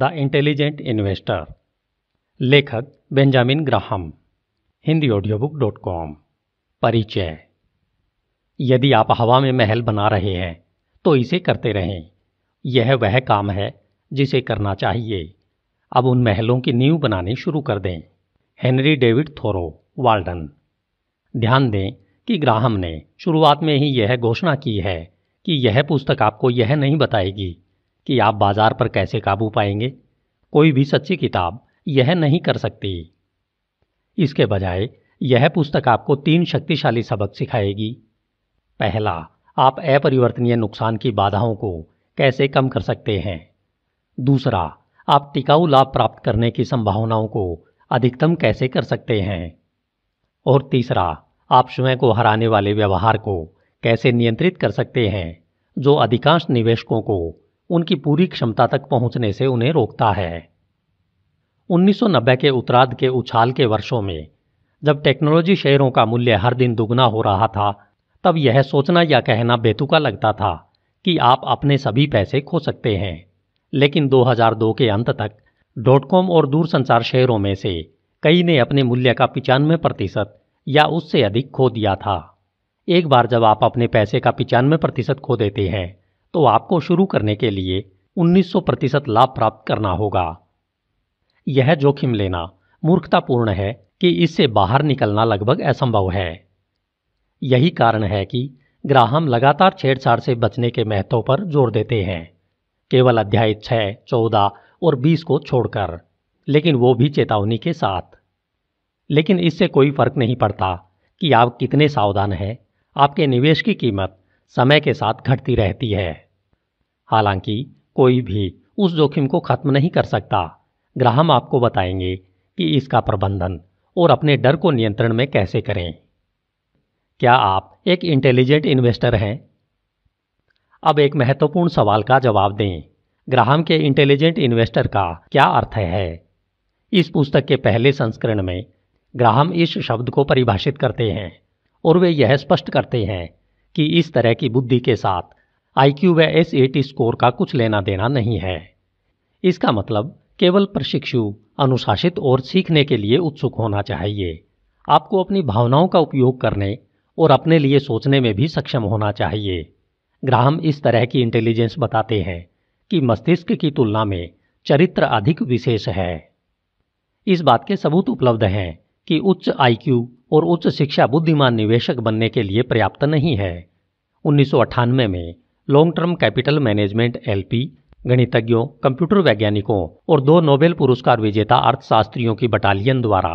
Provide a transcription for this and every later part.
The intelligent investor लेखक Benjamin Graham Hindi audio book dot com परिचय यदि आप हवा में महल बना रहे हैं तो इसे करते रहें यह वह काम है जिसे करना चाहिए अब उन महलों की नींव बनानी शुरू कर दें हेनरी डेविड थोरो वाल्डन ध्यान दें कि ग्राहम ने शुरुआत में ही यह घोषणा की है कि यह पुस्तक आपको यह नहीं बताएगी कि आप बाज़ार पर कैसे काबू पाएंगे कोई भी सच्ची किताब यह नहीं कर सकती इसके बजाय यह पुस्तक आपको तीन शक्तिशाली सबक सिखाएगी पहला आप अपरिवर्तनीय नुकसान की बाधाओं को कैसे कम कर सकते हैं दूसरा आप टिकाऊ लाभ प्राप्त करने की संभावनाओं को अधिकतम कैसे कर सकते हैं और तीसरा आप स्वयं को हराने वाले व्यवहार को कैसे नियंत्रित कर सकते हैं जो अधिकांश निवेशकों को उनकी पूरी क्षमता तक पहुंचने से उन्हें रोकता है 1990 के उत्तराध के उछाल के वर्षों में जब टेक्नोलॉजी शेयरों का मूल्य हर दिन दुगना हो रहा था तब यह सोचना या कहना बेतुका लगता था कि आप अपने सभी पैसे खो सकते हैं लेकिन 2002 के अंत तक डॉट कॉम और दूरसंचार शेयरों में से कई ने अपने मूल्य का पिचानवे प्रतिशत या उससे अधिक खो दिया था एक बार जब आप अपने पैसे का पिचानवे प्रतिशत खो देते हैं तो आपको शुरू करने के लिए 1900 प्रतिशत लाभ प्राप्त करना होगा यह जोखिम लेना मूर्खतापूर्ण है कि इससे बाहर निकलना लगभग असंभव है यही कारण है कि ग्राहम लगातार छेड़छाड़ से बचने के महत्व पर जोर देते हैं केवल अध्याय छह चौदह और बीस को छोड़कर लेकिन वो भी चेतावनी के साथ लेकिन इससे कोई फर्क नहीं पड़ता कि आप कितने सावधान हैं आपके निवेश की कीमत समय के साथ घटती रहती है हालांकि कोई भी उस जोखिम को खत्म नहीं कर सकता ग्राहम आपको बताएंगे कि इसका प्रबंधन और अपने डर को नियंत्रण में कैसे करें क्या आप एक इंटेलिजेंट इन्वेस्टर हैं अब एक महत्वपूर्ण सवाल का जवाब दें ग्राहम के इंटेलिजेंट इन्वेस्टर का क्या अर्थ है इस पुस्तक के पहले संस्करण में ग्राहम इस शब्द को परिभाषित करते हैं और वे यह स्पष्ट करते हैं कि इस तरह की बुद्धि के साथ आईक्यू व एस स्कोर का कुछ लेना देना नहीं है इसका मतलब केवल प्रशिक्षु अनुशासित और सीखने के लिए उत्सुक होना चाहिए आपको अपनी भावनाओं का उपयोग करने और अपने लिए सोचने में भी सक्षम होना चाहिए ग्राहम इस तरह की इंटेलिजेंस बताते हैं कि मस्तिष्क की तुलना में चरित्र अधिक विशेष है इस बात के सबूत उपलब्ध हैं कि उच्च आईक्यू और उच्च शिक्षा बुद्धिमान निवेशक बनने के लिए पर्याप्त नहीं है उन्नीस में long term capital management LP गणितज्ञों कंप्यूटर वैज्ञानिकों और दो नोबेल पुरस्कार विजेता अर्थशास्त्रियों की बटालियन द्वारा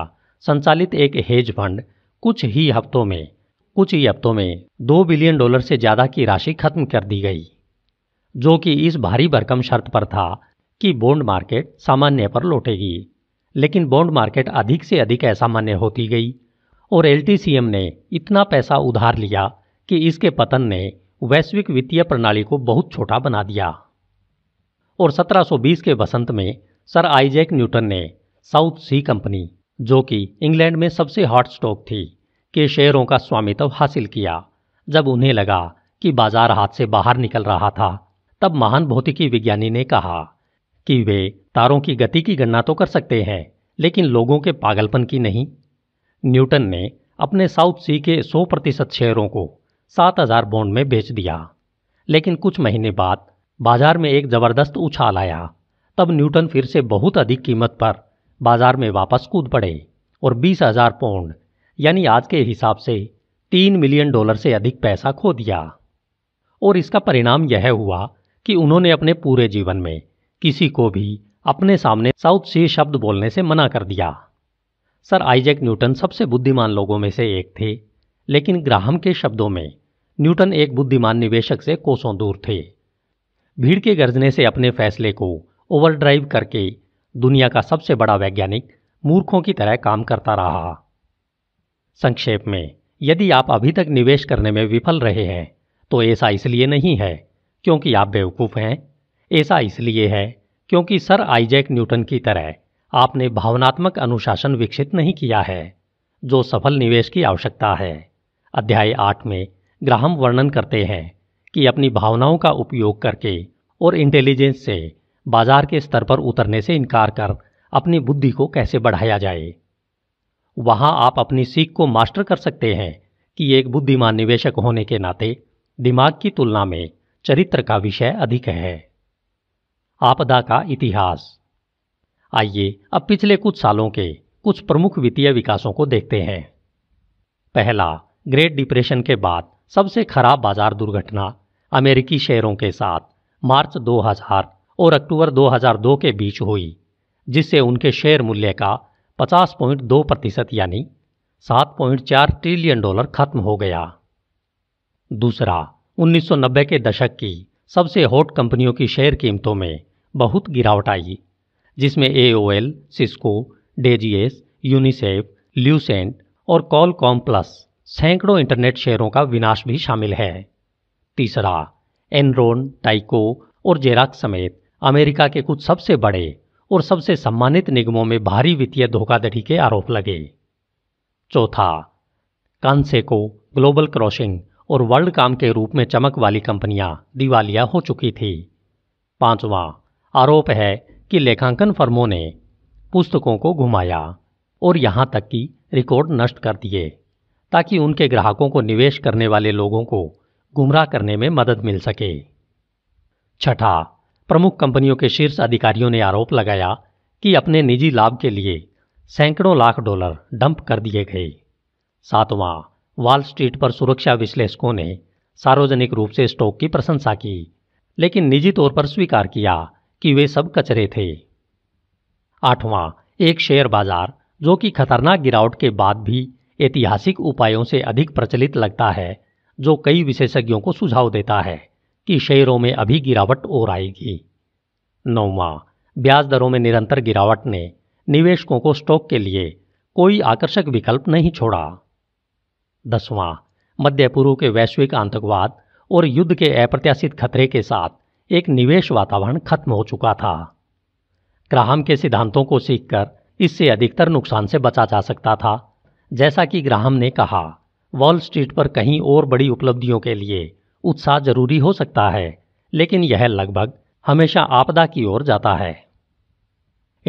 संचालित एक हेज फंड कुछ ही हफ्तों में कुछ ही हफ्तों में दो बिलियन डॉलर से ज़्यादा की राशि खत्म कर दी गई जो कि इस भारी भरकम शर्त पर था कि बॉन्ड मार्केट सामान्य पर लौटेगी लेकिन बॉन्ड मार्केट अधिक से अधिक ऐसा मान्य होती गई और एल ने इतना पैसा उधार लिया कि इसके पतन ने वैश्विक वित्तीय प्रणाली को बहुत छोटा बना दिया और 1720 के वसंत में सर आइजैक न्यूटन ने साउथ सी कंपनी जो कि इंग्लैंड में सबसे हॉट स्टॉक थी के शेयरों का स्वामित्व हासिल किया जब उन्हें लगा कि बाजार हाथ से बाहर निकल रहा था तब महान भौतिकी विज्ञानी ने कहा कि वे तारों की गति की गणना तो कर सकते हैं लेकिन लोगों के पागलपन की नहीं न्यूटन ने अपने साउथ सी के 100 प्रतिशत शेयरों को 7000 बॉन्ड में बेच दिया लेकिन कुछ महीने बाद बाजार में एक जबरदस्त उछाल आया तब न्यूटन फिर से बहुत अधिक कीमत पर बाजार में वापस कूद पड़े और बीस हजार पौंड यानी आज के हिसाब से तीन मिलियन डॉलर से अधिक पैसा खो दिया और इसका परिणाम यह हुआ कि उन्होंने अपने पूरे जीवन में किसी को भी अपने सामने साउथ सी शब्द बोलने से मना कर दिया सर आइजैक न्यूटन सबसे बुद्धिमान लोगों में से एक थे लेकिन ग्राहम के शब्दों में न्यूटन एक बुद्धिमान निवेशक से कोसों दूर थे भीड़ के गर्जने से अपने फैसले को ओवरड्राइव करके दुनिया का सबसे बड़ा वैज्ञानिक मूर्खों की तरह काम करता रहा संक्षेप में यदि आप अभी तक निवेश करने में विफल रहे हैं तो ऐसा इसलिए नहीं है क्योंकि आप बेवकूफ़ हैं ऐसा इसलिए है क्योंकि सर आइजैक न्यूटन की तरह आपने भावनात्मक अनुशासन विकसित नहीं किया है जो सफल निवेश की आवश्यकता है अध्याय आठ में ग्राहम वर्णन करते हैं कि अपनी भावनाओं का उपयोग करके और इंटेलिजेंस से बाजार के स्तर पर उतरने से इनकार कर अपनी बुद्धि को कैसे बढ़ाया जाए वहां आप अपनी सीख को मास्टर कर सकते हैं कि एक बुद्धिमान निवेशक होने के नाते दिमाग की तुलना में चरित्र का विषय अधिक है आपदा का इतिहास आइए अब पिछले कुछ सालों के कुछ प्रमुख वित्तीय विकासों को देखते हैं पहला ग्रेट डिप्रेशन के बाद सबसे खराब बाजार दुर्घटना अमेरिकी शेयरों के साथ मार्च 2000 और अक्टूबर 2002 के बीच हुई जिससे उनके शेयर मूल्य का 50.2 प्रतिशत यानी 7.4 ट्रिलियन डॉलर खत्म हो गया दूसरा 1990 के दशक की सबसे हॉट कंपनियों की शेयर कीमतों में बहुत गिरावट आई जिसमें एओएल एल सिस्को डेजीएस यूनिसेफ ल्यूसेंट और कॉलकॉम प्लस सैकड़ों इंटरनेट शेयरों का विनाश भी शामिल है तीसरा एनरोन टाइको और जेराक समेत अमेरिका के कुछ सबसे बड़े और सबसे सम्मानित निगमों में भारी वित्तीय धोखाधड़ी के आरोप लगे चौथा कांसेको ग्लोबल क्रॉसिंग और वर्ल्ड काम के रूप में चमक वाली कंपनियां दिवालिया हो चुकी थी पांचवा आरोप है कि लेखांकन फर्मों ने पुस्तकों को घुमाया और यहां तक कि रिकॉर्ड नष्ट कर दिए ताकि उनके ग्राहकों को निवेश करने वाले लोगों को गुमराह करने में मदद मिल सके छठा प्रमुख कंपनियों के शीर्ष अधिकारियों ने आरोप लगाया कि अपने निजी लाभ के लिए सैकड़ों लाख डॉलर डंप कर दिए गए सातवां वॉल स्ट्रीट पर सुरक्षा विश्लेषकों ने सार्वजनिक रूप से स्टॉक की प्रशंसा की लेकिन निजी तौर पर स्वीकार किया कि वे सब कचरे थे आठवां एक शेयर बाजार जो कि खतरनाक गिरावट के बाद भी ऐतिहासिक उपायों से अधिक प्रचलित लगता है जो कई विशेषज्ञों को सुझाव देता है कि शेयरों में अभी गिरावट और आएगी नौवां ब्याज दरों में निरंतर गिरावट ने निवेशकों को स्टॉक के लिए कोई आकर्षक विकल्प नहीं छोड़ा दसवां मध्य पूर्व के वैश्विक आतंकवाद और युद्ध के अप्रत्याशित खतरे के साथ एक निवेश वातावरण खत्म हो चुका था ग्राहम के सिद्धांतों को सीखकर इससे अधिकतर नुकसान से बचा जा सकता था जैसा कि ग्राहम ने कहा वॉल स्ट्रीट पर कहीं और बड़ी उपलब्धियों के लिए उत्साह जरूरी हो सकता है लेकिन यह लगभग हमेशा आपदा की ओर जाता है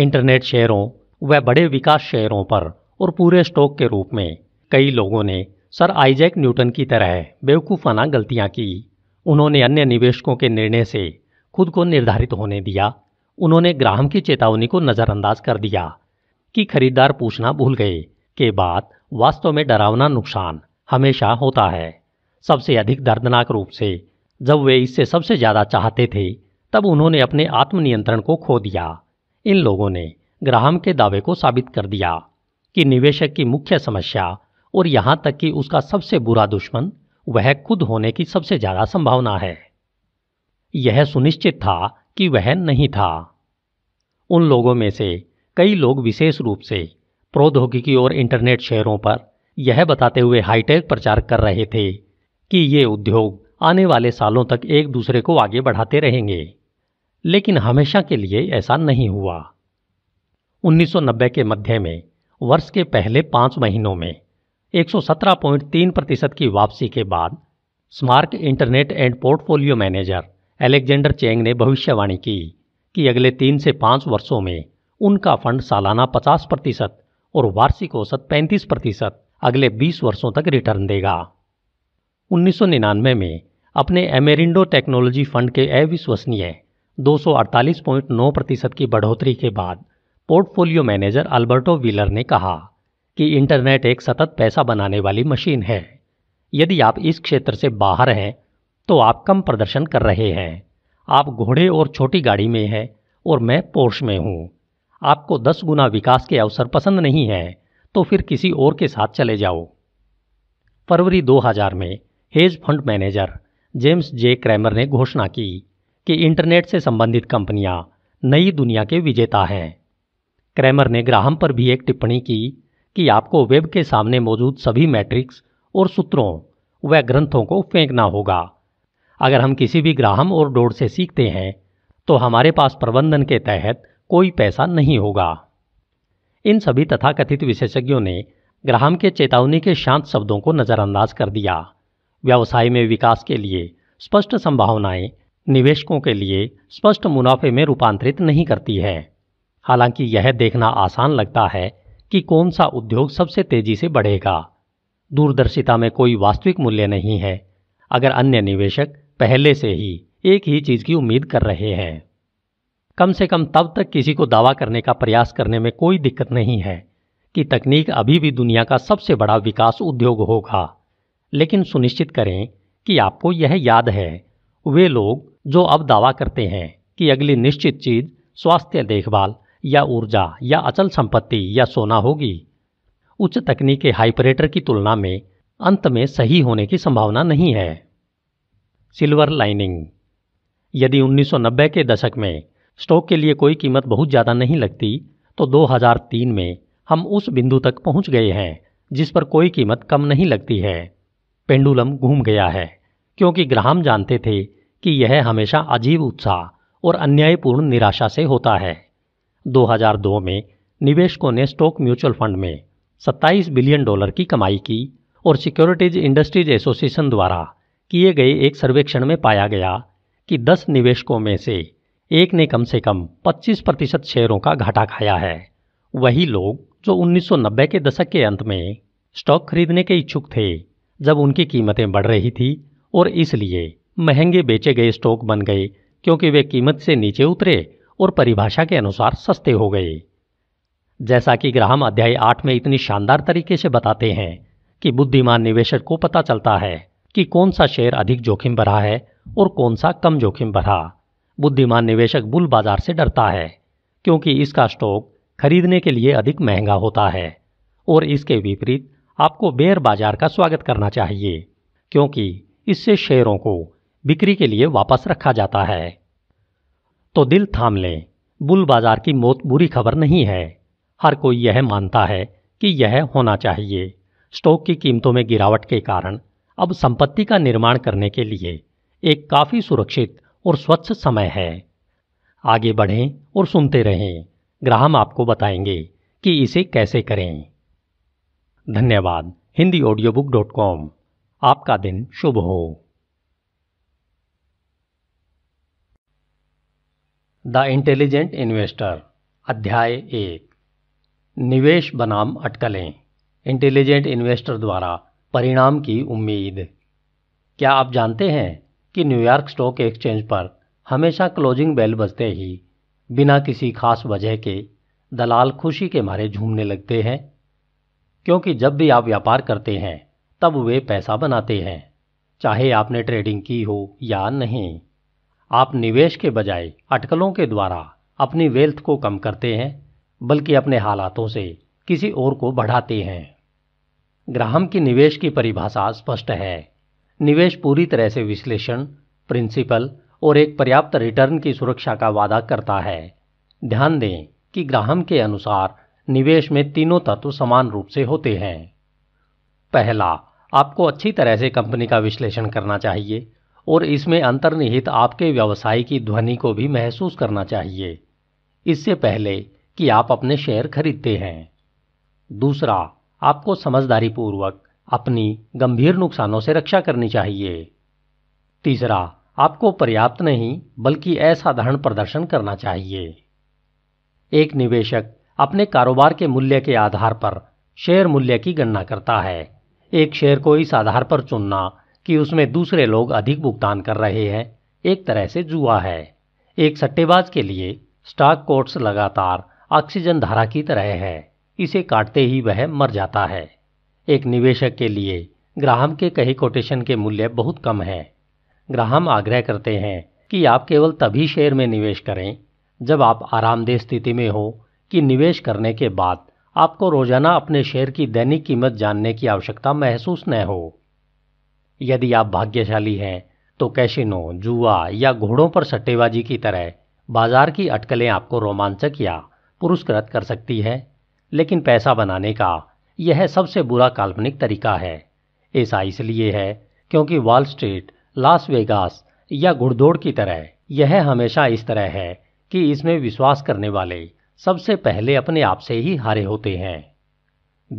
इंटरनेट शेयरों व बड़े विकास शेयरों पर और पूरे स्टॉक के रूप में कई लोगों ने सर आइजैक न्यूटन की तरह बेवकूफ़ाना गलतियाँ की उन्होंने अन्य निवेशकों के निर्णय से खुद को निर्धारित होने दिया उन्होंने ग्राहम की चेतावनी को नज़रअंदाज कर दिया कि खरीदार पूछना भूल गए के बाद वास्तव में डरावना नुकसान हमेशा होता है सबसे अधिक दर्दनाक रूप से जब वे इससे सबसे ज़्यादा चाहते थे तब उन्होंने अपने आत्मनियंत्रण को खो दिया इन लोगों ने ग्राहम के दावे को साबित कर दिया कि निवेशक की मुख्य समस्या और यहां तक कि उसका सबसे बुरा दुश्मन वह खुद होने की सबसे ज़्यादा संभावना है यह सुनिश्चित था कि वह नहीं था उन लोगों में से कई लोग विशेष रूप से प्रौद्योगिकी और इंटरनेट शेयरों पर यह बताते हुए हाईटेक प्रचार कर रहे थे कि ये उद्योग आने वाले सालों तक एक दूसरे को आगे बढ़ाते रहेंगे लेकिन हमेशा के लिए ऐसा नहीं हुआ 1990 के मध्य में वर्ष के पहले पांच महीनों में 117.3 प्रतिशत की वापसी के बाद स्मार्क internet and portfolio manager Alexander Cheng ने भविष्यवाणी की कि अगले तीन से पाँच वर्षों में उनका फंड सालाना 50 प्रतिशत और वार्षिक औसत 35 प्रतिशत अगले 20 वर्षों तक रिटर्न देगा 1999 में अपने एमेरिंडो टेक्नोलॉजी फंड के अविश्वसनीय 248.9 प्रतिशत की बढ़ोतरी के बाद पोर्टफोलियो मैनेजर अल्बर्टो विलर ने कहा कि इंटरनेट एक सतत पैसा बनाने वाली मशीन है यदि आप इस क्षेत्र से बाहर हैं तो आप कम प्रदर्शन कर रहे हैं आप घोड़े और छोटी गाड़ी में हैं और मैं पोर्श में हूँ आपको दस गुना विकास के अवसर पसंद नहीं हैं तो फिर किसी और के साथ चले जाओ फरवरी 2000 में hedge fund manager James J Cramer ने घोषणा की कि इंटरनेट से संबंधित कंपनियां नई दुनिया के विजेता हैं क्रैमर ने ग्राहम पर भी एक टिप्पणी की कि आपको वेब के सामने मौजूद सभी मैट्रिक्स और सूत्रों व ग्रंथों को फेंकना होगा अगर हम किसी भी ग्राहम और डोर से सीखते हैं तो हमारे पास प्रबंधन के तहत कोई पैसा नहीं होगा इन सभी तथाकथित विशेषज्ञों ने ग्राहम के चेतावनी के शांत शब्दों को नज़रअंदाज कर दिया व्यवसाय में विकास के लिए स्पष्ट संभावनाएं निवेशकों के लिए स्पष्ट मुनाफे में रूपांतरित नहीं करती है हालांकि यह देखना आसान लगता है कि कौन सा उद्योग सबसे तेजी से बढ़ेगा दूरदर्शिता में कोई वास्तविक मूल्य नहीं है अगर अन्य निवेशक पहले से ही एक ही चीज की उम्मीद कर रहे हैं कम से कम तब तक किसी को दावा करने का प्रयास करने में कोई दिक्कत नहीं है कि तकनीक अभी भी दुनिया का सबसे बड़ा विकास उद्योग होगा लेकिन सुनिश्चित करें कि आपको यह याद है वे लोग जो अब दावा करते हैं कि अगली निश्चित चीज स्वास्थ्य देखभाल या ऊर्जा या अचल संपत्ति या सोना होगी उच्च तकनीक हाइपरेटर की तुलना में अंत में सही होने की संभावना नहीं है सिल्वर लाइनिंग यदि 1990 के दशक में स्टॉक के लिए कोई कीमत बहुत ज़्यादा नहीं लगती तो 2003 में हम उस बिंदु तक पहुंच गए हैं जिस पर कोई कीमत कम नहीं लगती है पेंडुलम घूम गया है क्योंकि ग्राहम जानते थे कि यह हमेशा अजीब उत्साह और अन्यायपूर्ण निराशा से होता है 2002 में निवेशकों ने स्टॉक म्यूचुअल फंड में 27 बिलियन डॉलर की कमाई की और सिक्योरिटीज इंडस्ट्रीज एसोसिएशन द्वारा किए गए एक सर्वेक्षण में पाया गया कि 10 निवेशकों में से एक ने कम से कम 25 प्रतिशत शेयरों का घाटा खाया है वही लोग जो 1990 के दशक के अंत में स्टॉक खरीदने के इच्छुक थे जब उनकी कीमतें बढ़ रही थी और इसलिए महंगे बेचे गए स्टॉक बन गए क्योंकि वे कीमत से नीचे उतरे और परिभाषा के अनुसार सस्ते हो गए जैसा कि ग्राहम अध्याय आठ में इतनी शानदार तरीके से बताते हैं कि बुद्धिमान निवेशक को पता चलता है कि कौन सा शेयर अधिक जोखिम भरा है और कौन सा कम जोखिम भरा बुद्धिमान निवेशक बुल बाजार से डरता है क्योंकि इसका स्टॉक खरीदने के लिए अधिक महंगा होता है और इसके विपरीत आपको बेयर बाजार का स्वागत करना चाहिए क्योंकि इससे शेयरों को बिक्री के लिए वापस रखा जाता है तो दिल थाम लें बुल बाजार की मौत बुरी खबर नहीं है हर कोई यह मानता है कि यह होना चाहिए स्टॉक की कीमतों में गिरावट के कारण अब संपत्ति का निर्माण करने के लिए एक काफ़ी सुरक्षित और स्वच्छ समय है आगे बढ़ें और सुनते रहें ग्राहम आपको बताएंगे कि इसे कैसे करें धन्यवाद Hindi audio book dot com आपका दिन शुभ हो द इंटेलिजेंट इन्वेस्टर अध्याय एक निवेश बनाम अटकलें इंटेलिजेंट इन्वेस्टर द्वारा परिणाम की उम्मीद क्या आप जानते हैं कि न्यूयॉर्क स्टॉक एक्सचेंज पर हमेशा क्लोजिंग बेल बजते ही बिना किसी खास वजह के दलाल खुशी के मारे झूमने लगते हैं क्योंकि जब भी आप व्यापार करते हैं तब वे पैसा बनाते हैं चाहे आपने ट्रेडिंग की हो या नहीं आप निवेश के बजाय अटकलों के द्वारा अपनी वेल्थ को कम करते हैं बल्कि अपने हालातों से किसी और को बढ़ाते हैं ग्राहम की निवेश की परिभाषा स्पष्ट है निवेश पूरी तरह से विश्लेषण प्रिंसिपल और एक पर्याप्त रिटर्न की सुरक्षा का वादा करता है ध्यान दें कि ग्राहम के अनुसार निवेश में तीनों तत्व समान रूप से होते हैं पहला आपको अच्छी तरह से कंपनी का विश्लेषण करना चाहिए और इसमें अंतर्निहित आपके व्यवसाय की ध्वनि को भी महसूस करना चाहिए इससे पहले कि आप अपने शेयर खरीदते हैं दूसरा आपको समझदारी पूर्वक अपनी गंभीर नुकसानों से रक्षा करनी चाहिए तीसरा आपको पर्याप्त नहीं बल्कि असाधारण प्रदर्शन करना चाहिए एक निवेशक अपने कारोबार के मूल्य के आधार पर शेयर मूल्य की गणना करता है एक शेयर को इस आधार पर चुनना कि उसमें दूसरे लोग अधिक भुगतान कर रहे हैं एक तरह से जुआ है एक सट्टेबाज के लिए स्टॉक कोट्स लगातार ऑक्सीजन धारा की तरह है इसे काटते ही वह मर जाता है एक निवेशक के लिए ग्राहम के कहे कोटेशन के मूल्य बहुत कम है ग्राहम आग्रह करते हैं कि आप केवल तभी शेयर में निवेश करें जब आप आरामदेह स्थिति में हो कि निवेश करने के बाद आपको रोजाना अपने शेयर की दैनिक कीमत जानने की आवश्यकता महसूस न हो यदि आप भाग्यशाली हैं तो कैशिनो जुआ या घोड़ों पर सट्टेबाजी की तरह बाजार की अटकलें आपको रोमांचक या पुरस्कृत कर सकती है लेकिन पैसा बनाने का यह सबसे बुरा काल्पनिक तरीका है ऐसा इसलिए है क्योंकि वॉल स्ट्रीट लास वेगास या घुड़दौड़ की तरह यह हमेशा इस तरह है कि इसमें विश्वास करने वाले सबसे पहले अपने आप से ही हारे होते हैं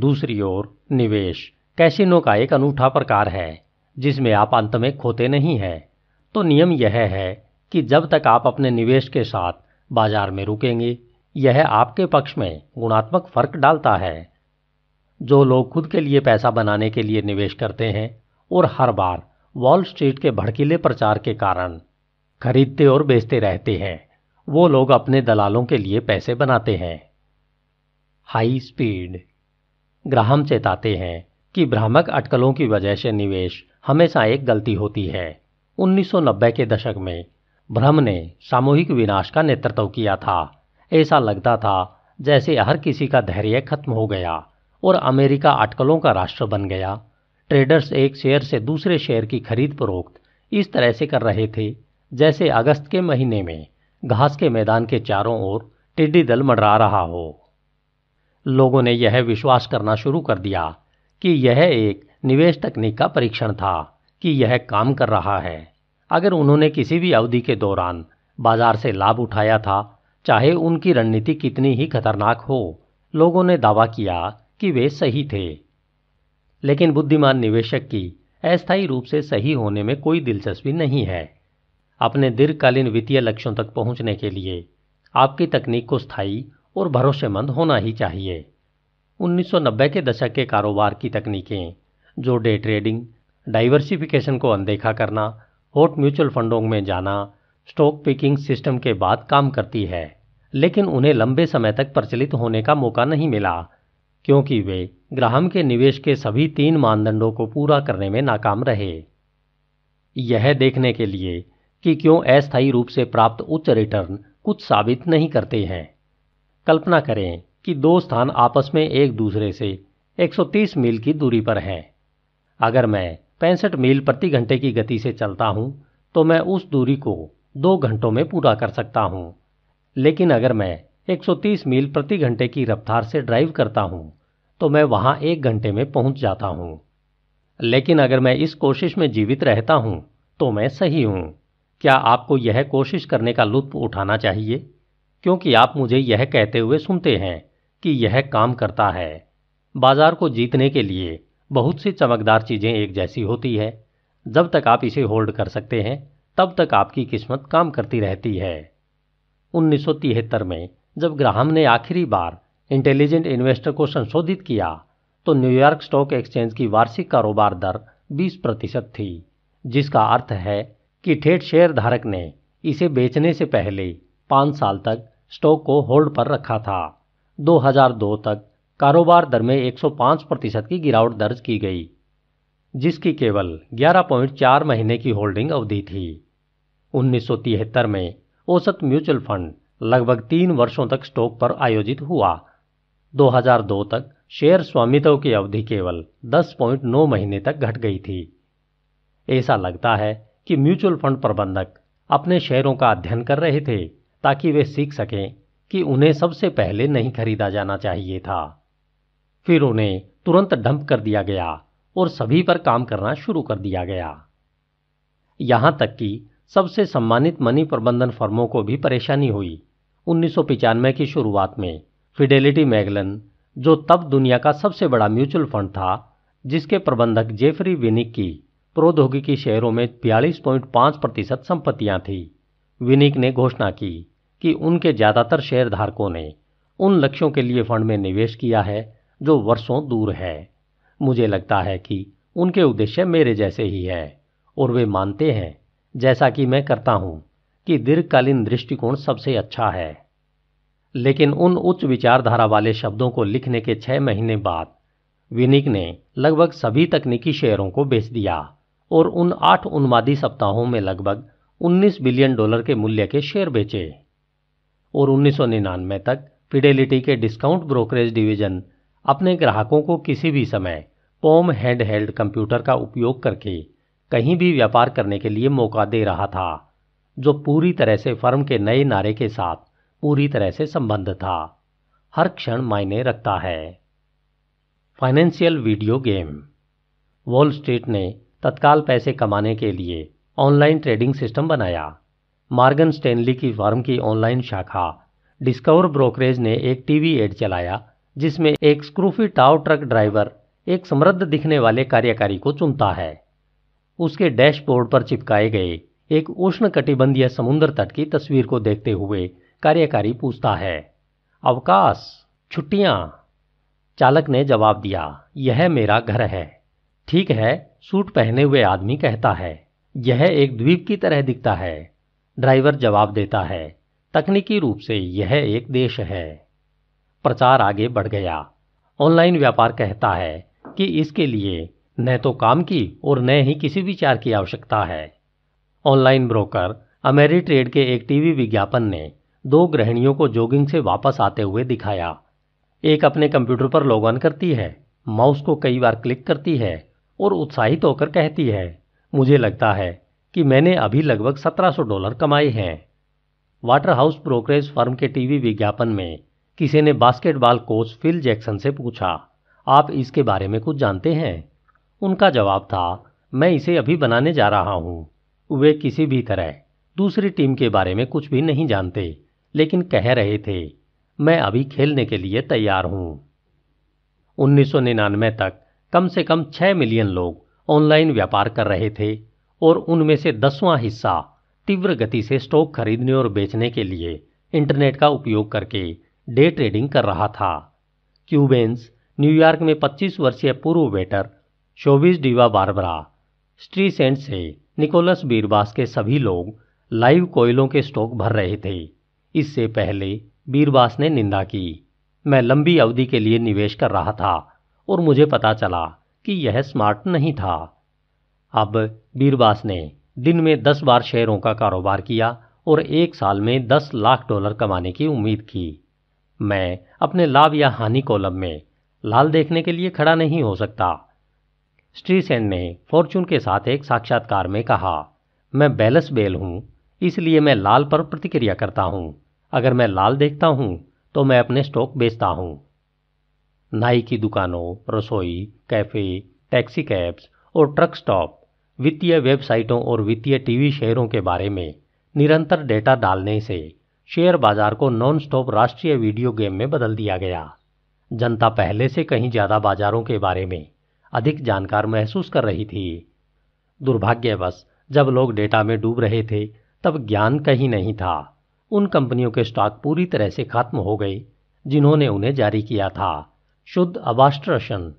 दूसरी ओर निवेश कैसिनो का एक अनूठा प्रकार है जिसमें आप अंत में खोते नहीं हैं तो नियम यह है कि जब तक आप अपने निवेश के साथ बाजार में रुकेंगे यह आपके पक्ष में गुणात्मक फर्क डालता है जो लोग खुद के लिए पैसा बनाने के लिए निवेश करते हैं और हर बार वॉल स्ट्रीट के भड़कीले प्रचार के कारण खरीदते और बेचते रहते हैं वो लोग अपने दलालों के लिए पैसे बनाते हैं हाई स्पीड ग्राहम चेताते हैं कि भ्रामक अटकलों की वजह से निवेश हमेशा एक गलती होती है 1990 के दशक में भ्रम ने सामूहिक विनाश का नेतृत्व किया था ऐसा लगता था जैसे हर किसी का धैर्य खत्म हो गया और अमेरिका अटकलों का राष्ट्र बन गया ट्रेडर्स एक शेयर से दूसरे शेयर की खरीद फरोख्त इस तरह से कर रहे थे जैसे अगस्त के महीने में घास के मैदान के चारों ओर टिड्डी दल मंडरा रहा हो लोगों ने यह विश्वास करना शुरू कर दिया कि यह एक निवेश तकनीक का परीक्षण था कि यह काम कर रहा है अगर उन्होंने किसी भी अवधि के दौरान बाजार से लाभ उठाया था चाहे उनकी रणनीति कितनी ही खतरनाक हो लोगों ने दावा किया कि वे सही थे लेकिन बुद्धिमान निवेशक की अस्थायी रूप से सही होने में कोई दिलचस्पी नहीं है अपने दीर्घकालीन वित्तीय लक्ष्यों तक पहुंचने के लिए आपकी तकनीक को स्थायी और भरोसेमंद होना ही चाहिए 1990 के दशक के कारोबार की तकनीकें जो डे ट्रेडिंग डाइवर्सिफिकेशन को अनदेखा करना होट म्यूचुअल फंडों में जाना स्टॉक पिकिंग सिस्टम के बाद काम करती है लेकिन उन्हें लंबे समय तक प्रचलित होने का मौका नहीं मिला क्योंकि वे ग्राहम के निवेश के सभी तीन मानदंडों को पूरा करने में नाकाम रहे यह देखने के लिए कि क्यों अस्थायी रूप से प्राप्त उच्च रिटर्न कुछ साबित नहीं करते हैं कल्पना करें कि दो स्थान आपस में एक दूसरे से 130 मील की दूरी पर हैं अगर मैं पैंसठ मील प्रति घंटे की गति से चलता हूँ तो मैं उस दूरी को दो घंटों में पूरा कर सकता हूँ लेकिन अगर मैं 130 मील प्रति घंटे की रफ्तार से ड्राइव करता हूँ तो मैं वहाँ एक घंटे में पहुँच जाता हूँ लेकिन अगर मैं इस कोशिश में जीवित रहता हूँ तो मैं सही हूँ क्या आपको यह कोशिश करने का लुत्फ उठाना चाहिए क्योंकि आप मुझे यह कहते हुए सुनते हैं कि यह काम करता है बाजार को जीतने के लिए बहुत सी चमकदार चीज़ें एक जैसी होती है जब तक आप इसे होल्ड कर सकते हैं तब तक आपकी किस्मत काम करती रहती है उन्नीस में जब ग्राहम ने आखिरी बार इंटेलिजेंट इन्वेस्टर को संशोधित किया तो न्यूयॉर्क स्टॉक एक्सचेंज की वार्षिक कारोबार दर 20 प्रतिशत थी जिसका अर्थ है कि ठेठ शेयर धारक ने इसे बेचने से पहले पाँच साल तक स्टॉक को होल्ड पर रखा था 2002 तक कारोबार दर में 105 प्रतिशत की गिरावट दर्ज की गई जिसकी केवल 11.4 महीने की होल्डिंग अवधि थी उन्नीस में औसत म्यूचुअल फंड लगभग तीन वर्षों तक स्टॉक पर आयोजित हुआ 2002 तक शेयर स्वामित्व की अवधि केवल 10.9 महीने तक घट गई थी ऐसा लगता है कि म्यूचुअल फंड प्रबंधक अपने शेयरों का अध्ययन कर रहे थे ताकि वे सीख सकें कि उन्हें सबसे पहले नहीं खरीदा जाना चाहिए था फिर उन्हें तुरंत डंप कर दिया गया और सभी पर काम करना शुरू कर दिया गया यहां तक कि सबसे सम्मानित मनी प्रबंधन फर्मों को भी परेशानी हुई उन्नीस की शुरुआत में फिडेलिटी मैगलन जो तब दुनिया का सबसे बड़ा म्यूचुअल फंड था जिसके प्रबंधक जेफरी विनिक की प्रौद्योगिकी शेयरों में बयालीस पॉइंट पांच प्रतिशत संपत्तियां थी विनिक ने घोषणा की कि उनके ज़्यादातर शेयरधारकों ने उन लक्ष्यों के लिए फंड में निवेश किया है जो वर्षों दूर है मुझे लगता है कि उनके उद्देश्य मेरे जैसे ही है और वे मानते हैं जैसा कि मैं करता हूं कि दीर्घकालीन दृष्टिकोण सबसे अच्छा है लेकिन उन उच्च विचारधारा वाले शब्दों को लिखने के छह महीने बाद विनिक ने लगभग सभी तकनीकी शेयरों को बेच दिया और उन आठ उन्मादी सप्ताहों में लगभग 19 बिलियन डॉलर के मूल्य के शेयर बेचे और 1999 तक फिडेलिटी के डिस्काउंट ब्रोकरेज डिवीजन अपने ग्राहकों को किसी भी समय पोम हैंडहेल्ड कंप्यूटर का उपयोग करके कहीं भी व्यापार करने के लिए मौका दे रहा था जो पूरी तरह से फर्म के नए नारे के साथ पूरी तरह से संबंध था हर क्षण मायने रखता है financial video game Wall Street ने तत्काल पैसे कमाने के लिए ऑनलाइन ट्रेडिंग सिस्टम बनाया मार्गन स्टेनली की फर्म की ऑनलाइन शाखा डिस्कवर ब्रोकरेज ने एक टीवी एड चलाया जिसमें एक स्क्रूफी टाव ट्रक ड्राइवर एक समृद्ध दिखने वाले कार्यकारी को चुनता है उसके डैशबोर्ड पर चिपकाए गए एक उष्ण कटिबंधीय समुद्र तट की तस्वीर को देखते हुए कार्यकारी पूछता है अवकाश छुट्टियां चालक ने जवाब दिया यह मेरा घर है ठीक है सूट पहने हुए आदमी कहता है यह एक द्वीप की तरह दिखता है ड्राइवर जवाब देता है तकनीकी रूप से यह एक देश है प्रचार आगे बढ़ गया ऑनलाइन व्यापार कहता है कि इसके लिए न तो काम की और न ही किसी विचार की आवश्यकता है ऑनलाइन ब्रोकर अमेरी ट्रेड के एक टीवी विज्ञापन ने दो ग्रहणियों को जॉगिंग से वापस आते हुए दिखाया एक अपने कंप्यूटर पर लॉग ऑन करती है माउस को कई बार क्लिक करती है और उत्साहित होकर कहती है मुझे लगता है कि मैंने अभी लगभग 1700 डॉलर कमाए हैं वाटर हाउस ब्रोकरेज फर्म के टीवी विज्ञापन में किसी ने बास्केटबॉल कोच फिल जैक्सन से पूछा आप इसके बारे में कुछ जानते हैं उनका जवाब था मैं इसे अभी बनाने जा रहा हूँ वे किसी भी तरह दूसरी टीम के बारे में कुछ भी नहीं जानते लेकिन कह रहे थे मैं अभी खेलने के लिए तैयार हूँ उन्नीस तक कम से कम 6 मिलियन लोग ऑनलाइन व्यापार कर रहे थे और उनमें से दसवां हिस्सा तीव्र गति से स्टॉक खरीदने और बेचने के लिए इंटरनेट का उपयोग करके डे ट्रेडिंग कर रहा था क्यूबेंस न्यूयॉर्क में 25 वर्षीय पूर्व waiter showbiz diva Barbara Streisand से निकोलस बीरबास के सभी लोग लाइव कोयलों के स्टॉक भर रहे थे इससे पहले बीरबास ने निंदा की मैं लंबी अवधि के लिए निवेश कर रहा था और मुझे पता चला कि यह स्मार्ट नहीं था अब बीरबास ने दिन में दस बार शेयरों का कारोबार किया और एक साल में दस लाख डॉलर कमाने की उम्मीद की मैं अपने लाभ या हानि कॉलम में लाल देखने के लिए खड़ा नहीं हो सकता स्ट्रीसेन ने फॉर्चून के साथ एक साक्षात्कार में कहा मैं बैलस बेल हूँ इसलिए मैं लाल पर प्रतिक्रिया करता हूँ अगर मैं लाल देखता हूं तो मैं अपने स्टॉक बेचता हूँ नाई की दुकानों रसोई कैफ़े टैक्सी कैब्स और ट्रक स्टॉप वित्तीय वेबसाइटों और वित्तीय टीवी शेयरों के बारे में निरंतर डेटा डालने से शेयर बाजार को नॉन स्टॉप राष्ट्रीय वीडियो गेम में बदल दिया गया जनता पहले से कहीं ज़्यादा बाजारों के बारे में अधिक जानकार महसूस कर रही थी दुर्भाग्यवश जब लोग डेटा में डूब रहे थे तब ज्ञान कहीं नहीं था उन कंपनियों के स्टॉक पूरी तरह से खत्म हो गए जिन्होंने उन्हें जारी किया था शुद्ध अबास्ट्रशन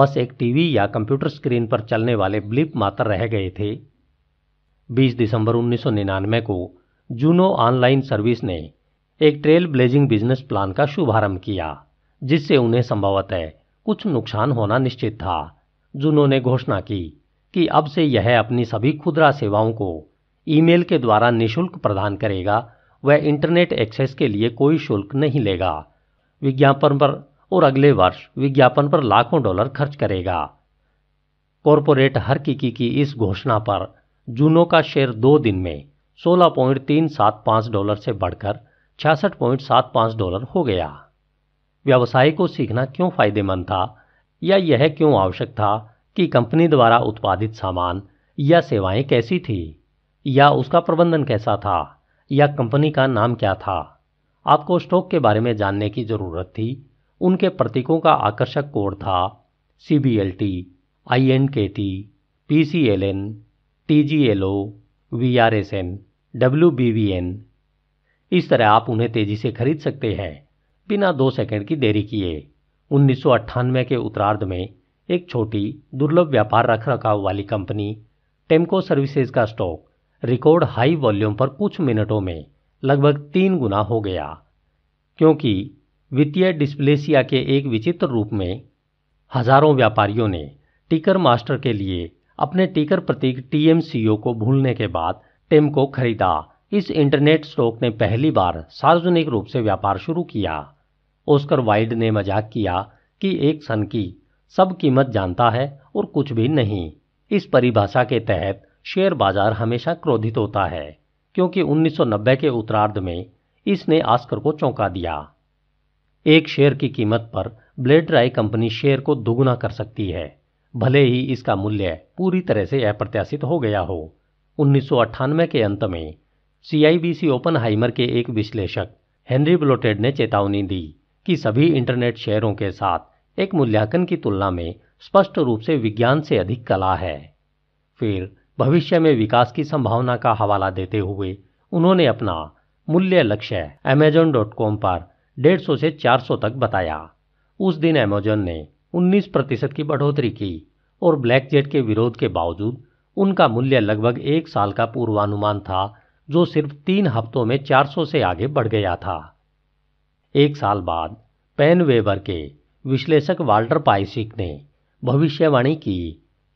बस एक टीवी या कंप्यूटर स्क्रीन पर चलने वाले ब्लिप मात्र रह गए थे 20 दिसंबर 1999 को जूनो ऑनलाइन सर्विस ने एक ट्रेल ब्लेजिंग बिजनेस प्लान का शुभारंभ किया जिससे उन्हें संभवतः कुछ नुकसान होना निश्चित था जूनो ने घोषणा की कि अब से यह अपनी सभी खुदरा सेवाओं को ईमेल के द्वारा निशुल्क प्रदान करेगा वह इंटरनेट एक्सेस के लिए कोई शुल्क नहीं लेगा विज्ञापन पर और अगले वर्ष विज्ञापन पर लाखों डॉलर खर्च करेगा कॉरपोरेट हर किकी की इस घोषणा पर जूनो का शेयर दो दिन में सोलह पॉइंट तीन सात पाँच डॉलर से बढ़कर छियासठ पॉइंट सात पाँच डॉलर हो गया व्यवसाय को सीखना क्यों फायदेमंद था या यह क्यों आवश्यक था कि कंपनी द्वारा उत्पादित सामान या सेवाएं कैसी थी या उसका प्रबंधन कैसा था या कंपनी का नाम क्या था आपको स्टॉक के बारे में जानने की ज़रूरत थी उनके प्रतीकों का आकर्षक कोड था C B L T I N K T P C L N T G L O V R S N W इस तरह आप उन्हें तेजी से खरीद सकते हैं बिना दो सेकंड की देरी किए उन्नीस के उत्तरार्ध में एक छोटी दुर्लभ व्यापार रख रखाव वाली कंपनी टेम्को सर्विसेज का स्टॉक रिकॉर्ड हाई वॉल्यूम पर कुछ मिनटों में लगभग तीन गुना हो गया क्योंकि वित्तीय डिस्प्लेसिया के एक विचित्र रूप में हजारों व्यापारियों ने टिकर मास्टर के लिए अपने टिकर प्रतीक टीएमसीओ को भूलने के बाद टिम को खरीदा इस इंटरनेट स्टॉक ने पहली बार सार्वजनिक रूप से व्यापार शुरू किया ओस्कर वाइल्ड ने मजाक किया कि एक सन की सब कीमत जानता है और कुछ भी नहीं इस परिभाषा के तहत शेयर बाजार हमेशा क्रोधित होता है क्योंकि 1990 के उत्तरार्ध में इसने आस्कर को चौंका दिया एक शेयर की कीमत पर ब्लेड राय कंपनी शेयर को दोगुना कर सकती है भले ही इसका मूल्य पूरी तरह से अप्रत्याशित हो गया हो उन्नीस के अंत में सीआईबीसी ओपन हाइमर के एक विश्लेषक हेनरी ब्लोटेड ने चेतावनी दी कि सभी इंटरनेट शेयरों के साथ एक मूल्यांकन की तुलना में स्पष्ट रूप से विज्ञान से अधिक कला है फिर भविष्य में विकास की संभावना का हवाला देते हुए उन्होंने अपना मूल्य लक्ष्य अमेजोन पर डेढ़ सौ से चार सौ तक बताया उस दिन अमेजोन ने 19 प्रतिशत की बढ़ोतरी की और ब्लैक जेट के विरोध के बावजूद उनका मूल्य लगभग एक साल का पूर्वानुमान था जो सिर्फ तीन हफ्तों में 400 से आगे बढ़ गया था एक साल बाद पेन वेबर के विश्लेषक वाल्टर पाइसिक ने भविष्यवाणी की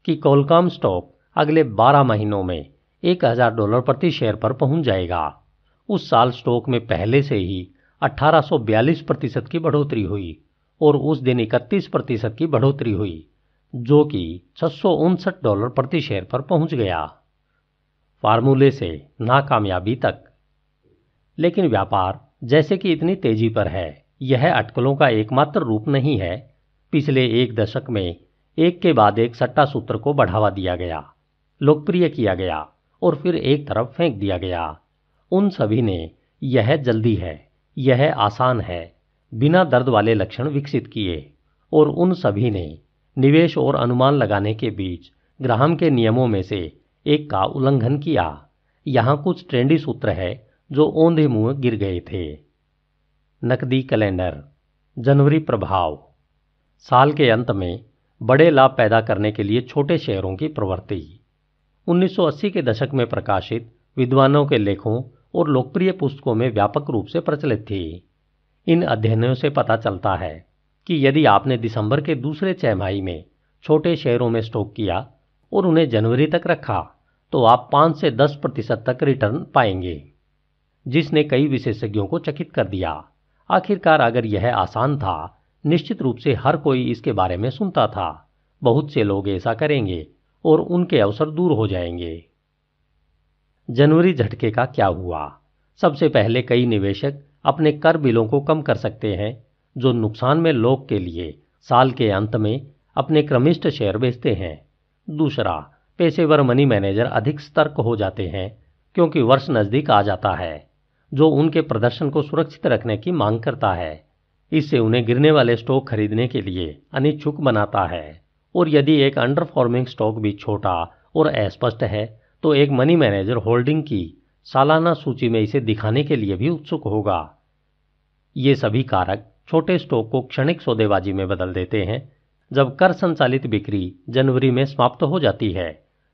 कि कोलकाम स्टॉक अगले 12 महीनों में 1000 डॉलर प्रति शेयर पर पहुंच जाएगा उस साल स्टॉक में पहले से ही 1842 प्रतिशत की बढ़ोतरी हुई और उस दिन 31 प्रतिशत की बढ़ोतरी हुई जो कि छह डॉलर प्रति शेयर पर पहुंच गया फार्मूले से नाकामयाबी तक लेकिन व्यापार जैसे कि इतनी तेजी पर है यह अटकलों का एकमात्र रूप नहीं है पिछले एक दशक में एक के बाद एक सट्टा सूत्र को बढ़ावा दिया गया लोकप्रिय किया गया और फिर एक तरफ फेंक दिया गया उन सभी ने यह जल्दी है यह आसान है बिना दर्द वाले लक्षण विकसित किए और उन सभी ने निवेश और अनुमान लगाने के बीच ग्राहम के नियमों में से एक का उल्लंघन किया यहां कुछ ट्रेंडी सूत्र है जो ओंधे मुंह गिर गए थे नकदी कैलेंडर जनवरी प्रभाव साल के अंत में बड़े लाभ पैदा करने के लिए छोटे शेयरों की प्रवृत्ति 1980 के दशक में प्रकाशित विद्वानों के लेखों और लोकप्रिय पुस्तकों में व्यापक रूप से प्रचलित थी इन अध्ययनों से पता चलता है कि यदि आपने दिसंबर के दूसरे छमाही में छोटे शेयरों में स्टॉक किया और उन्हें जनवरी तक रखा तो आप 5 से 10 प्रतिशत तक रिटर्न पाएंगे जिसने कई विशेषज्ञों को चकित कर दिया आखिरकार अगर यह आसान था निश्चित रूप से हर कोई इसके बारे में सुनता था बहुत से लोग ऐसा करेंगे और उनके अवसर दूर हो जाएंगे जनवरी झटके का क्या हुआ सबसे पहले कई निवेशक अपने कर बिलों को कम कर सकते हैं जो नुकसान में लोग के लिए साल के अंत में अपने क्रमिष्ट शेयर बेचते हैं दूसरा पेशेवर मनी मैनेजर अधिक सतर्क हो जाते हैं क्योंकि वर्ष नज़दीक आ जाता है जो उनके प्रदर्शन को सुरक्षित रखने की मांग करता है इससे उन्हें गिरने वाले स्टॉक खरीदने के लिए अनिच्छुक बनाता है और यदि एक अंडरफॉर्मिंग स्टॉक भी छोटा और अस्पष्ट है तो एक मनी मैनेजर होल्डिंग की सालाना सूची में इसे दिखाने के लिए भी उत्सुक होगा ये सभी कारक छोटे स्टॉक को क्षणिक सौदेबाजी में बदल देते हैं जब कर संचालित बिक्री जनवरी में समाप्त हो जाती है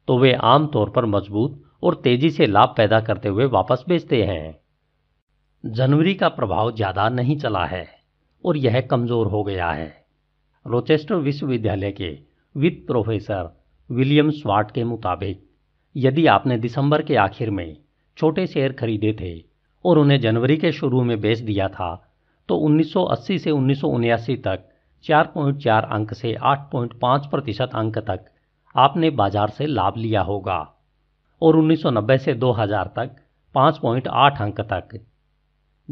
तो वे आमतौर पर मजबूत और तेजी से लाभ पैदा करते हुए वापस बेचते हैं जनवरी का प्रभाव ज़्यादा नहीं चला है और यह कमज़ोर हो गया है रोचेस्टर विश्वविद्यालय के वित्त प्रोफेसर विलियम स्वाट के मुताबिक यदि आपने दिसंबर के आखिर में छोटे शेयर खरीदे थे और उन्हें जनवरी के शुरू में बेच दिया था तो 1980 से उन्नीस तक 4.4 अंक से 8.5 प्रतिशत अंक तक आपने बाजार से लाभ लिया होगा और 1990 से 2000 तक 5.8 अंक तक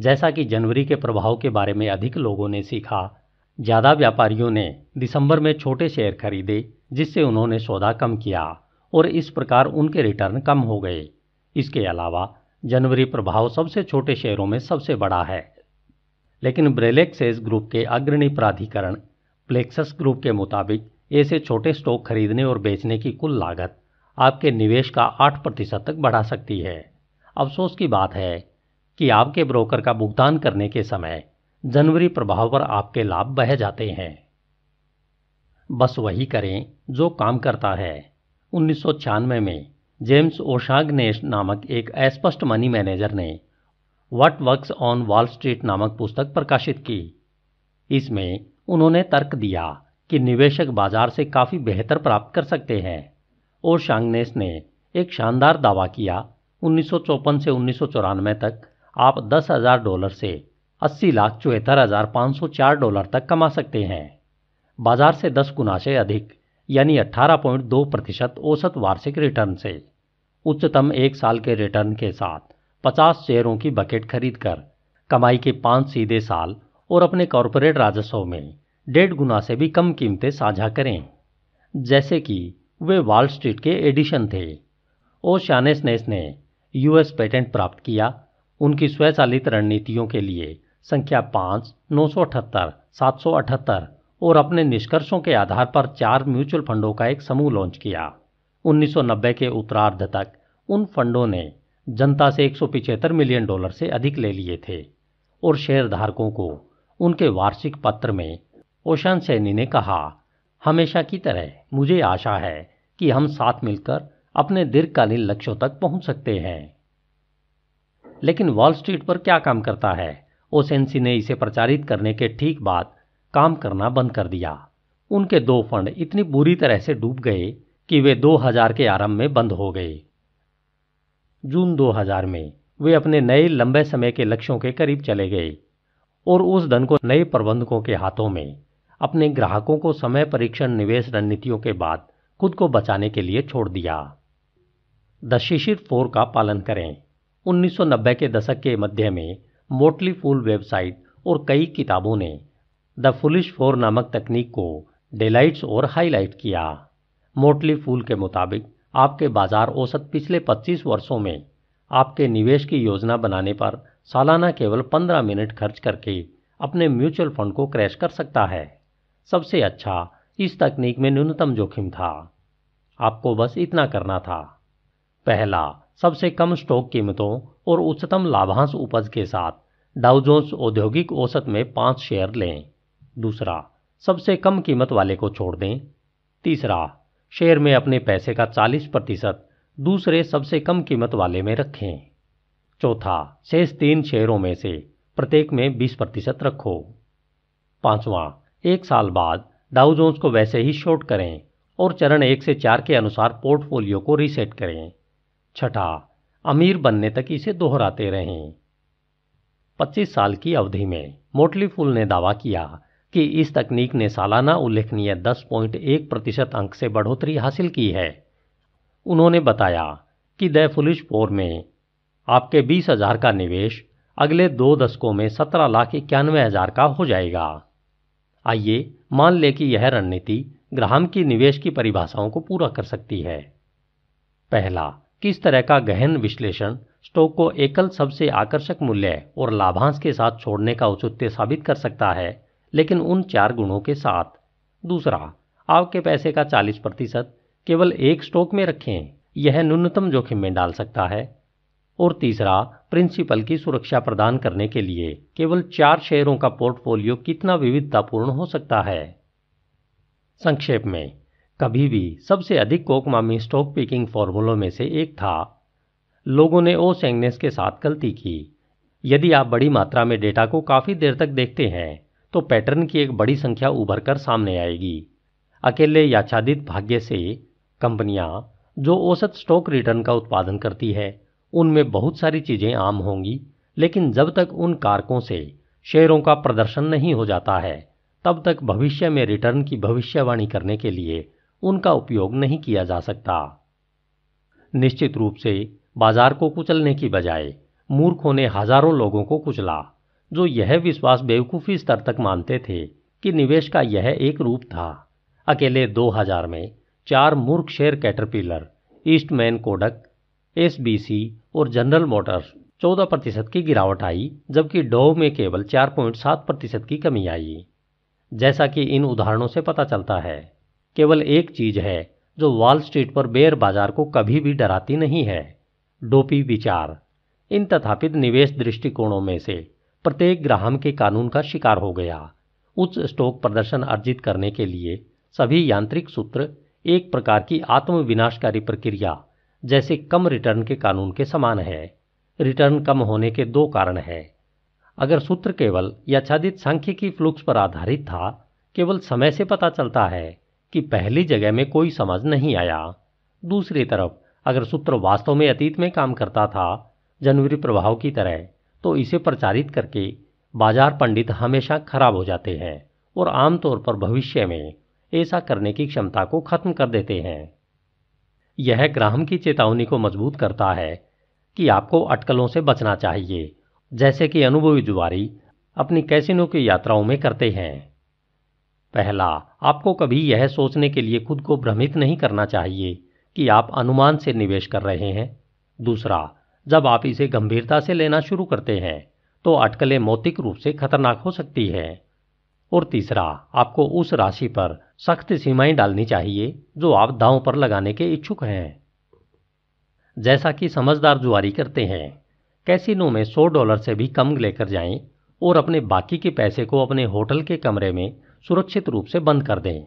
जैसा कि जनवरी के प्रभाव के बारे में अधिक लोगों ने सीखा ज़्यादा व्यापारियों ने दिसंबर में छोटे शेयर खरीदे जिससे उन्होंने सौदा कम किया और इस प्रकार उनके रिटर्न कम हो गए इसके अलावा जनवरी प्रभाव सबसे छोटे शेयरों में सबसे बड़ा है लेकिन ब्रेलेक्सेस ग्रुप के अग्रणी प्राधिकरण प्लेक्सस ग्रुप के मुताबिक ऐसे छोटे स्टॉक खरीदने और बेचने की कुल लागत आपके निवेश का आठ प्रतिशत तक बढ़ा सकती है अफसोस की बात है कि आपके ब्रोकर का भुगतान करने के समय जनवरी प्रभाव पर आपके लाभ बह जाते हैं बस वही करें जो काम करता है उन्नीस में जेम्स ओशागनेश नामक एक अस्पष्ट मनी मैनेजर ने what works on Wall Street नामक पुस्तक प्रकाशित की इसमें उन्होंने तर्क दिया कि निवेशक बाजार से काफ़ी बेहतर प्राप्त कर सकते हैं और शांगनेस ने एक शानदार दावा किया उन्नीस से उन्नीस तक आप दस हज़ार डॉलर से अस्सी लाख चौहत्तर हज़ार पाँच सौ चार डॉलर तक कमा सकते हैं बाजार से दस गुना से अधिक यानी अट्ठारह पॉइंट दो प्रतिशत औसत वार्षिक रिटर्न से उच्चतम एक साल के रिटर्न के साथ पचास शेयरों की बकेट खरीदकर कमाई के पांच सीधे साल और अपने कॉरपोरेट राजस्व में डेढ़ गुना से भी कम कीमतें साझा करें जैसे कि वे वॉल स्ट्रीट के एडिशन थे और शानेसनेस ने यूएस पेटेंट प्राप्त किया उनकी स्वचालित रणनीतियों के लिए संख्या पाँच नौ सौ अठहत्तर सात सौ अठहत्तर और अपने निष्कर्षों के आधार पर चार म्यूचुअल फंडों का एक समूह लॉन्च किया 1990 के उत्तरार्ध तक उन फंडों ने जनता से एक मिलियन डॉलर से अधिक ले लिए थे और शेयरधारकों को उनके वार्षिक पत्र में ओशान सैनी ने कहा हमेशा की तरह मुझे आशा है कि हम साथ मिलकर अपने दीर्घकालीन लक्ष्यों तक पहुंच सकते हैं लेकिन वॉल स्ट्रीट पर क्या काम करता है ओसेंसी ने इसे प्रचारित करने के ठीक बाद काम करना बंद कर दिया उनके दो फंड इतनी बुरी तरह से डूब गए कि वे 2000 के आरंभ में बंद हो गए जून 2000 में वे अपने नए लंबे समय के लक्ष्यों के करीब चले गए और उस धन को नए प्रबंधकों के हाथों में अपने ग्राहकों को समय परीक्षण निवेश रणनीतियों के बाद खुद को बचाने के लिए छोड़ दिया द शिशिर फोर का पालन करें 1990 के दशक के मध्य में मोटली फूल वेबसाइट और कई किताबों ने द फुलिश फोर नामक तकनीक को डेलाइट्स और हाईलाइट किया मोटली फूल के मुताबिक आपके बाजार औसत पिछले 25 वर्षों में आपके निवेश की योजना बनाने पर सालाना केवल 15 मिनट खर्च करके अपने म्यूचुअल फंड को क्रैश कर सकता है सबसे अच्छा इस तकनीक में न्यूनतम जोखिम था आपको बस इतना करना था पहला सबसे कम स्टॉक कीमतों और उच्चतम लाभांश उपज के साथ डाउजोन्स औद्योगिक औसत में पांच शेयर लें दूसरा सबसे कम कीमत वाले को छोड़ दें तीसरा शेयर में अपने पैसे का 40 प्रतिशत दूसरे सबसे कम कीमत वाले में रखें चौथा शेष तीन शेयरों में से प्रत्येक में 20 प्रतिशत रखो पांचवा एक साल बाद डाउजोन्स को वैसे ही शॉर्ट करें और चरण एक से चार के अनुसार पोर्टफोलियो को रीसेट करें छठा अमीर बनने तक इसे दोहराते रहें 25 साल की अवधि में मोटली फूल ने दावा किया कि इस तकनीक ने सालाना उल्लेखनीय 10.1 प्रतिशत अंक से बढ़ोतरी हासिल की है उन्होंने बताया कि द फुलिश फोर में आपके बीस हजार का निवेश अगले दो दशकों में सत्रह लाख इक्यानवे हजार का हो जाएगा आइए मान लें कि यह रणनीति ग्राहम की निवेश की परिभाषाओं को पूरा कर सकती है पहला किस तरह का गहन विश्लेषण स्टॉक को एकल सबसे आकर्षक मूल्य और लाभांश के साथ छोड़ने का औचित्य साबित कर सकता है लेकिन उन चार गुणों के साथ दूसरा आपके पैसे का 40 प्रतिशत केवल एक स्टॉक में रखें यह न्यूनतम जोखिम में डाल सकता है और तीसरा प्रिंसिपल की सुरक्षा प्रदान करने के लिए केवल चार शेयरों का पोर्टफोलियो कितना विविधतापूर्ण हो सकता है संक्षेप में कभी भी सबसे अधिक कोकमामी स्टॉक पिकिंग फॉर्मूलों में से एक था लोगों ने ओ सेंगनेस के साथ गलती की यदि आप बड़ी मात्रा में डेटा को काफ़ी देर तक देखते हैं तो पैटर्न की एक बड़ी संख्या उभर कर सामने आएगी अकेले याचादित भाग्य से कंपनियां जो औसत स्टॉक रिटर्न का उत्पादन करती है उनमें बहुत सारी चीज़ें आम होंगी लेकिन जब तक उन कारकों से शेयरों का प्रदर्शन नहीं हो जाता है तब तक भविष्य में रिटर्न की भविष्यवाणी करने के लिए उनका उपयोग नहीं किया जा सकता निश्चित रूप से बाजार को कुचलने की बजाय मूर्खों ने हजारों लोगों को कुचला जो यह विश्वास बेवकूफ़ी स्तर तक मानते थे कि निवेश का यह एक रूप था अकेले 2000 में चार मूर्ख शेयर कैटरपिलर ईस्टमैन कोडक सी और जनरल मोटर्स 14 प्रतिशत की गिरावट आई जबकि डोव में केवल 4.7 प्रतिशत की कमी आई जैसा कि इन उदाहरणों से पता चलता है केवल एक चीज है जो वॉल स्ट्रीट पर बेयर बाजार को कभी भी डराती नहीं है डोपी विचार इन तथापित निवेश दृष्टिकोणों में से प्रत्येक ग्राहम के कानून का शिकार हो गया उच्च स्टोक प्रदर्शन अर्जित करने के लिए सभी यांत्रिक सूत्र एक प्रकार की आत्मविनाशकारी प्रक्रिया जैसे कम रिटर्न के कानून के समान है रिटर्न कम होने के दो कारण हैं अगर सूत्र केवल याच्छादित सांख्यिकी फ्लुक्स पर आधारित था केवल समय से पता चलता है कि पहली जगह में कोई समझ नहीं आया दूसरी तरफ अगर सूत्र वास्तव में अतीत में काम करता था जनवरी प्रभाव की तरह तो इसे प्रचारित करके बाजार पंडित हमेशा खराब हो जाते हैं और आमतौर पर भविष्य में ऐसा करने की क्षमता को खत्म कर देते हैं यह ग्राहम की चेतावनी को मजबूत करता है कि आपको अटकलों से बचना चाहिए जैसे कि अनुभवी जुआरी अपनी कैसिनो की यात्राओं में करते हैं पहला आपको कभी यह सोचने के लिए खुद को भ्रमित नहीं करना चाहिए कि आप अनुमान से निवेश कर रहे हैं दूसरा जब आप इसे गंभीरता से लेना शुरू करते हैं तो अटकलें मौतिक रूप से खतरनाक हो सकती हैं और तीसरा आपको उस राशि पर सख्त सीमाएं डालनी चाहिए जो आप दांव पर लगाने के इच्छुक हैं जैसा कि समझदार जुआरी करते हैं कैसीनो में 100 डॉलर से भी कम लेकर जाएं और अपने बाकी के पैसे को अपने होटल के कमरे में सुरक्षित रूप से बंद कर दें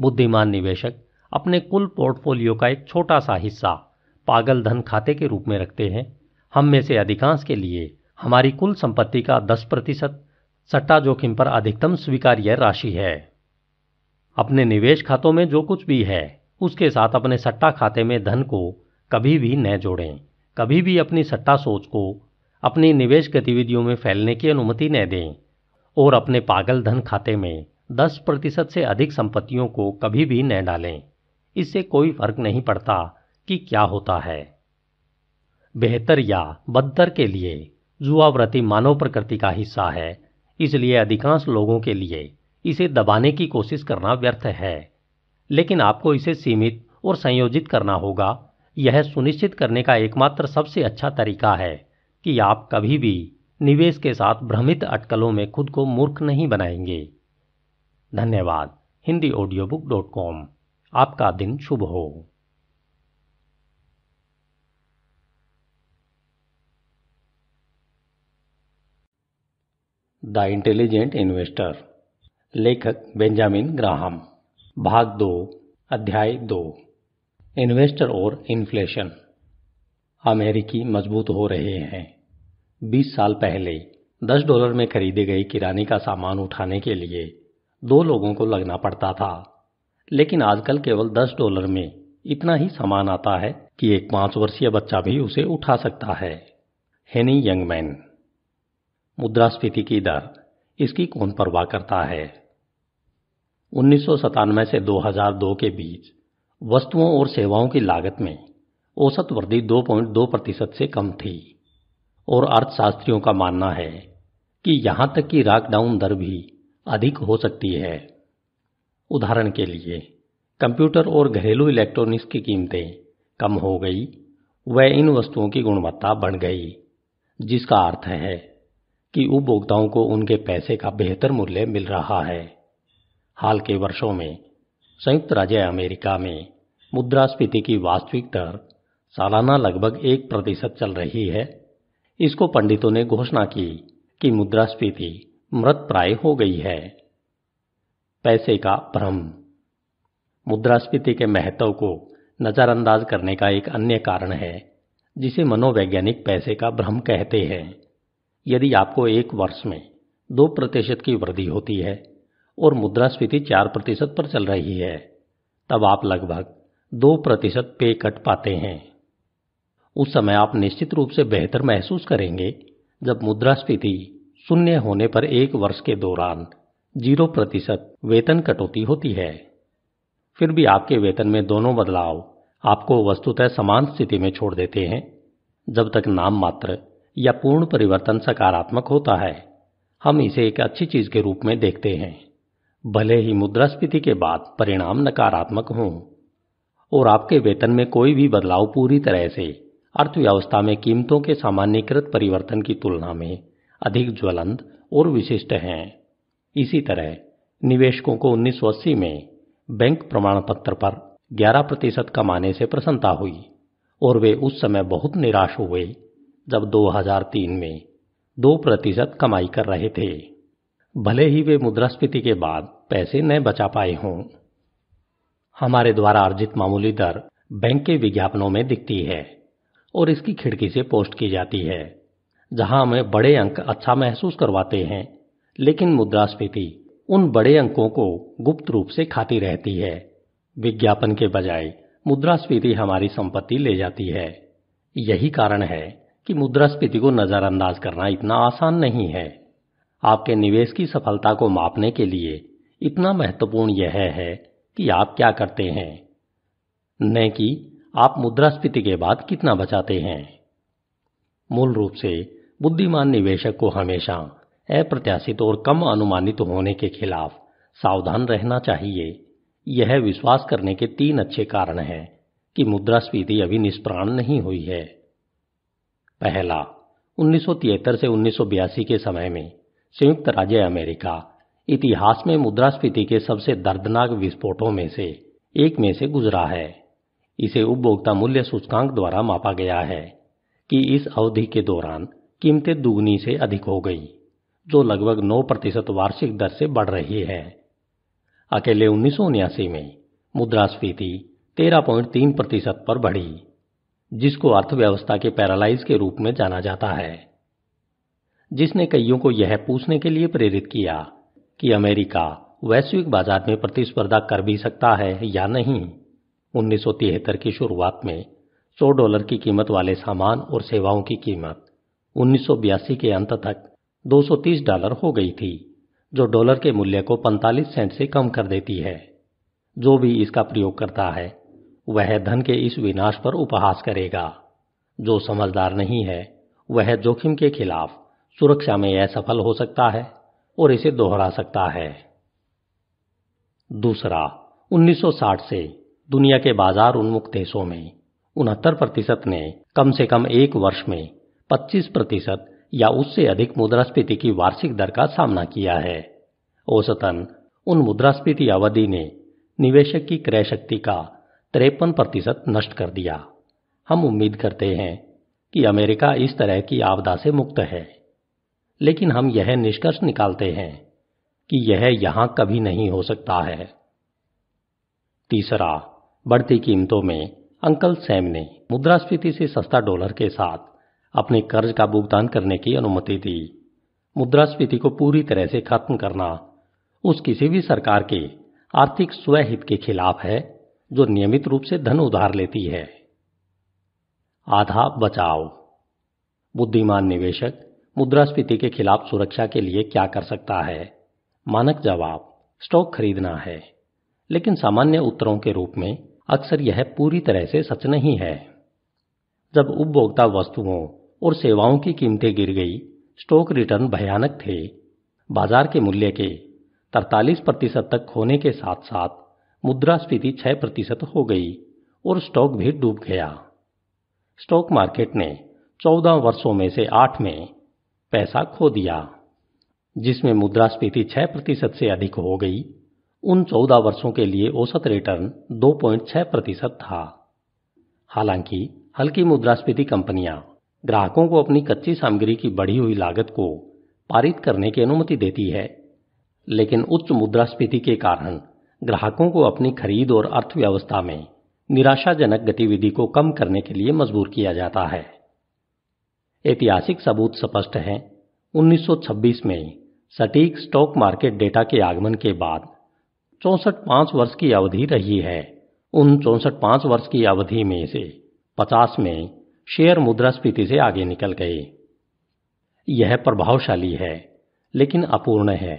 बुद्धिमान निवेशक अपने कुल पोर्टफोलियो का एक छोटा सा हिस्सा पागल धन खाते के रूप में रखते हैं हम में से अधिकांश के लिए हमारी कुल संपत्ति का 10 प्रतिशत सट्टा जोखिम पर अधिकतम स्वीकार्य राशि है अपने निवेश खातों में जो कुछ भी है उसके साथ अपने सट्टा खाते में धन को कभी भी न जोड़ें कभी भी अपनी सट्टा सोच को अपनी निवेश गतिविधियों में फैलने की अनुमति न दें और अपने पागल धन खाते में 10 प्रतिशत से अधिक संपत्तियों को कभी भी न डालें इससे कोई फर्क नहीं पड़ता कि क्या होता है बेहतर या बदतर के लिए जुआव्रति मानव प्रकृति का हिस्सा है इसलिए अधिकांश लोगों के लिए इसे दबाने की कोशिश करना व्यर्थ है लेकिन आपको इसे सीमित और संयोजित करना होगा यह सुनिश्चित करने का एकमात्र सबसे अच्छा तरीका है कि आप कभी भी निवेश के साथ भ्रमित अटकलों में खुद को मूर्ख नहीं बनाएंगे धन्यवाद Hindi audio book dot com आपका दिन शुभ हो द इंटेलिजेंट इन्वेस्टर लेखक बेंजामिन ग्राहम भाग दो अध्याय दो इन्वेस्टर और इन्फ्लेशन अमेरिकी मजबूत हो रहे हैं 20 साल पहले 10 डॉलर में खरीदे गए किराने का सामान उठाने के लिए दो लोगों को लगना पड़ता था लेकिन आजकल केवल 10 डॉलर में इतना ही सामान आता है कि एक पांच वर्षीय बच्चा भी उसे उठा सकता है हेनी यंगमैन मुद्रास्फीति की दर इसकी कौन परवाह करता है उन्नीस से 2002 के बीच वस्तुओं और सेवाओं की लागत में औसत वृद्धि 2.2 प्रतिशत से कम थी और अर्थशास्त्रियों का मानना है कि यहां तक कि लॉकडाउन दर भी अधिक हो सकती है उदाहरण के लिए कंप्यूटर और घरेलू इलेक्ट्रॉनिक्स की कीमतें कम हो गई व इन वस्तुओं की गुणवत्ता बढ़ गई जिसका अर्थ है कि उपभोक्ताओं को उनके पैसे का बेहतर मूल्य मिल रहा है हाल के वर्षों में संयुक्त राज्य अमेरिका में मुद्रास्फीति की वास्तविक दर सालाना लगभग एक प्रतिशत चल रही है इसको पंडितों ने घोषणा की कि मुद्रास्फीति मृत प्राय हो गई है पैसे का भ्रम मुद्रास्फीति के महत्व को नज़रअंदाज करने का एक अन्य कारण है जिसे मनोवैज्ञानिक पैसे का भ्रम कहते हैं यदि आपको एक वर्ष में दो प्रतिशत की वृद्धि होती है और मुद्रास्फीति चार प्रतिशत पर चल रही है तब आप लगभग दो प्रतिशत पे कट पाते हैं उस समय आप निश्चित रूप से बेहतर महसूस करेंगे जब मुद्रास्फीति शून्य होने पर एक वर्ष के दौरान जीरो प्रतिशत वेतन कटौती होती है फिर भी आपके वेतन में दोनों बदलाव आपको वस्तुतः समान स्थिति में छोड़ देते हैं जब तक नाम मात्र या पूर्ण परिवर्तन सकारात्मक होता है हम इसे एक अच्छी चीज के रूप में देखते हैं भले ही मुद्रास्फीति के बाद परिणाम नकारात्मक हों और आपके वेतन में कोई भी बदलाव पूरी तरह से अर्थव्यवस्था में कीमतों के सामान्यकृत परिवर्तन की तुलना में अधिक ज्वलंत और विशिष्ट हैं इसी तरह निवेशकों को उन्नीस में बैंक प्रमाण पत्र पर 11 प्रतिशत कमाने से प्रसन्नता हुई और वे उस समय बहुत निराश हुए जब 2003 में दो प्रतिशत कमाई कर रहे थे भले ही वे मुद्रास्फीति के बाद पैसे न बचा पाए हों हमारे द्वारा अर्जित मामूली दर बैंक के विज्ञापनों में दिखती है और इसकी खिड़की से पोस्ट की जाती है जहां हमें बड़े अंक अच्छा महसूस करवाते हैं लेकिन मुद्रास्फीति उन बड़े अंकों को गुप्त रूप से खाती रहती है विज्ञापन के बजाय मुद्रास्फीति हमारी संपत्ति ले जाती है यही कारण है कि मुद्रास्फीति को नज़रअंदाज करना इतना आसान नहीं है आपके निवेश की सफलता को मापने के लिए इतना महत्वपूर्ण यह है कि आप क्या करते हैं न कि आप मुद्रास्फीति के बाद कितना बचाते हैं मूल रूप से बुद्धिमान निवेशक को हमेशा अप्रत्याशित और कम अनुमानित होने के खिलाफ सावधान रहना चाहिए यह विश्वास करने के तीन अच्छे कारण हैं कि मुद्रास्फीति अभी निष्प्राण नहीं हुई है पहला 1973 से 1982 के समय में संयुक्त राज्य अमेरिका इतिहास में मुद्रास्फीति के सबसे दर्दनाक विस्फोटों में से एक में से गुजरा है इसे उपभोक्ता मूल्य सूचकांक द्वारा मापा गया है कि इस अवधि के दौरान कीमतें दुगनी से अधिक हो गई जो लगभग 9 प्रतिशत वार्षिक दर से बढ़ रही है अकेले उन्नीस में मुद्रास्फीति तेरह प्रतिशत पर बढ़ी जिसको अर्थव्यवस्था के पैरालाइज के रूप में जाना जाता है जिसने कईयों को यह पूछने के लिए प्रेरित किया कि अमेरिका वैश्विक बाजार में प्रतिस्पर्धा कर भी सकता है या नहीं उन्नीस की शुरुआत में 100 डॉलर की कीमत वाले सामान और सेवाओं की कीमत उन्नीस के अंत तक 230 डॉलर हो गई थी जो डॉलर के मूल्य को 45 सेंट से कम कर देती है जो भी इसका प्रयोग करता है वह धन के इस विनाश पर उपहास करेगा जो समझदार नहीं है वह जोखिम के खिलाफ सुरक्षा में असफल हो सकता है और इसे दोहरा सकता है दूसरा 1960 से दुनिया के बाजार उन्मुख देशों में उनहत्तर प्रतिशत ने कम से कम एक वर्ष में 25 प्रतिशत या उससे अधिक मुद्रास्फीति की वार्षिक दर का सामना किया है औसतन उन मुद्रास्फीति अवधि ने निवेशक की क्रय शक्ति का तिरपन प्रतिशत नष्ट कर दिया हम उम्मीद करते हैं कि अमेरिका इस तरह की आपदा से मुक्त है लेकिन हम यह निष्कर्ष निकालते हैं कि यह यहां कभी नहीं हो सकता है तीसरा बढ़ती कीमतों में अंकल सैम ने मुद्रास्फीति से सस्ता डॉलर के साथ अपने कर्ज का भुगतान करने की अनुमति दी मुद्रास्फीति को पूरी तरह से खत्म करना उस किसी भी सरकार के आर्थिक स्वहित के खिलाफ है जो नियमित रूप से धन उधार लेती है आधा बचाव बुद्धिमान निवेशक मुद्रास्फीति के खिलाफ सुरक्षा के लिए क्या कर सकता है मानक जवाब स्टॉक खरीदना है लेकिन सामान्य उत्तरों के रूप में अक्सर यह पूरी तरह से सच नहीं है जब उपभोक्ता वस्तुओं और सेवाओं की कीमतें गिर गई स्टॉक रिटर्न भयानक थे बाजार के मूल्य के 43 प्रतिशत तक खोने के साथ साथ मुद्रास्फीति 6 प्रतिशत हो गई और स्टॉक भी डूब गया स्टॉक मार्केट ने 14 वर्षों में से 8 में पैसा खो दिया जिसमें मुद्रास्फीति 6 प्रतिशत से अधिक हो गई उन 14 वर्षों के लिए औसत रिटर्न 2.6 प्रतिशत था हालांकि हल्की मुद्रास्फीति कंपनियां ग्राहकों को अपनी कच्ची सामग्री की बढ़ी हुई लागत को पारित करने की अनुमति देती है लेकिन उच्च मुद्रास्फीति के कारण ग्राहकों को अपनी खरीद और अर्थव्यवस्था में निराशाजनक गतिविधि को कम करने के लिए मजबूर किया जाता है ऐतिहासिक सबूत स्पष्ट हैं 1926 में सटीक स्टॉक मार्केट डेटा के आगमन के बाद चौंसठ पांच वर्ष की अवधि रही है उन चौंसठ पांच वर्ष की अवधि में से पचास में शेयर मुद्रास्फीति से आगे निकल गए यह प्रभावशाली है लेकिन अपूर्ण है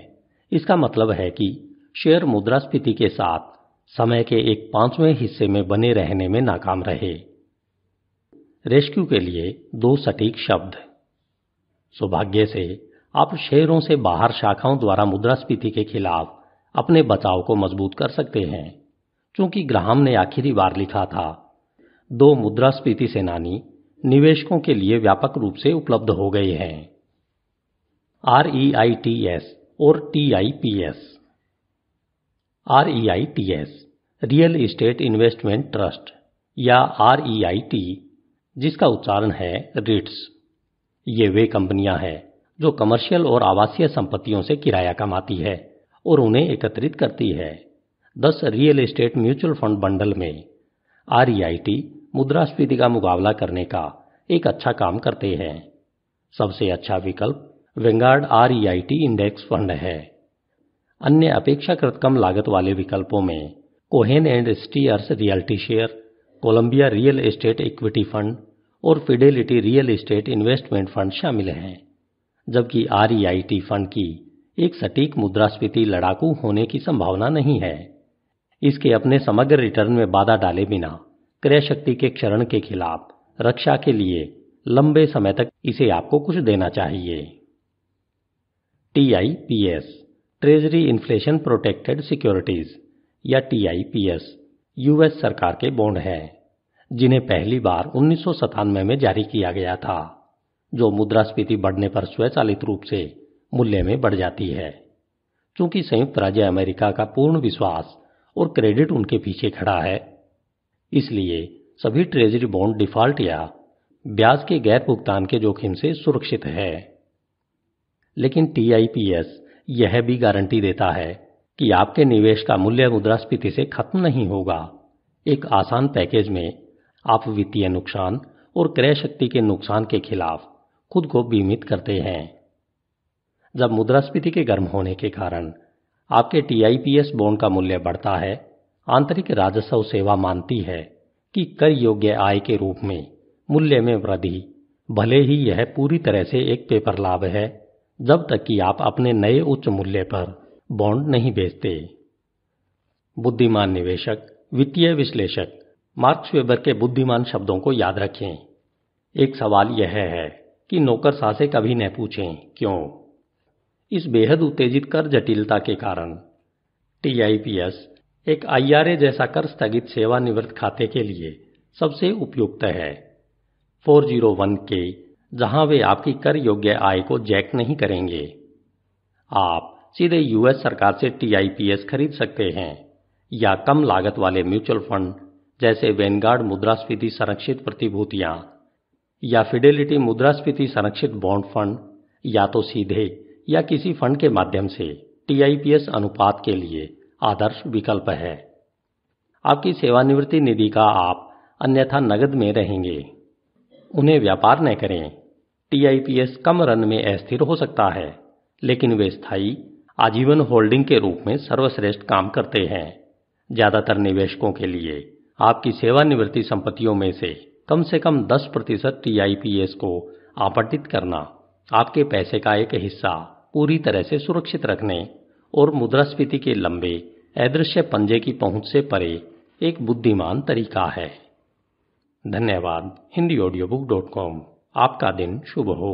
इसका मतलब है कि शेयर मुद्रास्फीति के साथ समय के एक पांचवें हिस्से में बने रहने में नाकाम रहे रेस्क्यू के लिए दो सटीक शब्द सौभाग्य से आप शेयरों से बाहर शाखाओं द्वारा मुद्रास्फीति के खिलाफ अपने बचाव को मजबूत कर सकते हैं क्योंकि ग्राहम ने आखिरी बार लिखा था दो मुद्रास्फीति सेनानी निवेशकों के लिए व्यापक रूप से उपलब्ध हो गए हैं R E I T S और T I P S R E I T S real estate investment trust या आर ई आई टी जिसका उच्चारण है रिट्स ये वे कंपनियां हैं जो कमर्शियल और आवासीय संपत्तियों से किराया कमाती है और उन्हें एकत्रित करती है दस real estate mutual fund bundle में आर ई आई टी मुद्रास्फीति का मुकाबला करने का एक अच्छा काम करते हैं सबसे अच्छा विकल्प Vanguard R E I T index fund है अन्य अपेक्षाकृत कम लागत वाले विकल्पों में Cohen and Steers Realty share Columbia Real Estate Equity Fund और Fidelity Real Estate Investment Fund शामिल हैं जबकि आरईआईटी फंड e की एक सटीक मुद्रास्फीति लड़ाकू होने की संभावना नहीं है इसके अपने समग्र रिटर्न में बाधा डाले बिना क्रय शक्ति के क्षरण के खिलाफ रक्षा के लिए लंबे समय तक इसे आपको कुछ देना चाहिए T I P S Treasury Inflation Protected Securities या टीआईपीएस यूएस सरकार के बॉन्ड है जिन्हें पहली बार उन्नीस में जारी किया गया था जो मुद्रास्फीति बढ़ने पर स्वचालित रूप से मूल्य में बढ़ जाती है चूंकि संयुक्त राज्य अमेरिका का पूर्ण विश्वास और क्रेडिट उनके पीछे खड़ा है इसलिए सभी ट्रेजरी बॉन्ड डिफॉल्ट या ब्याज के गैर भुगतान के जोखिम से सुरक्षित है लेकिन टीआईपीएस यह भी गारंटी देता है कि आपके निवेश का मूल्य मुद्रास्फीति से खत्म नहीं होगा एक आसान पैकेज में आप वित्तीय नुकसान और क्रय शक्ति के नुकसान के खिलाफ खुद को बीमित करते हैं जब मुद्रास्फीति के गर्म होने के कारण आपके टीआईपीएस बोन का मूल्य बढ़ता है आंतरिक राजस्व सेवा मानती है कि कर योग्य आय के रूप में मूल्य में वृद्धि भले ही यह पूरी तरह से एक पेपर लाभ है जब तक कि आप अपने नए उच्च मूल्य पर बॉन्ड नहीं बेचते बुद्धिमान निवेशक वित्तीय विश्लेषक मार्क्स वेबर के बुद्धिमान शब्दों को याद रखें एक सवाल यह है कि नौकर से कभी न पूछें क्यों इस बेहद उत्तेजित कर जटिलता के कारण टीआईपीएस एक आईआरए जैसा कर स्थगित सेवानिवृत्त खाते के लिए सबसे उपयुक्त है 401 के जहां वे आपकी कर योग्य आय को जैक नहीं करेंगे आप सीधे यूएस सरकार से टीआईपीएस खरीद सकते हैं या कम लागत वाले म्यूचुअल फंड जैसे वेनगार्ड मुद्रास्फीति संरक्षित प्रतिभूतियां या फिडेलिटी मुद्रास्फीति संरक्षित बॉन्ड फंड या तो सीधे या किसी फंड के माध्यम से टीआईपीएस अनुपात के लिए आदर्श विकल्प है आपकी सेवानिवृत्ति निधि का आप अन्यथा नगद में रहेंगे उन्हें व्यापार न करें टीआईपीएस कम रन में अस्थिर हो सकता है लेकिन वे स्थायी आजीवन होल्डिंग के रूप में सर्वश्रेष्ठ काम करते हैं ज्यादातर निवेशकों के लिए आपकी सेवानिवृत्ति संपत्तियों में से कम से कम 10 प्रतिशत टीआईपीएस को आवंटित करना आपके पैसे का एक हिस्सा पूरी तरह से सुरक्षित रखने और मुद्रास्फीति के लंबे अदृश्य पंजे की पहुंच से परे एक बुद्धिमान तरीका है धन्यवाद Hindi audio book dot com आपका दिन शुभ हो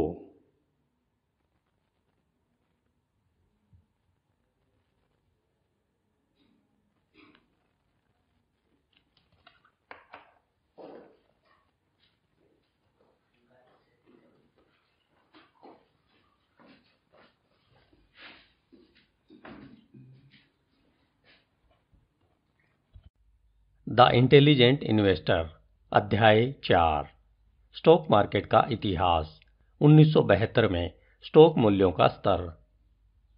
द इंटेलिजेंट इन्वेस्टर अध्याय चार स्टॉक मार्केट का इतिहास 1972 में स्टॉक मूल्यों का स्तर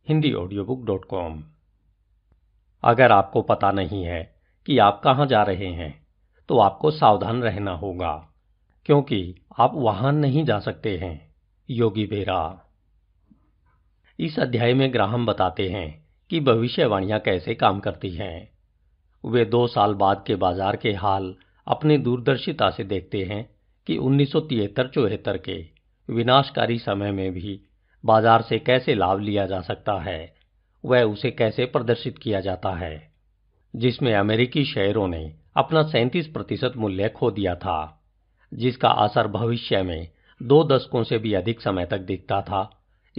Hindi audio book dot com अगर आपको पता नहीं है कि आप कहां जा रहे हैं तो आपको सावधान रहना होगा क्योंकि आप वहां नहीं जा सकते हैं योगी बेरा इस अध्याय में ग्राहम बताते हैं कि भविष्यवाणियां कैसे काम करती हैं वे दो साल बाद के बाजार के हाल अपनी दूरदर्शिता से देखते हैं कि उन्नीस सौ तिहत्तर के विनाशकारी समय में भी बाजार से कैसे लाभ लिया जा सकता है वह उसे कैसे प्रदर्शित किया जाता है जिसमें अमेरिकी शेयरों ने अपना सैंतीस प्रतिशत मूल्य खो दिया था जिसका असर भविष्य में दो दशकों से भी अधिक समय तक दिखता था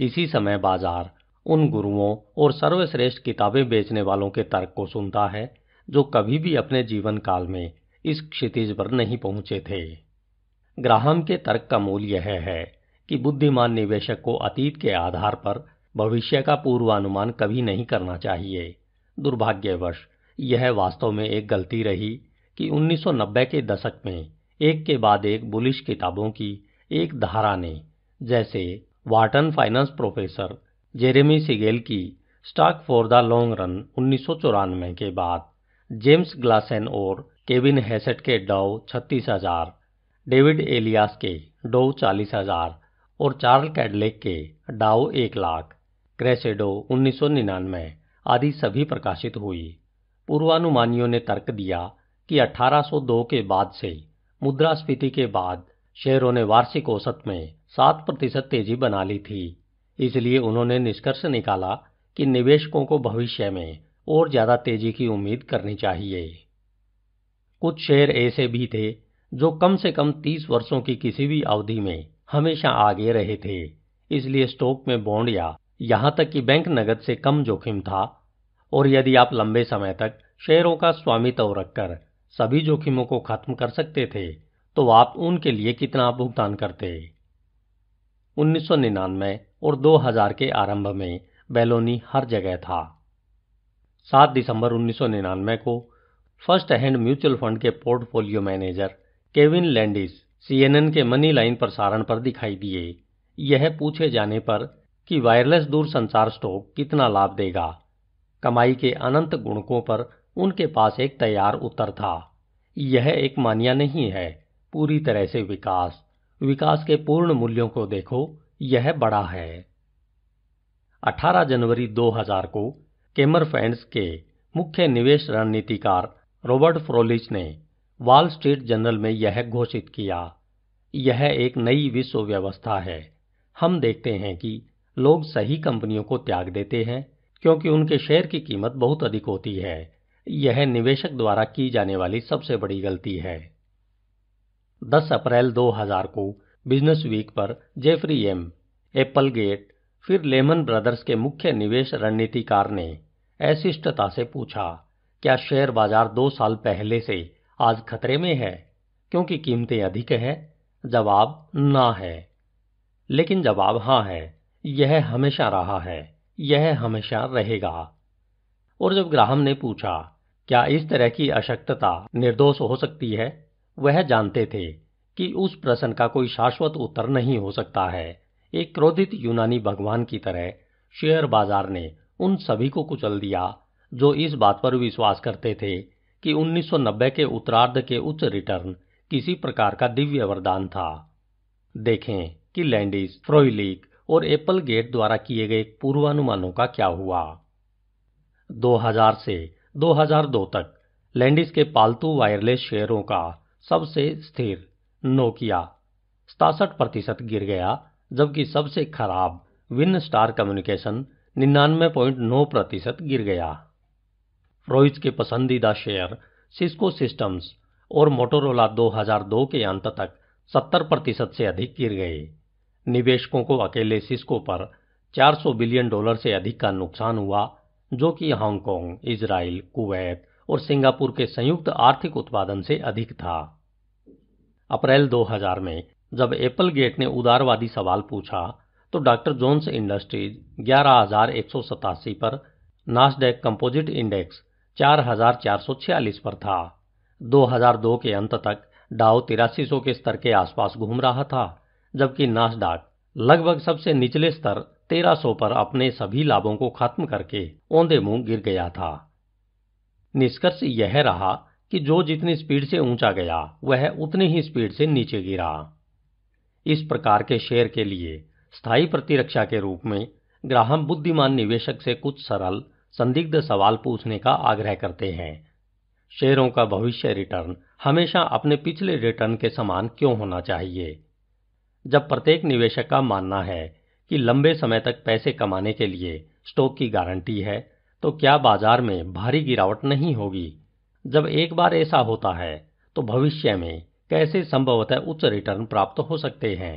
इसी समय बाजार उन गुरुओं और सर्वश्रेष्ठ किताबें बेचने वालों के तर्क को सुनता है जो कभी भी अपने जीवन काल में इस क्षितिज पर नहीं पहुंचे थे ग्राहम के तर्क का मूल यह है कि बुद्धिमान निवेशक को अतीत के आधार पर भविष्य का पूर्वानुमान कभी नहीं करना चाहिए दुर्भाग्यवश यह वास्तव में एक गलती रही कि 1990 के दशक में एक के बाद एक बुलिश किताबों की एक धारा ने जैसे Wharton finance professor Jeremy Siegel की stock for the long run उन्नीस के बाद जेम्स ग्लासेन और केविन हैसेट के डाउ छत्तीस हजार डेविड एलियास के डोव चालीस हजार और चार्ल कैडलेक के डाओ एक लाख क्रेसेडो उन्नीस निन्यानवे आदि सभी प्रकाशित हुई पूर्वानुमानियों ने तर्क दिया कि 1802 के बाद से मुद्रास्फीति के बाद शेयरों ने वार्षिक औसत में सात प्रतिशत तेजी बना ली थी इसलिए उन्होंने निष्कर्ष निकाला कि निवेशकों को भविष्य में और ज़्यादा तेजी की उम्मीद करनी चाहिए कुछ शेयर ऐसे भी थे जो कम से कम तीस वर्षों की किसी भी अवधि में हमेशा आगे रहे थे इसलिए स्टॉक में बॉन्ड या यहाँ तक कि बैंक नगद से कम जोखिम था और यदि आप लंबे समय तक शेयरों का स्वामित्व रखकर सभी जोखिमों को खत्म कर सकते थे तो आप उनके लिए कितना भुगतान करते 1999 और 2000 के आरंभ में बेलोनी हर जगह था 7 दिसंबर 1999 को फर्स्ट हैंड म्यूचुअल फंड के portfolio manager Kevin Landis CNN के मनी लाइन प्रसारण पर दिखाई दिए यह पूछे जाने पर कि वायरलेस दूर संचार स्टॉक कितना लाभ देगा कमाई के अनंत गुणकों पर उनके पास एक तैयार उत्तर था यह एक मानिया नहीं है पूरी तरह से विकास विकास के पूर्ण मूल्यों को देखो यह बड़ा है 18 जनवरी 2000 को केमर फैंड्स के मुख्य निवेश रणनीतिकार रॉबर्ट फ्रोलिच ने वॉल स्ट्रीट जर्नल में यह घोषित किया यह एक नई विश्व व्यवस्था है हम देखते हैं कि लोग सही कंपनियों को त्याग देते हैं क्योंकि उनके शेयर की कीमत बहुत अधिक होती है यह निवेशक द्वारा की जाने वाली सबसे बड़ी गलती है 10 अप्रैल 2000 को बिजनेस वीक पर जेफरी एम एप्पल गेट फिर लेमन ब्रदर्स के मुख्य निवेश रणनीतिकार ने अशिष्टता से पूछा क्या शेयर बाजार दो साल पहले से आज खतरे में है क्योंकि कीमतें अधिक है जवाब ना है लेकिन जवाब हाँ है यह हमेशा रहा है यह हमेशा रहेगा और जब ग्राहम ने पूछा क्या इस तरह की अशक्तता निर्दोष हो सकती है वह जानते थे कि उस प्रश्न का कोई शाश्वत उत्तर नहीं हो सकता है एक क्रोधित यूनानी भगवान की तरह शेयर बाजार ने उन सभी को कुचल दिया जो इस बात पर विश्वास करते थे कि 1990 के उत्तरार्ध के उच्च रिटर्न किसी प्रकार का दिव्य वरदान था देखें कि लैंडिस फ्रोइलिक और एप्पल गेट द्वारा किए गए पूर्वानुमानों का क्या हुआ 2000 से 2002 तक लैंडिस के पालतू वायरलेस शेयरों का सबसे स्थिर नोकिया सतासठ प्रतिशत गिर गया जबकि सबसे खराब विन स्टार कम्युनिकेशन निन्यानवे पॉइंट नौ प्रतिशत गिर गया फ्रोइज के पसंदीदा शेयर सिस्को सिस्टम्स और मोटोरोला 2002 के अंत तक 70 प्रतिशत से अधिक गिर गए निवेशकों को अकेले सिस्को पर 400 बिलियन डॉलर से अधिक का नुकसान हुआ जो कि हांगकांग, इसराइल, कुवैत और सिंगापुर के संयुक्त आर्थिक उत्पादन से अधिक था अप्रैल 2000 में जब एप्पल गेट ने उदारवादी सवाल पूछा तो डॉक्टर जोन्स इंडस्ट्रीज ग्यारह पर नासडेक कंपोजिट इंडेक्स 4446 पर था 2002 के अंत तक डाउ तिरासी के स्तर के आसपास घूम रहा था जबकि नासडाक लगभग सबसे निचले स्तर 1300 पर अपने सभी लाभों को खत्म करके ओंधे मुंह गिर गया था निष्कर्ष यह रहा कि जो जितनी स्पीड से ऊंचा गया वह उतनी ही स्पीड से नीचे गिरा इस प्रकार के शेयर के लिए स्थायी प्रतिरक्षा के रूप में ग्राहम बुद्धिमान निवेशक से कुछ सरल संदिग्ध सवाल पूछने का आग्रह करते हैं शेयरों का भविष्य रिटर्न हमेशा अपने पिछले रिटर्न के समान क्यों होना चाहिए जब प्रत्येक निवेशक का मानना है कि लंबे समय तक पैसे कमाने के लिए स्टॉक की गारंटी है तो क्या बाजार में भारी गिरावट नहीं होगी जब एक बार ऐसा होता है तो भविष्य में कैसे संभवतः उच्च रिटर्न प्राप्त हो सकते हैं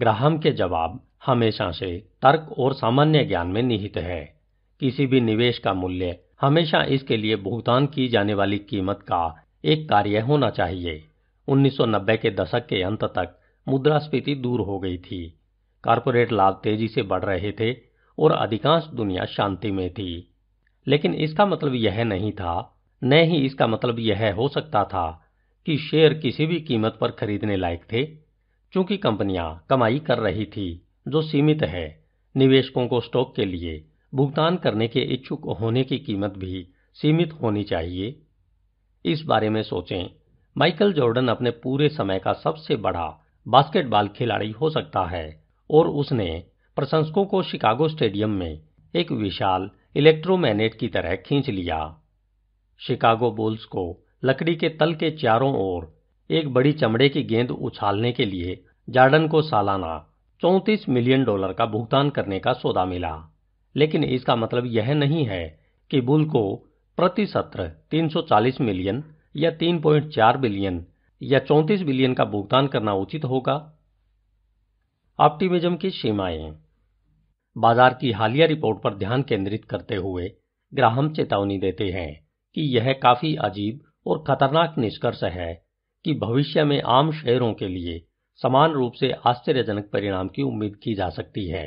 ग्राहम के जवाब हमेशा से तर्क और सामान्य ज्ञान में निहित है किसी भी निवेश का मूल्य हमेशा इसके लिए भुगतान की जाने वाली कीमत का एक कार्य होना चाहिए 1990 के दशक के अंत तक मुद्रास्फीति दूर हो गई थी कारपोरेट लाभ तेजी से बढ़ रहे थे और अधिकांश दुनिया शांति में थी लेकिन इसका मतलब यह नहीं था न ही इसका मतलब यह हो सकता था कि शेयर किसी भी कीमत पर खरीदने लायक थे क्योंकि कंपनियां कमाई कर रही थी जो सीमित है निवेशकों को स्टॉक के लिए भुगतान करने के इच्छुक होने की कीमत भी सीमित होनी चाहिए इस बारे में सोचें माइकल जॉर्डन अपने पूरे समय का सबसे बड़ा बास्केटबॉल खिलाड़ी हो सकता है और उसने प्रशंसकों को शिकागो स्टेडियम में एक विशाल इलेक्ट्रोमैनेट की तरह खींच लिया शिकागो बुल्स को लकड़ी के तल के चारों ओर एक बड़ी चमड़े की गेंद उछालने के लिए जार्डन को सालाना 34 मिलियन डॉलर का भुगतान करने का सौदा मिला लेकिन इसका मतलब यह नहीं है कि बुल को प्रति सत्र 340 मिलियन या 3.4 बिलियन या 34 बिलियन का भुगतान करना उचित होगा ऑप्टिमिज्म की सीमाएं बाजार की हालिया रिपोर्ट पर ध्यान केंद्रित करते हुए ग्राहम चेतावनी देते हैं कि यह काफी अजीब और खतरनाक निष्कर्ष है कि भविष्य में आम शेयरों के लिए समान रूप से आश्चर्यजनक परिणाम की उम्मीद की जा सकती है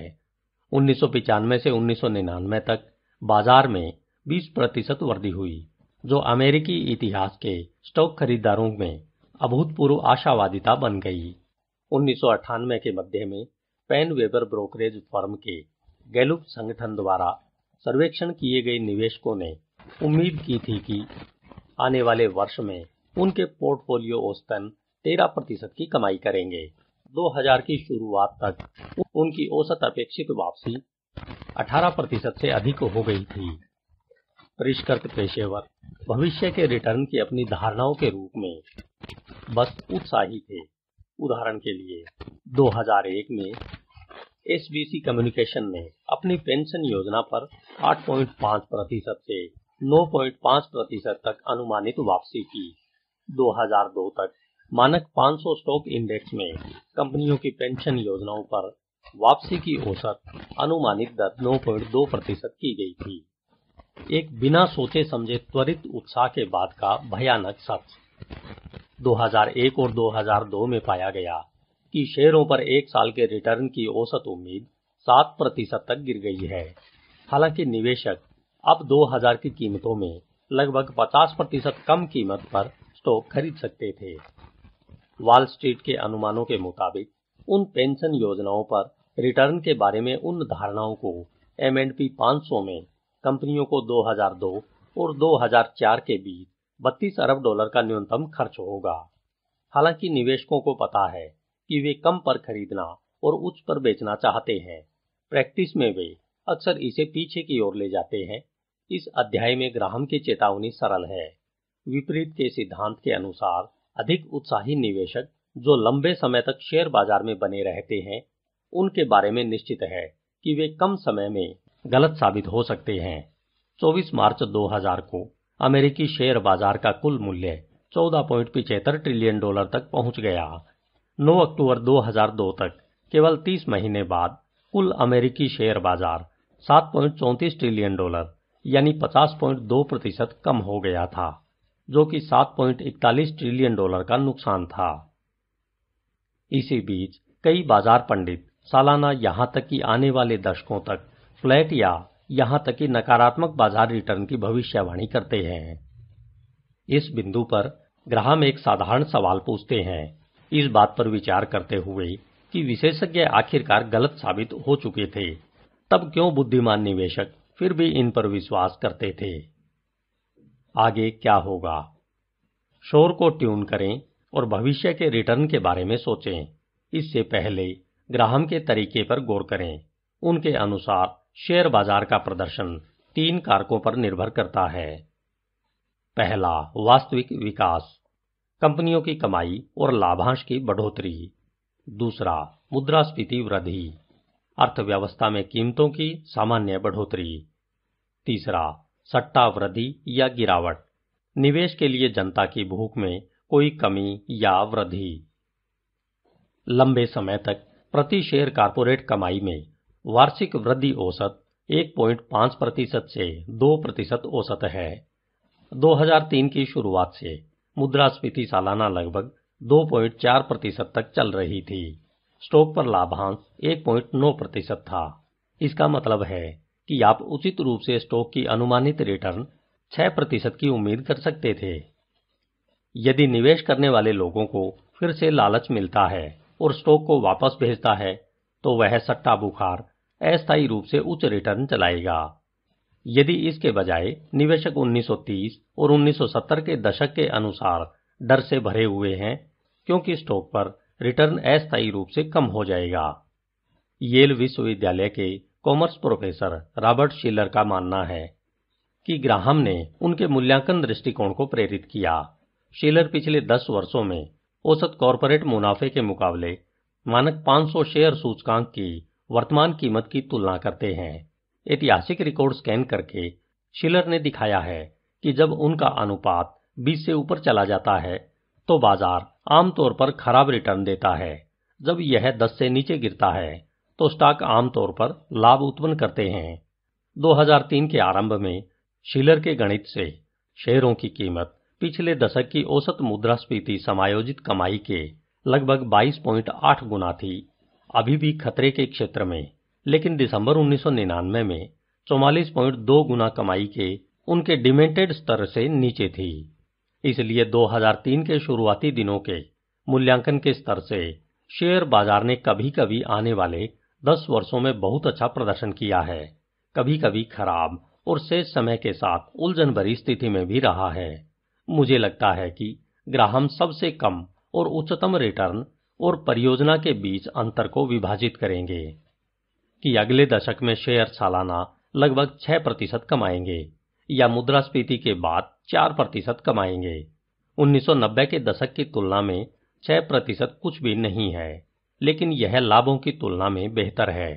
उन्नीस से उन्नीस तक बाजार में 20 प्रतिशत वृद्धि हुई जो अमेरिकी इतिहास के स्टॉक खरीदारों में अभूतपूर्व आशावादिता बन गई उन्नीस के मध्य में पैन वेबर ब्रोकरेज फर्म के गैलुप संगठन द्वारा सर्वेक्षण किए गए निवेशकों ने उम्मीद की थी कि आने वाले वर्ष में उनके पोर्टफोलियो औसतन तेरह प्रतिशत की कमाई करेंगे 2000 की शुरुआत तक उनकी औसत अपेक्षित वापसी 18 प्रतिशत से अधिक हो गई थी परिष्कृत पेशेवर भविष्य के रिटर्न की अपनी धारणाओं के रूप में बस उत्साही थे उदाहरण के लिए 2001 में एसबीसी कम्युनिकेशन ने अपनी पेंशन योजना पर 8.5 प्रतिशत से 9.5 प्रतिशत तक अनुमानित वापसी की 2002 तक मानक 500 स्टॉक इंडेक्स में कंपनियों की पेंशन योजनाओं पर वापसी की औसत अनुमानित दर नौ दो प्रतिशत की गई थी एक बिना सोचे समझे त्वरित उत्साह के बाद का भयानक सच 2001 और 2002 में पाया गया कि शेयरों पर एक साल के रिटर्न की औसत उम्मीद सात प्रतिशत तक गिर गई है हालांकि निवेशक अब 2000 की कीमतों में लगभग 50 प्रतिशत कम कीमत पर स्टॉक खरीद सकते थे वॉल स्ट्रीट के अनुमानों के मुताबिक उन पेंशन योजनाओं पर रिटर्न के बारे में उन धारणाओं को एम एंड पी सौ में कंपनियों को 2002 और 2004 के बीच 32 अरब डॉलर का न्यूनतम खर्च होगा हालांकि निवेशकों को पता है कि वे कम पर खरीदना और उच्च पर बेचना चाहते हैं प्रैक्टिस में वे अक्सर इसे पीछे की ओर ले जाते हैं इस अध्याय में ग्राहम की चेतावनी सरल है विपरीत के सिद्धांत के अनुसार अधिक उत्साही निवेशक जो लंबे समय तक शेयर बाजार में बने रहते हैं उनके बारे में निश्चित है कि वे कम समय में गलत साबित हो सकते हैं 24 मार्च 2000 को अमेरिकी शेयर बाजार का कुल मूल्य चौदह पॉइंट पिचहत्तर ट्रिलियन डॉलर तक पहुंच गया 9 अक्टूबर 2002 तक केवल 30 महीने बाद कुल अमेरिकी शेयर बाजार सात पॉइंट चौंतीस ट्रिलियन डॉलर यानी 50.2 प्रतिशत कम हो गया था जो कि 7.41 ट्रिलियन डॉलर का नुकसान था इसी बीच कई बाजार पंडित सालाना यहां तक कि आने वाले दशकों तक फ्लैट या यहां तक कि नकारात्मक बाजार रिटर्न की भविष्यवाणी करते हैं इस बिंदु पर ग्राहम एक साधारण सवाल पूछते हैं इस बात पर विचार करते हुए कि विशेषज्ञ आखिरकार गलत साबित हो चुके थे तब क्यों बुद्धिमान निवेशक फिर भी इन पर विश्वास करते थे आगे क्या होगा शोर को ट्यून करें और भविष्य के रिटर्न के बारे में सोचें इससे पहले ग्राहम के तरीके पर गौर करें उनके अनुसार शेयर बाजार का प्रदर्शन तीन कारकों पर निर्भर करता है पहला वास्तविक विकास कंपनियों की कमाई और लाभांश की बढ़ोतरी दूसरा मुद्रास्फीति वृद्धि अर्थव्यवस्था में कीमतों की सामान्य बढ़ोतरी तीसरा सट्टा वृद्धि या गिरावट निवेश के लिए जनता की भूख में कोई कमी या वृद्धि लंबे समय तक प्रति शेयर कारपोरेट कमाई में वार्षिक वृद्धि औसत एक पांच प्रतिशत से दो प्रतिशत औसत है 2003 की शुरुआत से मुद्रास्फीति सालाना लगभग दो चार प्रतिशत तक चल रही थी स्टॉक पर लाभांश एक नौ प्रतिशत था इसका मतलब है कि आप उचित रूप से स्टॉक की अनुमानित रिटर्न 6 प्रतिशत की उम्मीद कर सकते थे यदि निवेश करने वाले लोगों को फिर से लालच मिलता है और स्टॉक को वापस भेजता है तो वह सट्टा बुखार अस्थायी रूप से उच्च रिटर्न चलाएगा यदि इसके बजाय निवेशक 1930 और 1970 के दशक के अनुसार डर से भरे हुए हैं क्योंकि स्टॉक पर रिटर्न अस्थायी रूप से कम हो जाएगा येल विश्वविद्यालय के कॉमर्स प्रोफेसर रॉबर्ट शिलर का मानना है कि ग्राहम ने उनके मूल्यांकन दृष्टिकोण को प्रेरित किया शिलर पिछले दस वर्षों में औसत कॉरपोरेट मुनाफे के मुकाबले मानक 500 शेयर सूचकांक की वर्तमान कीमत की तुलना करते हैं ऐतिहासिक रिकॉर्ड स्कैन करके शिलर ने दिखाया है कि जब उनका अनुपात 20 से ऊपर चला जाता है तो बाजार आमतौर पर खराब रिटर्न देता है जब यह 10 से नीचे गिरता है तो स्टॉक आमतौर पर लाभ उत्पन्न करते हैं 2003 के आरंभ में शिलर के गणित से शेयरों की कीमत पिछले दशक की औसत मुद्रास्फीति समायोजित कमाई के लगभग 22.8 गुना थी अभी भी खतरे के क्षेत्र में लेकिन दिसंबर 1999 में चौवालीस गुना कमाई के उनके डिमेंटेड स्तर से नीचे थी इसलिए 2003 के शुरुआती दिनों के मूल्यांकन के स्तर से शेयर बाजार ने कभी कभी आने वाले दस वर्षों में बहुत अच्छा प्रदर्शन किया है कभी कभी खराब और शेष समय के साथ उलझन भरी स्थिति में भी रहा है मुझे लगता है कि ग्राहम सबसे कम और उच्चतम रिटर्न और परियोजना के बीच अंतर को विभाजित करेंगे कि अगले दशक में शेयर सालाना लगभग छह प्रतिशत कमाएंगे या मुद्रास्फीति के बाद चार प्रतिशत कमाएंगे 1990 के दशक की तुलना में छह प्रतिशत कुछ भी नहीं है लेकिन यह लाभों की तुलना में बेहतर है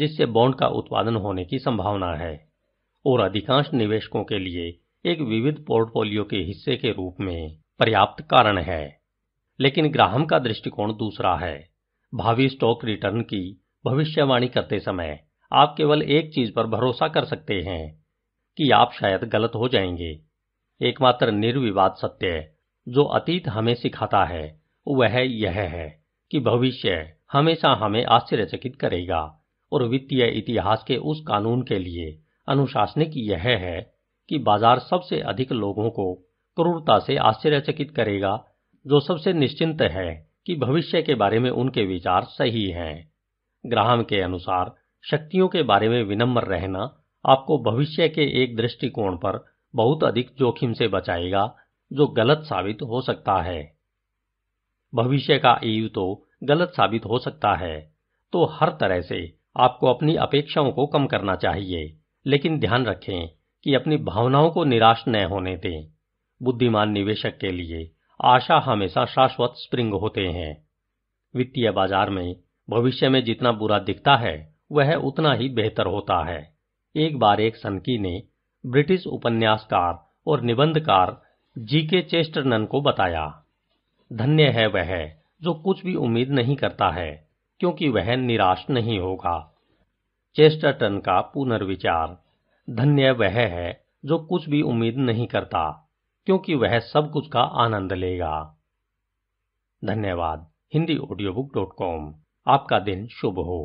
जिससे बॉन्ड का उत्पादन होने की संभावना है और अधिकांश निवेशकों के लिए एक विविध पोर्टफोलियो के हिस्से के रूप में पर्याप्त कारण है लेकिन ग्राहम का दृष्टिकोण दूसरा है भावी स्टॉक रिटर्न की भविष्यवाणी करते समय आप केवल एक चीज पर भरोसा कर सकते हैं कि आप शायद गलत हो जाएंगे एकमात्र निर्विवाद सत्य जो अतीत हमें सिखाता है वह यह है कि भविष्य हमेशा हमें आश्चर्यचकित करेगा और वित्तीय इतिहास के उस कानून के लिए अनुशासनिक यह है कि बाजार सबसे अधिक लोगों को क्रूरता से आश्चर्यचकित करेगा जो सबसे निश्चिंत है कि भविष्य के बारे में उनके विचार सही हैं ग्राहम के अनुसार शक्तियों के बारे में विनम्र रहना आपको भविष्य के एक दृष्टिकोण पर बहुत अधिक जोखिम से बचाएगा जो गलत साबित हो सकता है भविष्य का ईयु तो गलत साबित हो सकता है तो हर तरह से आपको अपनी अपेक्षाओं को कम करना चाहिए लेकिन ध्यान रखें कि अपनी भावनाओं को निराश न होने दें बुद्धिमान निवेशक के लिए आशा हमेशा शाश्वत स्प्रिंग होते हैं वित्तीय बाजार में भविष्य में जितना बुरा दिखता है वह उतना ही बेहतर होता है एक बार एक सनकी ने ब्रिटिश उपन्यासकार और निबंधकार जी के चेस्टरनन को बताया धन्य है वह जो कुछ भी उम्मीद नहीं करता है क्योंकि वह निराश नहीं होगा चेस्टरटन का पुनर्विचार धन्य वह है जो कुछ भी उम्मीद नहीं करता क्योंकि वह सब कुछ का आनंद लेगा धन्यवाद Hindi audio book dot com आपका दिन शुभ हो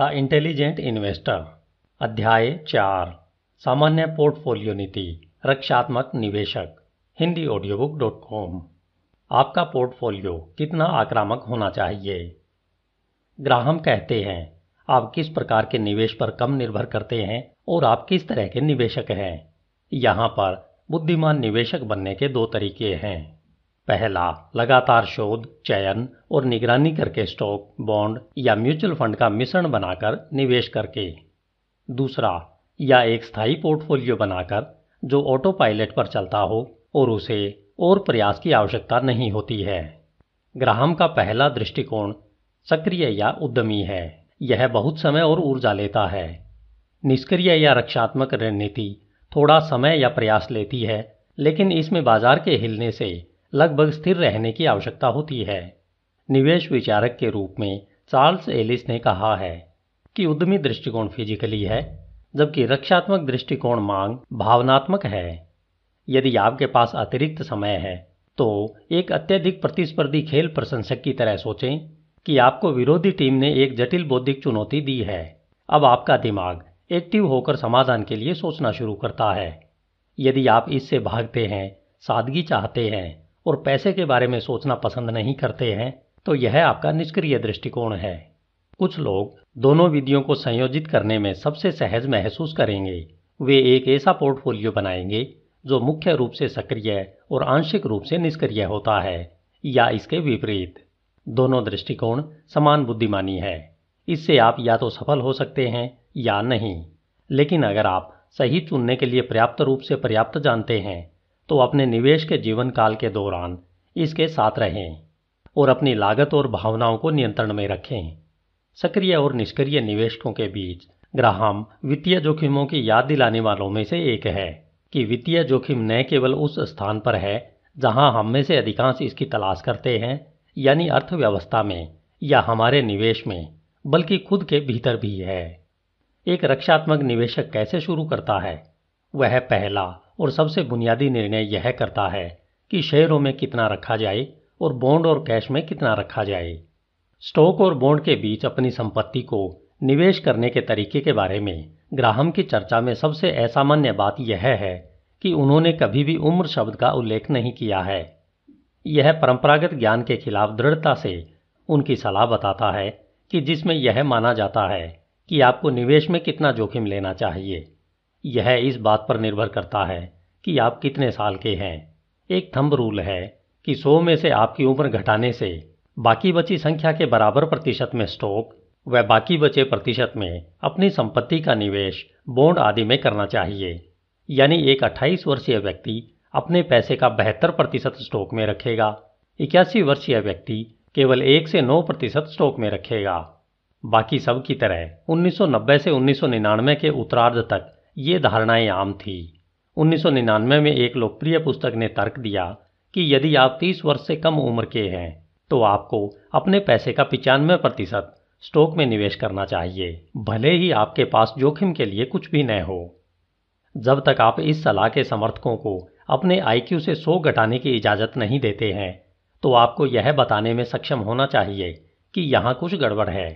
द इंटेलिजेंट इन्वेस्टर अध्याय चार सामान्य पोर्टफोलियो नीति रक्षात्मक निवेशक Hindi audio book dot com आपका पोर्टफोलियो कितना आक्रामक होना चाहिए ग्राहम कहते हैं आप किस प्रकार के निवेश पर कम निर्भर करते हैं और आप किस तरह के निवेशक हैं यहाँ पर बुद्धिमान निवेशक बनने के दो तरीके हैं पहला लगातार शोध चयन और निगरानी करके स्टॉक बॉन्ड या म्यूचुअल फंड का मिश्रण बनाकर निवेश करके दूसरा या एक स्थायी पोर्टफोलियो बनाकर जो ऑटो पायलट पर चलता हो और उसे और प्रयास की आवश्यकता नहीं होती है ग्राहम का पहला दृष्टिकोण सक्रिय या उद्यमी है यह बहुत समय और ऊर्जा लेता है निष्क्रिय या रक्षात्मक रणनीति थोड़ा समय या प्रयास लेती है लेकिन इसमें बाजार के हिलने से लगभग स्थिर रहने की आवश्यकता होती है निवेश विचारक के रूप में चार्ल्स एलिस ने कहा है कि उद्यमी दृष्टिकोण फिजिकली है जबकि रक्षात्मक दृष्टिकोण मांग भावनात्मक है यदि आपके पास अतिरिक्त समय है तो एक अत्यधिक प्रतिस्पर्धी खेल प्रशंसक की तरह सोचें कि आपको विरोधी टीम ने एक जटिल बौद्धिक चुनौती दी है अब आपका दिमाग एक्टिव होकर समाधान के लिए सोचना शुरू करता है यदि आप इससे भागते हैं सादगी चाहते हैं और पैसे के बारे में सोचना पसंद नहीं करते हैं तो यह आपका निष्क्रिय दृष्टिकोण है कुछ लोग दोनों विधियों को संयोजित करने में सबसे सहज महसूस करेंगे वे एक ऐसा पोर्टफोलियो बनाएंगे जो मुख्य रूप से सक्रिय और आंशिक रूप से निष्क्रिय होता है या इसके विपरीत दोनों दृष्टिकोण समान बुद्धिमानी है इससे आप या तो सफल हो सकते हैं या नहीं लेकिन अगर आप सही चुनने के लिए पर्याप्त रूप से पर्याप्त जानते हैं तो अपने निवेश के जीवन काल के दौरान इसके साथ रहें और अपनी लागत और भावनाओं को नियंत्रण में रखें सक्रिय और निष्क्रिय निवेशकों के बीच ग्राहम वित्तीय जोखिमों की याद दिलाने वालों में से एक है कि वित्तीय जोखिम न केवल उस स्थान पर है जहां हम में से अधिकांश इसकी तलाश करते हैं यानी अर्थव्यवस्था में या हमारे निवेश में बल्कि खुद के भीतर भी है एक रक्षात्मक निवेशक कैसे शुरू करता है वह पहला और सबसे बुनियादी निर्णय यह करता है कि शेयरों में कितना रखा जाए और बॉन्ड और कैश में कितना रखा जाए स्टॉक और बॉन्ड के बीच अपनी संपत्ति को निवेश करने के तरीके के बारे में ग्राहम की चर्चा में सबसे असामान्य बात यह है कि उन्होंने कभी भी उम्र शब्द का उल्लेख नहीं किया है यह परंपरागत ज्ञान के खिलाफ दृढ़ता से उनकी सलाह बताता है कि जिसमें यह माना जाता है कि आपको निवेश में कितना जोखिम लेना चाहिए यह इस बात पर निर्भर करता है कि आप कितने साल के हैं एक थंब रूल है कि 100 में से आपकी उम्र घटाने से बाकी बची संख्या के बराबर प्रतिशत में स्टॉक व बाकी बचे प्रतिशत में अपनी संपत्ति का निवेश बॉन्ड आदि में करना चाहिए यानी एक 28 वर्षीय व्यक्ति अपने पैसे का बेहतर प्रतिशत स्टॉक में रखेगा इक्यासी वर्षीय व्यक्ति केवल एक से नौ प्रतिशत स्टॉक में रखेगा बाकी सब की तरह 1990 से 1999 के उत्तरार्ध तक ये धारणाएं आम थी 1999 में एक लोकप्रिय पुस्तक ने तर्क दिया कि यदि आप 30 वर्ष से कम उम्र के हैं तो आपको अपने पैसे का पिचानवे प्रतिशत स्टॉक में निवेश करना चाहिए भले ही आपके पास जोखिम के लिए कुछ भी न हो जब तक आप इस सलाह के समर्थकों को अपने आईक्यू से सो घटाने की इजाज़त नहीं देते हैं तो आपको यह बताने में सक्षम होना चाहिए कि यहाँ कुछ गड़बड़ है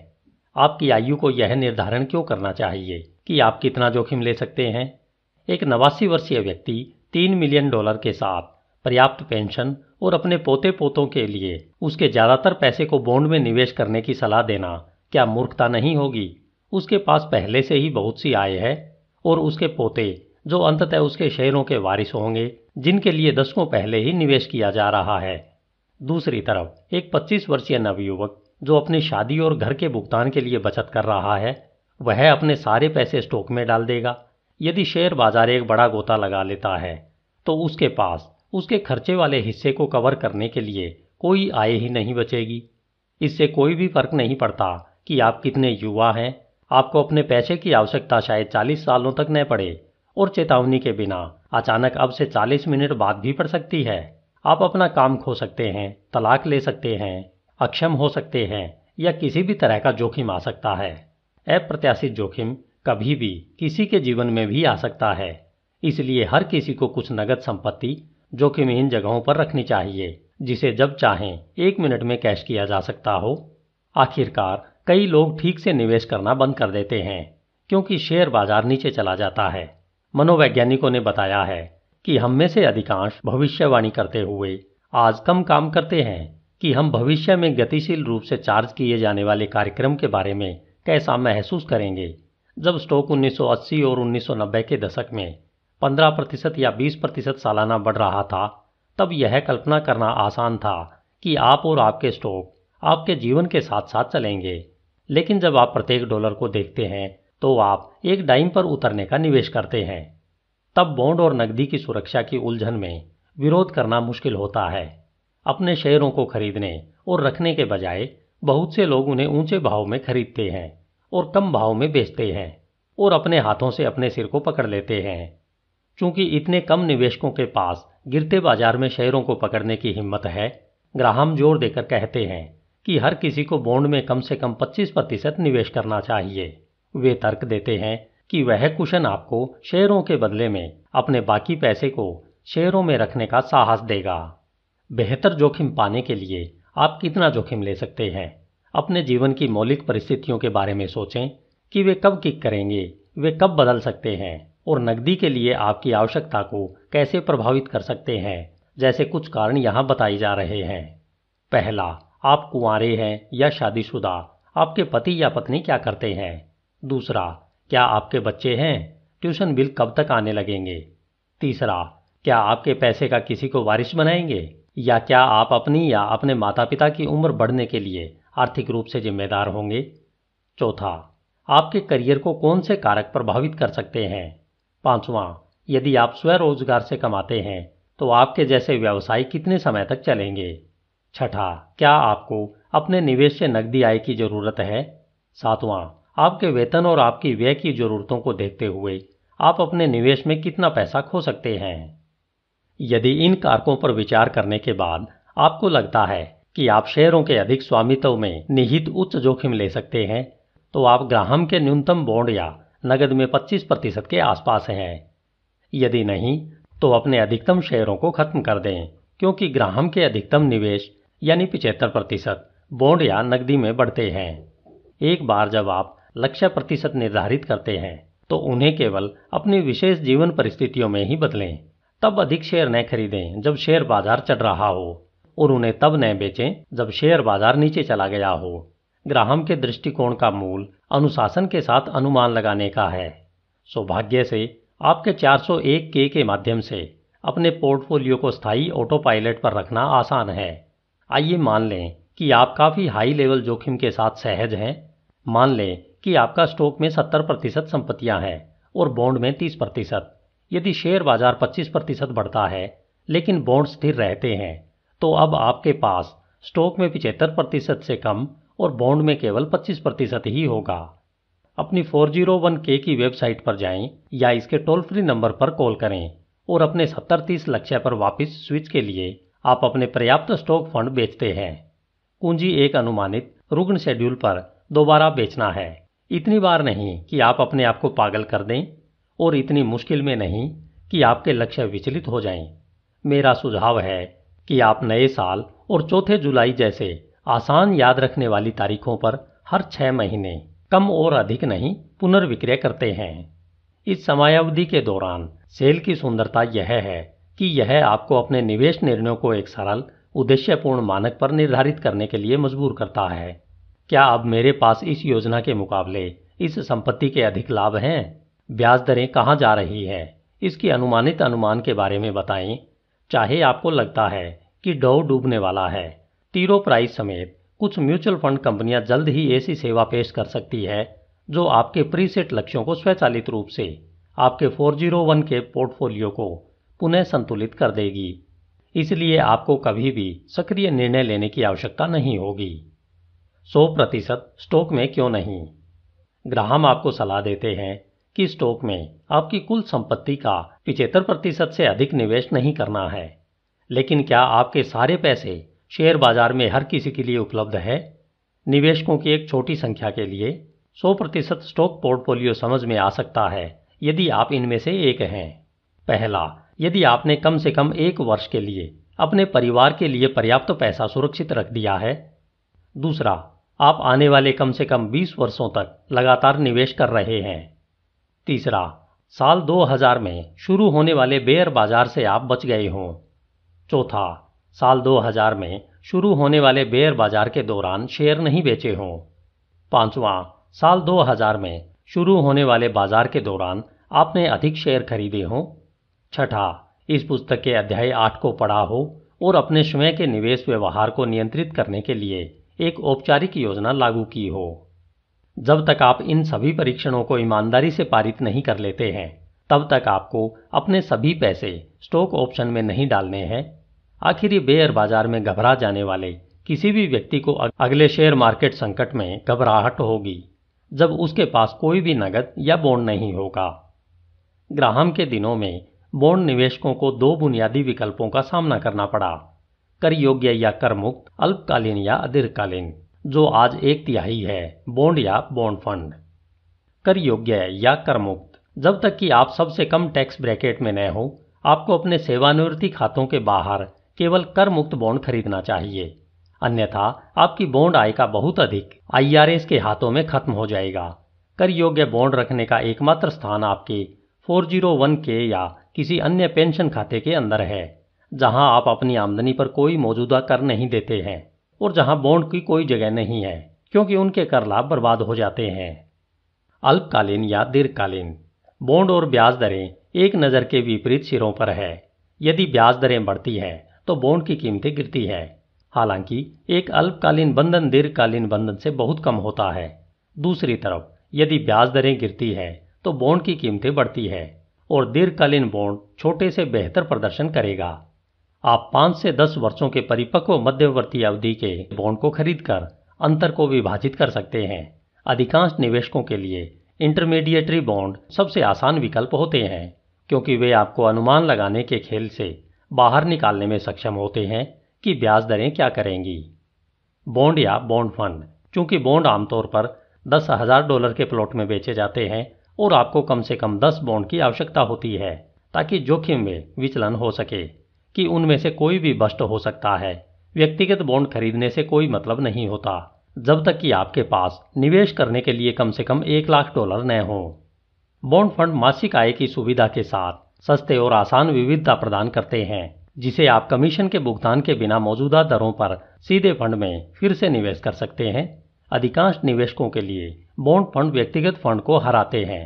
आपकी आयु को यह निर्धारण क्यों करना चाहिए कि आप कितना जोखिम ले सकते हैं एक नवासी वर्षीय व्यक्ति तीन मिलियन डॉलर के साथ पर्याप्त पेंशन और अपने पोते पोतों के लिए उसके ज़्यादातर पैसे को बॉन्ड में निवेश करने की सलाह देना क्या मूर्खता नहीं होगी उसके पास पहले से ही बहुत सी आय है और उसके पोते जो अंततः उसके शेयरों के वारिस होंगे जिनके लिए दशकों पहले ही निवेश किया जा रहा है दूसरी तरफ एक 25 वर्षीय नवयुवक जो अपनी शादी और घर के भुगतान के लिए बचत कर रहा है वह अपने सारे पैसे स्टॉक में डाल देगा यदि शेयर बाजार एक बड़ा गोता लगा लेता है तो उसके पास उसके खर्चे वाले हिस्से को कवर करने के लिए कोई आय ही नहीं बचेगी इससे कोई भी फर्क नहीं पड़ता कि आप कितने युवा हैं आपको अपने पैसे की आवश्यकता शायद चालीस सालों तक न पड़े और चेतावनी के बिना अचानक अब से चालीस मिनट बाद भी पड़ सकती है आप अपना काम खो सकते हैं तलाक ले सकते हैं अक्षम हो सकते हैं या किसी भी तरह का जोखिम आ सकता है अप्रत्याशित जोखिम कभी भी किसी के जीवन में भी आ सकता है इसलिए हर किसी को कुछ नगद संपत्ति जोखिमहीन जगहों पर रखनी चाहिए जिसे जब चाहें एक मिनट में कैश किया जा सकता हो आखिरकार कई लोग ठीक से निवेश करना बंद कर देते हैं क्योंकि शेयर बाजार नीचे चला जाता है मनोवैज्ञानिकों ने बताया है कि हम में से अधिकांश भविष्यवाणी करते हुए आज कम काम करते हैं कि हम भविष्य में गतिशील रूप से चार्ज किए जाने वाले कार्यक्रम के बारे में कैसा महसूस करेंगे जब स्टॉक 1980 और 1990 के दशक में 15 प्रतिशत या 20 प्रतिशत सालाना बढ़ रहा था तब यह कल्पना करना आसान था कि आप और आपके स्टॉक आपके जीवन के साथ साथ चलेंगे लेकिन जब आप प्रत्येक डॉलर को देखते हैं तो आप एक डाइम पर उतरने का निवेश करते हैं तब बॉन्ड और नकदी की सुरक्षा की उलझन में विरोध करना मुश्किल होता है अपने शेयरों को खरीदने और रखने के बजाय बहुत से लोग उन्हें ऊंचे भाव में खरीदते हैं और कम भाव में बेचते हैं और अपने हाथों से अपने सिर को पकड़ लेते हैं चूंकि इतने कम निवेशकों के पास गिरते बाजार में शेयरों को पकड़ने की हिम्मत है ग्राहम जोर देकर कहते हैं कि हर किसी को बॉन्ड में कम से कम 25 प्रतिशत निवेश करना चाहिए वे तर्क देते हैं कि वह कुशन आपको शेयरों के बदले में अपने बाकी पैसे को शेयरों में रखने का साहस देगा बेहतर जोखिम पाने के लिए आप कितना जोखिम ले सकते हैं अपने जीवन की मौलिक परिस्थितियों के बारे में सोचें कि वे कब किक करेंगे वे कब बदल सकते हैं और नकदी के लिए आपकी आवश्यकता को कैसे प्रभावित कर सकते हैं जैसे कुछ कारण यहाँ बताए जा रहे हैं पहला आप कुंवारे हैं या शादीशुदा आपके पति या पत्नी क्या करते हैं दूसरा क्या आपके बच्चे हैं ट्यूशन बिल कब तक आने लगेंगे तीसरा क्या आपके पैसे का किसी को वारिश बनाएंगे या क्या आप अपनी या अपने माता पिता की उम्र बढ़ने के लिए आर्थिक रूप से जिम्मेदार होंगे चौथा आपके करियर को कौन से कारक प्रभावित कर सकते हैं पांचवा यदि आप स्वरोजगार से कमाते हैं तो आपके जैसे व्यवसाय कितने समय तक चलेंगे छठा क्या आपको अपने निवेश से नकदी आय की जरूरत है सातवां आपके वेतन और आपकी व्यय की जरूरतों को देखते हुए आप अपने निवेश में कितना पैसा खो सकते हैं यदि इन कारकों पर विचार करने के बाद आपको लगता है कि आप शेयरों के अधिक स्वामित्व में निहित उच्च जोखिम ले सकते हैं तो आप ग्राहम के न्यूनतम बॉन्ड या नगद में 25 प्रतिशत के आसपास हैं यदि नहीं तो अपने अधिकतम शेयरों को खत्म कर दें क्योंकि ग्राहम के अधिकतम निवेश यानी पिचहत्तर प्रतिशत बॉन्ड या नकदी में बढ़ते हैं एक बार जब आप लक्ष्य प्रतिशत निर्धारित करते हैं तो उन्हें केवल अपनी विशेष जीवन परिस्थितियों में ही बदलें तब अधिक शेयर न खरीदें जब शेयर बाजार चढ़ रहा हो और उन्हें तब न बेचें जब शेयर बाजार नीचे चला गया हो ग्राहम के दृष्टिकोण का मूल अनुशासन के साथ अनुमान लगाने का है सौभाग्य से आपके 401 के के माध्यम से अपने पोर्टफोलियो को स्थायी ऑटो पायलट पर रखना आसान है आइए मान लें कि आप काफ़ी हाई लेवल जोखिम के साथ सहज हैं मान लें कि आपका स्टॉक में 70 प्रतिशत संपत्तियां हैं और बॉन्ड में 30 प्रतिशत यदि शेयर बाजार 25 प्रतिशत बढ़ता है लेकिन बॉन्ड स्थिर रहते हैं तो अब आपके पास स्टॉक में पिचहत्तर प्रतिशत से कम और बॉन्ड में केवल 25 प्रतिशत ही होगा अपनी 401k की वेबसाइट पर जाएं या इसके टोल फ्री नंबर पर कॉल करें और अपने सत्तर तीस लक्ष्य पर वापस स्विच के लिए आप अपने पर्याप्त स्टॉक फंड बेचते हैं पूंजी एक अनुमानित रुग्ण शेड्यूल पर दोबारा बेचना है इतनी बार नहीं कि आप अपने आप को पागल कर दें और इतनी मुश्किल में नहीं कि आपके लक्ष्य विचलित हो जाएं। मेरा सुझाव है कि आप नए साल और चौथे जुलाई जैसे आसान याद रखने वाली तारीखों पर हर छह महीने कम और अधिक नहीं पुनर्विक्रय करते हैं इस समयावधि के दौरान सेल की सुंदरता यह है कि यह आपको अपने निवेश निर्णयों को एक सरल उद्देश्यपूर्ण मानक पर निर्धारित करने के लिए मजबूर करता है क्या अब मेरे पास इस योजना के मुकाबले इस संपत्ति के अधिक लाभ हैं ब्याज दरें कहाँ जा रही हैं इसकी अनुमानित अनुमान के बारे में बताएं चाहे आपको लगता है कि डव डूबने वाला है तीरो प्राइस समेत कुछ म्यूचुअल फंड कंपनियां जल्द ही ऐसी सेवा पेश कर सकती है जो आपके प्रीसेट लक्ष्यों को स्वचालित रूप से आपके 401 के पोर्टफोलियो को पुनः संतुलित कर देगी इसलिए आपको कभी भी सक्रिय निर्णय लेने की आवश्यकता नहीं होगी 100 प्रतिशत स्टॉक में क्यों नहीं ग्राहम आपको सलाह देते हैं कि स्टॉक में आपकी कुल संपत्ति का पिछहत्तर प्रतिशत से अधिक निवेश नहीं करना है लेकिन क्या आपके सारे पैसे शेयर बाजार में हर किसी के लिए उपलब्ध है निवेशकों की एक छोटी संख्या के लिए 100 प्रतिशत स्टॉक पोर्टफोलियो समझ में आ सकता है यदि आप इनमें से एक हैं पहला यदि आपने कम से कम एक वर्ष के लिए अपने परिवार के लिए पर्याप्त पैसा सुरक्षित रख दिया है दूसरा आप आने वाले कम से कम 20 वर्षों तक लगातार निवेश कर रहे हैं तीसरा साल 2000 में शुरू होने वाले बेयर बाजार से आप बच गए हों चौथा साल 2000 में शुरू होने वाले बेयर बाजार के दौरान शेयर नहीं बेचे हों पांचवा साल 2000 में शुरू होने वाले बाजार के दौरान आपने अधिक शेयर खरीदे हों छठा इस पुस्तक के अध्याय आठ को पढ़ा हो और अपने स्वयं के निवेश व्यवहार को नियंत्रित करने के लिए एक औपचारिक योजना लागू की हो जब तक आप इन सभी परीक्षणों को ईमानदारी से पारित नहीं कर लेते हैं तब तक आपको अपने सभी पैसे स्टॉक ऑप्शन में नहीं डालने हैं आखिर ये बेयर बाजार में घबरा जाने वाले किसी भी व्यक्ति को अगले शेयर मार्केट संकट में घबराहट होगी जब उसके पास कोई भी नगद या बॉन्ड नहीं होगा ग्राहम के दिनों में बॉन्ड निवेशकों को दो बुनियादी विकल्पों का सामना करना पड़ा कर योग्य या कर मुक्त अल्पकालीन या दीर्घकालीन जो आज एक तिहाई है बॉन्ड या बॉन्ड फंड कर योग्य या कर मुक्त जब तक कि आप सबसे कम टैक्स ब्रैकेट में न हो आपको अपने सेवानिवृत्ति खातों के बाहर केवल कर मुक्त बॉन्ड खरीदना चाहिए अन्यथा आपकी बॉन्ड आय का बहुत अधिक आईआरएस के हाथों में खत्म हो जाएगा कर योग्य बॉन्ड रखने का एकमात्र स्थान आपके 401 के या किसी अन्य पेंशन खाते के अंदर है जहां आप अपनी आमदनी पर कोई मौजूदा कर नहीं देते हैं और जहां बॉन्ड की कोई जगह नहीं है क्योंकि उनके कर लाभ बर्बाद हो जाते हैं अल्पकालीन या दीर्घकालीन बॉन्ड और ब्याज दरें एक नज़र के विपरीत सिरों पर है यदि ब्याज दरें बढ़ती हैं तो बॉन्ड की कीमतें गिरती है हालांकि एक अल्पकालीन बंधन दीर्घकालीन बंधन से बहुत कम होता है दूसरी तरफ यदि ब्याज दरें गिरती है तो बॉन्ड की कीमतें बढ़ती है और दीर्घकालीन बॉन्ड छोटे से बेहतर प्रदर्शन करेगा आप पाँच से दस वर्षों के परिपक्व मध्यवर्ती अवधि के बॉन्ड को खरीदकर अंतर को विभाजित कर सकते हैं अधिकांश निवेशकों के लिए इंटरमीडिएटरी बॉन्ड सबसे आसान विकल्प होते हैं क्योंकि वे आपको अनुमान लगाने के खेल से बाहर निकालने में सक्षम होते हैं कि ब्याज दरें क्या करेंगी बॉन्ड या बॉन्ड फंड चूंकि बॉन्ड आमतौर पर दस हजार डॉलर के प्लॉट में बेचे जाते हैं और आपको कम से कम दस बॉन्ड की आवश्यकता होती है ताकि जोखिम में विचलन हो सके कि उनमें से कोई भी नष्ट हो सकता है व्यक्तिगत बॉन्ड खरीदने से कोई मतलब नहीं होता जब तक कि आपके पास निवेश करने के लिए कम से कम एक लाख डॉलर न हो बॉन्ड फंड मासिक आय की सुविधा के साथ सस्ते और आसान विविधता प्रदान करते हैं जिसे आप कमीशन के भुगतान के बिना मौजूदा दरों पर सीधे फंड में फिर से निवेश कर सकते हैं अधिकांश निवेशकों के लिए बॉन्ड फंड व्यक्तिगत फंड को हराते हैं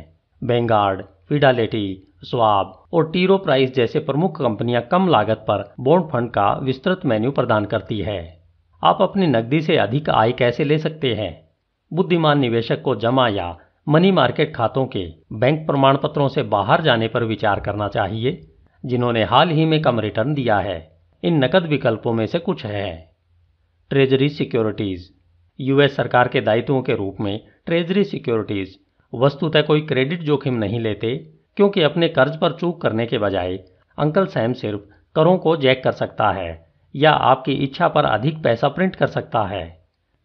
बेंगार्ड फिडालिटी स्वाब और टीरो प्राइस जैसे प्रमुख कंपनियां कम लागत पर बॉन्ड फंड का विस्तृत मेन्यू प्रदान करती है आप अपनी नकदी से अधिक आय कैसे ले सकते हैं बुद्धिमान निवेशक को जमा या मनी मार्केट खातों के बैंक प्रमाण पत्रों से बाहर जाने पर विचार करना चाहिए जिन्होंने हाल ही में कम रिटर्न दिया है इन नकद विकल्पों में से कुछ है ट्रेजरी सिक्योरिटीज़ यूएस सरकार के दायित्वों के रूप में ट्रेजरी सिक्योरिटीज़ वस्तुतः कोई क्रेडिट जोखिम नहीं लेते क्योंकि अपने कर्ज पर चूक करने के बजाय अंकल सैम सिर्फ करों को जैक कर सकता है या आपकी इच्छा पर अधिक पैसा प्रिंट कर सकता है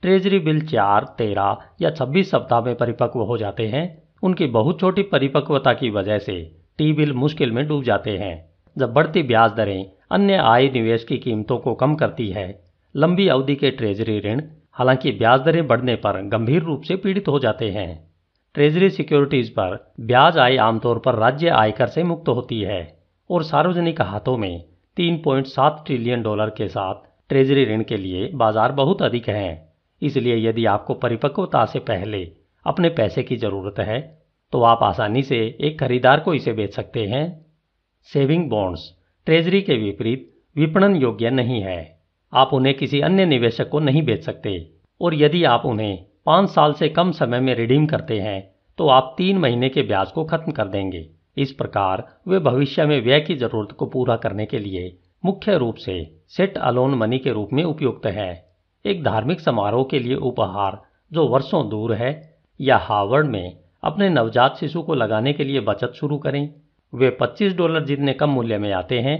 ट्रेजरी बिल चार तेरह या छब्बीस सप्ताह में परिपक्व हो जाते हैं उनकी बहुत छोटी परिपक्वता की वजह से टी बिल मुश्किल में डूब जाते हैं जब बढ़ती ब्याज दरें अन्य आय निवेश की कीमतों को कम करती है लंबी अवधि के ट्रेजरी ऋण हालांकि ब्याज दरें बढ़ने पर गंभीर रूप से पीड़ित हो जाते हैं ट्रेजरी सिक्योरिटीज पर ब्याज आय आमतौर पर राज्य आयकर से मुक्त होती है और सार्वजनिक हाथों में 3.7 ट्रिलियन डॉलर के साथ ट्रेजरी ऋण के लिए बाजार बहुत अधिक हैं इसलिए यदि आपको परिपक्वता से पहले अपने पैसे की जरूरत है तो आप आसानी से एक खरीदार को इसे बेच सकते हैं सेविंग बॉन्ड्स ट्रेजरी के विपरीत विपणन योग्य नहीं है आप उन्हें किसी अन्य निवेशक को नहीं बेच सकते और यदि आप उन्हें पाँच साल से कम समय में रिडीम करते हैं तो आप तीन महीने के ब्याज को खत्म कर देंगे इस प्रकार वे भविष्य में व्यय की जरूरत को पूरा करने के लिए मुख्य रूप से सेट अलोन मनी के रूप में उपयुक्त है एक धार्मिक समारोह के लिए उपहार जो वर्षों दूर है या हार्वर्ड में अपने नवजात शिशु को लगाने के लिए बचत शुरू करें वे 25 डॉलर जितने कम मूल्य में आते हैं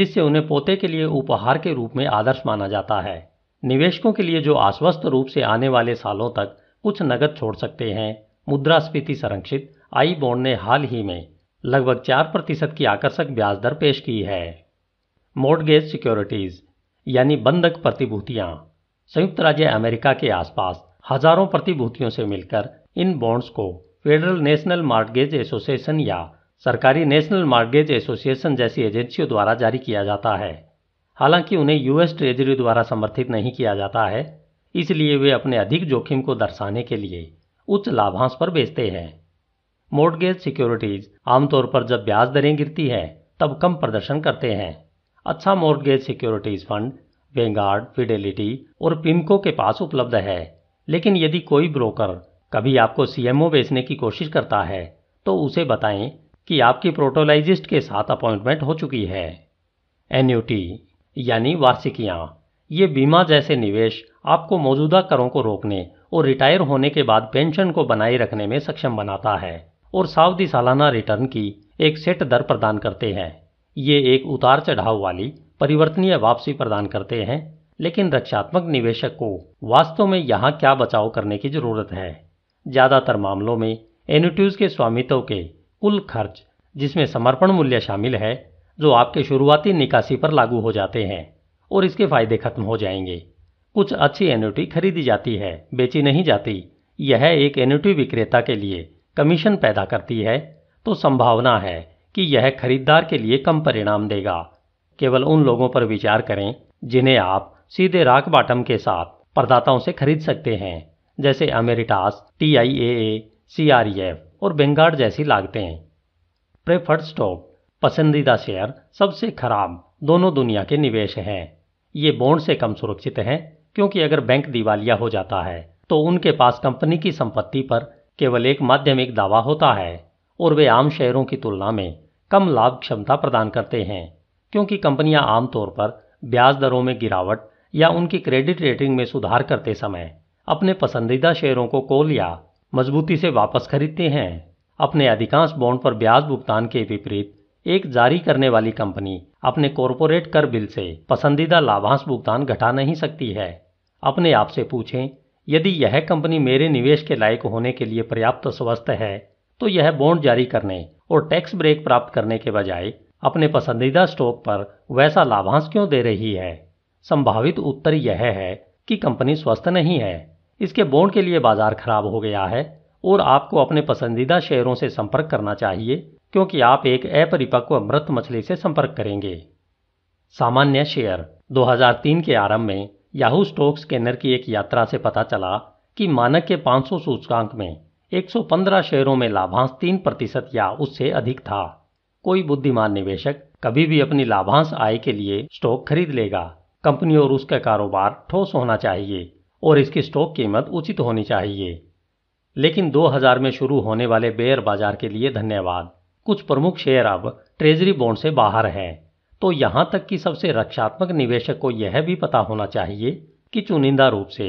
जिससे उन्हें पोते के लिए उपहार के रूप में आदर्श माना जाता है निवेशकों के लिए जो आश्वस्त रूप से आने वाले सालों तक कुछ नकद छोड़ सकते हैं मुद्रास्फीति संरक्षित आई बॉन्ड ने हाल ही में लगभग चार प्रतिशत की आकर्षक ब्याज दर पेश की है मोर्डगेज सिक्योरिटीज यानी बंधक प्रतिभूतियां संयुक्त राज्य अमेरिका के आसपास हजारों प्रतिभूतियों से मिलकर इन बॉन्ड्स को फेडरल नेशनल मार्गेज एसोसिएशन या सरकारी नेशनल मार्गेज एसोसिएशन जैसी एजेंसियों द्वारा जारी किया जाता है हालांकि उन्हें यूएस ट्रेजरी द्वारा समर्थित नहीं किया जाता है इसलिए वे अपने अधिक जोखिम को दर्शाने के लिए उच्च लाभांश पर बेचते हैं मोर्डगेज सिक्योरिटीज आमतौर पर जब ब्याज दरें गिरती हैं तब कम प्रदर्शन करते हैं अच्छा mortgage securities fund Vanguard Fidelity और पिमको के पास उपलब्ध है लेकिन यदि कोई ब्रोकर कभी आपको सीएमओ बेचने की कोशिश करता है तो उसे बताएं कि आपकी प्रोटोलाइजिस्ट के साथ अपॉइंटमेंट हो चुकी है एन्यूटी यानी वार्षिकियाँ ये बीमा जैसे निवेश आपको मौजूदा करों को रोकने और रिटायर होने के बाद पेंशन को बनाए रखने में सक्षम बनाता है और सावधि सालाना रिटर्न की एक सेट दर प्रदान करते हैं ये एक उतार चढ़ाव वाली परिवर्तनीय वापसी प्रदान करते हैं लेकिन रक्षात्मक निवेशक को वास्तव में यहाँ क्या बचाव करने की जरूरत है ज़्यादातर मामलों में एनिट्यूज के स्वामित्व के कुल खर्च जिसमें समर्पण मूल्य शामिल है जो आपके शुरुआती निकासी पर लागू हो जाते हैं और इसके फायदे खत्म हो जाएंगे कुछ अच्छी एन्यूटी खरीदी जाती है बेची नहीं जाती यह एक एन्यूटी विक्रेता के लिए कमीशन पैदा करती है तो संभावना है कि यह खरीदार के लिए कम परिणाम देगा केवल उन लोगों पर विचार करें जिन्हें आप सीधे राक बाटम के साथ प्रदाताओं से खरीद सकते हैं जैसे Ameritas T I A C R F और बेंगार्ड जैसी लागतें प्रेफर्ड स्टॉक पसंदीदा शेयर सबसे खराब दोनों दुनिया के निवेश हैं ये बॉन्ड से कम सुरक्षित हैं क्योंकि अगर बैंक दिवालिया हो जाता है तो उनके पास कंपनी की संपत्ति पर केवल एक माध्यमिक दावा होता है और वे आम शेयरों की तुलना में कम लाभ क्षमता प्रदान करते हैं क्योंकि कंपनियां आमतौर पर ब्याज दरों में गिरावट या उनकी क्रेडिट रेटिंग में सुधार करते समय अपने पसंदीदा शेयरों को कोल या मजबूती से वापस खरीदते हैं अपने अधिकांश बॉन्ड पर ब्याज भुगतान के विपरीत एक जारी करने वाली कंपनी अपने कॉरपोरेट कर बिल से पसंदीदा लाभांश भुगतान घटा नहीं सकती है अपने आप से पूछें यदि यह कंपनी मेरे निवेश के लायक होने के लिए पर्याप्त स्वस्थ है तो यह बॉन्ड जारी करने और टैक्स ब्रेक प्राप्त करने के बजाय अपने पसंदीदा स्टॉक पर वैसा लाभांश क्यों दे रही है संभावित उत्तर यह है कि कंपनी स्वस्थ नहीं है इसके बॉन्ड के लिए बाजार खराब हो गया है और आपको अपने पसंदीदा शेयरों से संपर्क करना चाहिए क्योंकि आप एक अपरिपक्व मृत मछली से संपर्क करेंगे सामान्य शेयर 2003 के आरंभ में याहू स्टोक्स स्कैनर की एक यात्रा से पता चला कि मानक के 500 सूचकांक में 115 शेयरों में लाभांश 3 प्रतिशत या उससे अधिक था कोई बुद्धिमान निवेशक कभी भी अपनी लाभांश आय के लिए स्टॉक खरीद लेगा कंपनी और उसका कारोबार ठोस होना चाहिए और इसकी स्टॉक कीमत उचित होनी चाहिए लेकिन 2000 में शुरू होने वाले बेयर बाजार के लिए धन्यवाद कुछ प्रमुख शेयर अब ट्रेजरी बॉन्ड से बाहर हैं तो यहाँ तक कि सबसे रक्षात्मक निवेशक को यह भी पता होना चाहिए कि चुनिंदा रूप से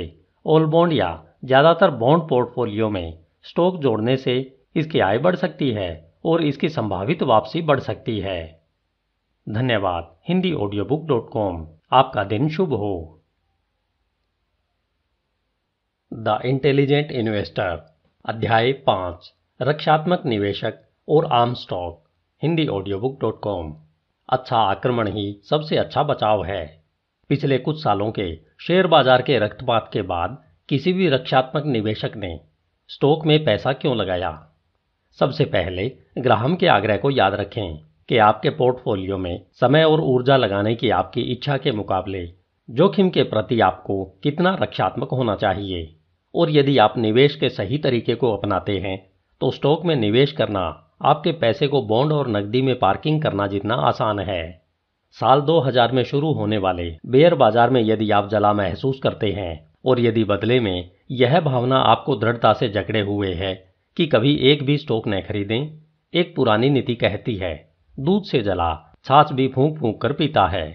ओल बॉन्ड या ज़्यादातर बॉन्ड पोर्टफोलियो में स्टॉक जोड़ने से इसकी आय बढ़ सकती है और इसकी संभावित वापसी बढ़ सकती है धन्यवाद Hindi audio book dot com आपका दिन शुभ हो द इंटेलिजेंट इन्वेस्टर अध्याय पांच रक्षात्मक निवेशक और आम stock Hindi audio book dot com अच्छा आक्रमण ही सबसे अच्छा बचाव है पिछले कुछ सालों के शेयर बाजार के रक्तपात के बाद किसी भी रक्षात्मक निवेशक ने स्टॉक में पैसा क्यों लगाया सबसे पहले ग्राहम के आग्रह को याद रखें कि आपके पोर्टफोलियो में समय और ऊर्जा लगाने की आपकी इच्छा के मुकाबले जोखिम के प्रति आपको कितना रक्षात्मक होना चाहिए और यदि आप निवेश के सही तरीके को अपनाते हैं तो स्टॉक में निवेश करना आपके पैसे को बॉन्ड और नकदी में पार्किंग करना जितना आसान है साल 2000 में शुरू होने वाले बेयर बाजार में यदि आप जला महसूस करते हैं और यदि बदले में यह भावना आपको दृढ़ता से जकड़े हुए है कि कभी एक भी स्टॉक न खरीदें एक पुरानी नीति कहती है दूध से जला छाछ भी फूंक फूंक कर पीता है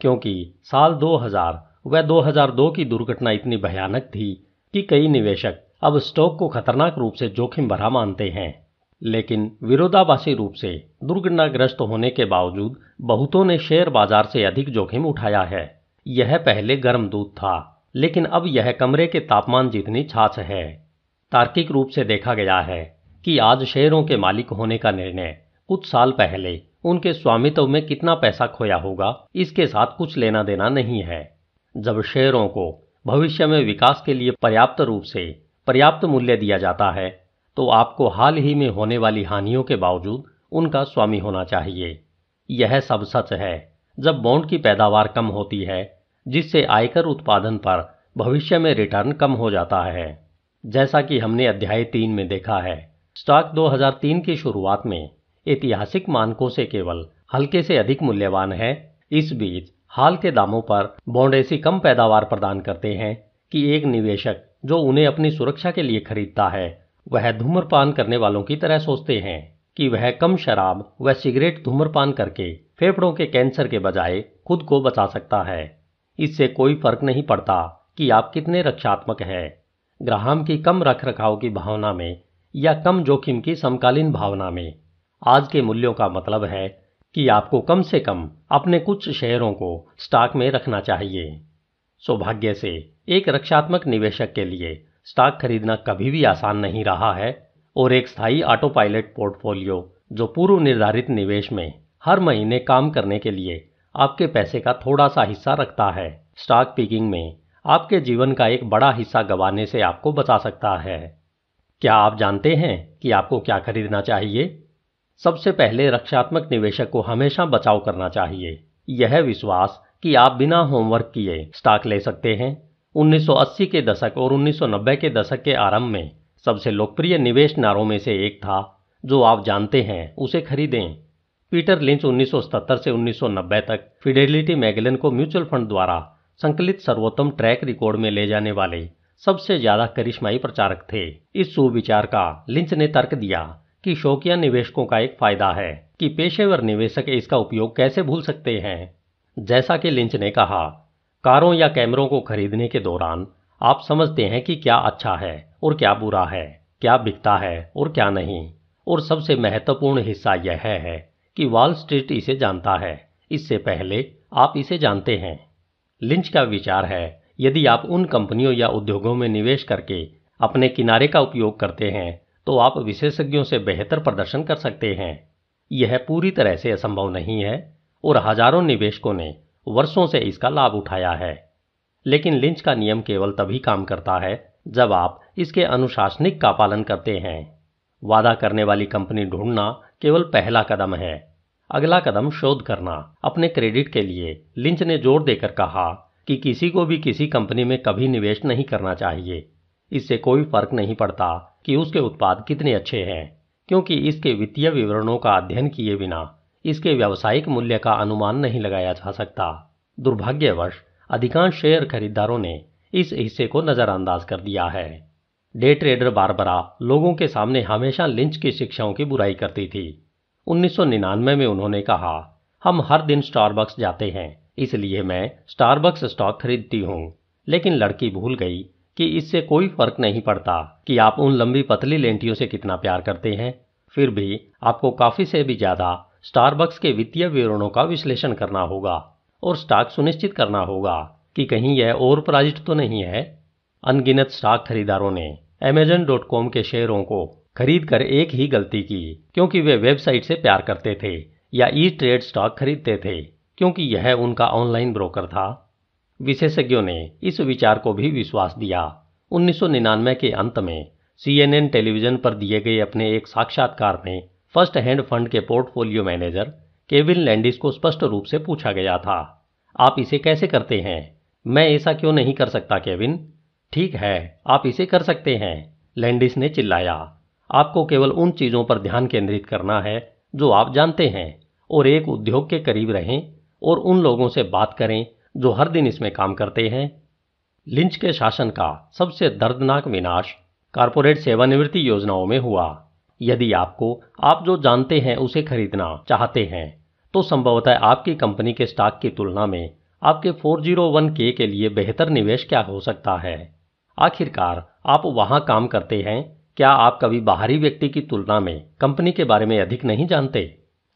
क्योंकि साल 2000 व 2002 की दुर्घटना इतनी भयानक थी कि कई निवेशक अब स्टॉक को खतरनाक रूप से जोखिम भरा मानते हैं लेकिन विरोधाभासी रूप से दुर्घटनाग्रस्त होने के बावजूद बहुतों ने शेयर बाजार से अधिक जोखिम उठाया है यह पहले गर्म दूध था लेकिन अब यह कमरे के तापमान जितनी छाछ है तार्किक रूप से देखा गया है कि आज शेयरों के मालिक होने का निर्णय कुछ साल पहले उनके स्वामित्व में कितना पैसा खोया होगा इसके साथ कुछ लेना देना नहीं है जब शेयरों को भविष्य में विकास के लिए पर्याप्त रूप से पर्याप्त मूल्य दिया जाता है तो आपको हाल ही में होने वाली हानियों के बावजूद उनका स्वामी होना चाहिए यह सब सच है जब बॉन्ड की पैदावार कम होती है जिससे आयकर उत्पादन पर भविष्य में रिटर्न कम हो जाता है जैसा कि हमने अध्याय तीन में देखा है स्टॉक 2003 की शुरुआत में ऐतिहासिक मानकों से केवल हल्के से अधिक मूल्यवान है इस बीच हाल के दामों पर बॉन्ड ऐसी कम पैदावार प्रदान करते हैं कि एक निवेशक जो उन्हें अपनी सुरक्षा के लिए खरीदता है वह धूम्रपान करने वालों की तरह सोचते हैं कि वह कम शराब व सिगरेट धूम्रपान करके फेफड़ों के कैंसर के बजाय खुद को बचा सकता है इससे कोई फर्क नहीं पड़ता कि आप कितने रक्षात्मक हैं ग्राहम की कम रख रखाव की भावना में या कम जोखिम की समकालीन भावना में आज के मूल्यों का मतलब है कि आपको कम से कम अपने कुछ शेयरों को स्टॉक में रखना चाहिए सौभाग्य से एक रक्षात्मक निवेशक के लिए स्टॉक खरीदना कभी भी आसान नहीं रहा है और एक स्थायी ऑटो पायलट पोर्टफोलियो जो पूर्व निर्धारित निवेश में हर महीने काम करने के लिए आपके पैसे का थोड़ा सा हिस्सा रखता है स्टॉक पिकिंग में आपके जीवन का एक बड़ा हिस्सा गंवाने से आपको बचा सकता है क्या आप जानते हैं कि आपको क्या खरीदना चाहिए सबसे पहले रक्षात्मक निवेशक को हमेशा बचाव करना चाहिए यह विश्वास कि आप बिना होमवर्क किए स्टॉक ले सकते हैं 1980 के दशक और 1990 के दशक के आरंभ में सबसे लोकप्रिय निवेश नारों में से एक था जो आप जानते हैं उसे खरीदें पीटर लिंच 1977 से 1990 तक फिडेलिटी मैगलन को म्यूचुअल फंड द्वारा संकलित सर्वोत्तम ट्रैक रिकॉर्ड में ले जाने वाले सबसे ज्यादा करिश्माई प्रचारक थे इस सुविचार का लिंच ने तर्क दिया कि शौकिया निवेशकों का एक फायदा है कि पेशेवर निवेशक इसका उपयोग कैसे भूल सकते हैं जैसा कि लिंच ने कहा कारों या कैमरों को खरीदने के दौरान आप समझते हैं कि क्या अच्छा है और क्या बुरा है क्या बिकता है और क्या नहीं और सबसे महत्वपूर्ण हिस्सा यह है कि वॉल स्ट्रीट इसे जानता है इससे पहले आप इसे जानते हैं लिंच का विचार है यदि आप उन कंपनियों या उद्योगों में निवेश करके अपने किनारे का उपयोग करते हैं तो आप विशेषज्ञों से बेहतर प्रदर्शन कर सकते हैं यह पूरी तरह से असंभव नहीं है और हजारों निवेशकों ने वर्षों से इसका लाभ उठाया है लेकिन लिंच का नियम केवल तभी काम करता है जब आप इसके अनुशासनिक का पालन करते हैं वादा करने वाली कंपनी ढूंढना केवल पहला कदम है अगला कदम शोध करना अपने क्रेडिट के लिए लिंच ने जोर देकर कहा कि किसी को भी किसी कंपनी में कभी निवेश नहीं करना चाहिए इससे कोई फर्क नहीं पड़ता कि उसके उत्पाद कितने अच्छे हैं क्योंकि इसके वित्तीय विवरणों का अध्ययन किए बिना इसके व्यावसायिक मूल्य का अनुमान नहीं लगाया जा सकता दुर्भाग्यवश अधिकांश शेयर खरीदारों ने इस हिस्से को नज़रअंदाज कर दिया है डे ट्रेडर बारबरा लोगों के सामने हमेशा लिंच की शिक्षाओं की बुराई करती थी 1999 में उन्होंने कहा हम हर दिन स्टारबक्स जाते हैं इसलिए मैं स्टारबक्स स्टॉक खरीदती हूँ लेकिन लड़की भूल गई कि इससे कोई फर्क नहीं पड़ता कि आप उन लंबी पतली लेंटियों से कितना प्यार करते हैं फिर भी आपको काफ़ी से भी ज़्यादा स्टारबक्स के वित्तीय विवरणों का विश्लेषण करना होगा और स्टॉक सुनिश्चित करना होगा कि कहीं यह ओवर प्राइज्ड तो नहीं है अनगिनत स्टॉक खरीदारों ने अमेजन के शेयरों को खरीद कर एक ही गलती की क्योंकि वे वेबसाइट से प्यार करते थे या ई ट्रेड स्टॉक खरीदते थे क्योंकि यह उनका ऑनलाइन ब्रोकर था विशेषज्ञों ने इस विचार को भी विश्वास दिया 1999 के अंत में सीएनएन टेलीविजन पर दिए गए अपने एक साक्षात्कार में फर्स्ट हैंड फंड के पोर्टफोलियो मैनेजर केविन लैंडिस को स्पष्ट रूप से पूछा गया था आप इसे कैसे करते हैं मैं ऐसा क्यों नहीं कर सकता केविन ठीक है आप इसे कर सकते हैं लैंडिस ने चिल्लाया आपको केवल उन चीज़ों पर ध्यान केंद्रित करना है जो आप जानते हैं और एक उद्योग के करीब रहें और उन लोगों से बात करें जो हर दिन इसमें काम करते हैं लिंच के शासन का सबसे दर्दनाक विनाश कारपोरेट सेवानिवृत्ति योजनाओं में हुआ यदि आपको आप जो जानते हैं उसे खरीदना चाहते हैं तो संभवतः आपकी कंपनी के स्टॉक की तुलना में आपके 401k के लिए बेहतर निवेश क्या हो सकता है आखिरकार आप वहां काम करते हैं क्या आप कभी बाहरी व्यक्ति की तुलना में कंपनी के बारे में अधिक नहीं जानते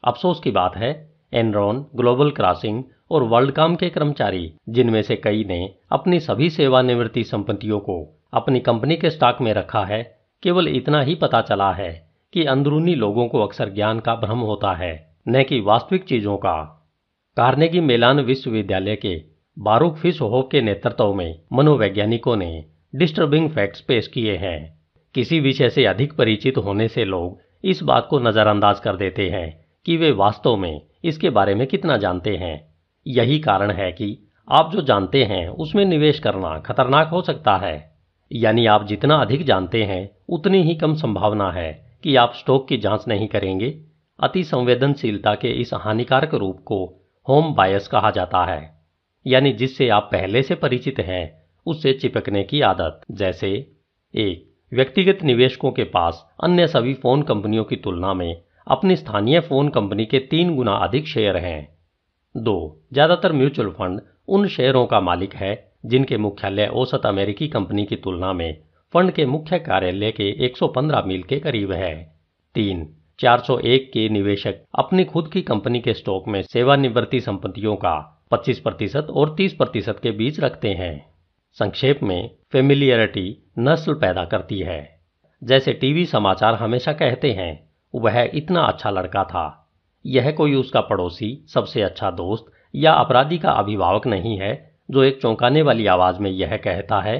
अफसोस की बात है एनरॉन ग्लोबल क्रॉसिंग और वर्ल्ड काम के कर्मचारी जिनमें से कई ने अपनी सभी सेवानिवृत्ति संपत्तियों को अपनी कंपनी के स्टॉक में रखा है केवल इतना ही पता चला है कि अंदरूनी लोगों को अक्सर ज्ञान का भ्रम होता है न कि वास्तविक चीजों का कार्नेगी मेलान विश्वविद्यालय के बारूक फिश हो के नेतृत्व में मनोवैज्ञानिकों ने डिस्टर्बिंग फैक्ट्स पेश किए हैं किसी विषय से अधिक परिचित होने से लोग इस बात को नज़रअंदाज कर देते हैं कि वे वास्तव में इसके बारे में कितना जानते हैं यही कारण है कि आप जो जानते हैं उसमें निवेश करना खतरनाक हो सकता है यानी आप जितना अधिक जानते हैं उतनी ही कम संभावना है कि आप स्टॉक की जांच नहीं करेंगे अति संवेदनशीलता के इस हानिकारक रूप को होम बायस कहा जाता है यानी जिससे आप पहले से परिचित हैं उससे चिपकने की आदत जैसे एक व्यक्तिगत निवेशकों के पास अन्य सभी फोन कंपनियों की तुलना में अपनी स्थानीय फोन कंपनी के तीन गुना अधिक शेयर हैं दो ज्यादातर म्यूचुअल फंड उन शेयरों का मालिक है जिनके मुख्यालय औसत अमेरिकी कंपनी की तुलना में फंड के मुख्य कार्यालय के 115 मील के करीब है तीन 401 के निवेशक अपनी खुद की कंपनी के स्टॉक में सेवानिवृत्ति संपत्तियों का 25 प्रतिशत और 30 प्रतिशत के बीच रखते हैं संक्षेप में फेमिलियरिटी नस्ल पैदा करती है जैसे टीवी समाचार हमेशा कहते हैं वह इतना अच्छा लड़का था यह कोई उसका पड़ोसी सबसे अच्छा दोस्त या अपराधी का अभिभावक नहीं है जो एक चौंकाने वाली आवाज में यह कहता है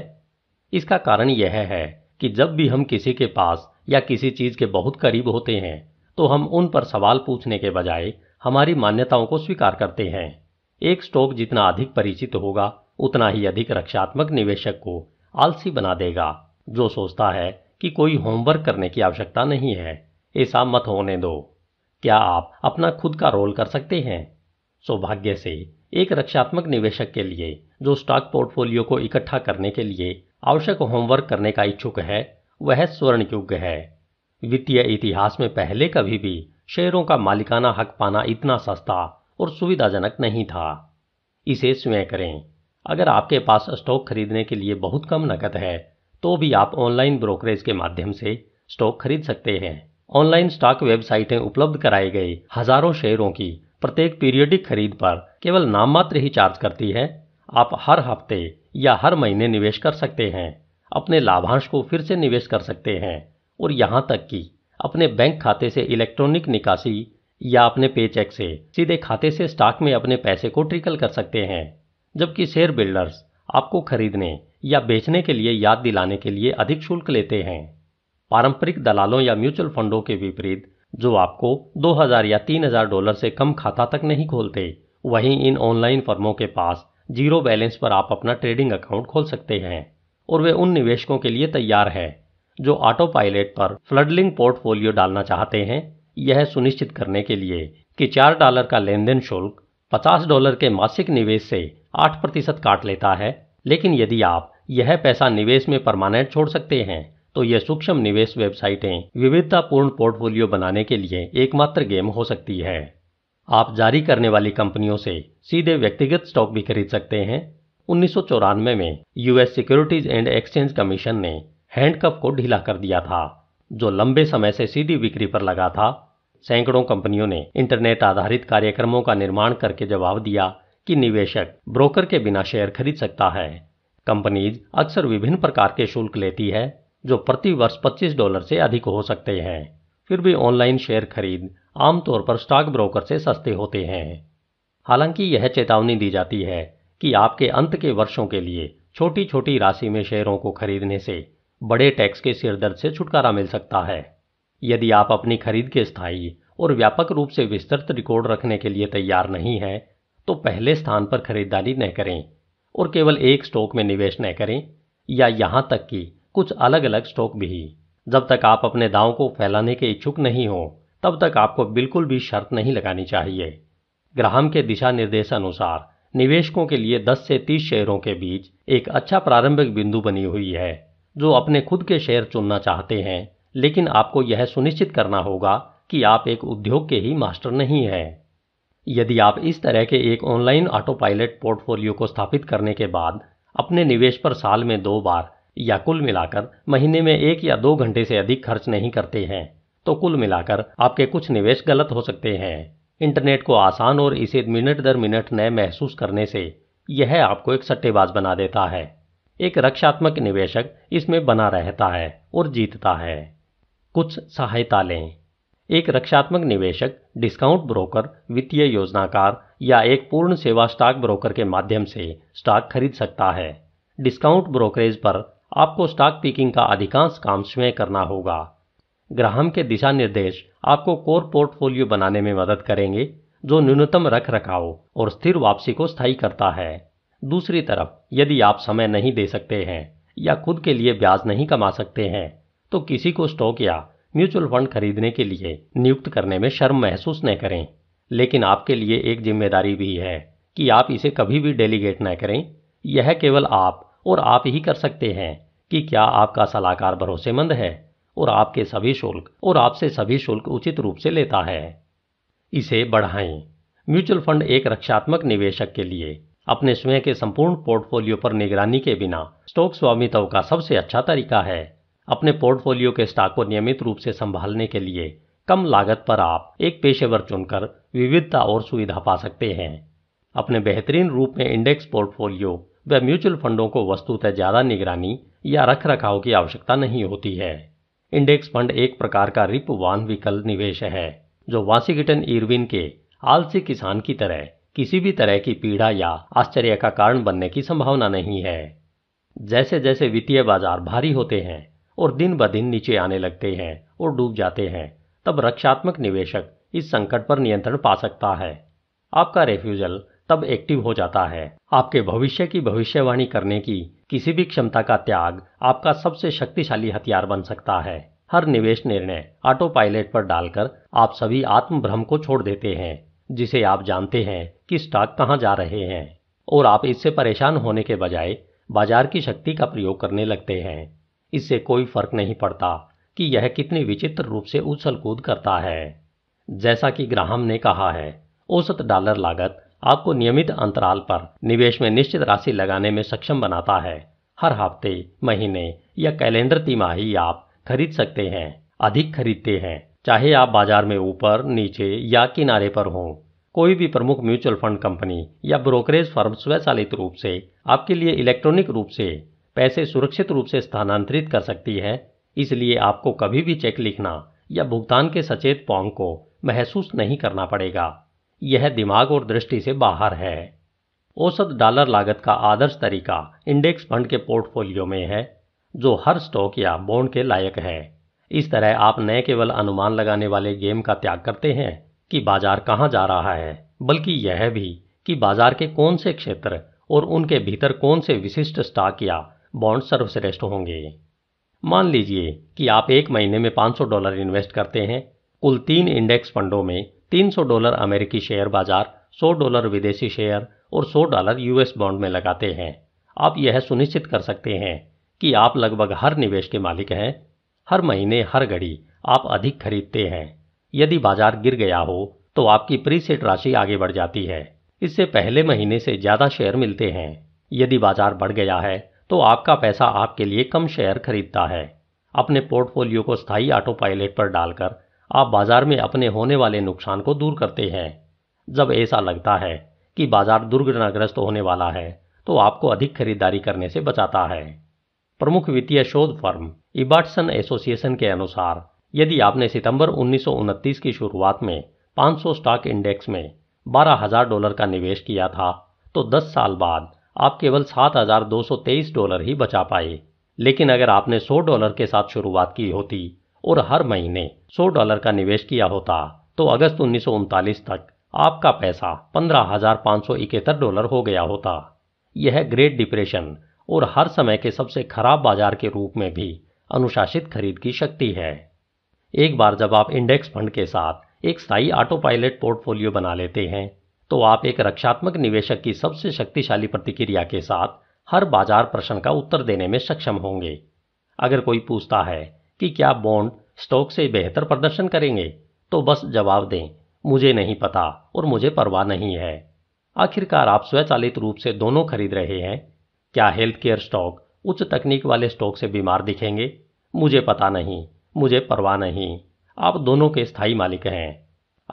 इसका कारण यह है कि जब भी हम किसी के पास या किसी चीज के बहुत करीब होते हैं तो हम उन पर सवाल पूछने के बजाय हमारी मान्यताओं को स्वीकार करते हैं एक स्टॉक जितना अधिक परिचित होगा उतना ही अधिक रक्षात्मक निवेशक को आलसी बना देगा जो सोचता है कि कोई होमवर्क करने की आवश्यकता नहीं है ऐसा मत होने दो क्या आप अपना खुद का रोल कर सकते हैं सौभाग्य से एक रक्षात्मक निवेशक के लिए जो स्टॉक पोर्टफोलियो को इकट्ठा करने के लिए आवश्यक होमवर्क करने का इच्छुक है वह स्वर्ण युग है वित्तीय इतिहास में पहले कभी भी शेयरों का मालिकाना हक पाना इतना सस्ता और सुविधाजनक नहीं था इसे स्वयं करें अगर आपके पास स्टॉक खरीदने के लिए बहुत कम नकद है तो भी आप ऑनलाइन ब्रोकरेज के माध्यम से स्टॉक खरीद सकते हैं ऑनलाइन स्टॉक वेबसाइटें उपलब्ध कराए गए हजारों शेयरों की प्रत्येक पीरियडिक खरीद पर केवल नाम मात्र ही चार्ज करती है आप हर हफ्ते या हर महीने निवेश कर सकते हैं अपने लाभांश को फिर से निवेश कर सकते हैं और यहाँ तक कि अपने बैंक खाते से इलेक्ट्रॉनिक निकासी या अपने पे चेक से सीधे खाते से स्टॉक में अपने पैसे को ट्रिकल कर सकते हैं जबकि शेयर बिल्डर्स आपको खरीदने या बेचने के लिए याद दिलाने के लिए अधिक शुल्क लेते हैं पारंपरिक दलालों या म्यूचुअल फंडों के विपरीत जो आपको 2000 या 3000 डॉलर से कम खाता तक नहीं खोलते वहीं इन ऑनलाइन फर्मों के पास जीरो बैलेंस पर आप अपना ट्रेडिंग अकाउंट खोल सकते हैं और वे उन निवेशकों के लिए तैयार है जो ऑटो पायलट पर फ्लडलिंग पोर्टफोलियो डालना चाहते हैं यह सुनिश्चित करने के लिए कि चार डॉलर का लेन देन शुल्क पचास डॉलर के मासिक निवेश से आठ प्रतिशत काट लेता है लेकिन यदि आप यह पैसा निवेश में परमानेंट छोड़ सकते हैं तो यह सूक्ष्म निवेश वेबसाइटें विविधतापूर्ण पोर्टफोलियो बनाने के लिए एकमात्र गेम हो सकती है आप जारी करने वाली कंपनियों से सीधे व्यक्तिगत स्टॉक भी खरीद सकते हैं उन्नीस में US Securities and exchange Commission ने हैंडकप को ढीला कर दिया था जो लंबे समय से सीधी बिक्री पर लगा था सैकड़ों कंपनियों ने इंटरनेट आधारित कार्यक्रमों का निर्माण करके जवाब दिया कि निवेशक ब्रोकर के बिना शेयर खरीद सकता है कंपनीज अक्सर विभिन्न प्रकार के शुल्क लेती है जो प्रति वर्ष 25 डॉलर से अधिक हो सकते हैं फिर भी ऑनलाइन शेयर खरीद आमतौर पर स्टॉक ब्रोकर से सस्ते होते हैं हालांकि यह चेतावनी दी जाती है कि आपके अंत के वर्षों के लिए छोटी छोटी राशि में शेयरों को खरीदने से बड़े टैक्स के सिरदर्द से छुटकारा मिल सकता है यदि आप अपनी खरीद के स्थायी और व्यापक रूप से विस्तृत रिकॉर्ड रखने के लिए तैयार नहीं है तो पहले स्थान पर खरीदारी न करें और केवल एक स्टॉक में निवेश न करें या यहां तक कि कुछ अलग अलग स्टॉक भी जब तक आप अपने दाव को फैलाने के इच्छुक नहीं हों तब तक आपको बिल्कुल भी शर्त नहीं लगानी चाहिए ग्राहम के दिशा निर्देश अनुसार निवेशकों के लिए 10 से 30 शेयरों के बीच एक अच्छा प्रारंभिक बिंदु बनी हुई है जो अपने खुद के शेयर चुनना चाहते हैं लेकिन आपको यह सुनिश्चित करना होगा कि आप एक उद्योग के ही मास्टर नहीं हैं यदि आप इस तरह के एक ऑनलाइन ऑटो पायलट पोर्टफोलियो को स्थापित करने के बाद अपने निवेश पर साल में दो बार या कुल मिलाकर महीने में एक या दो घंटे से अधिक खर्च नहीं करते हैं तो कुल मिलाकर आपके कुछ निवेश गलत हो सकते हैं इंटरनेट को आसान और इसे मिनट दर मिनट नए महसूस करने से यह आपको एक सट्टेबाज बना देता है एक रक्षात्मक निवेशक इसमें बना रहता है और जीतता है कुछ सहायता लें एक रक्षात्मक निवेशक डिस्काउंट ब्रोकर वित्तीय योजनाकार या एक पूर्ण सेवा स्टॉक ब्रोकर के माध्यम से स्टॉक खरीद सकता है डिस्काउंट ब्रोकरेज पर आपको स्टॉक पिकिंग का अधिकांश काम स्वयं करना होगा ग्राहम के दिशा निर्देश आपको कोर पोर्टफोलियो बनाने में मदद करेंगे जो न्यूनतम रख रखाव और स्थिर वापसी को स्थायी करता है दूसरी तरफ यदि आप समय नहीं दे सकते हैं या खुद के लिए ब्याज नहीं कमा सकते हैं तो किसी को स्टॉक या म्यूचुअल फंड खरीदने के लिए नियुक्त करने में शर्म महसूस न करें लेकिन आपके लिए एक जिम्मेदारी भी है कि आप इसे कभी भी डेलीगेट न करें यह केवल आप और आप ही कर सकते हैं कि क्या आपका सलाहकार भरोसेमंद है और आपके सभी शुल्क और आपसे सभी शुल्क उचित रूप से लेता है इसे बढ़ाएं म्यूचुअल फंड एक रक्षात्मक निवेशक के लिए अपने स्वयं के संपूर्ण पोर्टफोलियो पर निगरानी के बिना स्टॉक स्वामित्व का सबसे अच्छा तरीका है अपने पोर्टफोलियो के स्टॉक को नियमित रूप से संभालने के लिए कम लागत पर आप एक पेशेवर चुनकर विविधता और सुविधा पा सकते हैं अपने बेहतरीन रूप में इंडेक्स पोर्टफोलियो व म्यूचुअल फंडों को वस्तुतः ज्यादा निगरानी या रख रखाव की आवश्यकता नहीं होती है इंडेक्स फंड एक प्रकार का रिपवान विकल्प निवेश है जो वाशिंगटन इरविन के आलसी किसान की तरह किसी भी तरह की पीड़ा या आश्चर्य का कारण बनने की संभावना नहीं है जैसे जैसे वित्तीय बाजार भारी होते हैं और दिन ब दिन नीचे आने लगते हैं और डूब जाते हैं तब रक्षात्मक निवेशक इस संकट पर नियंत्रण पा सकता है आपका रेफ्यूजल तब एक्टिव हो जाता है आपके भविष्य की भविष्यवाणी करने की किसी भी क्षमता का त्याग आपका सबसे शक्तिशाली हथियार बन सकता है हर निवेश निर्णय ऑटो पायलट पर डालकर आप सभी आत्म भ्रम को छोड़ देते हैं जिसे आप जानते हैं कि स्टॉक कहाँ जा रहे हैं और आप इससे परेशान होने के बजाय बाजार की शक्ति का प्रयोग करने लगते हैं इससे कोई फर्क नहीं पड़ता कि यह कितने विचित्र रूप से उछल कूद करता है जैसा कि ग्राहम ने कहा है औसत डॉलर लागत आपको नियमित अंतराल पर निवेश में निश्चित राशि लगाने में सक्षम बनाता है हर हफ्ते महीने या कैलेंडर तिमाही आप खरीद सकते हैं अधिक खरीदते हैं चाहे आप बाजार में ऊपर नीचे या किनारे पर हों कोई भी प्रमुख म्यूचुअल फंड कंपनी या ब्रोकरेज फर्म स्वचालित रूप से आपके लिए इलेक्ट्रॉनिक रूप से पैसे सुरक्षित रूप से स्थानांतरित कर सकती है इसलिए आपको कभी भी चेक लिखना या भुगतान के सचेत पौंग को महसूस नहीं करना पड़ेगा यह दिमाग और दृष्टि से बाहर है औसत डॉलर लागत का आदर्श तरीका इंडेक्स फंड के पोर्टफोलियो में है जो हर स्टॉक या बॉन्ड के लायक है इस तरह आप न केवल अनुमान लगाने वाले गेम का त्याग करते हैं कि बाजार कहाँ जा रहा है बल्कि यह भी कि बाजार के कौन से क्षेत्र और उनके भीतर कौन से विशिष्ट स्टॉक या बॉन्ड सर्वश्रेष्ठ होंगे मान लीजिए कि आप एक महीने में 500 डॉलर इन्वेस्ट करते हैं कुल तीन इंडेक्स फंडों में 300 डॉलर अमेरिकी शेयर बाजार 100 डॉलर विदेशी शेयर और 100 डॉलर यूएस बॉन्ड में लगाते हैं आप यह सुनिश्चित कर सकते हैं कि आप लगभग हर निवेश के मालिक हैं हर महीने हर घड़ी आप अधिक खरीदते हैं यदि बाजार गिर गया हो तो आपकी प्री सेट राशि आगे बढ़ जाती है इससे पहले महीने से ज़्यादा शेयर मिलते हैं यदि बाजार बढ़ गया है तो आपका पैसा आपके लिए कम शेयर खरीदता है अपने पोर्टफोलियो को स्थायी ऑटो पायलट पर डालकर आप बाजार में अपने होने वाले नुकसान को दूर करते हैं जब ऐसा लगता है कि बाजार दुर्घटनाग्रस्त होने वाला है तो आपको अधिक खरीदारी करने से बचाता है प्रमुख वित्तीय शोध फर्म इबाटसन एसोसिएशन के अनुसार यदि आपने सितंबर उन्नीस की शुरुआत में 500 स्टॉक इंडेक्स में 12000 डॉलर का निवेश किया था तो 10 साल बाद आप केवल 7223 डॉलर ही बचा पाए लेकिन अगर आपने 100 डॉलर के साथ शुरुआत की होती और हर महीने सौ डॉलर का निवेश किया होता तो अगस्त उन्नीस तक आपका पैसा पंद्रह हजार सौ इकहत्तर डॉलर हो गया होता यह ग्रेट डिप्रेशन और हर समय के सबसे खराब बाजार के रूप में भी अनुशासित खरीद की शक्ति है एक बार जब आप इंडेक्स फंड के साथ एक स्थायी ऑटो पायलट पोर्टफोलियो बना लेते हैं तो आप एक रक्षात्मक निवेशक की सबसे शक्तिशाली प्रतिक्रिया के साथ हर बाजार प्रश्न का उत्तर देने में सक्षम होंगे अगर कोई पूछता है कि क्या बॉन्ड स्टॉक से बेहतर प्रदर्शन करेंगे तो बस जवाब दें मुझे नहीं पता और मुझे परवाह नहीं है आखिरकार आप स्वचालित रूप से दोनों खरीद रहे हैं क्या हेल्थ केयर स्टॉक उच्च तकनीक वाले स्टॉक से बीमार दिखेंगे मुझे पता नहीं मुझे परवाह नहीं आप दोनों के स्थायी मालिक हैं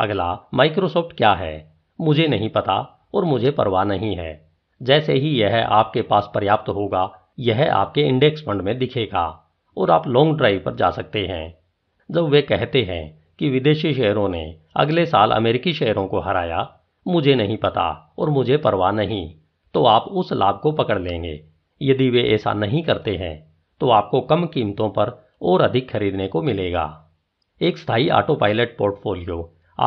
अगला माइक्रोसॉफ्ट क्या है मुझे नहीं पता और मुझे परवाह नहीं है जैसे ही यह आपके पास पर्याप्त होगा यह आपके इंडेक्स फंड में दिखेगा और आप लॉन्ग ड्राइव पर जा सकते हैं जब वे कहते हैं कि विदेशी शहरों ने अगले साल अमेरिकी शहरों को हराया मुझे नहीं पता और मुझे परवाह नहीं तो आप उस लाभ को पकड़ लेंगे यदि वे ऐसा नहीं करते हैं तो आपको कम कीमतों पर और अधिक खरीदने को मिलेगा एक स्थायी ऑटो पायलट पोर्टफोलियो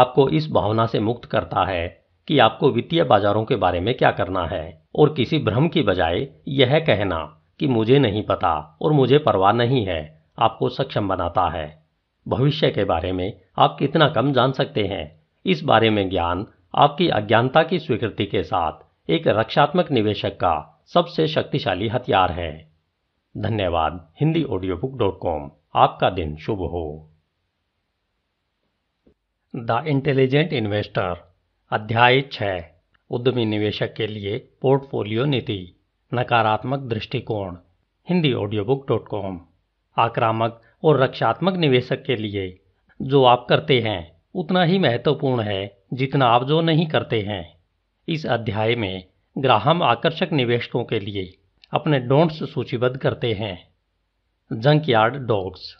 आपको इस भावना से मुक्त करता है कि आपको वित्तीय बाजारों के बारे में क्या करना है और किसी भ्रम की बजाय यह कहना कि मुझे नहीं पता और मुझे परवाह नहीं है आपको सक्षम बनाता है भविष्य के बारे में आप कितना कम जान सकते हैं इस बारे में ज्ञान आपकी अज्ञानता की स्वीकृति के साथ एक रक्षात्मक निवेशक का सबसे शक्तिशाली हथियार है धन्यवाद Hindi audio book dot com आपका दिन शुभ हो द इंटेलिजेंट इन्वेस्टर अध्याय छः उद्यमी निवेशक के लिए पोर्टफोलियो नीति नकारात्मक दृष्टिकोण Hindi audio book dot com आक्रामक और रक्षात्मक निवेशक के लिए जो आप करते हैं उतना ही महत्वपूर्ण है जितना आप जो नहीं करते हैं इस अध्याय में ग्राहम आकर्षक निवेशकों के लिए अपने डोंट्स सूचीबद्ध करते हैं junkyard dogs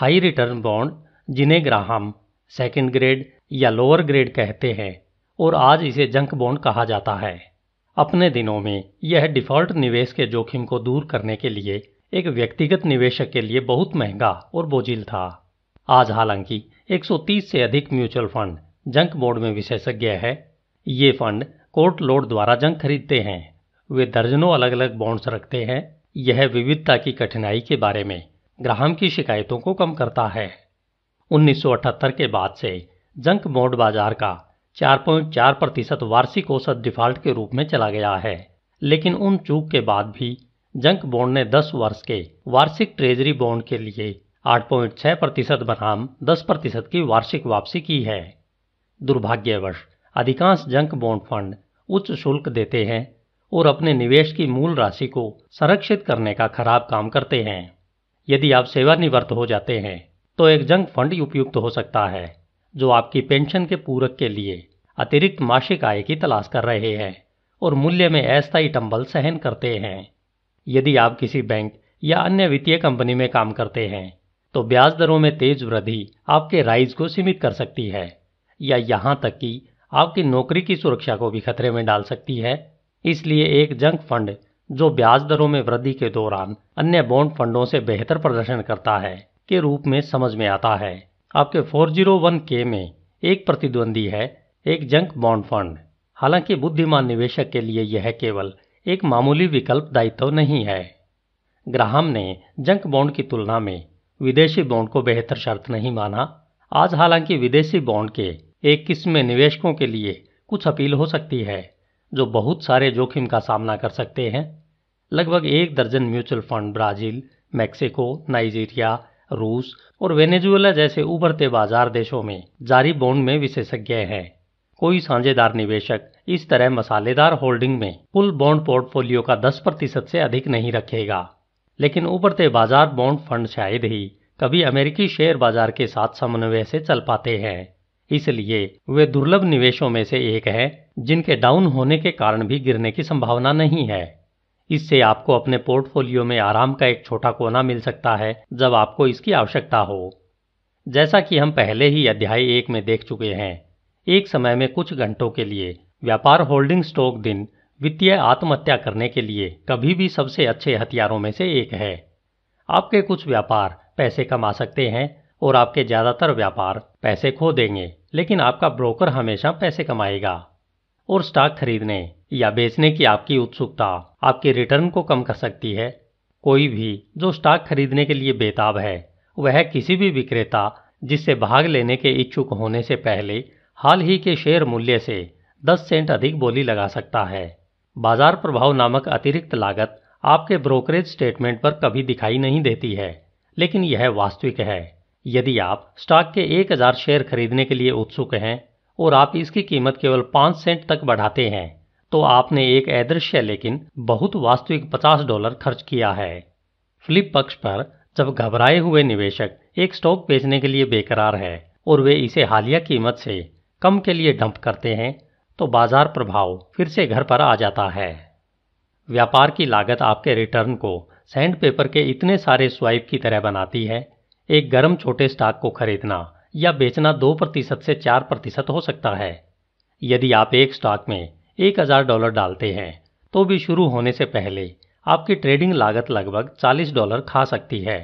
high return bond जिन्हें ग्राहम सेकेंड ग्रेड या लोअर ग्रेड कहते हैं और आज इसे जंक बॉन्ड कहा जाता है अपने दिनों में यह डिफॉल्ट निवेश के जोखिम को दूर करने के लिए एक व्यक्तिगत निवेशक के लिए बहुत महंगा और बोझिल था आज हालांकि 130 से अधिक म्यूचुअल फंड जंक बोर्ड में विशेषज्ञ है ये फंड कोर्ट लोड द्वारा जंक खरीदते हैं वे दर्जनों अलग अलग बॉन्ड्स रखते हैं यह विविधता की कठिनाई के बारे में ग्राहम की शिकायतों को कम करता है 1978 के बाद से जंक बोर्ड बाजार का 4.4 प्रतिशत वार्षिक औसत डिफॉल्ट के रूप में चला गया है लेकिन उन चूक के बाद भी जंक बॉन्ड ने 10 वर्ष के वार्षिक ट्रेजरी बॉन्ड के लिए 8.6 प्रतिशत बनाम 10 प्रतिशत की वार्षिक वापसी की है दुर्भाग्यवश अधिकांश जंक बॉन्ड फंड उच्च शुल्क देते हैं और अपने निवेश की मूल राशि को संरक्षित करने का खराब काम करते हैं यदि आप सेवानिवृत्त हो जाते हैं तो एक जंक फंड उपयुक्त हो सकता है जो आपकी पेंशन के पूरक के लिए अतिरिक्त मासिक आय की तलाश कर रहे हैं और मूल्य में अस्थायी टंबल सहन करते हैं यदि आप किसी बैंक या अन्य वित्तीय कंपनी में काम करते हैं तो ब्याज दरों में तेज वृद्धि आपके राइज को सीमित कर सकती है या यहाँ तक कि आपकी नौकरी की सुरक्षा को भी खतरे में डाल सकती है इसलिए एक जंक फंड जो ब्याज दरों में वृद्धि के दौरान अन्य बॉन्ड फंडों से बेहतर प्रदर्शन करता है के रूप में समझ में आता है आपके वन के में एक प्रतिद्वंदी है एक जंक बॉन्ड फंड हालांकि बुद्धिमान निवेशक के लिए यह केवल एक मामूली विकल्प दायित्व नहीं है ग्राहम ने जंक बॉन्ड की तुलना में विदेशी बॉन्ड को बेहतर शर्त नहीं माना आज हालांकि विदेशी बॉन्ड के एक किस्म में निवेशकों के लिए कुछ अपील हो सकती है जो बहुत सारे जोखिम का सामना कर सकते हैं लगभग एक दर्जन mutual fund Brazil Mexico Nigeria रूस और वेनेजुएला जैसे उभरते बाजार देशों में जारी बॉन्ड में विशेषज्ञ हैं कोई साझेदार निवेशक इस तरह मसालेदार होल्डिंग में कुल बॉन्ड पोर्टफोलियो का 10 प्रतिशत से अधिक नहीं रखेगा लेकिन उभरते बाजार बॉन्ड फंड शायद ही कभी अमेरिकी शेयर बाजार के साथ समन्वय से चल पाते हैं इसलिए वे दुर्लभ निवेशों में से एक है जिनके डाउन होने के कारण भी गिरने की संभावना नहीं है इससे आपको अपने पोर्टफोलियो में आराम का एक छोटा कोना मिल सकता है जब आपको इसकी आवश्यकता हो जैसा कि हम पहले ही अध्याय एक में देख चुके हैं एक समय में कुछ घंटों के लिए व्यापार होल्डिंग स्टॉक दिन वित्तीय आत्महत्या करने के लिए कभी भी सबसे अच्छे हथियारों में से एक है आपके कुछ व्यापार पैसे कमा सकते हैं और आपके ज़्यादातर व्यापार पैसे खो देंगे लेकिन आपका ब्रोकर हमेशा पैसे कमाएगा और स्टॉक खरीदने या बेचने की आपकी उत्सुकता आपके रिटर्न को कम कर सकती है कोई भी जो स्टॉक खरीदने के लिए बेताब है वह किसी भी विक्रेता जिससे भाग लेने के इच्छुक होने से पहले हाल ही के शेयर मूल्य से 10 सेंट अधिक बोली लगा सकता है बाजार प्रभाव नामक अतिरिक्त लागत आपके ब्रोकरेज स्टेटमेंट पर कभी दिखाई नहीं देती है लेकिन यह वास्तविक है यदि आप स्टॉक के 1000 शेयर खरीदने के लिए उत्सुक हैं और आप इसकी कीमत केवल 5 सेंट तक बढ़ाते हैं तो आपने एक अदृश्य लेकिन बहुत वास्तविक 50 डॉलर खर्च किया है फ्लिप पक्ष पर जब घबराए हुए निवेशक एक स्टॉक बेचने के लिए बेकरार है और वे इसे हालिया कीमत से कम के लिए डंप करते हैं तो बाजार प्रभाव फिर से घर पर आ जाता है व्यापार की लागत आपके रिटर्न को सैंड पेपर के इतने सारे स्वाइप की तरह बनाती है एक गर्म छोटे स्टॉक को खरीदना या बेचना दो प्रतिशत से चार प्रतिशत हो सकता है यदि आप एक स्टॉक में एक हज़ार डॉलर डालते हैं तो भी शुरू होने से पहले आपकी ट्रेडिंग लागत लगभग चालीस डॉलर खा सकती है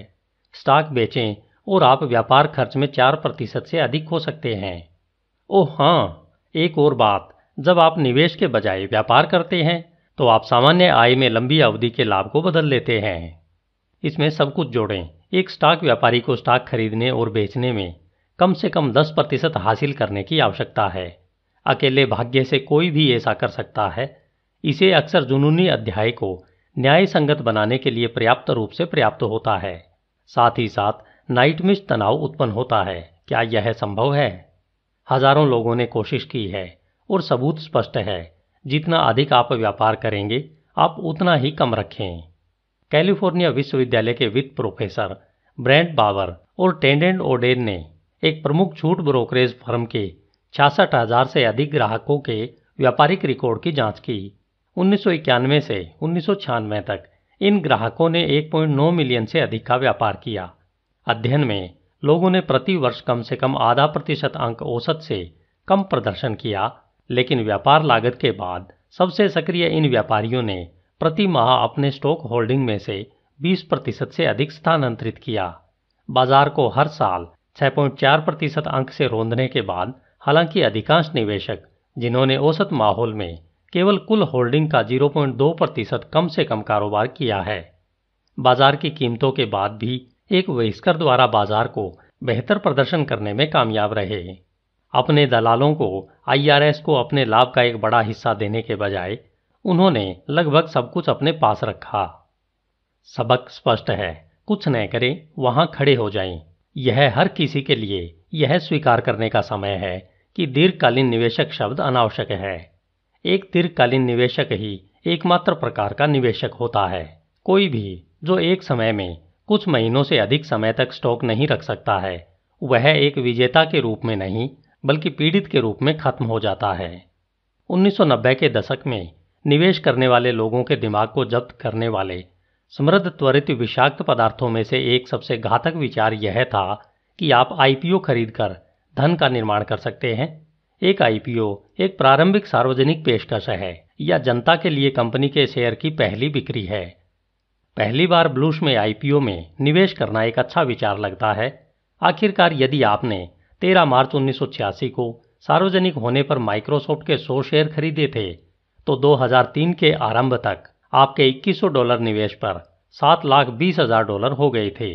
स्टॉक बेचें और आप व्यापार खर्च में चार प्रतिशत से अधिक हो सकते हैं ओह हाँ एक और बात जब आप निवेश के बजाय व्यापार करते हैं तो आप सामान्य आय में लंबी अवधि के लाभ को बदल लेते हैं इसमें सब कुछ जोड़ें एक स्टॉक व्यापारी को स्टॉक खरीदने और बेचने में कम से कम 10 प्रतिशत हासिल करने की आवश्यकता है अकेले भाग्य से कोई भी ऐसा कर सकता है इसे अक्सर जुनूनी अध्याय को न्याय संगत बनाने के लिए पर्याप्त रूप से पर्याप्त होता है साथ ही साथ नाइटमिश तनाव उत्पन्न होता है क्या यह संभव है हजारों लोगों ने कोशिश की है और सबूत स्पष्ट है जितना अधिक आप व्यापार करेंगे आप उतना ही कम रखें कैलिफोर्निया विश्वविद्यालय के वित्त प्रोफेसर ब्रैंड बावर और टेंडेंट ओडेन ने एक प्रमुख छूट ब्रोकरेज फर्म के छियासठ हजार से अधिक ग्राहकों के व्यापारिक रिकॉर्ड की जांच की उन्नीस से उन्नीस तक इन ग्राहकों ने 1.9 मिलियन से अधिक का व्यापार किया अध्ययन में लोगों ने प्रति वर्ष कम से कम आधा प्रतिशत अंक औसत से कम प्रदर्शन किया लेकिन व्यापार लागत के बाद सबसे सक्रिय इन व्यापारियों ने प्रति माह अपने स्टॉक होल्डिंग में से 20 प्रतिशत से अधिक स्थानांतरित किया बाजार को हर साल 6.4 प्रतिशत अंक से रोंदने के बाद हालांकि अधिकांश निवेशक जिन्होंने औसत माहौल में केवल कुल होल्डिंग का 0.2 प्रतिशत कम से कम कारोबार किया है बाजार की कीमतों के बाद भी एक वहिष्कर द्वारा बाजार को बेहतर प्रदर्शन करने में कामयाब रहे अपने दलालों को आईआरएस को अपने लाभ का एक बड़ा हिस्सा देने के बजाय उन्होंने लगभग सब कुछ अपने पास रखा सबक स्पष्ट है कुछ न करें वहां खड़े हो जाएं। यह हर किसी के लिए यह स्वीकार करने का समय है कि दीर्घकालीन निवेशक शब्द अनावश्यक है एक दीर्घकालीन निवेशक ही एकमात्र प्रकार का निवेशक होता है कोई भी जो एक समय में कुछ महीनों से अधिक समय तक स्टॉक नहीं रख सकता है वह एक विजेता के रूप में नहीं बल्कि पीड़ित के रूप में खत्म हो जाता है 1990 के दशक में निवेश करने वाले लोगों के दिमाग को जब्त करने वाले समृद्ध त्वरित विषाक्त पदार्थों में से एक सबसे घातक विचार यह था कि आप आईपीओ खरीदकर धन का निर्माण कर सकते हैं एक आईपीओ एक प्रारंभिक सार्वजनिक पेशकश है या जनता के लिए कंपनी के शेयर की पहली बिक्री है पहली बार ब्लूश में आईपीओ में निवेश करना एक अच्छा विचार लगता है आखिरकार यदि आपने 13 मार्च उन्नीस को सार्वजनिक होने पर माइक्रोसॉफ्ट के 100 शेयर खरीदे थे तो 2003 के आरंभ तक आपके 2100 डॉलर निवेश पर सात लाख बीस हजार डॉलर हो गए थे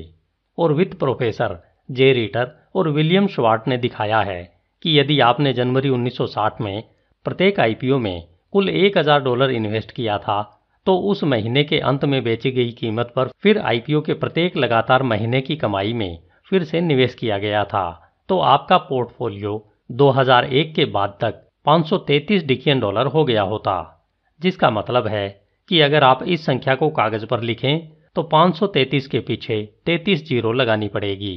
और वित्त प्रोफेसर जे रीटर और विलियम श्वार्ट ने दिखाया है कि यदि आपने जनवरी 1960 में प्रत्येक आईपीओ में कुल एक हजार डॉलर इन्वेस्ट किया था तो उस महीने के अंत में बेची गई कीमत पर फिर आईपीओ के प्रत्येक लगातार महीने की कमाई में फिर से निवेश किया गया था तो आपका पोर्टफोलियो 2001 के बाद तक 533 डिकियन डॉलर हो गया होता जिसका मतलब है कि अगर आप इस संख्या को कागज पर लिखें तो 533 के पीछे 33 जीरो लगानी पड़ेगी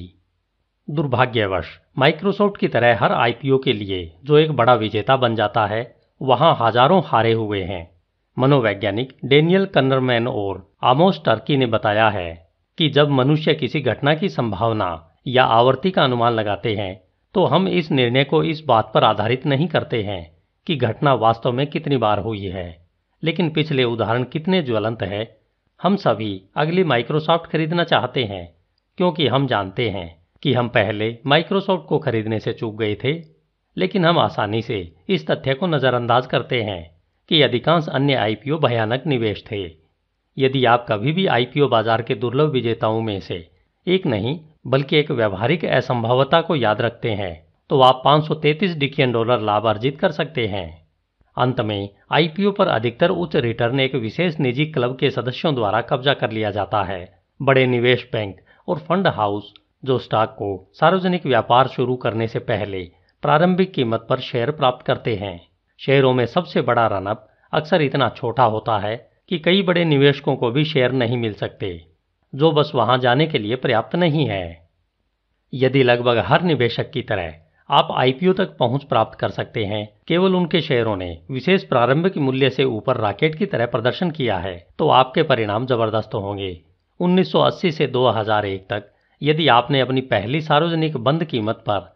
दुर्भाग्यवश माइक्रोसॉफ्ट की तरह हर आईपीओ के लिए जो एक बड़ा विजेता बन जाता है वहां हजारों हारे हुए हैं मनोवैज्ञानिक डेनियल कन्नरमैन और आमोस टर्की ने बताया है कि जब मनुष्य किसी घटना की संभावना या आवृत्ति का अनुमान लगाते हैं तो हम इस निर्णय को इस बात पर आधारित नहीं करते हैं कि घटना वास्तव में कितनी बार हुई है लेकिन पिछले उदाहरण कितने ज्वलंत है हम सभी अगली माइक्रोसॉफ्ट खरीदना चाहते हैं क्योंकि हम जानते हैं कि हम पहले माइक्रोसॉफ्ट को खरीदने से चूक गए थे लेकिन हम आसानी से इस तथ्य को नज़रअंदाज करते हैं कि अधिकांश अन्य आईपीओ भयानक निवेश थे यदि आप कभी भी आईपीओ बाजार के दुर्लभ विजेताओं में से एक नहीं बल्कि एक व्यवहारिक असंभवता को याद रखते हैं तो आप 533 डिकियन डॉलर लाभ अर्जित कर सकते हैं अंत में आईपीओ पर अधिकतर उच्च रिटर्न एक विशेष निजी क्लब के सदस्यों द्वारा कब्जा कर लिया जाता है बड़े निवेश बैंक और फंड हाउस जो स्टॉक को सार्वजनिक व्यापार शुरू करने से पहले प्रारंभिक कीमत पर शेयर प्राप्त करते हैं शेयरों में सबसे बड़ा रनअप अक्सर इतना छोटा होता है कि कई बड़े निवेशकों को भी शेयर नहीं मिल सकते जो बस वहां जाने के लिए पर्याप्त नहीं है यदि लगभग हर निवेशक की तरह आप आईपीओ तक पहुंच प्राप्त कर सकते हैं केवल उनके शेयरों ने विशेष प्रारंभिक मूल्य से ऊपर रॉकेट की तरह प्रदर्शन किया है तो आपके परिणाम जबरदस्त होंगे 1980 से 2001 तक यदि आपने अपनी पहली सार्वजनिक बंद कीमत पर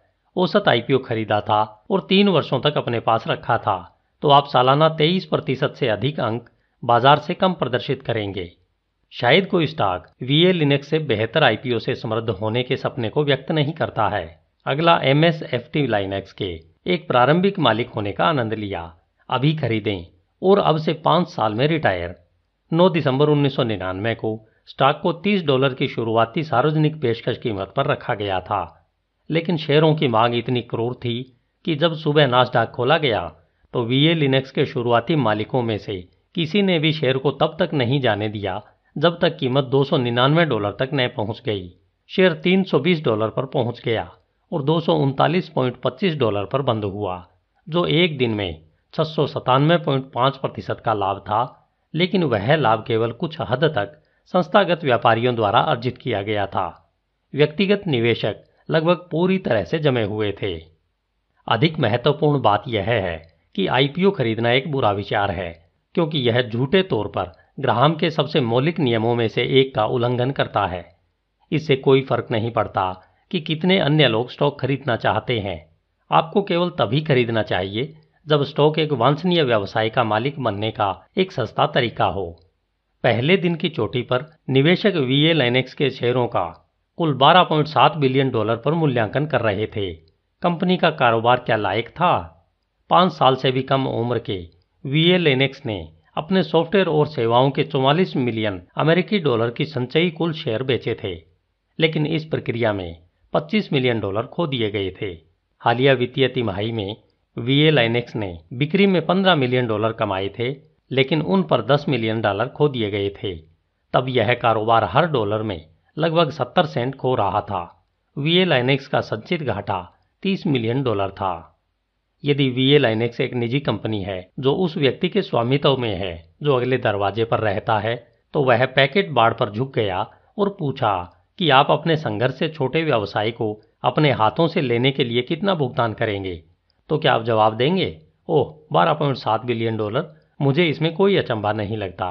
औसत आईपीओ खरीदा था और तीन वर्षों तक अपने पास रखा था तो आप सालाना तेईस प्रतिशत से अधिक अंक बाजार से कम प्रदर्शित करेंगे शायद कोई स्टॉक वी लिनक्स से बेहतर आईपीओ से समृद्ध होने के सपने को व्यक्त नहीं करता है अगला M S F T Linux के एक प्रारंभिक मालिक होने का आनंद लिया अभी खरीदें और अब से पाँच साल में रिटायर 9 दिसंबर 1999 को स्टॉक को 30 डॉलर की शुरुआती सार्वजनिक पेशकश कीमत पर रखा गया था लेकिन शेयरों की मांग इतनी क्रूर थी कि जब सुबह डाक खोला गया तो वी ए के शुरुआती मालिकों में से किसी ने भी शेयर को तब तक नहीं जाने दिया जब तक कीमत दो डॉलर तक न पहुंच गई शेयर 320 डॉलर पर पहुंच गया और दो डॉलर पर बंद हुआ जो एक दिन में छह प्रतिशत का लाभ था लेकिन वह लाभ केवल कुछ हद तक संस्थागत व्यापारियों द्वारा अर्जित किया गया था व्यक्तिगत निवेशक लगभग पूरी तरह से जमे हुए थे अधिक महत्वपूर्ण बात यह है कि आईपीओ खरीदना एक बुरा विचार है क्योंकि यह झूठे तौर पर ग्राहम के सबसे मौलिक नियमों में से एक का उल्लंघन करता है इससे कोई फर्क नहीं पड़ता कि कितने अन्य लोग स्टॉक खरीदना चाहते हैं आपको केवल तभी खरीदना चाहिए जब स्टॉक एक वांछनीय व्यवसाय का मालिक बनने का एक सस्ता तरीका हो पहले दिन की चोटी पर निवेशक वीए लाइनेक्स के शेयरों का कुल 12.7 बिलियन डॉलर पर मूल्यांकन कर रहे थे कंपनी का कारोबार क्या लायक था पांच साल से भी कम उम्र के वीए लेनेक्स ने अपने सॉफ्टवेयर और सेवाओं के 44 मिलियन अमेरिकी डॉलर की संचयी कुल शेयर बेचे थे लेकिन इस प्रक्रिया में 25 मिलियन डॉलर खो दिए गए थे हालिया वित्तीय तिमाही में वीए लाइनेक्स ने बिक्री में 15 मिलियन डॉलर कमाए थे लेकिन उन पर 10 मिलियन डॉलर खो दिए गए थे तब यह कारोबार हर डॉलर में लगभग 70 सेंट खो रहा था वीए लाइनेक्स का संचित घाटा 30 मिलियन डॉलर था यदि वी एल लाइनेक्स एक निजी कंपनी है जो उस व्यक्ति के स्वामित्व में है जो अगले दरवाजे पर रहता है तो वह पैकेट बाढ़ पर झुक गया और पूछा कि आप अपने संघर्ष से छोटे व्यवसाय को अपने हाथों से लेने के लिए कितना भुगतान करेंगे तो क्या आप जवाब देंगे ओह बारह पॉइंट सात बिलियन डॉलर मुझे इसमें कोई अचंभा नहीं लगता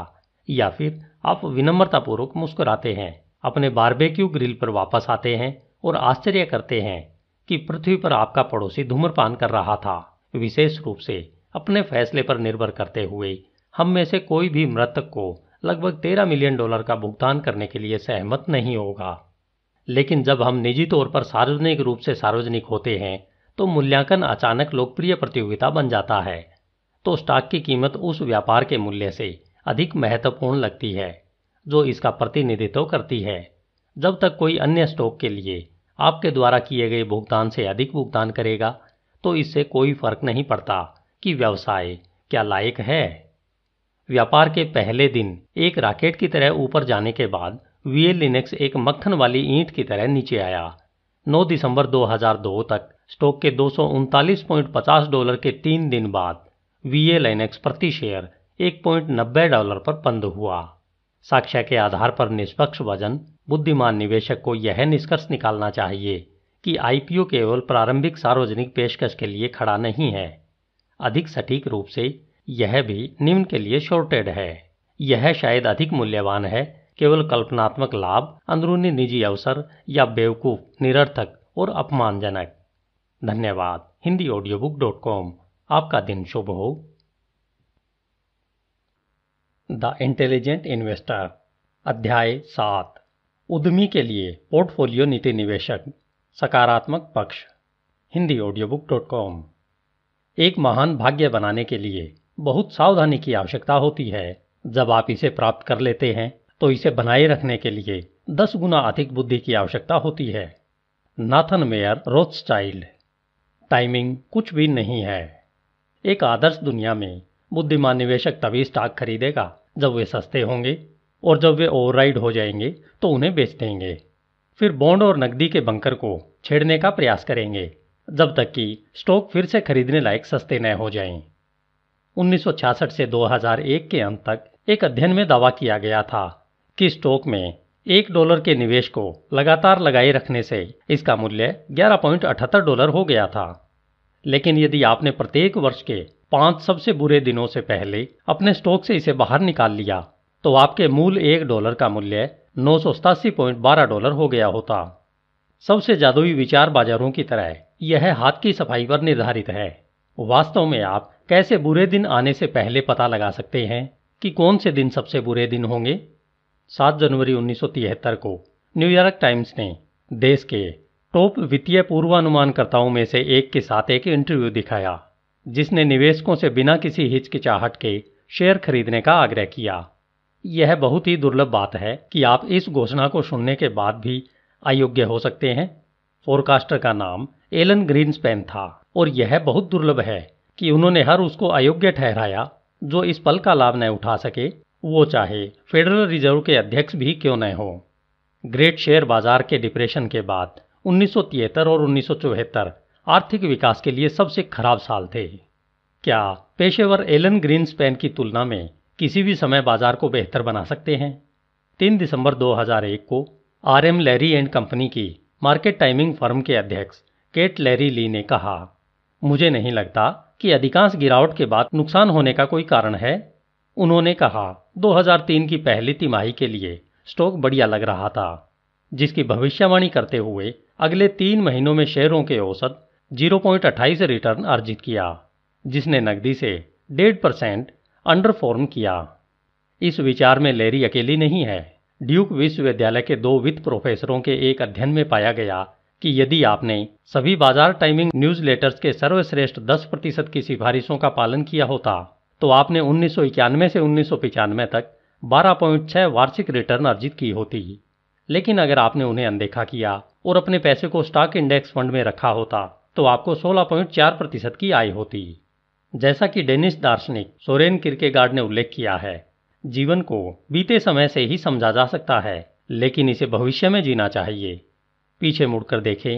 या फिर आप विनम्रतापूर्वक मुस्कुराते हैं अपने बारबेक्यू ग्रिल पर वापस आते हैं और आश्चर्य करते हैं कि पृथ्वी पर आपका पड़ोसी धूम्रपान कर रहा था विशेष रूप से अपने फैसले पर निर्भर करते हुए हम में से कोई भी मृतक को लगभग तेरह मिलियन डॉलर का भुगतान करने के लिए सहमत नहीं होगा लेकिन जब हम निजी तौर पर सार्वजनिक रूप से सार्वजनिक होते हैं तो मूल्यांकन अचानक लोकप्रिय प्रतियोगिता बन जाता है तो स्टॉक की कीमत उस व्यापार के मूल्य से अधिक महत्वपूर्ण लगती है जो इसका प्रतिनिधित्व करती है जब तक कोई अन्य स्टॉक के लिए आपके द्वारा किए गए भुगतान से अधिक भुगतान करेगा तो इससे कोई फर्क नहीं पड़ता कि व्यवसाय क्या लायक है व्यापार के पहले दिन एक रॉकेट की तरह ऊपर जाने के बाद वीए लिनेक्स एक मक्खन वाली ईंट की तरह नीचे आया 9 दिसंबर 2002 तक स्टॉक के दो डॉलर के तीन दिन बाद वीए लिनेक्स प्रति शेयर एक डॉलर पर बंद हुआ साक्ष्य के आधार पर निष्पक्ष वजन बुद्धिमान निवेशक को यह निष्कर्ष निकालना चाहिए कि आईपीओ केवल प्रारंभिक सार्वजनिक पेशकश के लिए खड़ा नहीं है अधिक सटीक रूप से यह भी निम्न के लिए शॉर्टेड है यह शायद अधिक मूल्यवान है केवल कल्पनात्मक लाभ अंदरूनी निजी अवसर या बेवकूफ निरर्थक और अपमानजनक धन्यवाद Hindi audio book dot com आपका दिन शुभ हो द इंटेलिजेंट इन्वेस्टर अध्याय सात उद्यमी के लिए पोर्टफोलियो नीति निवेशक सकारात्मक पक्ष Hindi audio book dot com एक महान भाग्य बनाने के लिए बहुत सावधानी की आवश्यकता होती है जब आप इसे प्राप्त कर लेते हैं तो इसे बनाए रखने के लिए दस गुना अधिक बुद्धि की आवश्यकता होती है Nathan Mayer Rothschild timing कुछ भी नहीं है एक आदर्श दुनिया में बुद्धिमान निवेशक तभी स्टॉक खरीदेगा जब वे सस्ते होंगे और जब वे ओवरराइड हो जाएंगे तो उन्हें बेच देंगे फिर बॉन्ड और नकदी के बंकर को छेड़ने का प्रयास करेंगे जब तक कि स्टॉक फिर से खरीदने लायक सस्ते न हो जाएं। 1966 से 2001 के अंत तक एक अध्ययन में दावा किया गया था कि स्टॉक में एक डॉलर के निवेश को लगातार लगाए रखने से इसका मूल्य 11.78 डॉलर हो गया था लेकिन यदि आपने प्रत्येक वर्ष के पांच सबसे बुरे दिनों से पहले अपने स्टॉक से इसे बाहर निकाल लिया तो आपके मूल एक डॉलर का मूल्य नौ डॉलर हो गया होता सबसे जादुई विचार बाजारों की तरह यह हाथ की सफाई पर निर्धारित है वास्तव में आप कैसे बुरे दिन आने से पहले पता लगा सकते हैं कि कौन से दिन सबसे बुरे दिन होंगे 7 जनवरी 1973 को न्यूयॉर्क टाइम्स ने देश के टॉप वित्तीय पूर्वानुमानकर्ताओं में से एक के साथ एक इंटरव्यू दिखाया जिसने निवेशकों से बिना किसी हिचकिचाहट के शेयर खरीदने का आग्रह किया यह बहुत ही दुर्लभ बात है कि आप इस घोषणा को सुनने के बाद भी अयोग्य हो सकते हैं फोरकास्टर का नाम एलन स्पेन था और यह बहुत दुर्लभ है कि उन्होंने हर उसको अयोग्य ठहराया जो इस पल का लाभ न उठा सके वो चाहे फेडरल रिजर्व के अध्यक्ष भी क्यों न हो ग्रेट शेयर बाजार के डिप्रेशन के बाद उन्नीस और उन्नीस आर्थिक विकास के लिए सबसे खराब साल थे क्या पेशेवर एलन स्पेन की तुलना में किसी भी समय बाजार को बेहतर बना सकते हैं तीन दिसंबर 2001 को R M Leary and company की मार्केट टाइमिंग फर्म के अध्यक्ष केट लैरी ली ने कहा मुझे नहीं लगता कि अधिकांश गिरावट के बाद नुकसान होने का कोई कारण है उन्होंने कहा 2003 की पहली तिमाही के लिए स्टॉक बढ़िया लग रहा था जिसकी भविष्यवाणी करते हुए अगले तीन महीनों में शेयरों के औसत जीरो रिटर्न अर्जित किया जिसने नकदी से डेढ़ परसेंट अंडर फॉर्म किया इस विचार में लेरी अकेली नहीं है ड्यूक विश्वविद्यालय के दो वित्त प्रोफेसरों के एक अध्ययन में पाया गया कि यदि आपने सभी बाजार टाइमिंग न्यूज लेटर्स के सर्वश्रेष्ठ दस प्रतिशत की सिफारिशों का पालन किया होता तो आपने उन्नीस से उन्नीस तक बारह वार्षिक रिटर्न अर्जित की होती लेकिन अगर आपने उन्हें अनदेखा किया और अपने पैसे को स्टॉक इंडेक्स फंड में रखा होता तो आपको 16.4 प्रतिशत की आय होती जैसा कि डेनिस दार्शनिक सोरेन किरके ने उल्लेख किया है जीवन को बीते समय से ही समझा जा सकता है लेकिन इसे भविष्य में जीना चाहिए पीछे मुड़कर देखें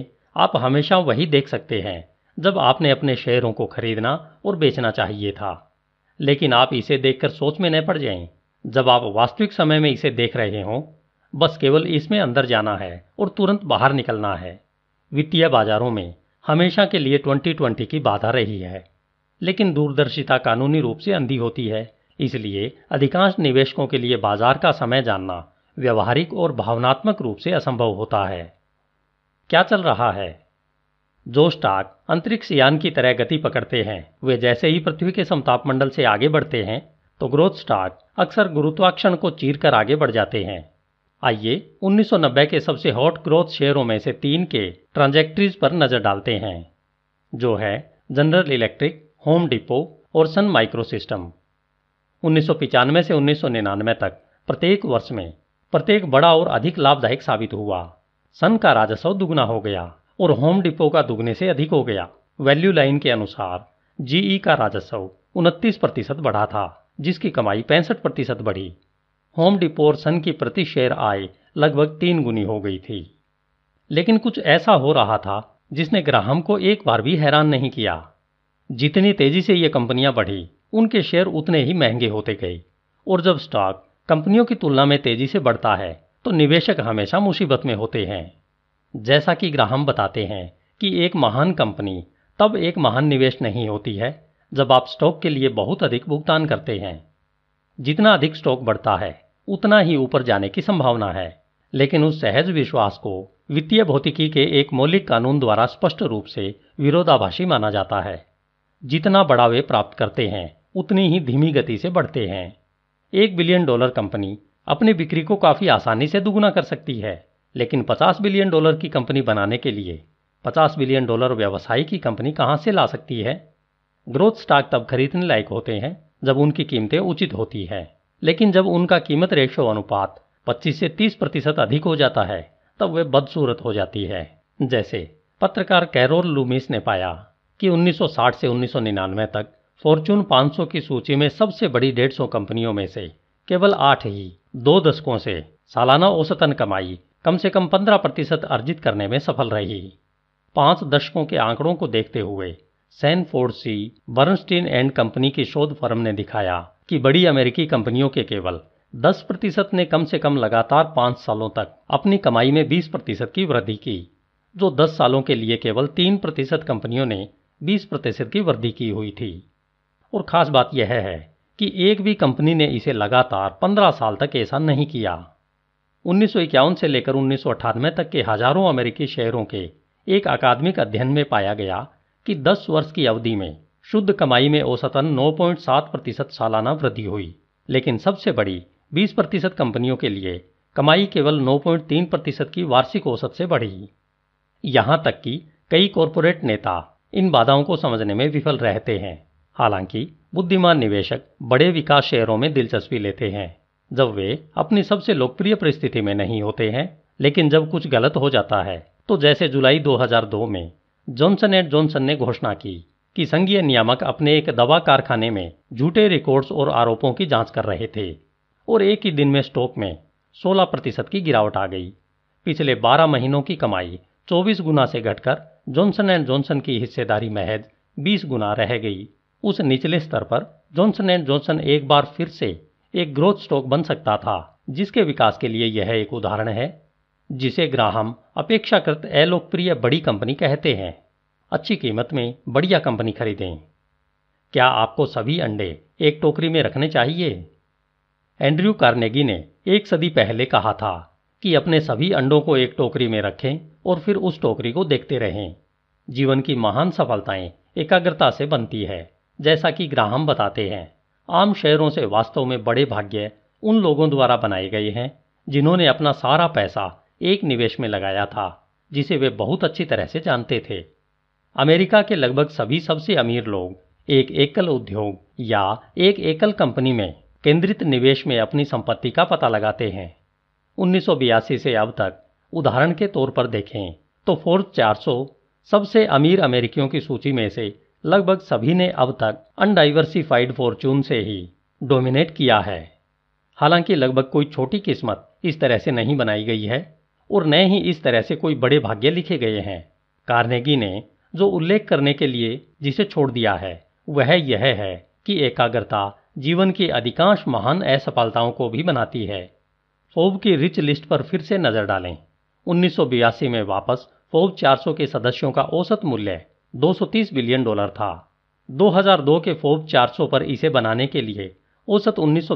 आप हमेशा वही देख सकते हैं जब आपने अपने शेयरों को खरीदना और बेचना चाहिए था लेकिन आप इसे देखकर सोच में न पड़ जाएं। जब आप वास्तविक समय में इसे देख रहे हों बस केवल इसमें अंदर जाना है और तुरंत बाहर निकलना है वित्तीय बाजारों में हमेशा के लिए 2020 की बाधा रही है लेकिन दूरदर्शिता कानूनी रूप से अंधी होती है इसलिए अधिकांश निवेशकों के लिए बाजार का समय जानना व्यवहारिक और भावनात्मक रूप से असंभव होता है क्या चल रहा है जो स्टॉक अंतरिक्ष यान की तरह गति पकड़ते हैं वे जैसे ही पृथ्वी के समताप मंडल से आगे बढ़ते हैं तो ग्रोथ स्टॉक अक्सर गुरुत्वाक्षण को चीर कर आगे बढ़ जाते हैं आइए 1990 के सबसे हॉट ग्रोथ शेयरों में से तीन के ट्रांजेक्ट्रीज पर नजर डालते हैं जो है जनरल इलेक्ट्रिक होम डिपो और सन माइक्रो सिस्टम उन्नीस से उन्नीस तक प्रत्येक वर्ष में प्रत्येक बड़ा और अधिक लाभदायक साबित हुआ सन का राजस्व दुगना हो गया और होम डिपो का दुगने से अधिक हो गया वैल्यू लाइन के अनुसार जीई का राजस्व उनतीस प्रतिशत बढ़ा था जिसकी कमाई पैंसठ प्रतिशत बढ़ी होम डिपो और सन की प्रति शेयर आय लगभग तीन गुनी हो गई थी लेकिन कुछ ऐसा हो रहा था जिसने ग्राहम को एक बार भी हैरान नहीं किया जितनी तेजी से ये कंपनियां बढ़ी उनके शेयर उतने ही महंगे होते गए और जब स्टॉक कंपनियों की तुलना में तेजी से बढ़ता है तो निवेशक हमेशा मुसीबत में होते हैं जैसा कि ग्राहम बताते हैं कि एक महान कंपनी तब एक महान निवेश नहीं होती है जब आप स्टॉक के लिए बहुत अधिक भुगतान करते हैं जितना अधिक स्टॉक बढ़ता है उतना ही ऊपर जाने की संभावना है लेकिन उस सहज विश्वास को वित्तीय भौतिकी के एक मौलिक कानून द्वारा स्पष्ट रूप से विरोधाभासी माना जाता है जितना बड़ा वे प्राप्त करते हैं उतनी ही धीमी गति से बढ़ते हैं एक बिलियन डॉलर कंपनी अपनी बिक्री को काफ़ी आसानी से दुगुना कर सकती है लेकिन 50 बिलियन डॉलर की कंपनी बनाने के लिए 50 बिलियन डॉलर व्यवसाय की कंपनी कहाँ से ला सकती है ग्रोथ स्टॉक तब खरीदने लायक होते हैं जब उनकी कीमतें उचित होती हैं लेकिन जब उनका कीमत रेशो अनुपात 25 से 30 प्रतिशत अधिक हो जाता है तब वे बदसूरत हो जाती है जैसे पत्रकार कैरोल लूमिस ने पाया कि 1960 से 1999 तक फॉर्चून 500 की सूची में सबसे बड़ी 150 कंपनियों में से केवल आठ ही दो दशकों से सालाना औसतन कमाई कम से कम 15 प्रतिशत अर्जित करने में सफल रही पांच दशकों के आंकड़ों को देखते हुए सैन सी बर्नस्टीन एंड कंपनी की शोध फर्म ने दिखाया कि बड़ी अमेरिकी कंपनियों के केवल 10 प्रतिशत ने कम से कम लगातार पांच सालों तक अपनी कमाई में 20 प्रतिशत की वृद्धि की जो 10 सालों के लिए केवल 3 प्रतिशत कंपनियों ने बीस प्रतिशत की वृद्धि की हुई थी और ख़ास बात यह है कि एक भी कंपनी ने इसे लगातार पंद्रह साल तक ऐसा नहीं किया उन्नीस से लेकर उन्नीस तक के हज़ारों अमेरिकी शहरों के एक अकादमिक अध्ययन में पाया गया कि 10 वर्ष की अवधि में शुद्ध कमाई में औसतन 9.7 प्रतिशत सालाना वृद्धि हुई लेकिन सबसे बड़ी 20 प्रतिशत कंपनियों के लिए कमाई केवल 9.3 प्रतिशत की वार्षिक औसत से बढ़ी यहां तक कि कई कॉरपोरेट नेता इन बाधाओं को समझने में विफल रहते हैं हालांकि बुद्धिमान निवेशक बड़े विकास शहरों में दिलचस्पी लेते हैं जब वे अपनी सबसे लोकप्रिय परिस्थिति में नहीं होते हैं लेकिन जब कुछ गलत हो जाता है तो जैसे जुलाई 2002 में जॉनसन एंड जॉनसन ने घोषणा की कि संघीय नियामक अपने एक दवा कारखाने में झूठे रिकॉर्ड्स और आरोपों की जांच कर रहे थे और एक ही दिन में स्टॉक में 16 प्रतिशत की गिरावट आ गई पिछले 12 महीनों की कमाई 24 गुना से घटकर जॉनसन एंड जॉनसन की हिस्सेदारी महज 20 गुना रह गई उस निचले स्तर पर जॉनसन एंड जॉनसन एक बार फिर से एक ग्रोथ स्टॉक बन सकता था जिसके विकास के लिए यह एक उदाहरण है जिसे ग्राहम अपेक्षाकृत अलोकप्रिय बड़ी कंपनी कहते हैं अच्छी कीमत में बढ़िया कंपनी खरीदें क्या आपको सभी अंडे एक टोकरी में रखने चाहिए एंड्रयू कार्नेगी ने एक सदी पहले कहा था कि अपने सभी अंडों को एक टोकरी में रखें और फिर उस टोकरी को देखते रहें जीवन की महान सफलताएं एकाग्रता से बनती है जैसा कि ग्राहम बताते हैं आम शहरों से वास्तव में बड़े भाग्य उन लोगों द्वारा बनाए गए हैं जिन्होंने अपना सारा पैसा एक निवेश में लगाया था जिसे वे बहुत अच्छी तरह से जानते थे अमेरिका के लगभग सभी सबसे अमीर लोग एक एकल उद्योग या एक एकल कंपनी में केंद्रित निवेश में अपनी संपत्ति का पता लगाते हैं उन्नीस से अब तक उदाहरण के तौर पर देखें तो फोर्थ 400 सबसे अमीर अमेरिकियों की सूची में से लगभग सभी ने अब तक अनडाइवर्सिफाइड फॉर्चून से ही डोमिनेट किया है हालांकि लगभग कोई छोटी किस्मत इस तरह से नहीं बनाई गई है और न ही इस तरह से कोई बड़े भाग्य लिखे गए हैं कार्नेगी ने जो उल्लेख करने के लिए जिसे छोड़ दिया है वह यह है कि एकाग्रता जीवन की अधिकांश महान असफलताओं को भी बनाती है फोब की रिच लिस्ट पर फिर से नजर डालें उन्नीस में वापस फोब 400 के सदस्यों का औसत मूल्य 230 बिलियन डॉलर था 2002 के फोब 400 पर इसे बनाने के लिए औसत उन्नीस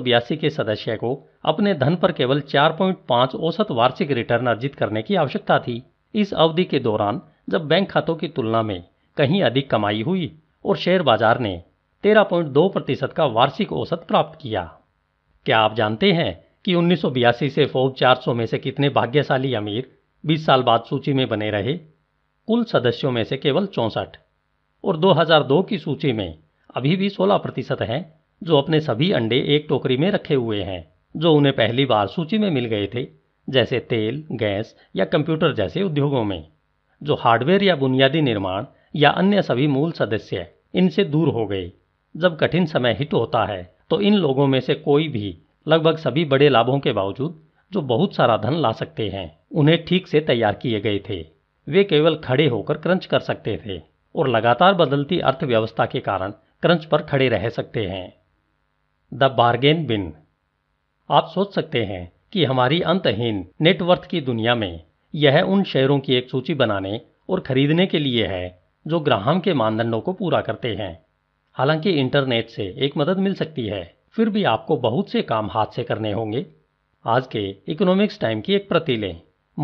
के सदस्य को अपने धन पर केवल 4.5 औसत वार्षिक रिटर्न अर्जित करने की आवश्यकता थी इस अवधि के दौरान जब बैंक खातों की तुलना में कहीं अधिक कमाई हुई और शेयर बाजार ने 13.2 प्रतिशत का वार्षिक औसत प्राप्त किया क्या आप जानते हैं कि उन्नीस से फोर्ब 400 में से कितने भाग्यशाली अमीर 20 साल बाद सूची में बने रहे कुल सदस्यों में से केवल चौंसठ और 2002 की सूची में अभी भी 16 प्रतिशत हैं जो अपने सभी अंडे एक टोकरी में रखे हुए हैं जो उन्हें पहली बार सूची में मिल गए थे जैसे तेल गैस या कंप्यूटर जैसे उद्योगों में जो हार्डवेयर या बुनियादी निर्माण या अन्य सभी मूल सदस्य इनसे दूर हो गए जब कठिन समय हिट होता है तो इन लोगों में से कोई भी लगभग सभी बड़े लाभों के बावजूद जो बहुत सारा धन ला सकते हैं उन्हें ठीक से तैयार किए गए थे वे केवल खड़े होकर क्रंच कर सकते थे और लगातार बदलती अर्थव्यवस्था के कारण क्रंच पर खड़े रह सकते हैं द बार्गेन बिन आप सोच सकते हैं कि हमारी अंतहीन नेटवर्थ की दुनिया में यह उन शेयरों की एक सूची बनाने और खरीदने के लिए है जो ग्राहम के मानदंडों को पूरा करते हैं हालांकि इंटरनेट से एक मदद मिल सकती है फिर भी आपको बहुत से काम हाथ से करने होंगे आज के इकोनॉमिक्स टाइम की एक प्रति लें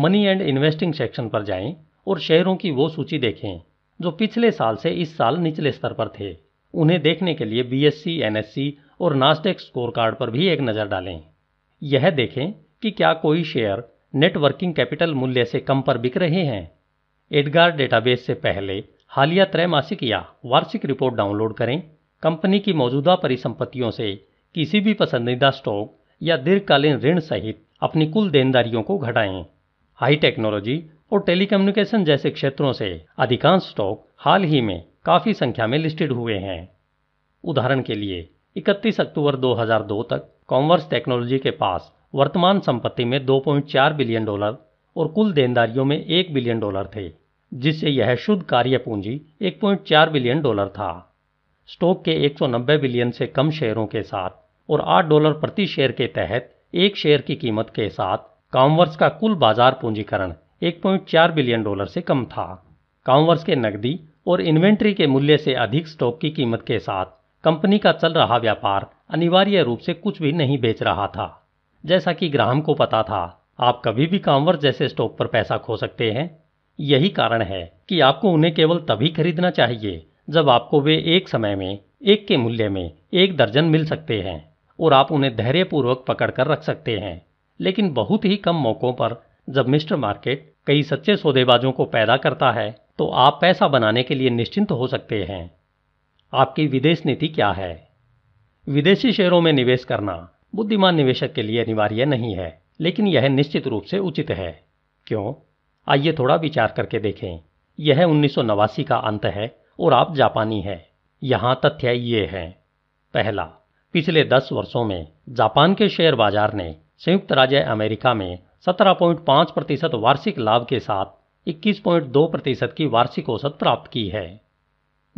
मनी एंड इन्वेस्टिंग सेक्शन पर जाएं और शेयरों की वो सूची देखें जो पिछले साल से इस साल निचले स्तर पर थे उन्हें देखने के लिए बी एस सी और नास्टेक स्कोर कार्ड पर भी एक नज़र डालें यह देखें कि क्या कोई शेयर नेटवर्किंग कैपिटल मूल्य से कम पर बिक रहे हैं एडगार डेटाबेस से पहले हालिया त्रैमासिक या वार्षिक रिपोर्ट डाउनलोड करें कंपनी की मौजूदा परिसंपत्तियों से किसी भी पसंदीदा स्टॉक या दीर्घकालीन ऋण सहित अपनी कुल देनदारियों को घटाएं हाई टेक्नोलॉजी और टेलीकम्युनिकेशन जैसे क्षेत्रों से अधिकांश स्टॉक हाल ही में काफ़ी संख्या में लिस्टेड हुए हैं उदाहरण के लिए 31 अक्टूबर 2002 तक कॉमर्स टेक्नोलॉजी के पास वर्तमान संपत्ति में 2.4 बिलियन डॉलर और कुल देनदारियों में 1 बिलियन डॉलर थे जिससे यह शुद्ध कार्य पूंजी 1.4 बिलियन डॉलर था स्टॉक के 190 बिलियन से कम शेयरों के साथ और 8 डॉलर प्रति शेयर के तहत एक शेयर की कीमत के साथ कामवर्स का कुल बाजार पूंजीकरण 1.4 बिलियन डॉलर से कम था कामवर्स के नकदी और इन्वेंट्री के मूल्य से अधिक स्टॉक की कीमत के साथ कंपनी का चल रहा व्यापार अनिवार्य रूप से कुछ भी नहीं बेच रहा था जैसा कि ग्राहम को पता था आप कभी भी कामवर्स जैसे स्टॉक पर पैसा खो सकते हैं यही कारण है कि आपको उन्हें केवल तभी खरीदना चाहिए जब आपको वे एक समय में एक के मूल्य में एक दर्जन मिल सकते हैं और आप उन्हें धैर्यपूर्वक पकड़ कर रख सकते हैं लेकिन बहुत ही कम मौक़ों पर जब मिस्टर मार्केट कई सच्चे सौदेबाजों को पैदा करता है तो आप पैसा बनाने के लिए निश्चिंत हो सकते हैं आपकी विदेश नीति क्या है विदेशी शेयरों में निवेश करना बुद्धिमान निवेशक के लिए अनिवार्य नहीं है लेकिन यह निश्चित रूप से उचित है क्यों आइए थोड़ा विचार करके देखें यह उन्नीस का अंत है और आप जापानी हैं यहाँ तथ्य ये हैं पहला पिछले दस वर्षों में जापान के शेयर बाजार ने संयुक्त राज्य अमेरिका में 17.5 प्रतिशत वार्षिक लाभ के साथ 21.2 प्रतिशत की वार्षिक औसत प्राप्त की है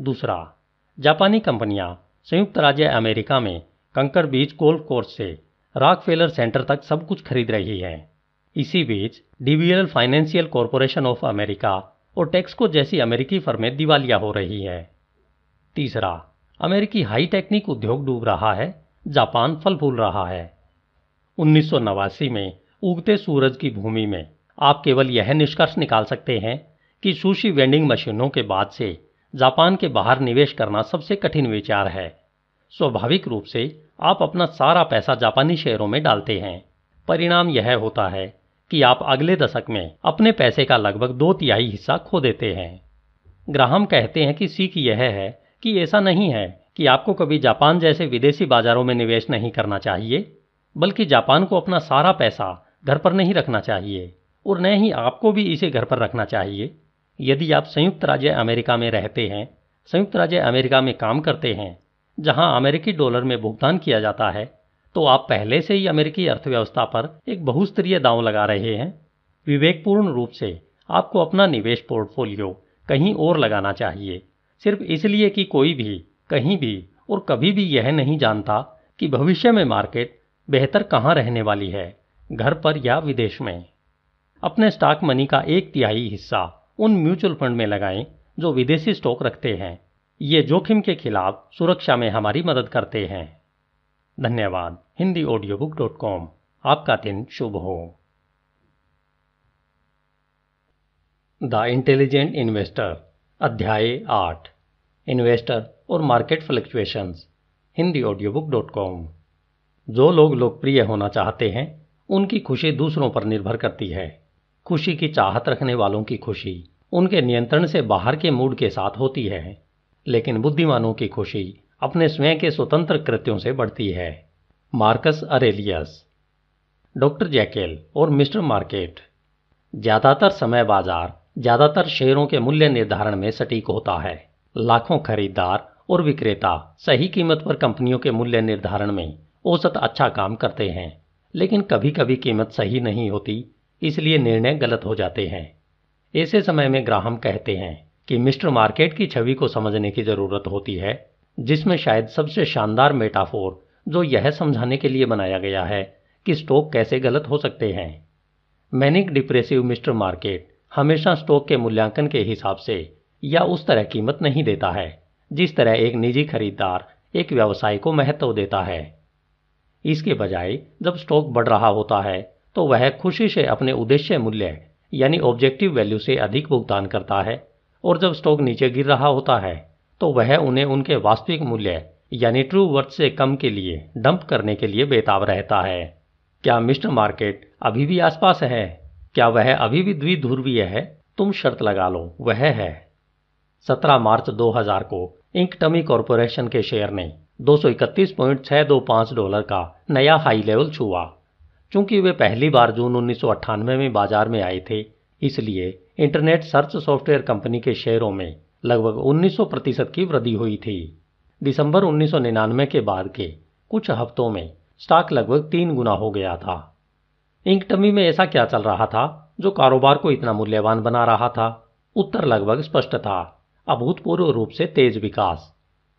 दूसरा जापानी कंपनियां संयुक्त राज्य अमेरिका में कंकर बीच गोल्फ कोर्स से फेलर सेंटर तक सब कुछ खरीद रही है इसी बीच DBL Financial Corporation of America और टेक्सको जैसी अमेरिकी फर्में दिवालिया हो रही हैं तीसरा अमेरिकी हाई टेक्निक उद्योग डूब रहा है जापान फल फूल रहा है उन्नीस में उगते सूरज की भूमि में आप केवल यह निष्कर्ष निकाल सकते हैं कि सुशी वेंडिंग मशीनों के बाद से जापान के बाहर निवेश करना सबसे कठिन विचार है स्वाभाविक रूप से आप अपना सारा पैसा जापानी शेयरों में डालते हैं परिणाम यह होता है कि आप अगले दशक में अपने पैसे का लगभग दो तिहाई हिस्सा खो देते हैं ग्राहम कहते हैं कि सीख यह है कि ऐसा नहीं है कि आपको कभी जापान जैसे विदेशी बाजारों में निवेश नहीं करना चाहिए बल्कि जापान को अपना सारा पैसा घर पर नहीं रखना चाहिए और न ही आपको भी इसे घर पर रखना चाहिए यदि आप संयुक्त राज्य अमेरिका में रहते हैं संयुक्त राज्य अमेरिका में काम करते हैं जहां अमेरिकी डॉलर में भुगतान किया जाता है तो आप पहले से ही अमेरिकी अर्थव्यवस्था पर एक बहुस्तरीय दाव लगा रहे हैं विवेकपूर्ण रूप से आपको अपना निवेश पोर्टफोलियो कहीं और लगाना चाहिए सिर्फ इसलिए कि कोई भी कहीं भी और कभी भी यह नहीं जानता कि भविष्य में मार्केट बेहतर कहाँ रहने वाली है घर पर या विदेश में अपने स्टॉक मनी का एक तिहाई हिस्सा उन म्यूचुअल फंड में लगाएं जो विदेशी स्टॉक रखते हैं ये जोखिम के खिलाफ सुरक्षा में हमारी मदद करते हैं धन्यवाद Hindi audio book dot com आपका दिन शुभ हो द इंटेलिजेंट इन्वेस्टर अध्याय आठ इन्वेस्टर और Market Fluctuations Hindi audio book dot com जो लोग लोकप्रिय होना चाहते हैं उनकी खुशी दूसरों पर निर्भर करती है खुशी की चाहत रखने वालों की खुशी उनके नियंत्रण से बाहर के मूड के साथ होती है लेकिन बुद्धिमानों की खुशी अपने स्वयं के स्वतंत्र कृत्यों से बढ़ती है मार्कस अरेलियस डॉक्टर जैकेल और मिस्टर मार्केट ज़्यादातर समय बाजार ज़्यादातर शेयरों के मूल्य निर्धारण में सटीक होता है लाखों खरीदार और विक्रेता सही कीमत पर कंपनियों के मूल्य निर्धारण में औसत अच्छा काम करते हैं लेकिन कभी कभी कीमत सही नहीं होती इसलिए निर्णय गलत हो जाते हैं ऐसे समय में ग्राहम कहते हैं कि मिस्टर मार्केट की छवि को समझने की ज़रूरत होती है जिसमें शायद सबसे शानदार मेटाफोर जो यह समझाने के लिए बनाया गया है कि स्टॉक कैसे गलत हो सकते हैं मैनिक डिप्रेसिव मिस्टर मार्केट हमेशा स्टॉक के मूल्यांकन के हिसाब से या उस तरह कीमत नहीं देता है जिस तरह एक निजी खरीदार एक व्यवसाय को महत्व देता है इसके बजाय जब स्टॉक बढ़ रहा होता है तो वह खुशी से अपने उद्देश्य मूल्य यानी ऑब्जेक्टिव वैल्यू से अधिक भुगतान करता है और जब स्टॉक नीचे गिर रहा होता है तो वह उन्हें उनके वास्तविक मूल्य यानी ट्रू वर्थ से कम के लिए डंप करने के लिए बेताब रहता है क्या मिस्टर मार्केट अभी भी आसपास है क्या वह अभी भी द्विध्रुवीय है तुम शर्त लगा लो वह है 17 मार्च 2000 को इंकटमी कॉरपोरेशन के शेयर ने 231.625 डॉलर का नया हाई लेवल छुआ चूंकि वे पहली बार जून उन्नीस में बाजार में आए थे इसलिए इंटरनेट सर्च सॉफ्टवेयर कंपनी के शेयरों में लगभग 1900 प्रतिशत की वृद्धि हुई थी दिसंबर 1999 के बाद के कुछ हफ्तों में स्टॉक लगभग तीन गुना हो गया था इंकटमी में ऐसा क्या चल रहा था जो कारोबार को इतना मूल्यवान बना रहा था उत्तर लगभग स्पष्ट था अभूतपूर्व रूप से तेज विकास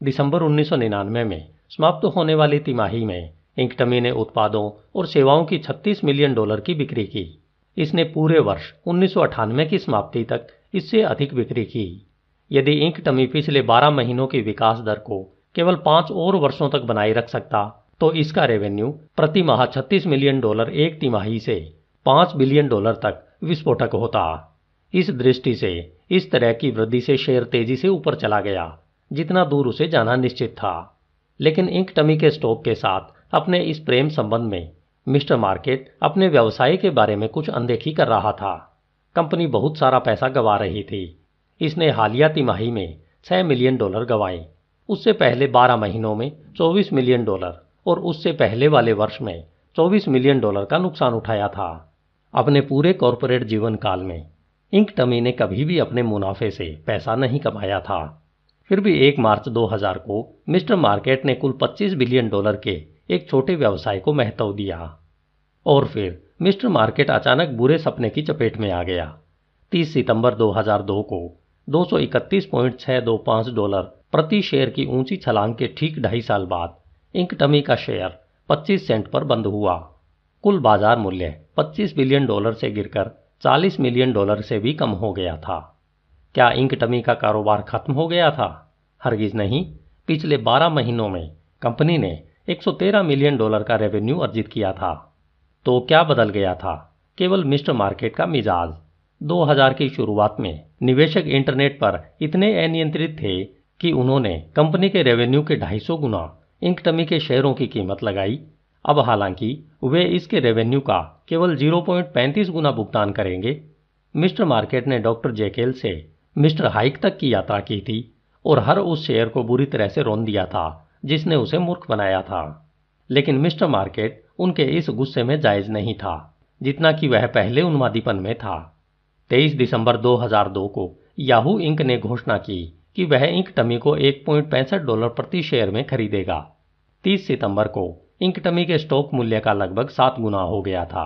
दिसंबर 1999 में समाप्त होने वाली तिमाही में इंकटमी ने उत्पादों और सेवाओं की 36 मिलियन डॉलर की बिक्री की इसने पूरे वर्ष उन्नीस की समाप्ति तक इससे अधिक बिक्री की यदि इंकटमी पिछले 12 महीनों की विकास दर को केवल पांच और वर्षों तक बनाए रख सकता तो इसका रेवेन्यू प्रति माह 36 मिलियन डॉलर एक तिमाही से 5 बिलियन डॉलर तक विस्फोटक होता इस दृष्टि से इस तरह की वृद्धि से शेयर तेजी से ऊपर चला गया जितना दूर उसे जाना निश्चित था लेकिन इंकटमी के स्टॉक के साथ अपने इस प्रेम संबंध में मिस्टर मार्केट अपने व्यवसाय के बारे में कुछ अनदेखी कर रहा था कंपनी बहुत सारा पैसा गवा रही थी इसने हालिया तिमाही में 6 मिलियन डॉलर गवाए उससे पहले 12 महीनों में 24 मिलियन डॉलर और उससे पहले वाले वर्ष में 24 मिलियन डॉलर का नुकसान उठाया था अपने पूरे कॉरपोरेट जीवन काल में इंक टमी ने कभी भी अपने मुनाफे से पैसा नहीं कमाया था फिर भी 1 मार्च 2000 को मिस्टर मार्केट ने कुल 25 बिलियन डॉलर के एक छोटे व्यवसाय को महत्व दिया और फिर मिस्टर मार्केट अचानक बुरे सपने की चपेट में आ गया 30 सितंबर 2002 को दो डॉलर प्रति शेयर की ऊंची छलांग के ठीक ढाई साल बाद इंकटमी का शेयर 25 सेंट पर बंद हुआ कुल बाजार मूल्य 25 बिलियन डॉलर से गिरकर 40 मिलियन डॉलर से भी कम हो गया था क्या इंकटमी का कारोबार खत्म हो गया था हरगिज नहीं पिछले 12 महीनों में कंपनी ने 113 मिलियन डॉलर का रेवेन्यू अर्जित किया था तो क्या बदल गया था केवल मिस्टर मार्केट का मिजाज 2000 की शुरुआत में निवेशक इंटरनेट पर इतने अनियंत्रित थे कि उन्होंने कंपनी के रेवेन्यू के 250 गुना इंकटमी के शेयरों की कीमत लगाई अब हालांकि वे इसके रेवेन्यू का केवल 0.35 गुना भुगतान करेंगे मिस्टर मार्केट ने डॉक्टर जेकेल से मिस्टर हाइक तक की यात्रा की थी और हर उस शेयर को बुरी तरह से रोन दिया था जिसने उसे मूर्ख बनाया था लेकिन मिस्टर मार्केट उनके इस गुस्से में जायज नहीं था जितना कि वह पहले उन्मादीपन में था 23 दिसंबर 2002 को याहू इंक ने घोषणा की कि वह इंक टमी को एक डॉलर प्रति शेयर में खरीदेगा 30 सितंबर को इंक टमी के स्टॉक मूल्य का लगभग सात गुना हो गया था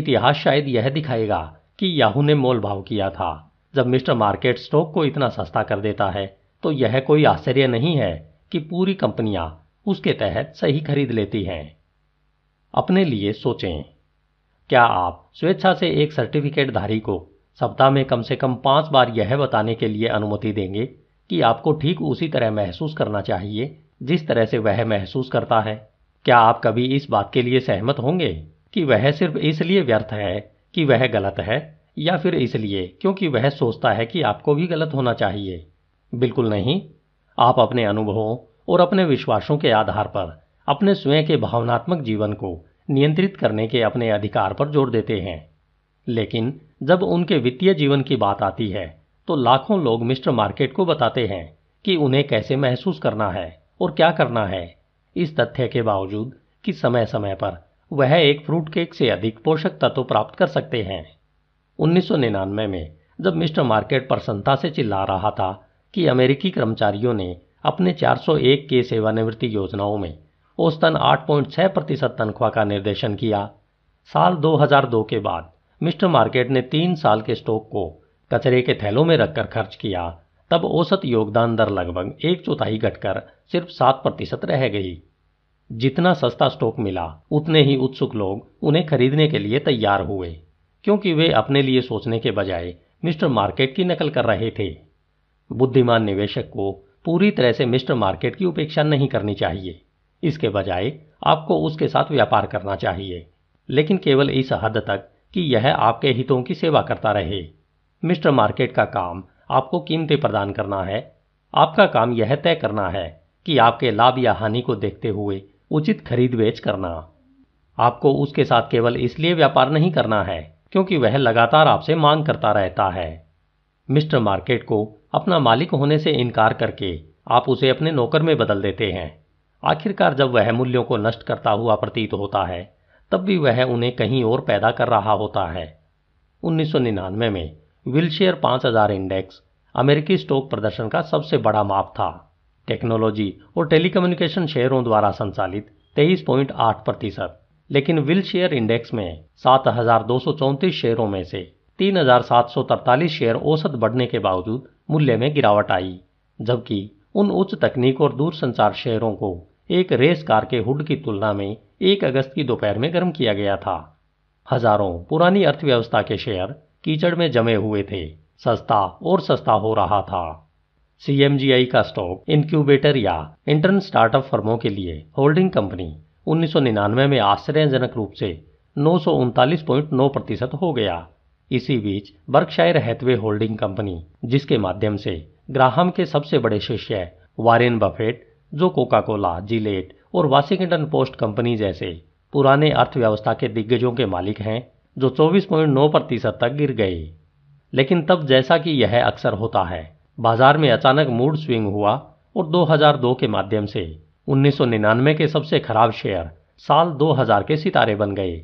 इतिहास शायद यह दिखाएगा कि याहू ने मोल भाव किया था जब मिस्टर मार्केट स्टॉक को इतना सस्ता कर देता है तो यह कोई आश्चर्य नहीं है कि पूरी कंपनियां उसके तहत सही खरीद लेती हैं अपने लिए सोचें क्या आप स्वेच्छा से एक सर्टिफिकेट धारी को सप्ताह में कम से कम पाँच बार यह बताने के लिए अनुमति देंगे कि आपको ठीक उसी तरह महसूस करना चाहिए जिस तरह से वह महसूस करता है क्या आप कभी इस बात के लिए सहमत होंगे कि वह सिर्फ इसलिए व्यर्थ है कि वह गलत है या फिर इसलिए क्योंकि वह सोचता है कि आपको भी गलत होना चाहिए बिल्कुल नहीं आप अपने अनुभवों और अपने विश्वासों के आधार पर अपने स्वयं के भावनात्मक जीवन को नियंत्रित करने के अपने अधिकार पर जोर देते हैं लेकिन जब उनके वित्तीय जीवन की बात आती है तो लाखों लोग मिस्टर मार्केट को बताते हैं कि उन्हें कैसे महसूस करना है और क्या करना है इस तथ्य के बावजूद कि समय समय पर वह एक फ्रूट केक से अधिक पोषक तत्व प्राप्त कर सकते हैं उन्नीस में जब मिस्टर मार्केट प्रसन्नता से चिल्ला रहा था कि अमेरिकी कर्मचारियों ने अपने 401 के सेवानिवृत्ति योजनाओं में औसतन 8.6 प्रतिशत तनख्वाह का निर्देशन किया साल 2002 के बाद मिस्टर मार्केट ने तीन साल के स्टॉक को कचरे के थैलों में रखकर खर्च किया तब औसत योगदान दर लगभग एक चौथाई घटकर सिर्फ सात प्रतिशत रह गई जितना सस्ता स्टॉक मिला उतने ही उत्सुक लोग उन्हें खरीदने के लिए तैयार हुए क्योंकि वे अपने लिए सोचने के बजाय मिस्टर मार्केट की नकल कर रहे थे बुद्धिमान निवेशक को पूरी तरह से मिस्टर मार्केट की उपेक्षा नहीं करनी चाहिए इसके बजाय आपको उसके साथ व्यापार करना चाहिए लेकिन केवल इस हद तक कि यह आपके हितों की सेवा करता रहे मिस्टर मार्केट का काम आपको कीमतें प्रदान करना है आपका काम यह तय करना है कि आपके लाभ या हानि को देखते हुए उचित खरीद बेच करना आपको उसके साथ केवल इसलिए व्यापार नहीं करना है क्योंकि वह लगातार आपसे मांग करता रहता है मिस्टर मार्केट को अपना मालिक होने से इनकार करके आप उसे अपने नौकर में बदल देते हैं आखिरकार जब वह मूल्यों को नष्ट करता हुआ प्रतीत होता है तब भी वह उन्हें कहीं और पैदा कर रहा होता है 1999 में विलशेयर 5000 इंडेक्स अमेरिकी स्टॉक प्रदर्शन का सबसे बड़ा माप था टेक्नोलॉजी और टेलीकम्युनिकेशन शेयरों द्वारा संचालित तेईस पॉइंट आठ प्रतिशत लेकिन विल शेयर इंडेक्स में सात हजार दो सौ शेयरों में से तीन हजार सात सौ तरतालीस शेयर औसत बढ़ने के बावजूद मूल्य में गिरावट आई जबकि उन उच्च तकनीक और दूरसंचार शेयरों को एक रेस कार के हुड की तुलना में एक अगस्त की दोपहर में गर्म किया गया था हजारों पुरानी अर्थव्यवस्था के शेयर कीचड़ में जमे हुए थे सस्ता और सस्ता हो रहा था सीएमजीआई का स्टॉक इंक्यूबेटर या इंटर्न स्टार्टअप फर्मों के लिए होल्डिंग कंपनी 1999 में आश्चर्यजनक रूप से नौ प्रतिशत हो गया इसी बीच बर्कशायर हैथवे होल्डिंग कंपनी जिसके माध्यम से ग्राहम के सबसे बड़े शिष्य वारेन बफेट जो कोका कोला जिलेट और वाशिंगटन पोस्ट कंपनी जैसे पुराने अर्थव्यवस्था के दिग्गजों के मालिक हैं जो 24.9 प्रतिशत तक गिर गए लेकिन तब जैसा कि यह अक्सर होता है बाजार में अचानक मूड स्विंग हुआ और 2002 के माध्यम से 1999 के सबसे खराब शेयर साल 2000 के सितारे बन गए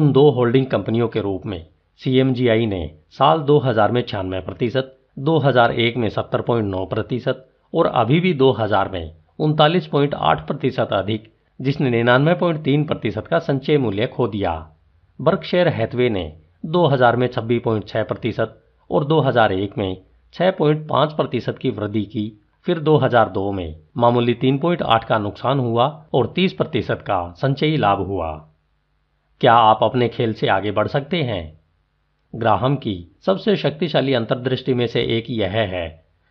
उन दो होल्डिंग कंपनियों के रूप में सी ने साल 2000 में छियानवे प्रतिशत दो में सत्तर प्रतिशत और अभी भी 2000 में उनतालीस पॉइंट आठ प्रतिशत अधिक जिसने निन्यानवे पॉइंट तीन प्रतिशत का संचय मूल्य खो दिया बर्कशेयर हैथवे ने 2000 में छब्बीस पॉइंट छह प्रतिशत और 2001 में पांच प्रतिशत की वृद्धि की फिर 2002 में मामूली 3.8 का नुकसान हुआ और 30 प्रतिशत का संचयी लाभ हुआ क्या आप अपने खेल से आगे बढ़ सकते हैं ग्राहम की सबसे शक्तिशाली अंतर्दृष्टि में से एक यह है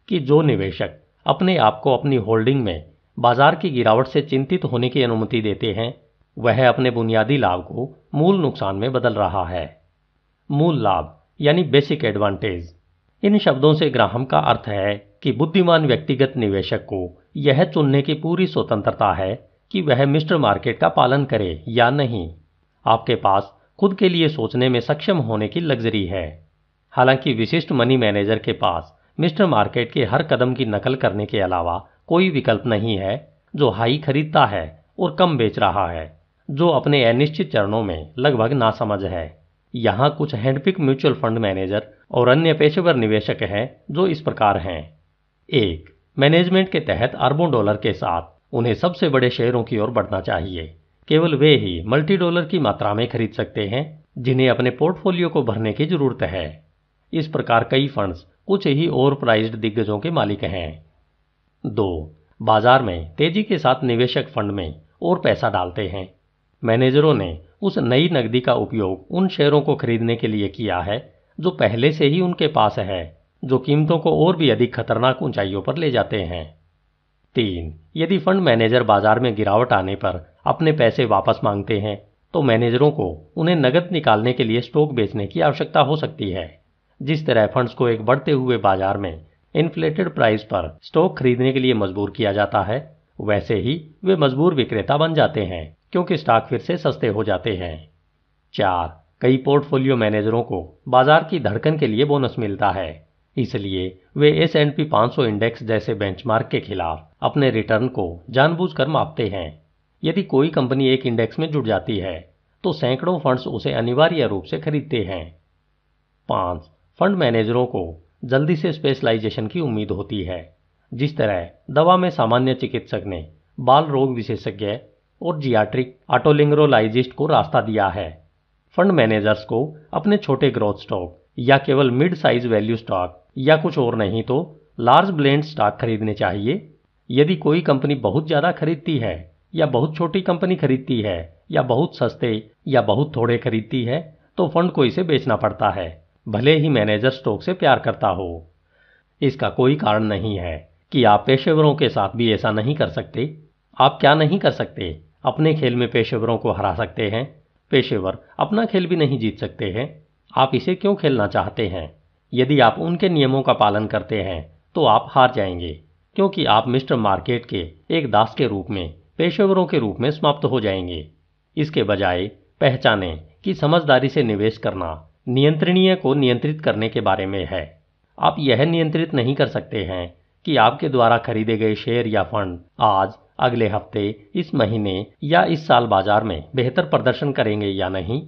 कि जो निवेशक अपने आप को अपनी होल्डिंग में बाजार की गिरावट से चिंतित होने की अनुमति देते हैं वह अपने बुनियादी लाभ को मूल नुकसान में बदल रहा है मूल लाभ यानी बेसिक एडवांटेज इन शब्दों से ग्राहम का अर्थ है कि बुद्धिमान व्यक्तिगत निवेशक को यह चुनने की पूरी स्वतंत्रता है कि वह मिस्टर मार्केट का पालन करे या नहीं आपके पास खुद के लिए सोचने में सक्षम होने की लग्जरी है हालांकि विशिष्ट मनी मैनेजर के पास मिस्टर मार्केट के हर कदम की नकल करने के अलावा कोई विकल्प नहीं है जो हाई खरीदता है और कम बेच रहा है जो अपने अनिश्चित चरणों में लगभग नासमझ है यहाँ कुछ हैंडपिक म्यूचुअल फंड मैनेजर और अन्य पेशेवर निवेशक हैं जो इस प्रकार हैं एक मैनेजमेंट के तहत अरबों डॉलर के साथ उन्हें सबसे बड़े शेयरों की ओर बढ़ना चाहिए केवल वे ही मल्टी डॉलर की मात्रा में खरीद सकते हैं जिन्हें अपने पोर्टफोलियो को भरने की जरूरत है इस प्रकार कई फंड्स कुछ ही ओवर प्राइज्ड दिग्गजों के मालिक हैं दो बाजार में तेजी के साथ निवेशक फंड में और पैसा डालते हैं मैनेजरों ने उस नई नकदी का उपयोग उन शेयरों को खरीदने के लिए किया है जो पहले से ही उनके पास है जो कीमतों को और भी अधिक खतरनाक ऊंचाइयों पर ले जाते हैं तीन यदि फंड मैनेजर बाजार में गिरावट आने पर अपने पैसे वापस मांगते हैं तो मैनेजरों को उन्हें नकद निकालने के लिए स्टॉक बेचने की आवश्यकता हो सकती है जिस तरह फंड्स को एक बढ़ते हुए बाजार में इन्फ्लेटेड प्राइस पर स्टॉक खरीदने के लिए मजबूर किया जाता है वैसे ही वे मजबूर विक्रेता बन जाते हैं क्योंकि स्टॉक फिर से सस्ते हो जाते हैं चार कई पोर्टफोलियो मैनेजरों को बाजार की धड़कन के लिए बोनस मिलता है इसलिए वे एस एंड पी सौ इंडेक्स जैसे बेंचमार्क के खिलाफ अपने रिटर्न को जानबूझकर मापते हैं यदि कोई कंपनी एक इंडेक्स में जुड़ जाती है तो सैकड़ों फंड्स उसे अनिवार्य रूप से खरीदते हैं पांच फंड मैनेजरों को जल्दी से स्पेशलाइजेशन की उम्मीद होती है जिस तरह दवा में सामान्य चिकित्सक ने बाल रोग विशेषज्ञ और जियाट्रिक ऑटोलिंगरोलाइजिस्ट को रास्ता दिया है फंड मैनेजर्स को अपने छोटे ग्रोथ स्टॉक या केवल मिड साइज वैल्यू स्टॉक या कुछ और नहीं तो लार्ज ब्लेंड स्टॉक खरीदने चाहिए यदि कोई कंपनी बहुत ज़्यादा खरीदती है या बहुत छोटी कंपनी खरीदती है या बहुत सस्ते या बहुत थोड़े खरीदती है तो फंड को इसे बेचना पड़ता है भले ही मैनेजर स्टोक से प्यार करता हो इसका कोई कारण नहीं है कि आप पेशेवरों के साथ भी ऐसा नहीं कर सकते आप क्या नहीं कर सकते अपने खेल में पेशेवरों को हरा सकते हैं पेशेवर अपना खेल भी नहीं जीत सकते हैं आप इसे क्यों खेलना चाहते हैं यदि आप उनके नियमों का पालन करते हैं तो आप हार जाएंगे क्योंकि आप मिस्टर मार्केट के एक दास के रूप में पेशेवरों के रूप में समाप्त हो जाएंगे इसके बजाय पहचानें कि समझदारी से निवेश करना नियंत्रणीय को नियंत्रित करने के बारे में है आप यह नियंत्रित नहीं कर सकते हैं कि आपके द्वारा खरीदे गए शेयर या फंड आज अगले हफ्ते इस महीने या इस साल बाजार में बेहतर प्रदर्शन करेंगे या नहीं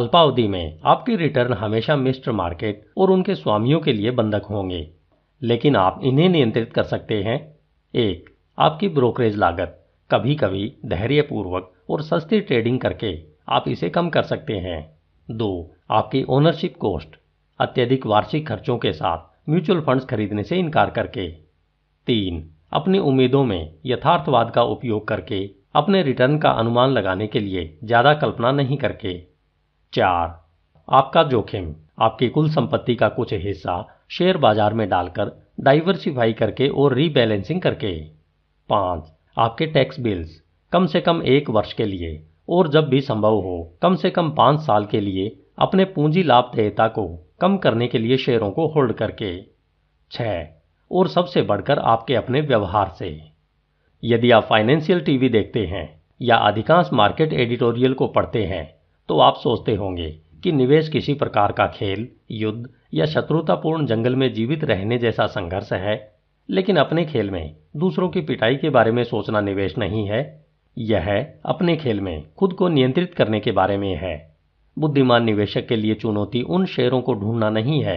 अल्पावधि में आपके रिटर्न हमेशा मिस्टर मार्केट और उनके स्वामियों के लिए बंधक होंगे लेकिन आप इन्हें नियंत्रित कर सकते हैं एक आपकी ब्रोकरेज लागत कभी कभी धैर्यपूर्वक और सस्ती ट्रेडिंग करके आप इसे कम कर सकते हैं दो आपकी ओनरशिप कॉस्ट अत्यधिक वार्षिक खर्चों के साथ म्यूचुअल फंड्स खरीदने से इनकार करके तीन अपनी उम्मीदों में यथार्थवाद का उपयोग करके अपने रिटर्न का अनुमान लगाने के लिए ज़्यादा कल्पना नहीं करके चार आपका जोखिम आपकी कुल संपत्ति का कुछ हिस्सा शेयर बाजार में डालकर डाइवर्सिफाई करके और रीबैलेंसिंग करके पांच आपके टैक्स बिल्स कम से कम एक वर्ष के लिए और जब भी संभव हो कम से कम पांच साल के लिए अपने पूंजी लाभदेयता को कम करने के लिए शेयरों को होल्ड करके छ और सबसे बढ़कर आपके अपने व्यवहार से यदि आप फाइनेंशियल टीवी देखते हैं या अधिकांश मार्केट एडिटोरियल को पढ़ते हैं तो आप सोचते होंगे कि निवेश किसी प्रकार का खेल युद्ध या शत्रुतापूर्ण जंगल में जीवित रहने जैसा संघर्ष है लेकिन अपने खेल में दूसरों की पिटाई के बारे में सोचना निवेश नहीं है यह अपने खेल में खुद को नियंत्रित करने के बारे में है बुद्धिमान निवेशक के लिए चुनौती उन शेयरों को ढूंढना नहीं है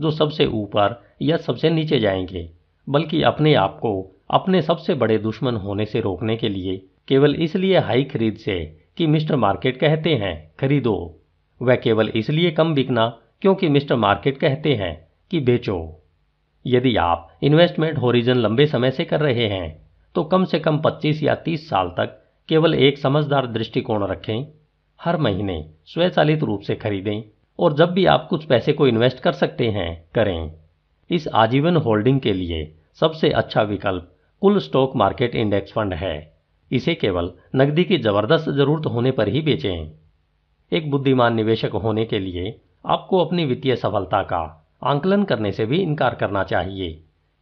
जो सबसे ऊपर या सबसे नीचे जाएंगे बल्कि अपने आप को अपने सबसे बड़े दुश्मन होने से रोकने के लिए केवल इसलिए हाई खरीद से कि मिस्टर मार्केट कहते हैं खरीदो वह केवल इसलिए कम बिकना क्योंकि मिस्टर मार्केट कहते हैं कि बेचो यदि आप इन्वेस्टमेंट होरिजन लंबे समय से कर रहे हैं तो कम से कम 25 या 30 साल तक केवल एक समझदार दृष्टिकोण रखें हर महीने स्वचालित रूप से खरीदें और जब भी आप कुछ पैसे को इन्वेस्ट कर सकते हैं करें इस आजीवन होल्डिंग के लिए सबसे अच्छा विकल्प कुल स्टॉक मार्केट इंडेक्स फंड है इसे केवल नकदी की जबरदस्त जरूरत होने पर ही बेचें एक बुद्धिमान निवेशक होने के लिए आपको अपनी वित्तीय सफलता का आंकलन करने से भी इनकार करना चाहिए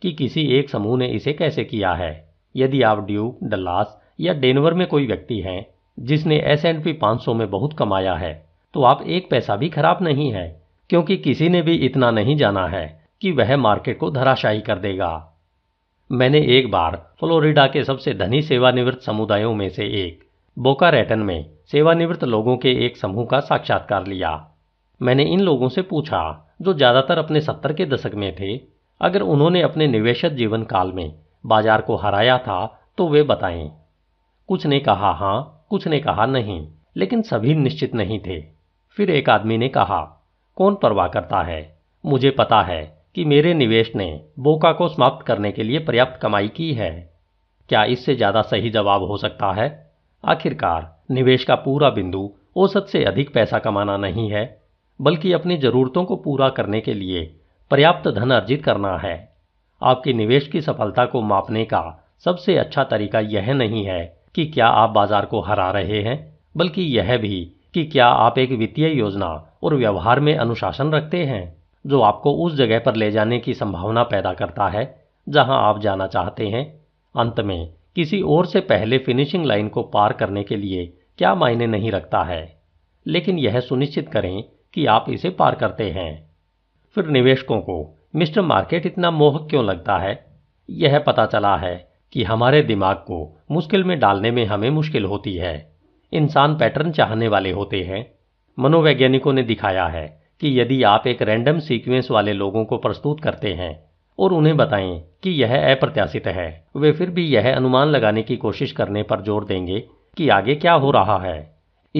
कि किसी एक समूह ने इसे कैसे किया है यदि आप ड्यूक डल्लास या डेनवर में कोई व्यक्ति हैं जिसने एस एंड पी सौ में बहुत कमाया है तो आप एक पैसा भी खराब नहीं है क्योंकि किसी ने भी इतना नहीं जाना है कि वह मार्केट को धराशाही कर देगा मैंने एक बार फ्लोरिडा के सबसे धनी सेवानिवृत्त समुदायों में से एक बोकारेटन में सेवानिवृत्त लोगों के एक समूह का साक्षात्कार लिया मैंने इन लोगों से पूछा जो ज़्यादातर अपने सत्तर के दशक में थे अगर उन्होंने अपने निवेशक जीवन काल में बाजार को हराया था तो वे बताएं कुछ ने कहा हाँ कुछ ने कहा नहीं लेकिन सभी निश्चित नहीं थे फिर एक आदमी ने कहा कौन परवाह करता है मुझे पता है कि मेरे निवेश ने बोका को समाप्त करने के लिए पर्याप्त कमाई की है क्या इससे ज़्यादा सही जवाब हो सकता है आखिरकार निवेश का पूरा बिंदु औसत से अधिक पैसा कमाना नहीं है बल्कि अपनी ज़रूरतों को पूरा करने के लिए पर्याप्त धन अर्जित करना है आपके निवेश की सफलता को मापने का सबसे अच्छा तरीका यह नहीं है कि क्या आप बाजार को हरा रहे हैं बल्कि यह भी कि क्या आप एक वित्तीय योजना और व्यवहार में अनुशासन रखते हैं जो आपको उस जगह पर ले जाने की संभावना पैदा करता है जहां आप जाना चाहते हैं अंत में किसी और से पहले फिनिशिंग लाइन को पार करने के लिए क्या मायने नहीं रखता है लेकिन यह सुनिश्चित करें कि आप इसे पार करते हैं फिर निवेशकों को मिस्टर मार्केट इतना मोहक क्यों लगता है यह पता चला है कि हमारे दिमाग को मुश्किल में डालने में हमें मुश्किल होती है इंसान पैटर्न चाहने वाले होते हैं मनोवैज्ञानिकों ने दिखाया है कि यदि आप एक रैंडम सीक्वेंस वाले लोगों को प्रस्तुत करते हैं और उन्हें बताएं कि यह अप्रत्याशित है वे फिर भी यह अनुमान लगाने की कोशिश करने पर जोर देंगे कि आगे क्या हो रहा है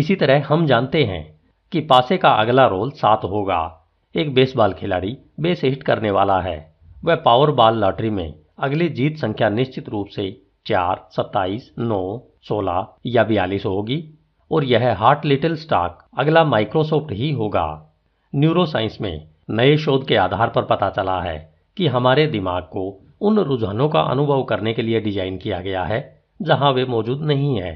इसी तरह हम जानते हैं कि पासे का अगला रोल सात होगा एक बेसबॉल खिलाड़ी बेस हिट करने वाला है वह पावर बॉल लॉटरी में अगली जीत संख्या निश्चित रूप से चार सत्ताईस नौ सोलह या बयालीस होगी और यह हार्ट लिटिल स्टॉक अगला माइक्रोसॉफ्ट ही होगा न्यूरोसाइंस में नए शोध के आधार पर पता चला है कि हमारे दिमाग को उन रुझानों का अनुभव करने के लिए डिजाइन किया गया है जहां वे मौजूद नहीं है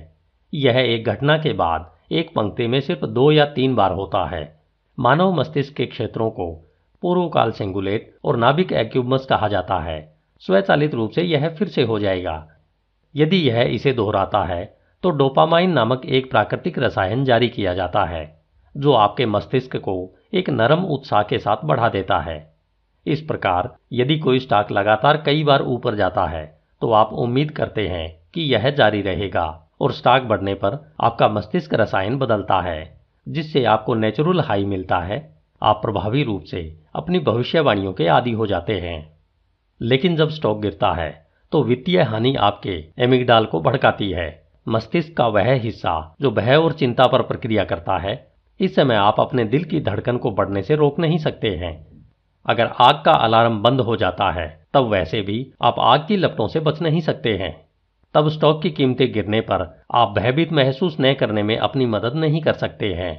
यह एक घटना के बाद एक पंक्ति में सिर्फ दो या तीन बार होता है मानव मस्तिष्क के क्षेत्रों को पूर्वकाल सिंगुलेट और नाभिक एक्यूबमस कहा जाता है स्वचालित रूप से यह फिर से हो जाएगा यदि यह इसे दोहराता है तो डोपामाइन नामक एक प्राकृतिक रसायन जारी किया जाता है जो आपके मस्तिष्क को एक नरम उत्साह के साथ बढ़ा देता है इस प्रकार यदि कोई स्टॉक लगातार कई बार ऊपर जाता है तो आप उम्मीद करते हैं कि यह जारी रहेगा और स्टॉक बढ़ने पर आपका मस्तिष्क रसायन बदलता है जिससे आपको नेचुरल हाई मिलता है आप प्रभावी रूप से अपनी भविष्यवाणियों के आदि हो जाते हैं लेकिन जब स्टॉक गिरता है तो वित्तीय हानि आपके एमिगडाल को भड़काती है मस्तिष्क का वह हिस्सा जो भय और चिंता पर प्रक्रिया करता है इस समय आप अपने दिल की धड़कन को बढ़ने से रोक नहीं सकते हैं अगर आग का अलार्म बंद हो जाता है तब वैसे भी आप आग की लपटों से बच नहीं सकते हैं तब स्टॉक की कीमतें गिरने पर आप भयभीत महसूस न करने में अपनी मदद नहीं कर सकते हैं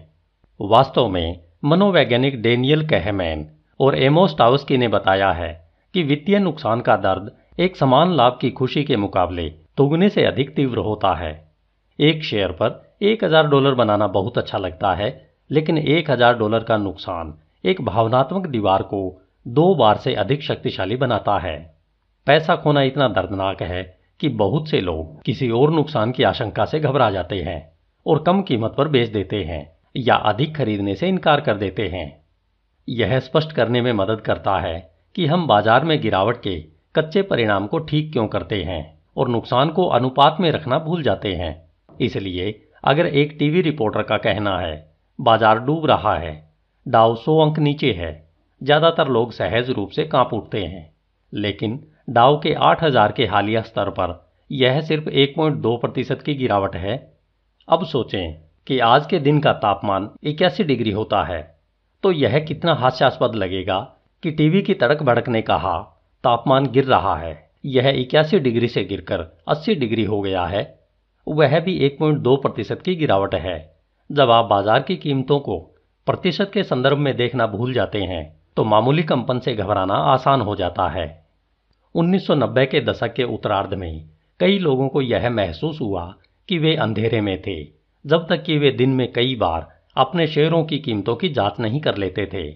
वास्तव में मनोवैज्ञानिक डेनियल कहमैन और एमोस्टाउस्की ने बताया है कि वित्तीय नुकसान का दर्द एक समान लाभ की खुशी के मुकाबले दोगुने से अधिक तीव्र होता है एक शेयर पर एक हजार डॉलर बनाना बहुत अच्छा लगता है लेकिन एक हजार डॉलर का नुकसान एक भावनात्मक दीवार को दो बार से अधिक शक्तिशाली बनाता है पैसा खोना इतना दर्दनाक है कि बहुत से लोग किसी और नुकसान की आशंका से घबरा जाते हैं और कम कीमत पर बेच देते हैं या अधिक खरीदने से इनकार कर देते हैं यह स्पष्ट करने में मदद करता है कि हम बाजार में गिरावट के कच्चे परिणाम को ठीक क्यों करते हैं और नुकसान को अनुपात में रखना भूल जाते हैं इसलिए अगर एक टीवी रिपोर्टर का कहना है बाजार डूब रहा है डाव सौ अंक नीचे है ज़्यादातर लोग सहज रूप से कांप उठते हैं लेकिन डाव के 8000 के हालिया स्तर पर यह सिर्फ 1.2 प्रतिशत की गिरावट है अब सोचें कि आज के दिन का तापमान इक्यासी डिग्री होता है तो यह कितना हास्यास्पद लगेगा कि टीवी की तड़क भड़क ने कहा तापमान गिर रहा है यह इक्यासी डिग्री से गिरकर 80 डिग्री हो गया है वह भी 1.2 प्रतिशत की गिरावट है जब आप बाजार की कीमतों को प्रतिशत के संदर्भ में देखना भूल जाते हैं तो मामूली कंपन से घबराना आसान हो जाता है 1990 के दशक के उत्तरार्ध में कई लोगों को यह महसूस हुआ कि वे अंधेरे में थे जब तक कि वे दिन में कई बार अपने शेयरों की कीमतों की जांच नहीं कर लेते थे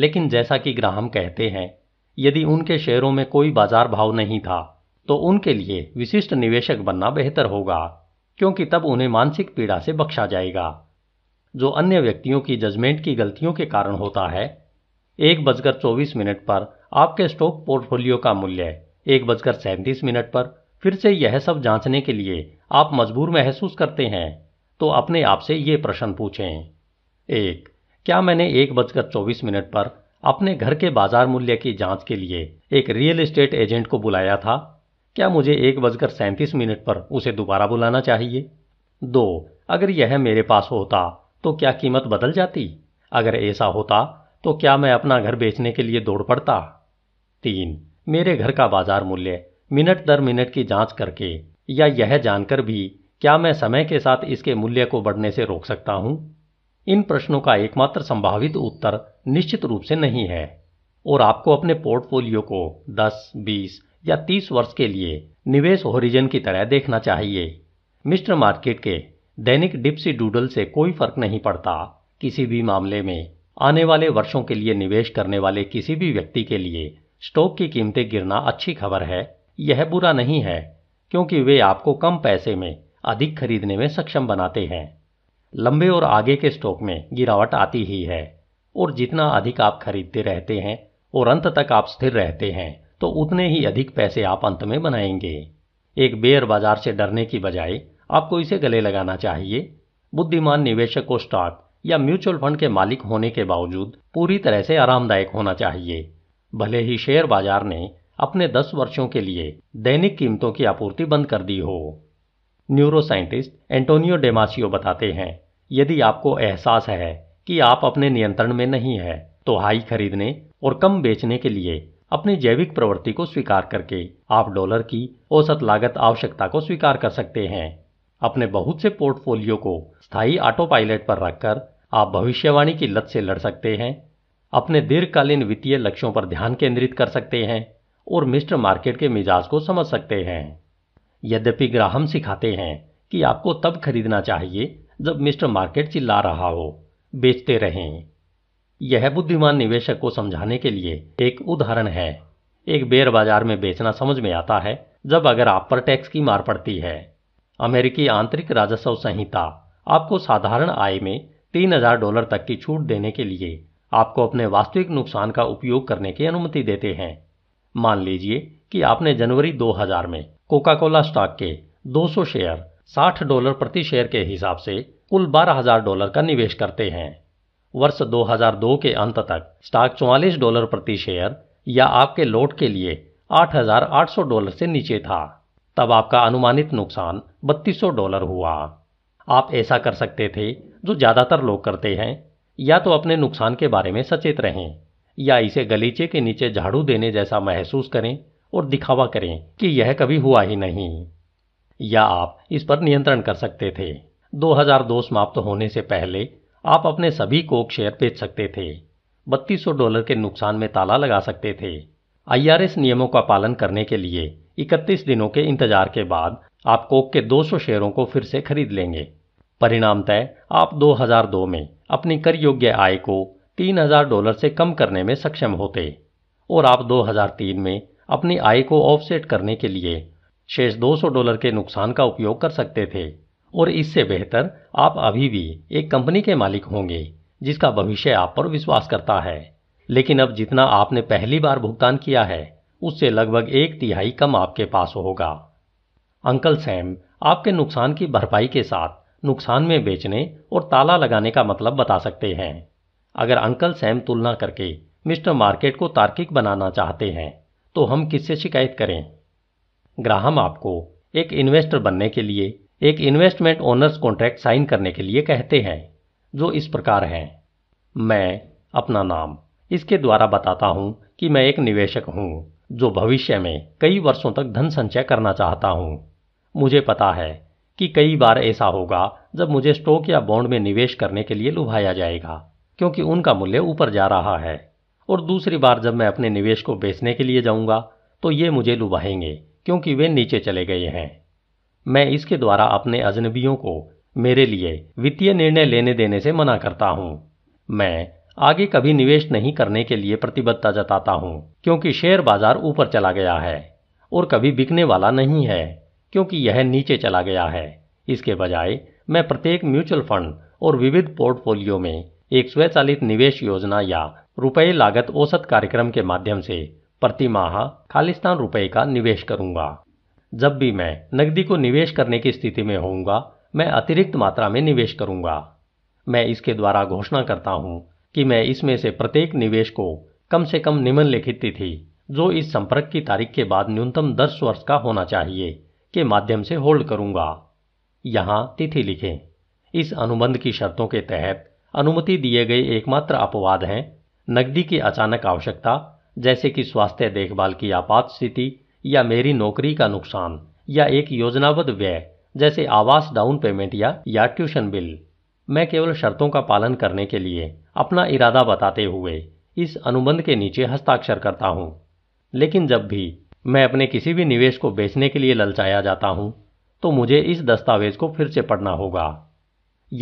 लेकिन जैसा कि ग्राहम कहते हैं यदि उनके शेयरों में कोई बाजार भाव नहीं था तो उनके लिए विशिष्ट निवेशक बनना बेहतर होगा क्योंकि तब उन्हें मानसिक पीड़ा से बख्शा जाएगा जो अन्य व्यक्तियों की जजमेंट की गलतियों के कारण होता है एक बजकर चौबीस मिनट पर आपके स्टॉक पोर्टफोलियो का मूल्य एक बजकर सैंतीस मिनट पर फिर से यह सब जांचने के लिए आप मजबूर महसूस करते हैं तो अपने आप से ये प्रश्न पूछें एक क्या मैंने एक बजकर चौबीस मिनट पर अपने घर के बाजार मूल्य की जांच के लिए एक रियल एस्टेट एजेंट को बुलाया था क्या मुझे एक बजकर सैंतीस मिनट पर उसे दोबारा बुलाना चाहिए दो अगर यह मेरे पास होता तो क्या कीमत बदल जाती अगर ऐसा होता तो क्या मैं अपना घर बेचने के लिए दौड़ पड़ता तीन मेरे घर का बाजार मूल्य मिनट दर मिनट की जांच करके या यह जानकर भी क्या मैं समय के साथ इसके मूल्य को बढ़ने से रोक सकता हूँ इन प्रश्नों का एकमात्र संभावित उत्तर निश्चित रूप से नहीं है और आपको अपने पोर्टफोलियो को 10, 20 या 30 वर्ष के लिए निवेश होरिजन की तरह देखना चाहिए मिस्टर मार्केट के दैनिक डिप्सी डूडल से कोई फर्क नहीं पड़ता किसी भी मामले में आने वाले वर्षों के लिए निवेश करने वाले किसी भी व्यक्ति के लिए स्टॉक की कीमतें गिरना अच्छी खबर है यह बुरा नहीं है क्योंकि वे आपको कम पैसे में अधिक खरीदने में सक्षम बनाते हैं लंबे और आगे के स्टॉक में गिरावट आती ही है और जितना अधिक आप खरीदते रहते हैं और अंत तक आप स्थिर रहते हैं तो उतने ही अधिक पैसे आप अंत में बनाएंगे एक बेयर बाजार से डरने की बजाय आपको इसे गले लगाना चाहिए बुद्धिमान निवेशक को स्टॉक या म्यूचुअल फंड के मालिक होने के बावजूद पूरी तरह से आरामदायक होना चाहिए भले ही शेयर बाजार ने अपने 10 वर्षों के लिए दैनिक कीमतों की आपूर्ति बंद कर दी हो न्यूरोसाइंटिस्ट एंटोनियो डेमासियो बताते हैं यदि आपको एहसास है कि आप अपने नियंत्रण में नहीं है तो हाई खरीदने और कम बेचने के लिए अपनी जैविक प्रवृत्ति को स्वीकार करके आप डॉलर की औसत लागत आवश्यकता को स्वीकार कर सकते हैं अपने बहुत से पोर्टफोलियो को स्थायी ऑटो पायलट पर रखकर आप भविष्यवाणी की लत से लड़ सकते हैं अपने दीर्घकालीन वित्तीय लक्ष्यों पर ध्यान केंद्रित कर सकते हैं और मिस्टर मार्केट के मिजाज को समझ सकते हैं यद्यपि ग्राहम सिखाते हैं कि आपको तब खरीदना चाहिए जब मिस्टर मार्केट चिल्ला रहा हो बेचते रहें यह बुद्धिमान निवेशक को समझाने के लिए एक उदाहरण है एक बेर बाजार में बेचना समझ में आता है जब अगर आप पर टैक्स की मार पड़ती है अमेरिकी आंतरिक राजस्व संहिता आपको साधारण आय में तीन हजार डॉलर तक की छूट देने के लिए आपको अपने वास्तविक नुकसान का उपयोग करने की अनुमति देते हैं मान लीजिए कि आपने जनवरी 2000 में कोका कोला स्टॉक के 200 शेयर साठ डॉलर प्रति शेयर के हिसाब से कुल बारह हजार डॉलर का निवेश करते हैं वर्ष 2002 के अंत तक स्टॉक चौवालीस डॉलर प्रति शेयर या आपके लोट के लिए 8,800 डॉलर से नीचे था तब आपका अनुमानित नुकसान 3200 डॉलर हुआ आप ऐसा कर सकते थे जो ज़्यादातर लोग करते हैं या तो अपने नुकसान के बारे में सचेत रहें या इसे गलीचे के नीचे झाड़ू देने जैसा महसूस करें और दिखावा करें कि यह कभी हुआ ही नहीं या आप इस पर नियंत्रण कर सकते थे 2002 समाप्त होने से पहले आप अपने सभी कोक शेयर बेच सकते थे 3200 डॉलर के नुकसान में ताला लगा सकते थे आईआरएस नियमों का पालन करने के लिए 31 दिनों के इंतजार के बाद आप कोक के 200 शेयरों को फिर से खरीद लेंगे परिणाम तय आप 2002 में अपनी कर योग्य आय को 3000 डॉलर से कम करने में सक्षम होते और आप 2003 में अपनी आय को ऑफसेट करने के लिए शेष 200 डॉलर के नुकसान का उपयोग कर सकते थे और इससे बेहतर आप अभी भी एक कंपनी के मालिक होंगे जिसका भविष्य आप पर विश्वास करता है लेकिन अब जितना आपने पहली बार भुगतान किया है उससे लगभग एक तिहाई कम आपके पास होगा अंकल सैम आपके नुकसान की भरपाई के साथ नुकसान में बेचने और ताला लगाने का मतलब बता सकते हैं अगर अंकल सैम तुलना करके मिस्टर मार्केट को तार्किक बनाना चाहते हैं तो हम किससे शिकायत करें ग्राहम आपको एक इन्वेस्टर बनने के लिए एक इन्वेस्टमेंट ओनर्स कॉन्ट्रैक्ट साइन करने के लिए कहते हैं जो इस प्रकार हैं मैं अपना नाम इसके द्वारा बताता हूं कि मैं एक निवेशक हूं जो भविष्य में कई वर्षों तक धन संचय करना चाहता हूं मुझे पता है कि कई बार ऐसा होगा जब मुझे स्टॉक या बॉन्ड में निवेश करने के लिए लुभाया जाएगा क्योंकि उनका मूल्य ऊपर जा रहा है और दूसरी बार जब मैं अपने निवेश को बेचने के लिए जाऊंगा तो ये मुझे लुभाएंगे क्योंकि वे नीचे चले गए हैं मैं इसके द्वारा अपने अजनबियों को मेरे लिए वित्तीय निर्णय लेने देने से मना करता हूँ मैं आगे कभी निवेश नहीं करने के लिए प्रतिबद्धता जताता हूँ क्योंकि शेयर बाजार ऊपर चला गया है और कभी बिकने वाला नहीं है क्योंकि यह नीचे चला गया है इसके बजाय मैं प्रत्येक म्यूचुअल फंड और विविध पोर्टफोलियो में एक स्वचालित निवेश योजना या रुपये लागत औसत कार्यक्रम के माध्यम से प्रति माह खालिस्तान रुपए का निवेश करूंगा जब भी मैं नकदी को निवेश करने की स्थिति में होऊंगा मैं अतिरिक्त मात्रा में निवेश करूंगा मैं इसके द्वारा घोषणा करता हूं कि मैं इसमें से प्रत्येक निवेश को कम से कम निम्नलिखित तिथि जो इस संपर्क की तारीख के बाद न्यूनतम दस वर्ष का होना चाहिए के माध्यम से होल्ड करूंगा यहां तिथि लिखें इस अनुबंध की शर्तों के तहत अनुमति दिए गए एकमात्र अपवाद हैं नकदी की अचानक आवश्यकता जैसे कि स्वास्थ्य देखभाल की आपात स्थिति या मेरी नौकरी का नुकसान या एक योजनाबद्ध व्यय जैसे आवास डाउन पेमेंट या या ट्यूशन बिल मैं केवल शर्तों का पालन करने के लिए अपना इरादा बताते हुए इस अनुबंध के नीचे हस्ताक्षर करता हूँ लेकिन जब भी मैं अपने किसी भी निवेश को बेचने के लिए ललचाया जाता हूँ तो मुझे इस दस्तावेज को फिर से पढ़ना होगा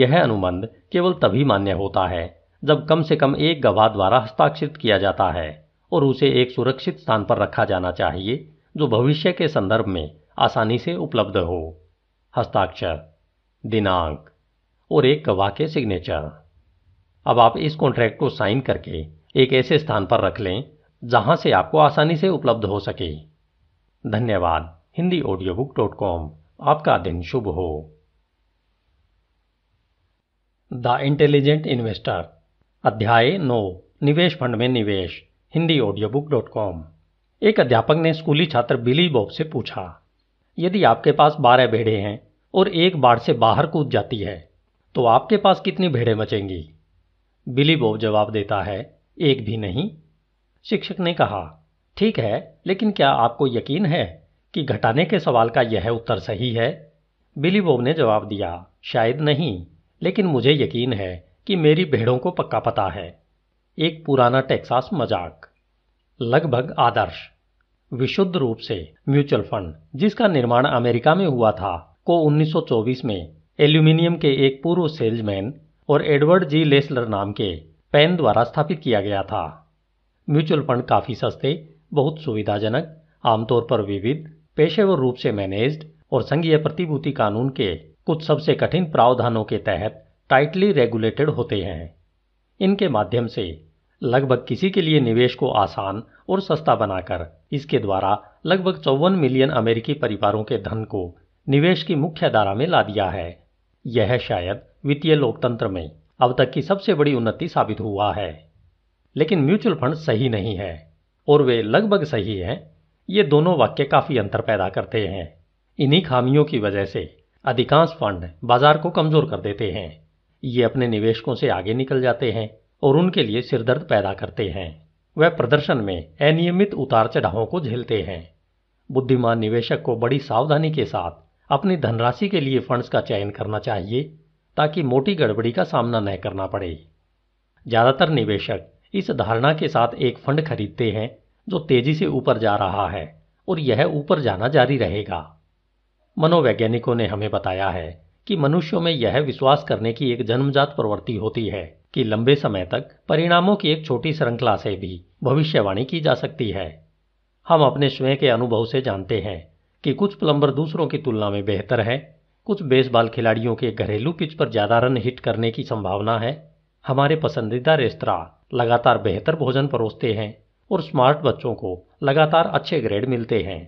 यह अनुबंध केवल तभी मान्य होता है जब कम से कम एक गवाह द्वारा हस्ताक्षरित किया जाता है और उसे एक सुरक्षित स्थान पर रखा जाना चाहिए जो भविष्य के संदर्भ में आसानी से उपलब्ध हो हस्ताक्षर दिनांक और एक गवाह के सिग्नेचर अब आप इस कॉन्ट्रैक्ट को साइन करके एक ऐसे स्थान पर रख लें जहां से आपको आसानी से उपलब्ध हो सके धन्यवाद Hindi audio book dot com आपका दिन शुभ हो द इंटेलिजेंट इन्वेस्टर अध्याय नो निवेश फंड में निवेश Hindi audio book dot com एक अध्यापक ने स्कूली छात्र बिली बॉब से पूछा यदि आपके पास बारह भेड़े हैं और एक बाढ़ से बाहर कूद जाती है तो आपके पास कितनी भेड़े बचेंगी बिली बॉब जवाब देता है एक भी नहीं शिक्षक ने कहा ठीक है लेकिन क्या आपको यकीन है कि घटाने के सवाल का यह उत्तर सही है बिली बॉब ने जवाब दिया शायद नहीं लेकिन मुझे यकीन है कि मेरी भेड़ों को पक्का पता है एक पुराना टेक्सास मजाक लगभग आदर्श विशुद्ध रूप से म्यूचुअल फंड जिसका निर्माण अमेरिका में हुआ था को 1924 में एल्यूमिनियम के एक पूर्व सेल्समैन और एडवर्ड जी लेसलर नाम के पेन द्वारा स्थापित किया गया था म्यूचुअल फंड काफ़ी सस्ते बहुत सुविधाजनक आमतौर पर विविध पेशेवर रूप से मैनेज्ड और संघीय प्रतिभूति कानून के कुछ सबसे कठिन प्रावधानों के तहत टाइटली रेगुलेटेड होते हैं इनके माध्यम से लगभग किसी के लिए निवेश को आसान और सस्ता बनाकर इसके द्वारा लगभग चौवन मिलियन अमेरिकी परिवारों के धन को निवेश की मुख्य धारा में ला दिया है यह शायद वित्तीय लोकतंत्र में अब तक की सबसे बड़ी उन्नति साबित हुआ है लेकिन म्यूचुअल फंड सही नहीं है और वे लगभग सही हैं ये दोनों वाक्य काफी अंतर पैदा करते हैं इन्हीं खामियों की वजह से अधिकांश फंड बाजार को कमजोर कर देते हैं ये अपने निवेशकों से आगे निकल जाते हैं और उनके लिए सिरदर्द पैदा करते हैं वह प्रदर्शन में अनियमित उतार चढ़ावों को झेलते हैं बुद्धिमान निवेशक को बड़ी सावधानी के साथ अपनी धनराशि के लिए फंड्स का चयन करना चाहिए ताकि मोटी गड़बड़ी का सामना न करना पड़े ज़्यादातर निवेशक इस धारणा के साथ एक फंड खरीदते हैं जो तेजी से ऊपर जा रहा है और यह ऊपर जाना जारी रहेगा मनोवैज्ञानिकों ने हमें बताया है कि मनुष्यों में यह विश्वास करने की एक जन्मजात प्रवृत्ति होती है कि लंबे समय तक परिणामों की एक छोटी श्रृंखला से भी भविष्यवाणी की जा सकती है हम अपने स्वयं के अनुभव से जानते हैं कि कुछ प्लम्बर दूसरों की तुलना में बेहतर है कुछ बेसबॉल खिलाड़ियों के घरेलू पिच पर ज्यादा रन हिट करने की संभावना है हमारे पसंदीदा रेस्तरा लगातार बेहतर भोजन परोसते हैं और स्मार्ट बच्चों को लगातार अच्छे ग्रेड मिलते हैं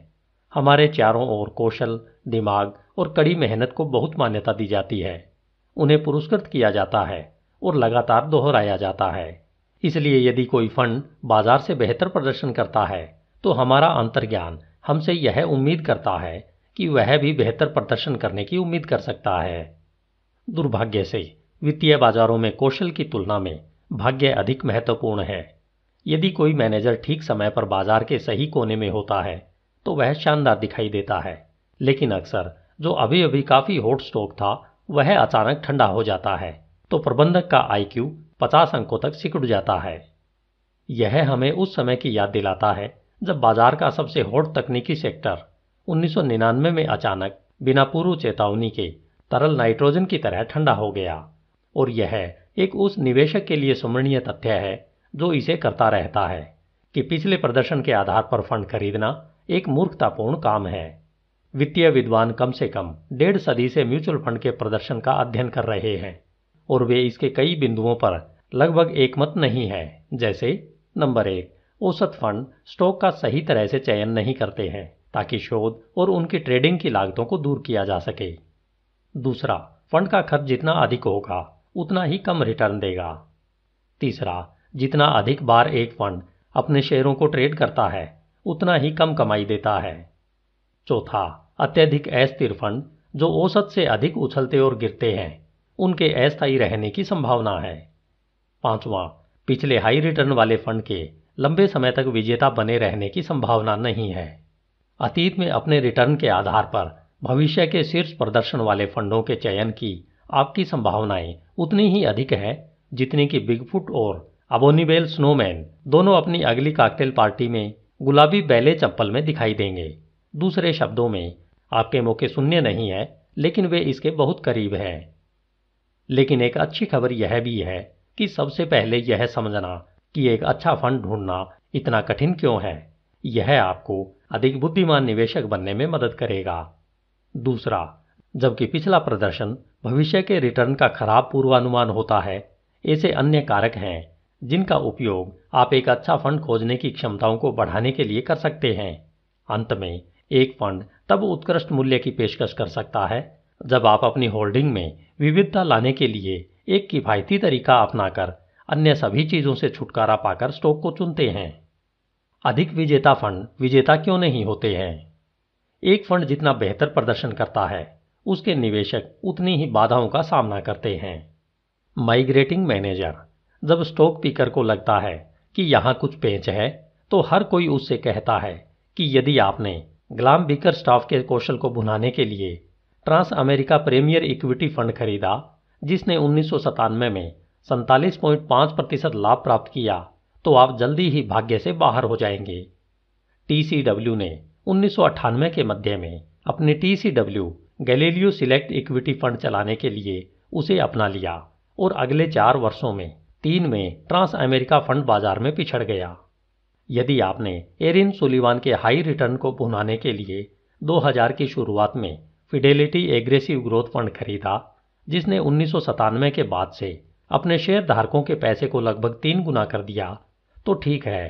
हमारे चारों ओर कौशल दिमाग और कड़ी मेहनत को बहुत मान्यता दी जाती है उन्हें पुरस्कृत किया जाता है और लगातार दोहराया जाता है इसलिए यदि कोई फंड बाजार से बेहतर प्रदर्शन करता है तो हमारा अंतर्ज्ञान हमसे यह उम्मीद करता है कि वह भी बेहतर प्रदर्शन करने की उम्मीद कर सकता है दुर्भाग्य से वित्तीय बाजारों में कौशल की तुलना में भाग्य अधिक महत्वपूर्ण है यदि कोई मैनेजर ठीक समय पर बाजार के सही कोने में होता है तो वह शानदार दिखाई देता है लेकिन अक्सर जो अभी अभी काफ़ी हॉट स्टॉक था वह अचानक ठंडा हो जाता है तो प्रबंधक का आईक्यू पचास अंकों तक सिकुड़ जाता है यह हमें उस समय की याद दिलाता है जब बाजार का सबसे हॉट तकनीकी सेक्टर 1999 में अचानक बिना पूर्व चेतावनी के तरल नाइट्रोजन की तरह ठंडा हो गया और यह एक उस निवेशक के लिए स्मरणीय तथ्य है जो इसे करता रहता है कि पिछले प्रदर्शन के आधार पर फंड खरीदना एक मूर्खतापूर्ण काम है वित्तीय विद्वान कम से कम डेढ़ सदी से म्यूचुअल फंड के प्रदर्शन का अध्ययन कर रहे हैं और वे इसके कई बिंदुओं पर लगभग एकमत नहीं है जैसे नंबर एक औसत फंड स्टॉक का सही तरह से चयन नहीं करते हैं ताकि शोध और उनकी ट्रेडिंग की लागतों को दूर किया जा सके दूसरा फंड का खर्च जितना अधिक होगा उतना ही कम रिटर्न देगा तीसरा जितना अधिक बार एक फंड अपने शेयरों को ट्रेड करता है उतना ही कम कमाई देता है चौथा अत्यधिक अस्थिर फंड जो औसत से अधिक उछलते और गिरते हैं उनके अस्थायी रहने की संभावना है पांचवा पिछले हाई रिटर्न वाले फंड के लंबे समय तक विजेता बने रहने की संभावना नहीं है अतीत में अपने रिटर्न के आधार पर भविष्य के शीर्ष प्रदर्शन वाले फंडों के चयन की आपकी संभावनाएं उतनी ही अधिक है जितनी कि बिगफुट और अबोनिबेल स्नोमैन दोनों अपनी अगली काकटेल पार्टी में गुलाबी बैले चप्पल में दिखाई देंगे दूसरे शब्दों में आपके मौके सुनने नहीं है लेकिन वे इसके बहुत करीब हैं लेकिन एक अच्छी खबर यह भी है कि सबसे पहले यह समझना कि एक अच्छा फंड ढूंढना इतना कठिन क्यों है यह आपको अधिक बुद्धिमान निवेशक बनने में मदद करेगा दूसरा जबकि पिछला प्रदर्शन भविष्य के रिटर्न का खराब पूर्वानुमान होता है ऐसे अन्य कारक हैं जिनका उपयोग आप एक अच्छा फंड खोजने की क्षमताओं को बढ़ाने के लिए कर सकते हैं अंत में एक फंड तब उत्कृष्ट मूल्य की पेशकश कर सकता है जब आप अपनी होल्डिंग में विविधता लाने के लिए एक किफायती तरीका अपनाकर अन्य सभी चीजों से छुटकारा पाकर स्टॉक को चुनते हैं अधिक विजेता फंड विजेता क्यों नहीं होते हैं एक फंड जितना बेहतर प्रदर्शन करता है उसके निवेशक उतनी ही बाधाओं का सामना करते हैं माइग्रेटिंग मैनेजर जब स्टोक पिकर को लगता है कि यहाँ कुछ पेंच है तो हर कोई उससे कहता है कि यदि आपने ग्लाम बीकर स्टाफ के कौशल को भुनाने के लिए Transamerica premier equity fund खरीदा जिसने उन्नीस में सैतालीस प्रतिशत लाभ प्राप्त किया तो आप जल्दी ही भाग्य से बाहर हो जाएंगे टीसीडब्ल्यू ने उन्नीस के मध्य में अपने TCW Galileo select equity fund चलाने के लिए उसे अपना लिया और अगले चार वर्षों में तीन में ट्रांस अमेरिका फंड बाजार में पिछड़ गया यदि आपने एरिन सुलिवान के हाई रिटर्न को भुनाने के लिए 2000 की शुरुआत में फिडेलिटी एग्रेसिव ग्रोथ फंड खरीदा जिसने उन्नीस के बाद से अपने शेयर धारकों के पैसे को लगभग तीन गुना कर दिया तो ठीक है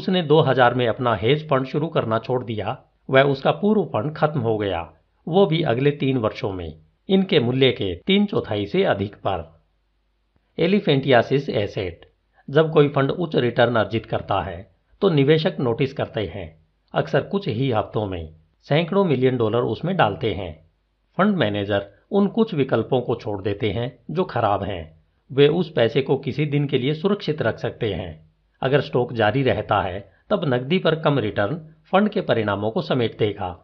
उसने 2000 में अपना हेज फंड शुरू करना छोड़ दिया वह उसका पूर्व फंड खत्म हो गया वो भी अगले तीन वर्षों में इनके मूल्य के तीन चौथाई से अधिक पर एलिफेंटियासिस एसेट जब कोई फंड उच्च रिटर्न अर्जित करता है तो निवेशक नोटिस करते हैं अक्सर कुछ ही हफ्तों में सैकड़ों मिलियन डॉलर उसमें डालते हैं फंड मैनेजर उन कुछ विकल्पों को छोड़ देते हैं जो खराब हैं वे उस पैसे को किसी दिन के लिए सुरक्षित रख सकते हैं अगर स्टॉक जारी रहता है तब नकदी पर कम रिटर्न फंड के परिणामों को समेट देगा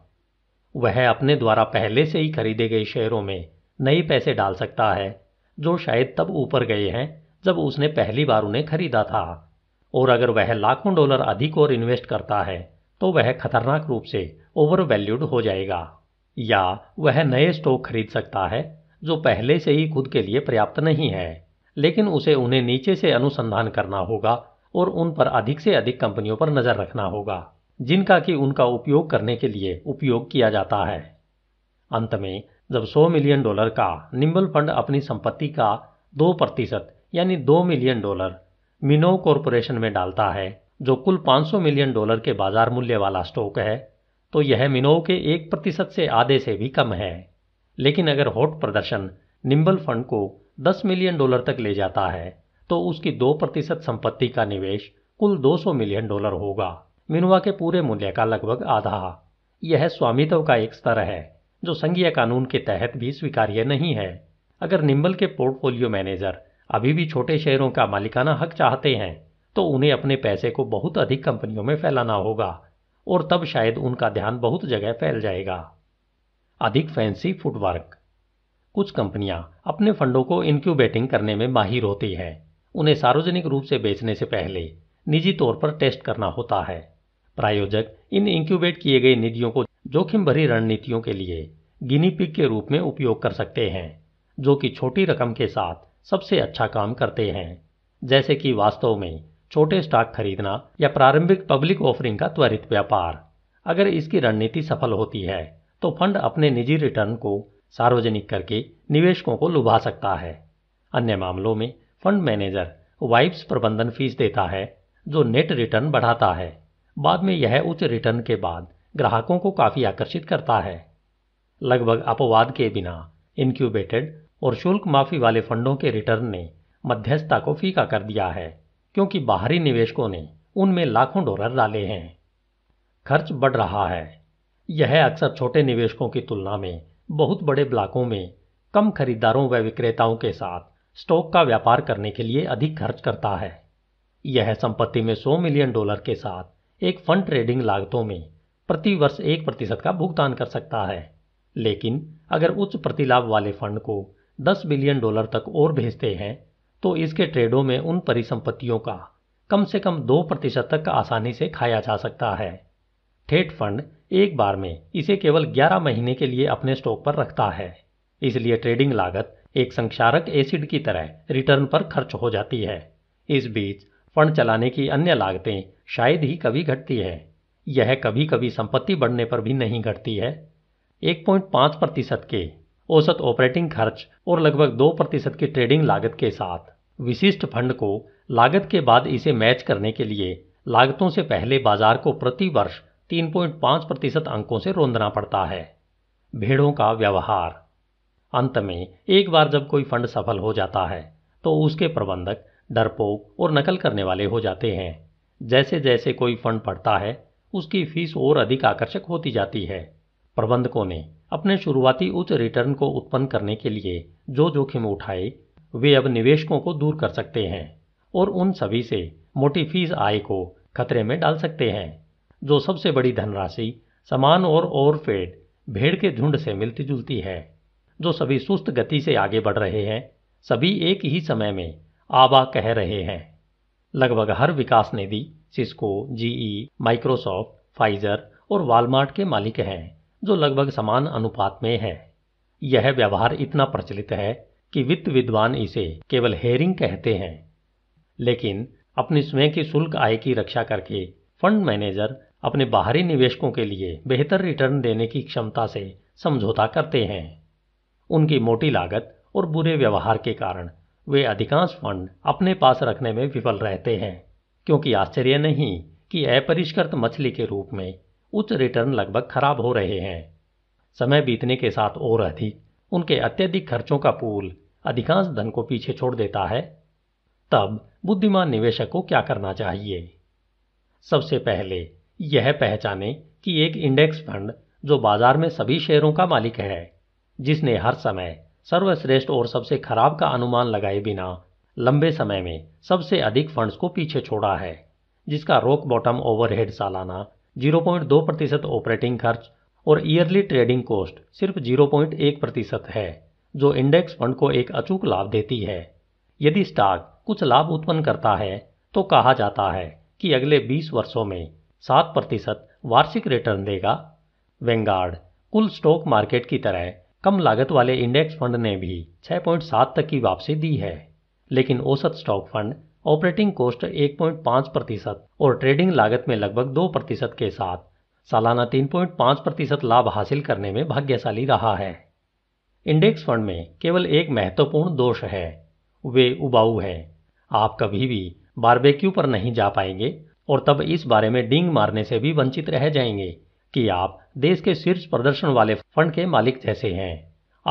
वह अपने द्वारा पहले से ही खरीदे गए शेयरों में नए पैसे डाल सकता है जो शायद तब ऊपर गए हैं जब उसने पहली बार उन्हें खरीदा था और अगर वह लाखों डॉलर अधिक और इन्वेस्ट करता है तो वह खतरनाक रूप से ओवर वैल्यूड हो जाएगा या वह नए स्टॉक खरीद सकता है जो पहले से ही खुद के लिए पर्याप्त नहीं है लेकिन उसे उन्हें नीचे से अनुसंधान करना होगा और उन पर अधिक से अधिक कंपनियों पर नजर रखना होगा जिनका कि उनका उपयोग करने के लिए उपयोग किया जाता है अंत में जब 100 मिलियन डॉलर का निम्बल फंड अपनी संपत्ति का दो प्रतिशत यानी दो मिलियन डॉलर मिनो कॉरपोरेशन में डालता है जो कुल 500 मिलियन डॉलर के बाजार मूल्य वाला स्टॉक है तो यह मिनो के एक प्रतिशत से आधे से भी कम है लेकिन अगर हॉट प्रदर्शन निम्बल फंड को 10 मिलियन डॉलर तक ले जाता है तो उसकी दो प्रतिशत संपत्ति का निवेश कुल 200 मिलियन डॉलर होगा मिनुआ के पूरे मूल्य का लगभग आधा यह स्वामित्व का एक स्तर है जो संघीय कानून के तहत भी स्वीकार्य नहीं है अगर निम्बल के पोर्टफोलियो मैनेजर अभी भी छोटे शेयरों का मालिकाना हक चाहते हैं तो उन्हें अपने पैसे को बहुत अधिक कंपनियों में फैलाना होगा और तब शायद उनका ध्यान बहुत जगह फैल जाएगा अधिक फैंसी फुटवर्क कुछ कंपनियां अपने फंडों को इनक्यूबेटिंग करने में माहिर होती हैं उन्हें सार्वजनिक रूप से बेचने से पहले निजी तौर पर टेस्ट करना होता है प्रायोजक इन इंक्यूबेट किए गए निधियों को जोखिम भरी रणनीतियों के लिए गिनी पिक के रूप में उपयोग कर सकते हैं जो कि छोटी रकम के साथ सबसे अच्छा काम करते हैं जैसे कि वास्तव में छोटे स्टॉक खरीदना या प्रारंभिक पब्लिक ऑफरिंग का त्वरित व्यापार अगर इसकी रणनीति सफल होती है तो फंड अपने निजी रिटर्न को सार्वजनिक करके निवेशकों को लुभा सकता है अन्य मामलों में फंड मैनेजर वाइप्स प्रबंधन फीस देता है जो नेट रिटर्न बढ़ाता है बाद में यह उच्च रिटर्न के बाद ग्राहकों को काफ़ी आकर्षित करता है लगभग अपवाद के बिना इनक्यूबेटेड और शुल्क माफी वाले फंडों के रिटर्न ने मध्यस्थता को फीका कर दिया है क्योंकि बाहरी निवेशकों ने उनमें लाखों डॉलर डाले हैं खर्च बढ़ रहा है यह अक्सर छोटे निवेशकों की तुलना में बहुत बड़े ब्लॉकों में कम खरीदारों व विक्रेताओं के साथ स्टॉक का व्यापार करने के लिए अधिक खर्च करता है यह संपत्ति में 100 मिलियन डॉलर के साथ एक फंड ट्रेडिंग लागतों में प्रतिवर्ष एक प्रतिशत का भुगतान कर सकता है लेकिन अगर उच्च प्रतिलाभ वाले फंड को 10 बिलियन डॉलर तक और भेजते हैं तो इसके ट्रेडों में उन परिसंपत्तियों का कम से कम दो प्रतिशत तक आसानी से खाया जा सकता है ठेठ फंड एक बार में इसे केवल 11 महीने के लिए अपने स्टॉक पर रखता है इसलिए ट्रेडिंग लागत एक संक्षारक एसिड की तरह रिटर्न पर खर्च हो जाती है इस बीच फंड चलाने की अन्य लागतें शायद ही कभी घटती है यह कभी कभी संपत्ति बढ़ने पर भी नहीं घटती है 1.5 प्रतिशत के औसत ऑपरेटिंग खर्च और लगभग 2 प्रतिशत की ट्रेडिंग लागत के साथ विशिष्ट फंड को लागत के बाद इसे मैच करने के लिए लागतों से पहले बाजार को प्रति वर्ष 3.5 प्रतिशत अंकों से रोंदना पड़ता है भेड़ों का व्यवहार अंत में एक बार जब कोई फंड सफल हो जाता है तो उसके प्रबंधक डरपोक और नकल करने वाले हो जाते हैं जैसे जैसे कोई फंड पड़ता है उसकी फीस और अधिक आकर्षक होती जाती है प्रबंधकों ने अपने शुरुआती उच्च रिटर्न को उत्पन्न करने के लिए जो जोखिम उठाए वे अब निवेशकों को दूर कर सकते हैं और उन सभी से मोटी फीस आय को खतरे में डाल सकते हैं जो सबसे बड़ी धनराशि समान और ओवरफेड भेड़ के झुंड से मिलती जुलती है जो सभी सुस्त गति से आगे बढ़ रहे हैं सभी एक ही समय में आबा कह रहे हैं लगभग हर विकास निधि सिस्को जीई माइक्रोसॉफ्ट फाइजर और वालमार्ट के मालिक हैं जो लगभग समान अनुपात में है यह व्यवहार इतना प्रचलित है कि वित्त विद्वान इसे केवल हेरिंग कहते हैं लेकिन अपनी स्वयं की शुल्क आय की रक्षा करके फंड मैनेजर अपने बाहरी निवेशकों के लिए बेहतर रिटर्न देने की क्षमता से समझौता करते हैं उनकी मोटी लागत और बुरे व्यवहार के कारण वे अधिकांश फंड अपने पास रखने में विफल रहते हैं क्योंकि आश्चर्य नहीं कि अपरिष्कृत मछली के रूप में उच्च रिटर्न लगभग खराब हो रहे हैं समय बीतने के साथ और अधिक उनके अत्यधिक खर्चों का पूल अधिकांश धन को पीछे छोड़ देता है तब बुद्धिमान निवेशक को क्या करना चाहिए सबसे पहले यह पहचाने कि एक इंडेक्स फंड जो बाजार में सभी शेयरों का मालिक है जिसने हर समय सर्वश्रेष्ठ और सबसे खराब का अनुमान लगाए बिना लंबे समय में सबसे अधिक फंड्स को पीछे छोड़ा है जिसका रोक बॉटम ओवरहेड सालाना 0.2 प्रतिशत ऑपरेटिंग खर्च और ईयरली ट्रेडिंग कॉस्ट सिर्फ 0.1 प्रतिशत है जो इंडेक्स फंड को एक अचूक लाभ देती है यदि स्टॉक कुछ लाभ उत्पन्न करता है तो कहा जाता है कि अगले 20 वर्षों में 7 प्रतिशत वार्षिक रिटर्न देगा वेंगार्ड कुल स्टॉक मार्केट की तरह कम लागत वाले इंडेक्स फंड ने भी 6.7 तक की वापसी दी है लेकिन औसत स्टॉक फंड ऑपरेटिंग कॉस्ट 1.5 प्रतिशत और ट्रेडिंग लागत में लगभग 2 प्रतिशत के साथ सालाना 3.5 प्रतिशत लाभ हासिल करने में भाग्यशाली रहा है इंडेक्स फंड में केवल एक महत्वपूर्ण दोष है वे उबाऊ है आप कभी भी बारबेक्यू पर नहीं जा पाएंगे और तब इस बारे में डींग मारने से भी वंचित रह जाएंगे कि आप देश के शीर्ष प्रदर्शन वाले फंड के मालिक जैसे हैं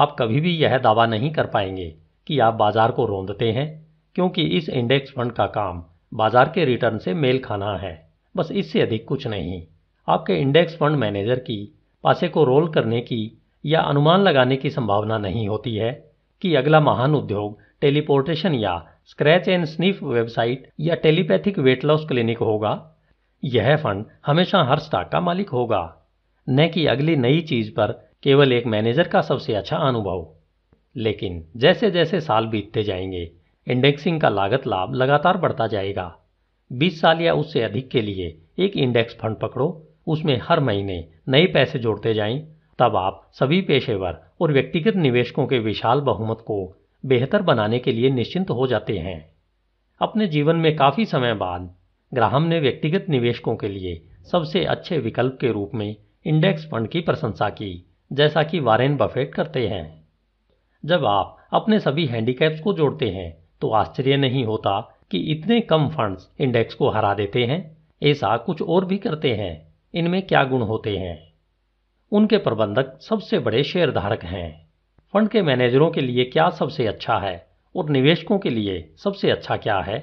आप कभी भी यह दावा नहीं कर पाएंगे कि आप बाजार को रोंदते हैं क्योंकि इस इंडेक्स फंड का काम बाजार के रिटर्न से मेल खाना है बस इससे अधिक कुछ नहीं आपके इंडेक्स फंड मैनेजर की पासे को रोल करने की या अनुमान लगाने की संभावना नहीं होती है कि अगला महान उद्योग टेलीपोर्टेशन या स्क्रैच एंड स्निफ वेबसाइट या टेलीपैथिक वेट लॉस क्लिनिक होगा यह फंड हमेशा हर स्टॉक का मालिक होगा न कि अगली नई चीज पर केवल एक मैनेजर का सबसे अच्छा अनुभव लेकिन जैसे जैसे साल बीतते जाएंगे इंडेक्सिंग का लागत लाभ लगातार बढ़ता जाएगा 20 साल या उससे अधिक के लिए एक इंडेक्स फंड पकड़ो उसमें हर महीने नए पैसे जोड़ते जाएं, तब आप सभी पेशेवर और व्यक्तिगत निवेशकों के विशाल बहुमत को बेहतर बनाने के लिए निश्चिंत हो जाते हैं अपने जीवन में काफी समय बाद ग्राहम ने व्यक्तिगत निवेशकों के लिए सबसे अच्छे विकल्प के रूप में इंडेक्स फंड की प्रशंसा की जैसा कि वारेन बफेट करते हैं जब आप अपने सभी हैंडीकैप्स को जोड़ते हैं तो आश्चर्य नहीं होता कि इतने कम फंड्स इंडेक्स को हरा देते हैं ऐसा कुछ और भी करते हैं इनमें क्या गुण होते हैं उनके प्रबंधक सबसे बड़े शेयरधारक हैं फंड के मैनेजरों के लिए क्या सबसे अच्छा है और निवेशकों के लिए सबसे अच्छा क्या है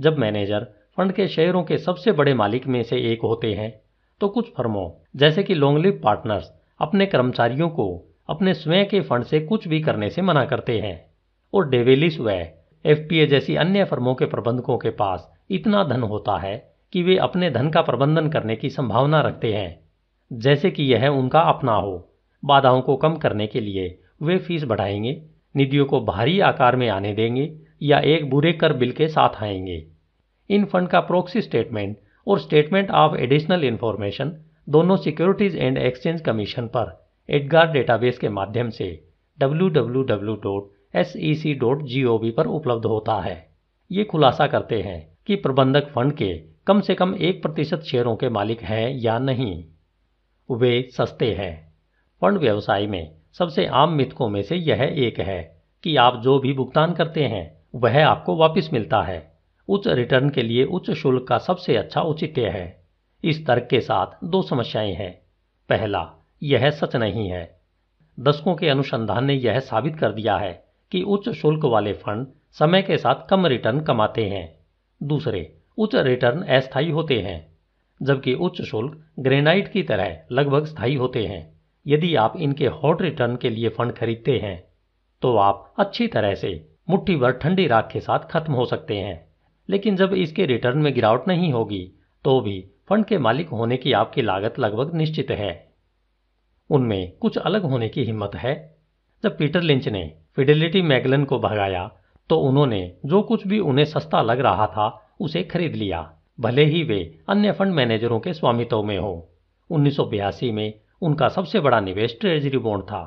जब मैनेजर फंड के शेयरों के सबसे बड़े मालिक में से एक होते हैं तो कुछ फर्मों जैसे कि लोंगलिव पार्टनर्स अपने कर्मचारियों को अपने स्वयं के फंड से कुछ भी करने से मना करते हैं और डेवेलिस व एफपीए जैसी अन्य फर्मों के प्रबंधकों के पास इतना धन होता है कि वे अपने धन का प्रबंधन करने की संभावना रखते हैं जैसे कि यह उनका अपना हो बाधाओं को कम करने के लिए वे फीस बढ़ाएंगे निधियों को भारी आकार में आने देंगे या एक बुरे कर बिल के साथ आएंगे इन फंड का प्रोक्सी स्टेटमेंट और स्टेटमेंट ऑफ एडिशनल इन्फॉर्मेशन दोनों सिक्योरिटीज एंड एक्सचेंज कमीशन पर एडगार डेटाबेस के माध्यम से www.sec.gov पर उपलब्ध होता है ये खुलासा करते हैं कि प्रबंधक फंड के कम से कम एक प्रतिशत शेयरों के मालिक हैं या नहीं वे सस्ते हैं फंड व्यवसाय में सबसे आम मिथकों में से यह एक है कि आप जो भी भुगतान करते हैं वह आपको वापस मिलता है उच्च रिटर्न के लिए उच्च शुल्क का सबसे अच्छा औचित्य है इस तर्क के साथ दो समस्याएं हैं पहला यह सच नहीं है दशकों के अनुसंधान ने यह साबित कर दिया है कि उच्च शुल्क वाले फंड समय के साथ कम रिटर्न कमाते हैं दूसरे उच्च रिटर्न अस्थायी होते हैं जबकि उच्च शुल्क ग्रेनाइट की तरह लगभग स्थायी होते हैं यदि आप इनके हॉट रिटर्न के लिए फंड खरीदते हैं तो आप अच्छी तरह से मुट्ठी भर ठंडी राख के साथ खत्म हो सकते हैं लेकिन जब इसके रिटर्न में गिरावट नहीं होगी तो भी फंड के मालिक होने की आपकी लागत लगभग निश्चित है उनमें कुछ अलग होने की हिम्मत है जब पीटर लिंच ने फिडेलिटी मैगलन को भगाया तो उन्होंने जो कुछ भी उन्हें सस्ता लग रहा था उसे खरीद लिया भले ही वे अन्य फंड मैनेजरों के स्वामित्व में हो उन्नीस में उनका सबसे बड़ा निवेश ट्रेजरी बोन्ड था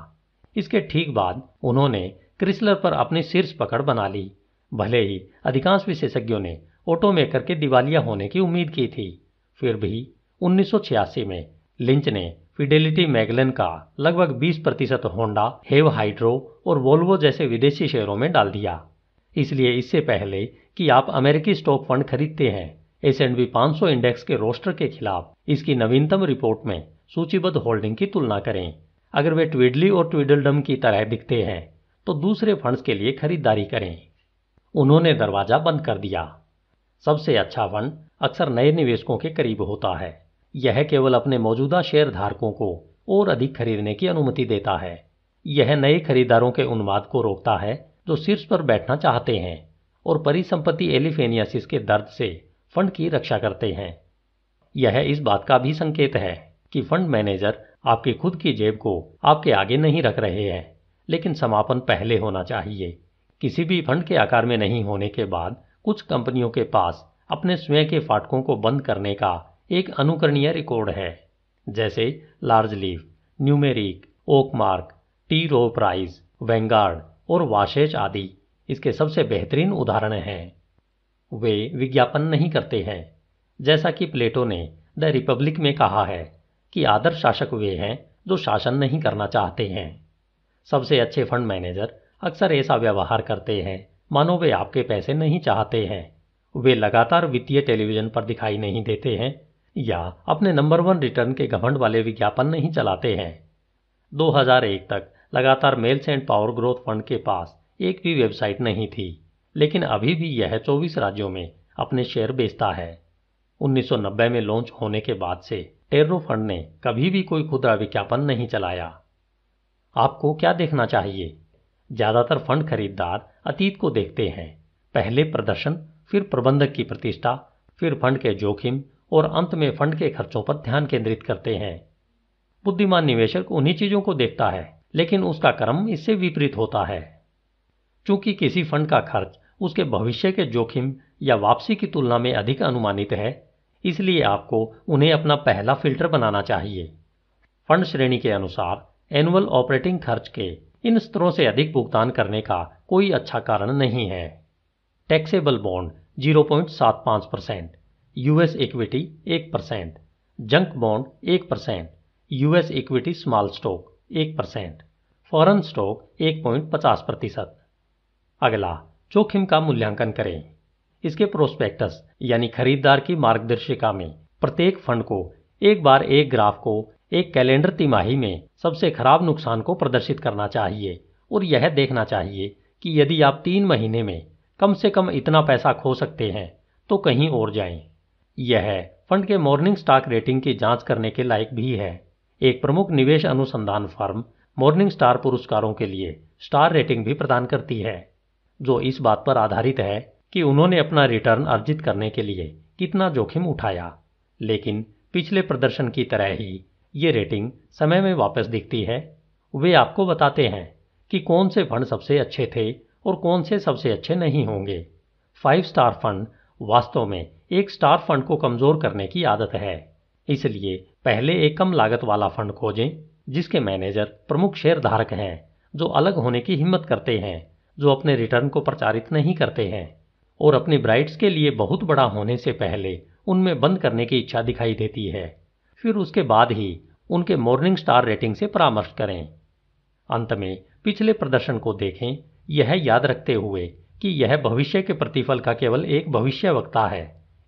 इसके ठीक बाद उन्होंने क्रिसलर पर अपनी शीर्ष पकड़ बना ली भले ही अधिकांश विशेषज्ञों ने ऑटोमेकर के दिवालिया होने की उम्मीद की थी फिर भी उन्नीस में लिंच ने फिडेलिटी मैगलन का लगभग 20 प्रतिशत होंडा हेव हाइड्रो और वोल्वो जैसे विदेशी शेयरों में डाल दिया इसलिए इससे पहले कि आप अमेरिकी स्टॉक फंड खरीदते हैं एस एंड बी पाँच इंडेक्स के रोस्टर के खिलाफ इसकी नवीनतम रिपोर्ट में सूचीबद्ध होल्डिंग की तुलना करें अगर वे ट्विडली और ट्विडलडम की तरह दिखते हैं तो दूसरे फंड्स के लिए खरीदारी करें उन्होंने दरवाजा बंद कर दिया सबसे अच्छा फंड अक्सर नए निवेशकों के करीब होता है यह केवल अपने मौजूदा शेयर धारकों को और अधिक खरीदने की अनुमति देता है यह नए खरीदारों के उन्माद को रोकता है जो शीर्ष पर बैठना चाहते हैं और परिसंपत्ति एलिफेनियासिस के दर्द से फंड की रक्षा करते हैं यह इस बात का भी संकेत है कि फंड मैनेजर आपकी खुद की जेब को आपके आगे नहीं रख रहे हैं लेकिन समापन पहले होना चाहिए किसी भी फंड के आकार में नहीं होने के बाद कुछ कंपनियों के पास अपने स्वयं के फाटकों को बंद करने का एक अनुकरणीय रिकॉर्ड है जैसे लार्ज लीव numeric Oakmark T Rowe Price Vanguard और वाशेज आदि इसके सबसे बेहतरीन उदाहरण हैं वे विज्ञापन नहीं करते हैं जैसा कि प्लेटो ने द रिपब्लिक में कहा है कि आदर्श शासक वे हैं जो शासन नहीं करना चाहते हैं सबसे अच्छे फंड मैनेजर अक्सर ऐसा व्यवहार करते हैं मानो वे आपके पैसे नहीं चाहते हैं वे लगातार वित्तीय टेलीविजन पर दिखाई नहीं देते हैं या अपने नंबर वन रिटर्न के घमंड वाले विज्ञापन नहीं चलाते हैं 2001 तक लगातार मेल्स एंड पावर ग्रोथ फंड के पास एक भी वेबसाइट नहीं थी लेकिन अभी भी यह 24 राज्यों में अपने शेयर बेचता है 1990 में लॉन्च होने के बाद से टेर्रो फंड ने कभी भी कोई खुदरा विज्ञापन नहीं चलाया आपको क्या देखना चाहिए ज्यादातर फंड खरीदार अतीत को देखते हैं पहले प्रदर्शन फिर प्रबंधक की प्रतिष्ठा फिर फंड के जोखिम और अंत में फंड के खर्चों पर ध्यान केंद्रित करते हैं बुद्धिमान निवेशक उन्हीं चीजों को देखता है लेकिन उसका कर्म इससे विपरीत होता है चूंकि किसी फंड का खर्च उसके भविष्य के जोखिम या वापसी की तुलना में अधिक अनुमानित है इसलिए आपको उन्हें अपना पहला फिल्टर बनाना चाहिए फंड श्रेणी के अनुसार एनुअल ऑपरेटिंग खर्च के इन स्तरों से अधिक भुगतान करने का कोई अच्छा कारण नहीं है taxable bond 0.75 percent US equity एक परसेंट जंक बॉन्ड एक percent US equity small stock एक परसेंट फॉरन स्टॉक एक पॉइंट पचास प्रतिशत अगला जोखिम का मूल्यांकन करें इसके प्रोस्पेक्टस यानी खरीदार की मार्गदर्शिका में प्रत्येक फंड को एक बार एक ग्राफ को एक कैलेंडर तिमाही में सबसे खराब नुकसान को प्रदर्शित करना चाहिए और यह देखना चाहिए कि यदि आप तीन महीने में कम से कम इतना पैसा खो सकते हैं तो कहीं और जाएं। यह फंड के मॉर्निंग स्टॉक रेटिंग की जांच करने के लायक भी है एक प्रमुख निवेश अनुसंधान फर्म मॉर्निंग स्टार पुरस्कारों के लिए स्टार रेटिंग भी प्रदान करती है जो इस बात पर आधारित है कि उन्होंने अपना रिटर्न अर्जित करने के लिए कितना जोखिम उठाया लेकिन पिछले प्रदर्शन की तरह ही ये रेटिंग समय में वापस दिखती है वे आपको बताते हैं कि कौन से फंड सबसे अच्छे थे और कौन से सबसे अच्छे नहीं होंगे फाइव स्टार फंड वास्तव में एक स्टार फंड को कमज़ोर करने की आदत है इसलिए पहले एक कम लागत वाला फंड खोजें जिसके मैनेजर प्रमुख शेयर धारक हैं जो अलग होने की हिम्मत करते हैं जो अपने रिटर्न को प्रचारित नहीं करते हैं और अपनी ब्राइट्स के लिए बहुत बड़ा होने से पहले उनमें बंद करने की इच्छा दिखाई देती है फिर उसके बाद ही उनके मॉर्निंग स्टार रेटिंग से परामर्श करें अंत में पिछले प्रदर्शन को देखें यह याद रखते हुए कि यह भविष्य के प्रतिफल का केवल एक भविष्य वक्ता है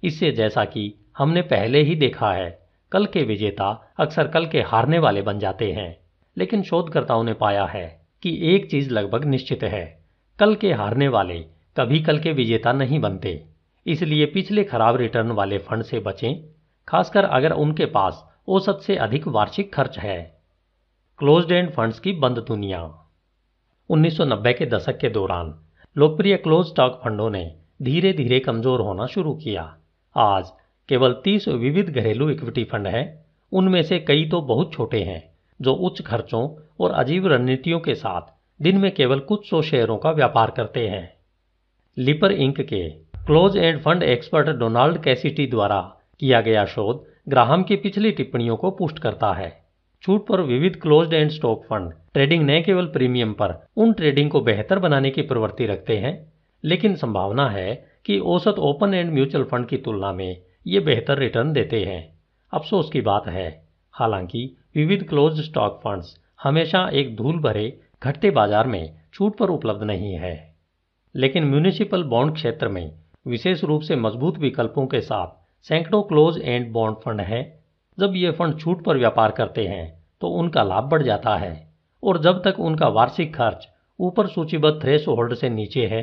इससे जैसा कि हमने पहले ही देखा है कल के विजेता अक्सर कल के हारने वाले बन जाते हैं लेकिन शोधकर्ताओं ने पाया है कि एक चीज लगभग निश्चित है कल के हारने वाले कभी कल के विजेता नहीं बनते इसलिए पिछले खराब रिटर्न वाले फंड से बचें खासकर अगर उनके पास औसत से अधिक वार्षिक खर्च है क्लोज एंड फंड्स की बंद दुनिया 1990 के दशक के दौरान लोकप्रिय क्लोज स्टॉक फंडों ने धीरे धीरे कमजोर होना शुरू किया आज केवल तीस विविध घरेलू इक्विटी फंड हैं उनमें से कई तो बहुत छोटे हैं जो उच्च खर्चों और अजीब रणनीतियों के साथ दिन में केवल कुछ सौ शेयरों का व्यापार करते हैं लिपर इंक के close end fund expert Donald Cassidy द्वारा किया गया शोध ग्राहम की पिछली टिप्पणियों को पुष्ट करता है छूट पर विविध close end stock fund trading न केवल प्रीमियम पर उन ट्रेडिंग को बेहतर बनाने की प्रवृत्ति रखते हैं लेकिन संभावना है कि औसत ओपन एंड म्यूचुअल फंड की तुलना में ये बेहतर रिटर्न देते हैं अफसोस की बात है हालांकि विविध क्लोज स्टॉक फंड्स हमेशा एक धूल भरे घटते बाजार में छूट पर उपलब्ध नहीं है लेकिन म्यूनिसिपल बॉन्ड क्षेत्र में विशेष रूप से मजबूत विकल्पों के साथ सैकड़ों क्लोज एंड बॉन्ड फंड हैं जब ये फंड छूट पर व्यापार करते हैं तो उनका लाभ बढ़ जाता है और जब तक उनका वार्षिक खर्च ऊपर सूचीबद्ध थ्रेश होल्ड से नीचे है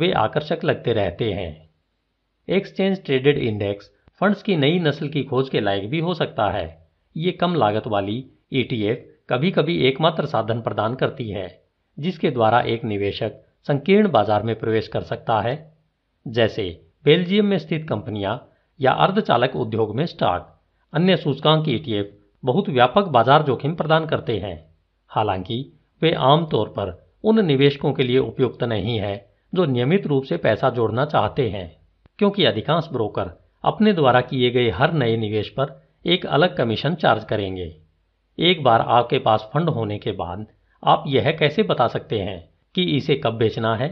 वे आकर्षक लगते रहते हैं एक्सचेंज ट्रेडेड इंडेक्स फंड्स की नई नस्ल की खोज के लायक भी हो सकता है ये कम लागत वाली ई e कभी कभी एकमात्र साधन प्रदान करती है जिसके द्वारा एक निवेशक संकीर्ण बाजार में प्रवेश कर सकता है जैसे बेल्जियम में स्थित कंपनियां या अर्धचालक उद्योग में स्टॉक अन्य सूचकांक ईटीएफ e बहुत व्यापक बाजार जोखिम प्रदान करते हैं हालांकि वे आमतौर पर उन निवेशकों के लिए उपयुक्त नहीं है जो नियमित रूप से पैसा जोड़ना चाहते हैं क्योंकि अधिकांश ब्रोकर अपने द्वारा किए गए हर नए निवेश पर एक अलग कमीशन चार्ज करेंगे एक बार आपके पास फंड होने के बाद आप यह कैसे बता सकते हैं कि इसे कब बेचना है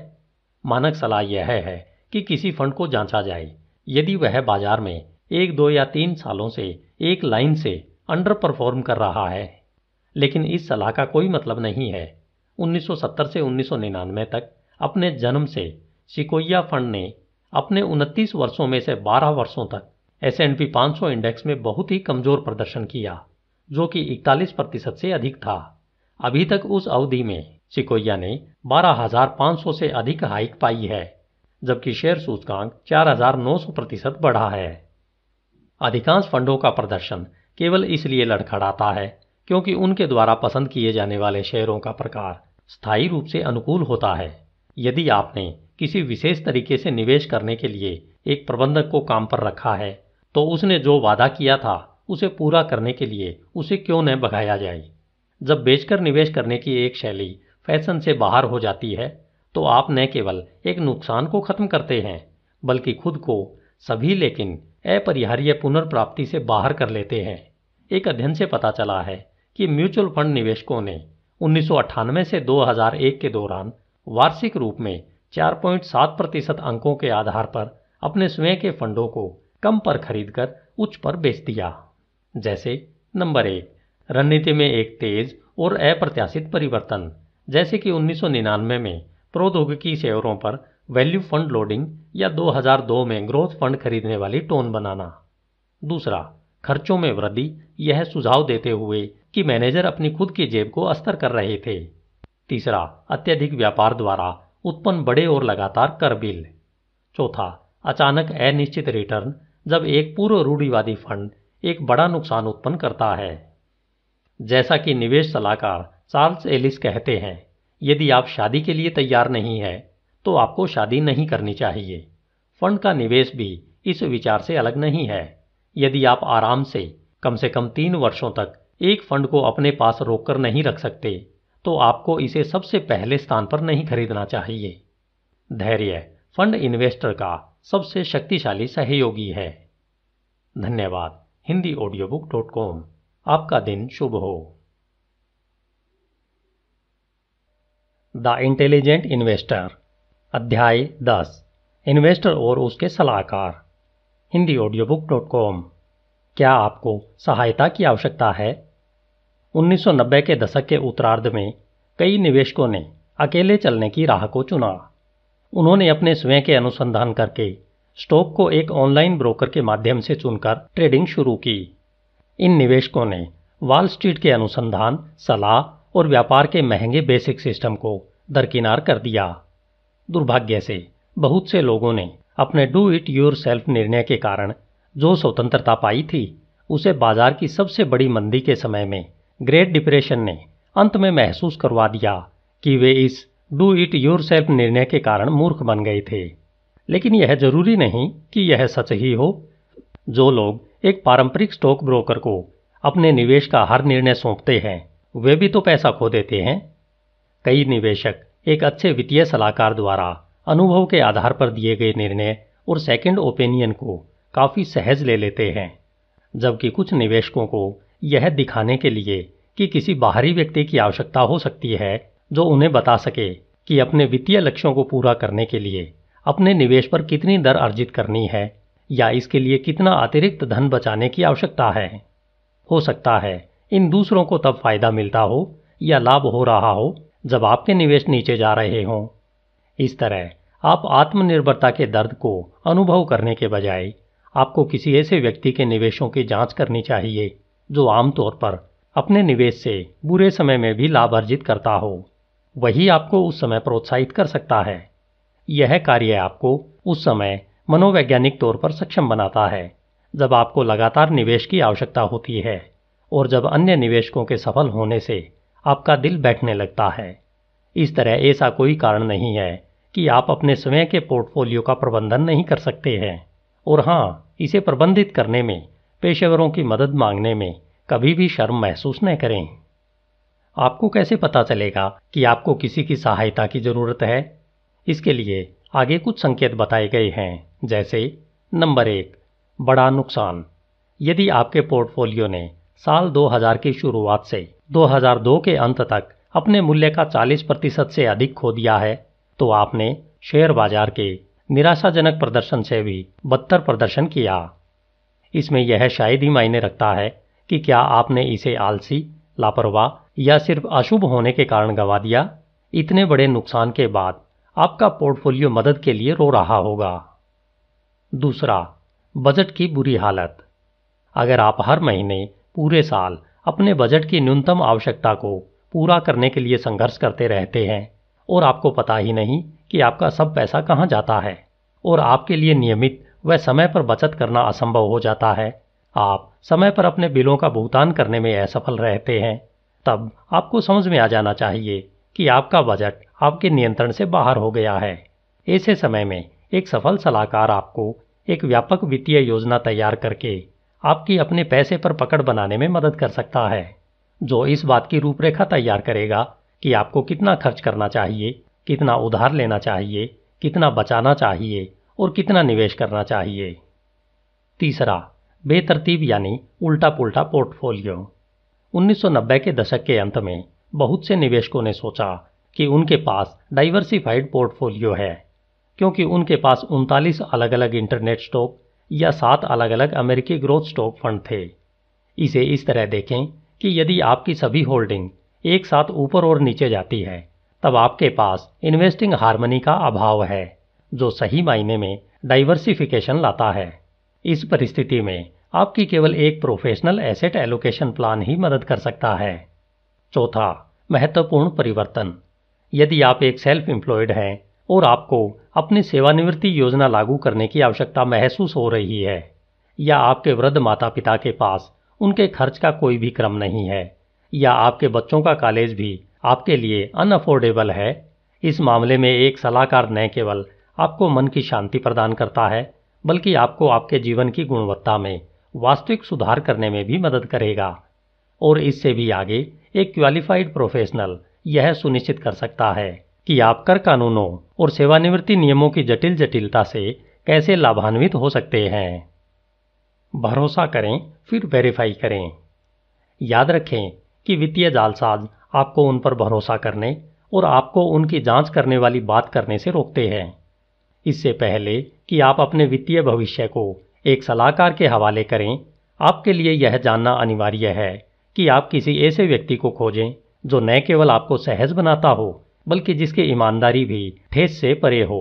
मानक सलाह यह है कि किसी फंड को जांचा जाए यदि वह बाजार में एक दो या तीन सालों से एक लाइन से अंडर परफॉर्म कर रहा है लेकिन इस सलाह का कोई मतलब नहीं है 1970 से 1999 तक अपने जन्म से सिकोइया फंड ने अपने 29 वर्षों में से 12 वर्षों तक एस एंड पी सौ इंडेक्स में बहुत ही कमजोर प्रदर्शन किया जो कि 41 प्रतिशत से अधिक था अभी तक उस अवधि में सिकोइया ने 12,500 से अधिक हाइक पाई है जबकि शेयर सूचकांक 4,900 प्रतिशत बढ़ा है अधिकांश फंडों का प्रदर्शन केवल इसलिए लड़खड़ाता है क्योंकि उनके द्वारा पसंद किए जाने वाले शेयरों का प्रकार स्थायी रूप से अनुकूल होता है यदि आपने किसी विशेष तरीके से निवेश करने के लिए एक प्रबंधक को काम पर रखा है तो उसने जो वादा किया था उसे पूरा करने के लिए उसे क्यों न भगाया जाए जब बेचकर निवेश करने की एक शैली फैशन से बाहर हो जाती है तो आप न केवल एक नुकसान को खत्म करते हैं बल्कि खुद को सभी लेकिन अपरिहार्य पुनर्प्राप्ति से बाहर कर लेते हैं एक अध्ययन से पता चला है कि म्यूचुअल फंड निवेशकों ने उन्नीस से 2001 के दौरान वार्षिक रूप में 4.7 प्रतिशत अंकों के आधार पर अपने स्वयं के फंडों को कम पर खरीदकर उच्च पर बेच दिया जैसे नंबर एक रणनीति में एक तेज और अप्रत्याशित परिवर्तन जैसे कि 1999 में प्रौद्योगिकी शेयरों पर वैल्यू फंड लोडिंग या 2002 में ग्रोथ फंड खरीदने वाली टोन बनाना दूसरा खर्चों में वृद्धि यह सुझाव देते हुए कि मैनेजर अपनी खुद की जेब को अस्तर कर रहे थे तीसरा अत्यधिक व्यापार द्वारा उत्पन्न बड़े और लगातार कर बिल चौथा अचानक अनिश्चित रिटर्न जब एक पूर्व रूढ़िवादी फंड एक बड़ा नुकसान उत्पन्न करता है जैसा कि निवेश सलाहकार चार्ल्स एलिस कहते हैं यदि आप शादी के लिए तैयार नहीं है तो आपको शादी नहीं करनी चाहिए फंड का निवेश भी इस विचार से अलग नहीं है यदि आप आराम से कम से कम तीन वर्षों तक एक फंड को अपने पास रोककर नहीं रख सकते तो आपको इसे सबसे पहले स्थान पर नहीं खरीदना चाहिए धैर्य फंड इन्वेस्टर का सबसे शक्तिशाली सहयोगी है धन्यवाद Hindi audio book dot com आपका दिन शुभ हो द इंटेलिजेंट इन्वेस्टर अध्याय 10 इन्वेस्टर और उसके सलाहकार Hindi audio book dot com क्या आपको सहायता की आवश्यकता है 1990 के दशक के उत्तरार्ध में कई निवेशकों ने अकेले चलने की राह को चुना उन्होंने अपने स्वयं के अनुसंधान करके स्टॉक को एक ऑनलाइन ब्रोकर के माध्यम से चुनकर ट्रेडिंग शुरू की इन निवेशकों ने वॉल स्ट्रीट के अनुसंधान सलाह और व्यापार के महंगे बेसिक सिस्टम को दरकिनार कर दिया दुर्भाग्य से बहुत से लोगों ने अपने डू इट योर सेल्फ निर्णय के कारण जो स्वतंत्रता पाई थी उसे बाजार की सबसे बड़ी मंदी के समय में ग्रेट डिप्रेशन ने अंत में महसूस करवा दिया कि वे इस डू इट योर सेल्फ निर्णय के कारण मूर्ख बन गए थे लेकिन यह जरूरी नहीं कि यह सच ही हो जो लोग एक पारंपरिक स्टॉक ब्रोकर को अपने निवेश का हर निर्णय सौंपते हैं वे भी तो पैसा खो देते हैं कई निवेशक एक अच्छे वित्तीय सलाहकार द्वारा अनुभव के आधार पर दिए गए निर्णय और सेकंड ओपिनियन को काफ़ी सहज ले लेते हैं जबकि कुछ निवेशकों को यह दिखाने के लिए कि किसी बाहरी व्यक्ति की आवश्यकता हो सकती है जो उन्हें बता सके कि अपने वित्तीय लक्ष्यों को पूरा करने के लिए अपने निवेश पर कितनी दर अर्जित करनी है या इसके लिए कितना अतिरिक्त धन बचाने की आवश्यकता है हो सकता है इन दूसरों को तब फायदा मिलता हो या लाभ हो रहा हो जब आपके निवेश नीचे जा रहे हों इस तरह आप आत्मनिर्भरता के दर्द को अनुभव करने के बजाय आपको किसी ऐसे व्यक्ति के निवेशों की जांच करनी चाहिए जो आमतौर पर अपने निवेश से बुरे समय में भी लाभ अर्जित करता हो वही आपको उस समय प्रोत्साहित कर सकता है यह कार्य आपको उस समय मनोवैज्ञानिक तौर पर सक्षम बनाता है जब आपको लगातार निवेश की आवश्यकता होती है और जब अन्य निवेशकों के सफल होने से आपका दिल बैठने लगता है इस तरह ऐसा कोई कारण नहीं है कि आप अपने स्वयं के पोर्टफोलियो का प्रबंधन नहीं कर सकते हैं और हाँ इसे प्रबंधित करने में पेशेवरों की मदद मांगने में कभी भी शर्म महसूस न करें आपको कैसे पता चलेगा कि आपको किसी की सहायता की ज़रूरत है इसके लिए आगे कुछ संकेत बताए गए हैं जैसे नंबर एक बड़ा नुकसान यदि आपके पोर्टफोलियो ने साल 2000 की शुरुआत से 2002 के अंत तक अपने मूल्य का 40 प्रतिशत से अधिक खो दिया है तो आपने शेयर बाजार के निराशाजनक प्रदर्शन से भी बदतर प्रदर्शन किया इसमें यह शायद ही मायने रखता है कि क्या आपने इसे आलसी लापरवाह या सिर्फ अशुभ होने के कारण गंवा दिया इतने बड़े नुकसान के बाद आपका पोर्टफोलियो मदद के लिए रो रहा होगा दूसरा बजट की बुरी हालत अगर आप हर महीने पूरे साल अपने बजट की न्यूनतम आवश्यकता को पूरा करने के लिए संघर्ष करते रहते हैं और आपको पता ही नहीं कि आपका सब पैसा कहाँ जाता है और आपके लिए नियमित वह समय पर बचत करना असंभव हो जाता है आप समय पर अपने बिलों का भुगतान करने में असफल रहते हैं तब आपको समझ में आ जाना चाहिए कि आपका बजट आपके नियंत्रण से बाहर हो गया है ऐसे समय में एक सफल सलाहकार आपको एक व्यापक वित्तीय योजना तैयार करके आपकी अपने पैसे पर पकड़ बनाने में मदद कर सकता है जो इस बात की रूपरेखा तैयार करेगा कि आपको कितना खर्च करना चाहिए कितना उधार लेना चाहिए कितना बचाना चाहिए और कितना निवेश करना चाहिए तीसरा बेतरतीब यानी उल्टा पुल्टा पोर्टफोलियो 1990 के दशक के अंत में बहुत से निवेशकों ने सोचा कि उनके पास डाइवर्सिफाइड पोर्टफोलियो है क्योंकि उनके पास उनतालीस अलग अलग इंटरनेट स्टॉक या सात अलग अलग अमेरिकी ग्रोथ स्टॉक फंड थे इसे इस तरह देखें कि यदि आपकी सभी होल्डिंग एक साथ ऊपर और नीचे जाती है तब आपके पास इन्वेस्टिंग हारमनी का अभाव है जो सही मायने में डाइवर्सिफिकेशन लाता है इस परिस्थिति में आपकी केवल एक प्रोफेशनल एसेट एलोकेशन प्लान ही मदद कर सकता है चौथा महत्वपूर्ण परिवर्तन यदि आप एक सेल्फ एम्प्लॉयड हैं और आपको अपनी सेवानिवृत्ति योजना लागू करने की आवश्यकता महसूस हो रही है या आपके वृद्ध माता पिता के पास उनके खर्च का कोई भी क्रम नहीं है या आपके बच्चों का कॉलेज भी आपके लिए अनअफोर्डेबल है इस मामले में एक सलाहकार न केवल आपको मन की शांति प्रदान करता है बल्कि आपको आपके जीवन की गुणवत्ता में वास्तविक सुधार करने में भी मदद करेगा और इससे भी आगे एक क्वालिफाइड प्रोफेशनल यह सुनिश्चित कर सकता है कि आप कर कानूनों और सेवानिवृत्ति नियमों की जटिल जटिलता से कैसे लाभान्वित हो सकते हैं भरोसा करें फिर वेरीफाई करें याद रखें कि वित्तीय जालसाज आपको उन पर भरोसा करने और आपको उनकी जांच करने वाली बात करने से रोकते हैं इससे पहले कि आप अपने वित्तीय भविष्य को एक सलाहकार के हवाले करें आपके लिए यह जानना अनिवार्य है कि आप किसी ऐसे व्यक्ति को खोजें जो न केवल आपको सहज बनाता हो बल्कि जिसकी ईमानदारी भी ठेस से परे हो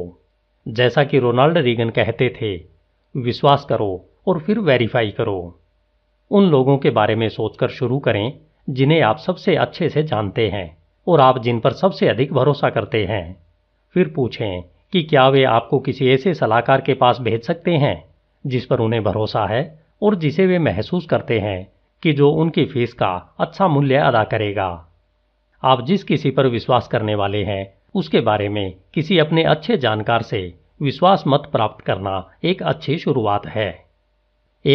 जैसा कि रोनाल्ड रीगन कहते थे विश्वास करो और फिर वेरीफाई करो उन लोगों के बारे में सोचकर शुरू करें जिन्हें आप सबसे अच्छे से जानते हैं और आप जिन पर सबसे अधिक भरोसा करते हैं फिर पूछें कि क्या वे आपको किसी ऐसे सलाहकार के पास भेज सकते हैं जिस पर उन्हें भरोसा है और जिसे वे महसूस करते हैं कि जो उनकी फीस का अच्छा मूल्य अदा करेगा आप जिस किसी पर विश्वास करने वाले हैं उसके बारे में किसी अपने अच्छे जानकार से विश्वास मत प्राप्त करना एक अच्छी शुरुआत है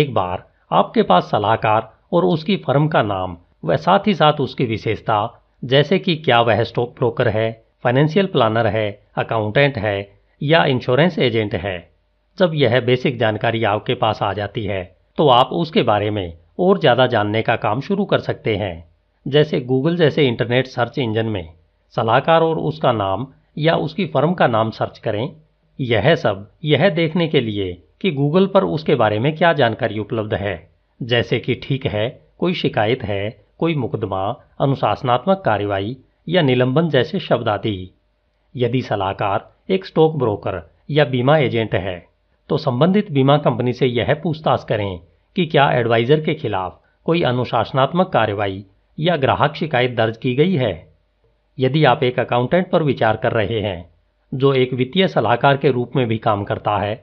एक बार आपके पास सलाहकार और उसकी फर्म का नाम व साथ ही साथ उसकी विशेषता जैसे कि क्या वह स्टॉक ब्रोकर है फाइनेंशियल प्लानर है अकाउंटेंट है या इंश्योरेंस एजेंट है जब यह बेसिक जानकारी आपके पास आ जाती है तो आप उसके बारे में और ज़्यादा जानने का काम शुरू कर सकते हैं जैसे गूगल जैसे इंटरनेट सर्च इंजन में सलाहकार और उसका नाम या उसकी फर्म का नाम सर्च करें यह सब यह देखने के लिए कि गूगल पर उसके बारे में क्या जानकारी उपलब्ध है जैसे कि ठीक है कोई शिकायत है कोई मुकदमा अनुशासनात्मक कार्रवाई या निलंबन जैसे शब्द आदि यदि सलाहकार एक स्टॉक ब्रोकर या बीमा एजेंट है तो संबंधित बीमा कंपनी से यह पूछताछ करें कि क्या एडवाइजर के खिलाफ कोई अनुशासनात्मक कार्रवाई या ग्राहक शिकायत दर्ज की गई है यदि आप एक अकाउंटेंट पर विचार कर रहे हैं जो एक वित्तीय सलाहकार के रूप में भी काम करता है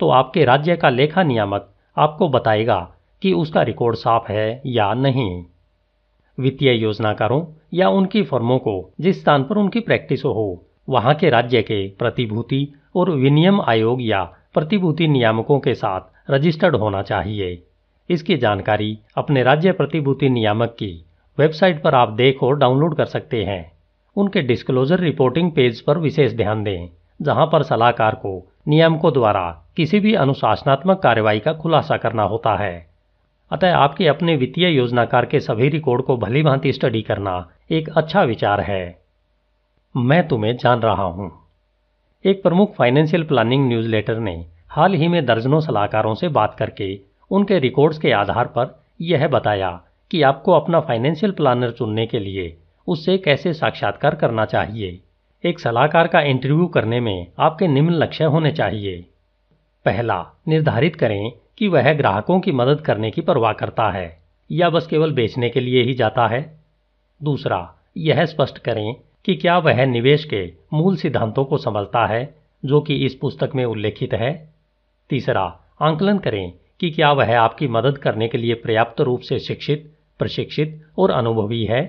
तो आपके राज्य का लेखा नियामक आपको बताएगा कि उसका रिकॉर्ड साफ है या नहीं वित्तीय योजनाकारों या उनकी फर्मों को जिस स्थान पर उनकी प्रैक्टिस हो वहां के राज्य के प्रतिभूति और विनियम आयोग या प्रतिभूति नियामकों के साथ रजिस्टर्ड होना चाहिए इसकी जानकारी अपने राज्य प्रतिभूति नियामक की वेबसाइट पर आप देख और डाउनलोड कर सकते हैं उनके डिस्क्लोजर रिपोर्टिंग पेज पर विशेष ध्यान दें जहां पर सलाहकार को नियामकों द्वारा किसी भी अनुशासनात्मक कार्रवाई का खुलासा करना होता है अतः आपके अपने वित्तीय योजनाकार के सभी रिकॉर्ड को भली भांति स्टडी करना एक अच्छा विचार है मैं तुम्हें जान रहा हूं एक प्रमुख फाइनेंशियल प्लानिंग न्यूज़लेटर ने हाल ही में दर्जनों सलाहकारों से बात करके उनके रिकॉर्ड्स के आधार पर यह बताया कि आपको अपना फाइनेंशियल प्लानर चुनने के लिए उससे कैसे साक्षात्कार करना चाहिए एक सलाहकार का इंटरव्यू करने में आपके निम्न लक्ष्य होने चाहिए पहला निर्धारित करें कि वह ग्राहकों की मदद करने की परवाह करता है या बस केवल बेचने के लिए ही जाता है दूसरा यह स्पष्ट करें कि क्या वह निवेश के मूल सिद्धांतों को संभलता है जो कि इस पुस्तक में उल्लेखित है तीसरा आंकलन करें कि क्या वह आपकी मदद करने के लिए पर्याप्त रूप से शिक्षित प्रशिक्षित और अनुभवी है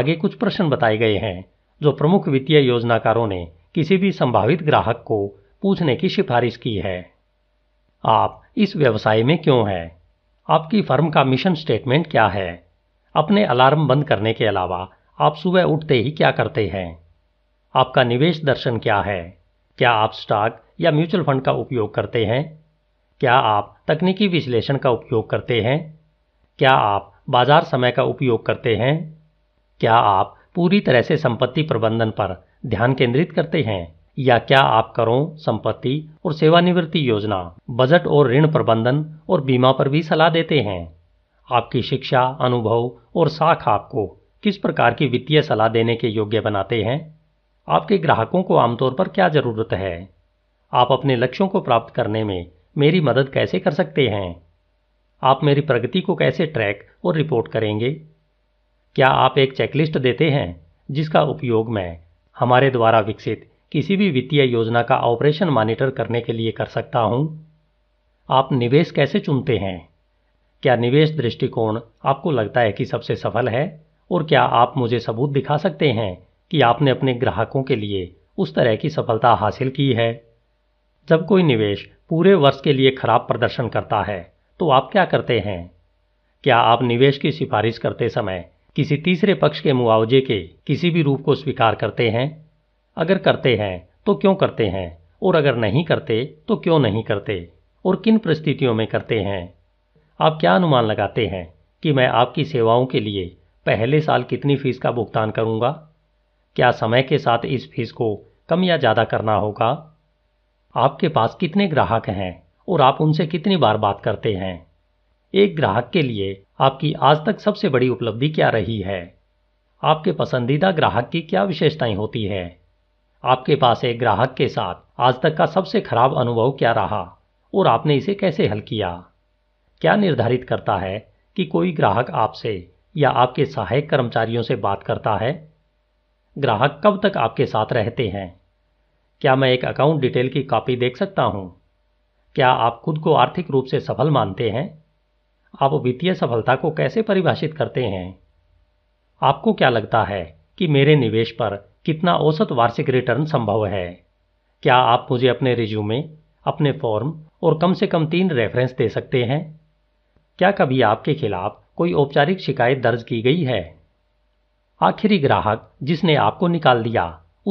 आगे कुछ प्रश्न बताए गए हैं जो प्रमुख वित्तीय योजनाकारों ने किसी भी संभावित ग्राहक को पूछने की सिफारिश की है आप इस व्यवसाय में क्यों है आपकी फर्म का मिशन स्टेटमेंट क्या है अपने अलार्म बंद करने के अलावा आप सुबह उठते ही क्या करते हैं आपका निवेश दर्शन क्या है क्या आप स्टॉक या म्यूचुअल फंड का उपयोग करते हैं क्या आप तकनीकी विश्लेषण का उपयोग करते हैं क्या आप बाजार समय का उपयोग करते हैं क्या आप पूरी तरह से संपत्ति प्रबंधन पर ध्यान केंद्रित करते हैं या क्या आप करों संपत्ति और सेवानिवृत्ति योजना बजट और ऋण प्रबंधन और बीमा पर भी सलाह देते हैं आपकी शिक्षा अनुभव और साख आपको किस प्रकार की वित्तीय सलाह देने के योग्य बनाते हैं आपके ग्राहकों को आमतौर पर क्या जरूरत है आप अपने लक्ष्यों को प्राप्त करने में मेरी मदद कैसे कर सकते हैं आप मेरी प्रगति को कैसे ट्रैक और रिपोर्ट करेंगे क्या आप एक चेकलिस्ट देते हैं जिसका उपयोग मैं हमारे द्वारा विकसित किसी भी वित्तीय योजना का ऑपरेशन मॉनिटर करने के लिए कर सकता हूँ आप निवेश कैसे चुनते हैं क्या निवेश दृष्टिकोण आपको लगता है कि सबसे सफल है और क्या आप मुझे सबूत दिखा सकते हैं कि आपने अपने ग्राहकों के लिए उस तरह की सफलता हासिल की है जब कोई निवेश पूरे वर्ष के लिए खराब प्रदर्शन करता है तो आप क्या करते हैं क्या आप निवेश की सिफारिश करते समय किसी तीसरे पक्ष के मुआवजे के किसी भी रूप को स्वीकार करते हैं अगर करते हैं तो क्यों करते हैं और अगर नहीं करते तो क्यों नहीं करते और किन परिस्थितियों में करते हैं आप क्या अनुमान लगाते हैं कि मैं आपकी सेवाओं के लिए पहले साल कितनी फीस का भुगतान करूंगा? क्या समय के साथ इस फीस को कम या ज़्यादा करना होगा आपके पास कितने ग्राहक हैं और आप उनसे कितनी बार बात करते हैं एक ग्राहक के लिए आपकी आज तक सबसे बड़ी उपलब्धि क्या रही है आपके पसंदीदा ग्राहक की क्या विशेषताएं होती है आपके पास एक ग्राहक के साथ आज तक का सबसे खराब अनुभव क्या रहा और आपने इसे कैसे हल किया क्या निर्धारित करता है कि कोई ग्राहक आपसे या आपके सहायक कर्मचारियों से बात करता है ग्राहक कब तक आपके साथ रहते हैं क्या मैं एक अकाउंट डिटेल की कॉपी देख सकता हूं? क्या आप खुद को आर्थिक रूप से सफल मानते हैं आप वित्तीय सफलता को कैसे परिभाषित करते हैं आपको क्या लगता है कि मेरे निवेश पर कितना औसत वार्षिक रिटर्न संभव है क्या आप मुझे अपने रिज्यूमे अपने फॉर्म और कम से कम तीन रेफरेंस दे सकते हैं क्या कभी आपके खिलाफ कोई औपचारिक शिकायत दर्ज की गई है आखिरी ग्राहक जिसने आपको निकाल दिया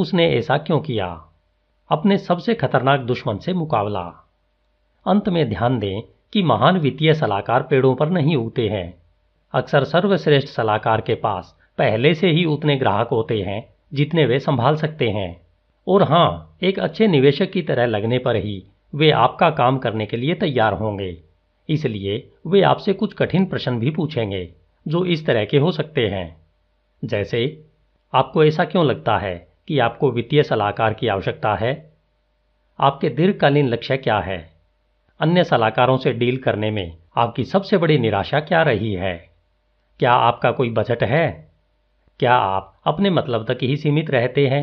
उसने ऐसा क्यों किया अपने सबसे खतरनाक दुश्मन से मुकाबला अंत में ध्यान दें कि महान वित्तीय सलाहकार पेड़ों पर नहीं उगते हैं अक्सर सर्वश्रेष्ठ सलाहकार के पास पहले से ही उतने ग्राहक होते हैं जितने वे संभाल सकते हैं और हाँ एक अच्छे निवेशक की तरह लगने पर ही वे आपका काम करने के लिए तैयार होंगे इसलिए वे आपसे कुछ कठिन प्रश्न भी पूछेंगे जो इस तरह के हो सकते हैं जैसे आपको ऐसा क्यों लगता है कि आपको वित्तीय सलाहकार की आवश्यकता है आपके दीर्घकालीन लक्ष्य क्या है अन्य सलाहकारों से डील करने में आपकी सबसे बड़ी निराशा क्या रही है क्या आपका कोई बजट है क्या आप अपने मतलब तक ही सीमित रहते हैं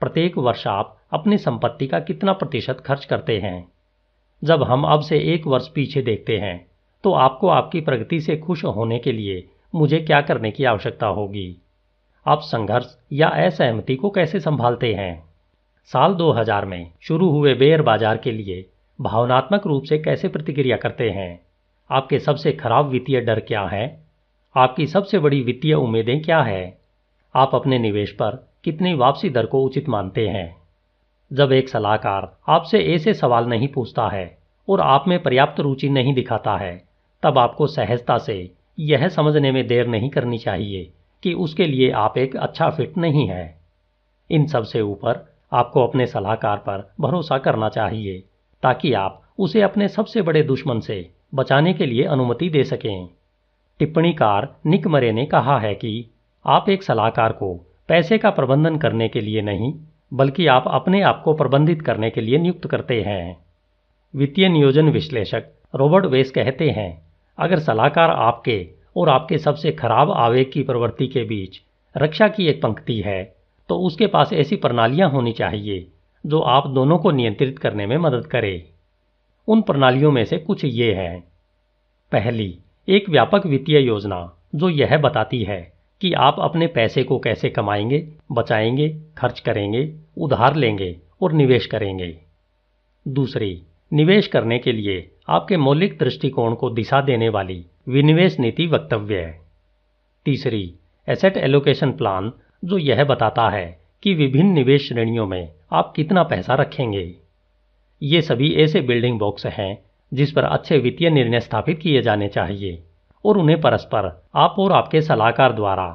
प्रत्येक वर्ष आप अपनी संपत्ति का कितना प्रतिशत खर्च करते हैं जब हम अब से एक वर्ष पीछे देखते हैं तो आपको आपकी प्रगति से खुश होने के लिए मुझे क्या करने की आवश्यकता होगी आप संघर्ष या असहमति को कैसे संभालते हैं साल 2000 में शुरू हुए बेयर बाजार के लिए भावनात्मक रूप से कैसे प्रतिक्रिया करते हैं आपके सबसे खराब वित्तीय डर क्या है आपकी सबसे बड़ी वित्तीय उम्मीदें क्या है आप अपने निवेश पर कितनी वापसी दर को उचित मानते हैं जब एक सलाहकार आपसे ऐसे सवाल नहीं पूछता है और आप में पर्याप्त रुचि नहीं दिखाता है तब आपको सहजता से यह समझने में देर नहीं करनी चाहिए कि उसके लिए आप एक अच्छा फिट नहीं है इन सबसे ऊपर आपको अपने सलाहकार पर भरोसा करना चाहिए ताकि आप उसे अपने सबसे बड़े दुश्मन से बचाने के लिए अनुमति दे सकें टिप्पणीकार निक मरे ने कहा है कि आप एक सलाहकार को पैसे का प्रबंधन करने के लिए नहीं बल्कि आप अपने आप को प्रबंधित करने के लिए नियुक्त करते हैं वित्तीय नियोजन विश्लेषक रॉबर्ट वेस कहते हैं अगर सलाहकार आपके और आपके सबसे खराब आवेग की प्रवृत्ति के बीच रक्षा की एक पंक्ति है तो उसके पास ऐसी प्रणालियां होनी चाहिए जो आप दोनों को नियंत्रित करने में मदद करे उन प्रणालियों में से कुछ ये हैं पहली एक व्यापक वित्तीय योजना जो यह बताती है कि आप अपने पैसे को कैसे कमाएंगे बचाएंगे खर्च करेंगे उधार लेंगे और निवेश करेंगे दूसरी निवेश करने के लिए आपके मौलिक दृष्टिकोण को दिशा देने वाली विनिवेश नीति वक्तव्य है तीसरी एसेट एलोकेशन प्लान जो यह बताता है कि विभिन्न निवेश श्रेणियों में आप कितना पैसा रखेंगे ये सभी ऐसे बिल्डिंग बॉक्स हैं जिस पर अच्छे वित्तीय निर्णय स्थापित किए जाने चाहिए और उन्हें परस्पर आप और आपके सलाहकार द्वारा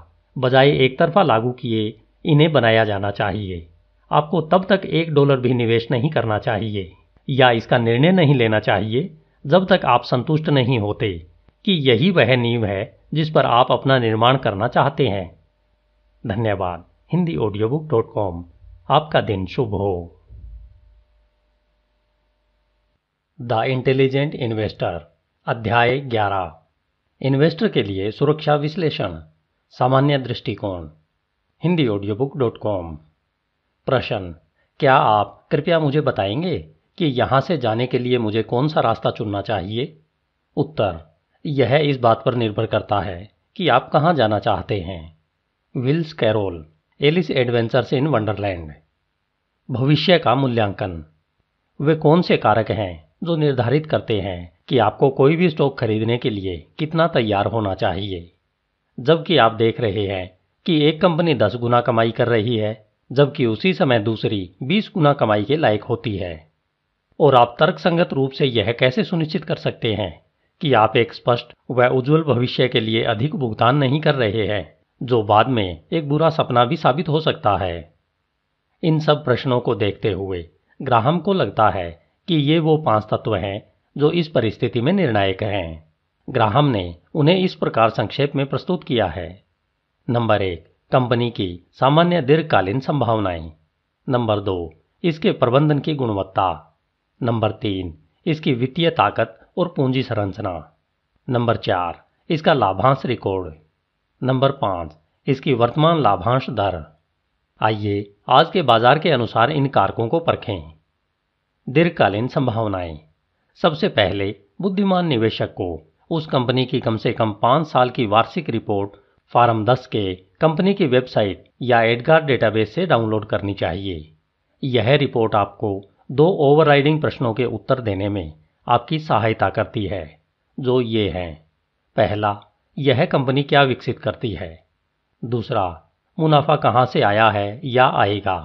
बजाय एक तरफा लागू किए इन्हें बनाया जाना चाहिए आपको तब तक एक डॉलर भी निवेश नहीं करना चाहिए या इसका निर्णय नहीं लेना चाहिए जब तक आप संतुष्ट नहीं होते कि यही वह नींव है जिस पर आप अपना निर्माण करना चाहते हैं धन्यवाद Hindi audio book dot com आपका दिन शुभ हो द इंटेलिजेंट इन्वेस्टर अध्याय ग्यारह इन्वेस्टर के लिए सुरक्षा विश्लेषण सामान्य दृष्टिकोण Hindi audio book dot com प्रश्न क्या आप कृपया मुझे बताएंगे कि यहाँ से जाने के लिए मुझे कौन सा रास्ता चुनना चाहिए उत्तर यह इस बात पर निर्भर करता है कि आप कहाँ जाना चाहते हैं विल्स Carroll Alice adventures in Wonderland भविष्य का मूल्यांकन वे कौन से कारक हैं जो निर्धारित करते हैं कि आपको कोई भी स्टॉक खरीदने के लिए कितना तैयार होना चाहिए जबकि आप देख रहे हैं कि एक कंपनी दस गुना कमाई कर रही है जबकि उसी समय दूसरी बीस गुना कमाई के लायक होती है और आप तर्कसंगत रूप से यह कैसे सुनिश्चित कर सकते हैं कि आप एक स्पष्ट व उज्जवल भविष्य के लिए अधिक भुगतान नहीं कर रहे हैं जो बाद में एक बुरा सपना भी साबित हो सकता है इन सब प्रश्नों को देखते हुए ग्राहम को लगता है कि ये वो पांच तत्व हैं जो इस परिस्थिति में निर्णायक हैं ग्राहम ने उन्हें इस प्रकार संक्षेप में प्रस्तुत किया है नंबर एक कंपनी की सामान्य दीर्घकालीन संभावनाएं नंबर दो इसके प्रबंधन की गुणवत्ता नंबर तीन इसकी वित्तीय ताकत और पूंजी संरचना नंबर चार इसका लाभांश रिकॉर्ड नंबर पांच इसकी वर्तमान लाभांश दर आइए आज के बाजार के अनुसार इन कारकों को परखें दीर्घकालीन संभावनाएं सबसे पहले बुद्धिमान निवेशक को उस कंपनी की कम से कम पाँच साल की वार्षिक रिपोर्ट फार्म 10 के कंपनी की वेबसाइट या एडगार डेटाबेस से डाउनलोड करनी चाहिए यह रिपोर्ट आपको दो ओवरराइडिंग प्रश्नों के उत्तर देने में आपकी सहायता करती है जो ये हैं पहला यह कंपनी क्या विकसित करती है दूसरा मुनाफा कहाँ से आया है या आएगा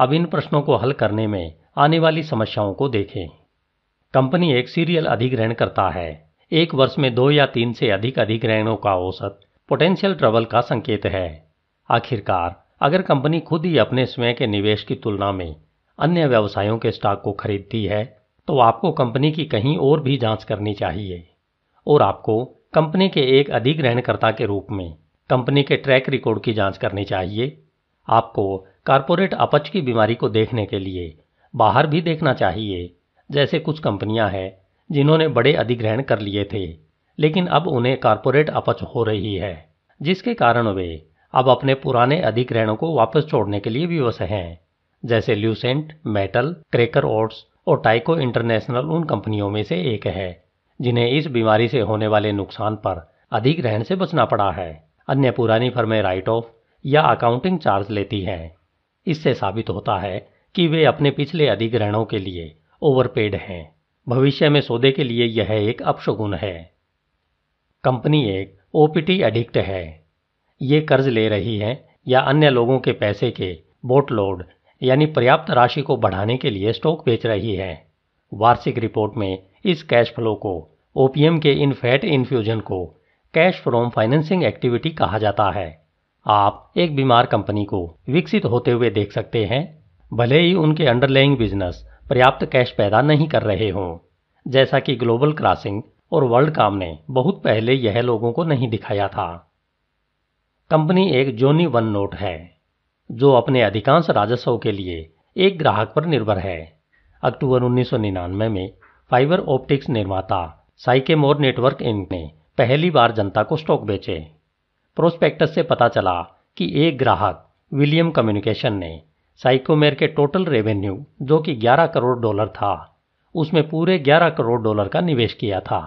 अब इन प्रश्नों को हल करने में आने वाली समस्याओं को देखें कंपनी एक सीरियल अधिग्रहण करता है एक वर्ष में दो या तीन से अधिक अधिग्रहणों का औसत पोटेंशियल ट्रबल का संकेत है आखिरकार अगर कंपनी खुद ही अपने स्वयं के निवेश की तुलना में अन्य व्यवसायों के स्टॉक को खरीदती है तो आपको कंपनी की कहीं और भी जांच करनी चाहिए और आपको कंपनी के एक अधिग्रहणकर्ता के रूप में कंपनी के ट्रैक रिकॉर्ड की जांच करनी चाहिए आपको कारपोरेट अपच की बीमारी को देखने के लिए बाहर भी देखना चाहिए जैसे कुछ कंपनियां हैं जिन्होंने बड़े अधिग्रहण कर लिए थे लेकिन अब उन्हें कारपोरेट अपच हो रही है जिसके कारण वे अब अपने पुराने अधिग्रहणों को वापस छोड़ने के लिए विवश हैं जैसे ल्यूसेंट मेटल क्रेकर ओट्स और टाइको इंटरनेशनल उन कंपनियों में से एक है जिन्हें इस बीमारी से होने वाले नुकसान पर अधिग्रहण से बचना पड़ा है अन्य पुरानी फर्में राइट ऑफ या अकाउंटिंग चार्ज लेती हैं इससे साबित होता है कि वे अपने पिछले अधिग्रहणों के लिए ओवरपेड हैं भविष्य में सौदे के लिए यह एक अपशगुन है कंपनी एक ओपीटी एडिक्ट है ये कर्ज ले रही है या अन्य लोगों के पैसे के बोटलोड यानी पर्याप्त राशि को बढ़ाने के लिए स्टॉक बेच रही है वार्षिक रिपोर्ट में इस कैश फ्लो को ओपीएम के इन फैट इन्फ्यूजन को कैश फ्रॉम फाइनेंसिंग एक्टिविटी कहा जाता है आप एक बीमार कंपनी को विकसित होते हुए देख सकते हैं भले ही उनके अंडरलेइंग बिजनेस पर्याप्त कैश पैदा नहीं कर रहे हों जैसा कि ग्लोबल क्रॉसिंग और वर्ल्ड काम ने बहुत पहले यह लोगों को नहीं दिखाया था कंपनी एक जोनी वन नोट है जो अपने अधिकांश राजस्व के लिए एक ग्राहक पर निर्भर है अक्टूबर 1999 में फाइबर ऑप्टिक्स निर्माता साइकेमोर नेटवर्क इन ने पहली बार जनता को स्टॉक बेचे प्रोस्पेक्टस से पता चला कि एक ग्राहक विलियम कम्युनिकेशन ने साइकोमेर के टोटल रेवेन्यू जो कि 11 करोड़ डॉलर था उसमें पूरे 11 करोड़ डॉलर का निवेश किया था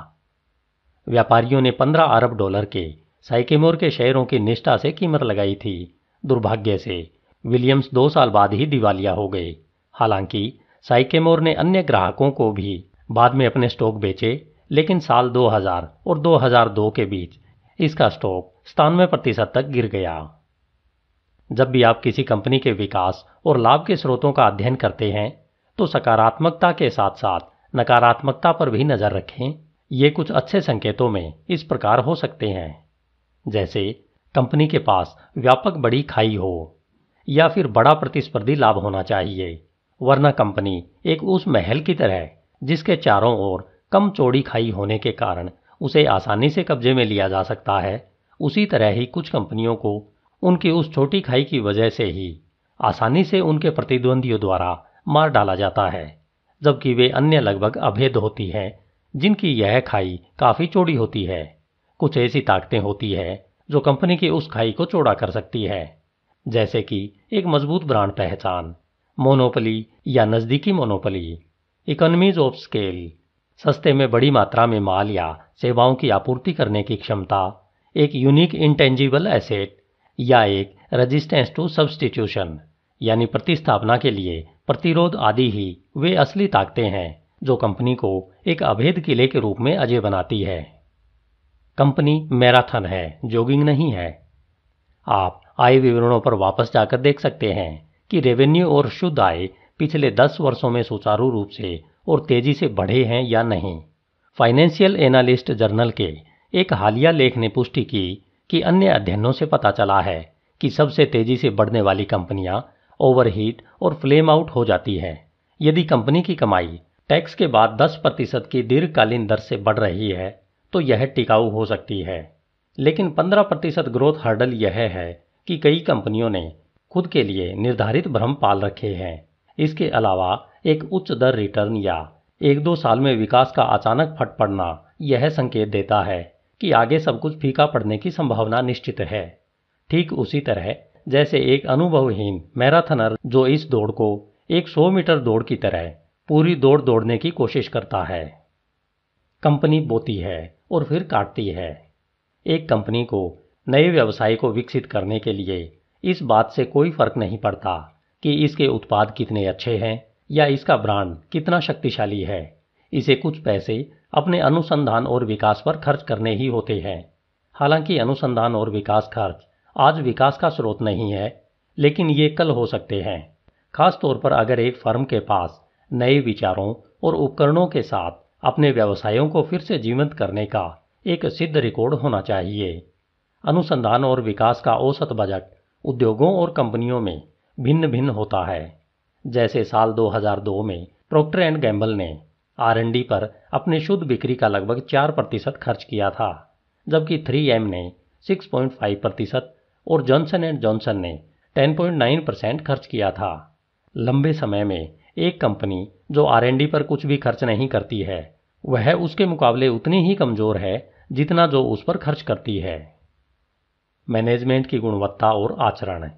व्यापारियों ने 15 अरब डॉलर के साइकेमोर के शेयरों की निष्ठा से कीमत लगाई थी दुर्भाग्य से विलियम्स दो साल बाद ही दिवालिया हो गए हालांकि साइकेमोर ने अन्य ग्राहकों को भी बाद में अपने स्टॉक बेचे लेकिन साल 2000 और 2002 के बीच इसका स्टॉक सतानवे प्रतिशत तक गिर गया जब भी आप किसी कंपनी के विकास और लाभ के स्रोतों का अध्ययन करते हैं तो सकारात्मकता के साथ साथ नकारात्मकता पर भी नज़र रखें ये कुछ अच्छे संकेतों में इस प्रकार हो सकते हैं जैसे कंपनी के पास व्यापक बड़ी खाई हो या फिर बड़ा प्रतिस्पर्धी लाभ होना चाहिए वरना कंपनी एक उस महल की तरह जिसके चारों ओर कम चौड़ी खाई होने के कारण उसे आसानी से कब्जे में लिया जा सकता है उसी तरह ही कुछ कंपनियों को उनकी उस छोटी खाई की वजह से ही आसानी से उनके प्रतिद्वंदियों द्वारा मार डाला जाता है जबकि वे अन्य लगभग अभेद होती हैं जिनकी यह खाई काफ़ी चौड़ी होती है कुछ ऐसी ताकतें होती है जो कंपनी की उस खाई को चौड़ा कर सकती है जैसे कि एक मजबूत ब्रांड पहचान मोनोपली या नज़दीकी मोनोपली इकोनमीज ऑफ स्केल सस्ते में बड़ी मात्रा में माल या सेवाओं की आपूर्ति करने की क्षमता एक यूनिक इंटेंजिबल एसेट या एक रजिस्टेंस टू सब्स्टिट्यूशन यानी प्रतिस्थापना के लिए प्रतिरोध आदि ही वे असली ताकतें हैं जो कंपनी को एक अभेद किले के रूप में अजय बनाती है कंपनी मैराथन है जोगिंग नहीं है आप आय विवरणों पर वापस जाकर देख सकते हैं कि रेवेन्यू और शुद्ध आय पिछले दस वर्षों में सुचारू रूप से और तेजी से बढ़े हैं या नहीं फाइनेंशियल एनालिस्ट जर्नल के एक हालिया लेख ने पुष्टि की कि अन्य अध्ययनों से पता चला है कि सबसे तेजी से बढ़ने वाली कंपनियां ओवरहीट और फ्लेम आउट हो जाती हैं यदि कंपनी की कमाई टैक्स के बाद 10 प्रतिशत की दीर्घकालीन दर से बढ़ रही है तो यह टिकाऊ हो सकती है लेकिन 15 प्रतिशत ग्रोथ हर्डल यह है कि कई कंपनियों ने खुद के लिए निर्धारित भ्रम पाल रखे हैं इसके अलावा एक उच्च दर रिटर्न या एक दो साल में विकास का अचानक फट पड़ना यह संकेत देता है कि आगे सब कुछ फीका पड़ने की संभावना निश्चित है ठीक उसी तरह जैसे एक अनुभवहीन मैराथनर जो इस दौड़ को एक सौ मीटर दौड़ की तरह पूरी दौड़ दौड़ने की कोशिश करता है कंपनी बोती है और फिर काटती है एक कंपनी को नए व्यवसाय को विकसित करने के लिए इस बात से कोई फर्क नहीं पड़ता कि इसके उत्पाद कितने अच्छे हैं या इसका ब्रांड कितना शक्तिशाली है इसे कुछ पैसे अपने अनुसंधान और विकास पर खर्च करने ही होते हैं हालांकि अनुसंधान और विकास खर्च आज विकास का स्रोत नहीं है लेकिन ये कल हो सकते हैं खासतौर पर अगर एक फर्म के पास नए विचारों और उपकरणों के साथ अपने व्यवसायों को फिर से जीवंत करने का एक सिद्ध रिकॉर्ड होना चाहिए अनुसंधान और विकास का औसत बजट उद्योगों और कंपनियों में भिन्न भिन्न होता है जैसे साल 2002 में प्रोक्टर एंड गैम्बल ने आरएनडी पर अपने शुद्ध बिक्री का लगभग चार प्रतिशत खर्च किया था जबकि एम ने 6.5 प्रतिशत और जॉनसन एंड जॉनसन ने 10.9 परसेंट खर्च किया था लंबे समय में एक कंपनी जो आर पर कुछ भी खर्च नहीं करती है वह उसके मुकाबले उतनी ही कमजोर है जितना जो उस पर खर्च करती है मैनेजमेंट की गुणवत्ता और आचरण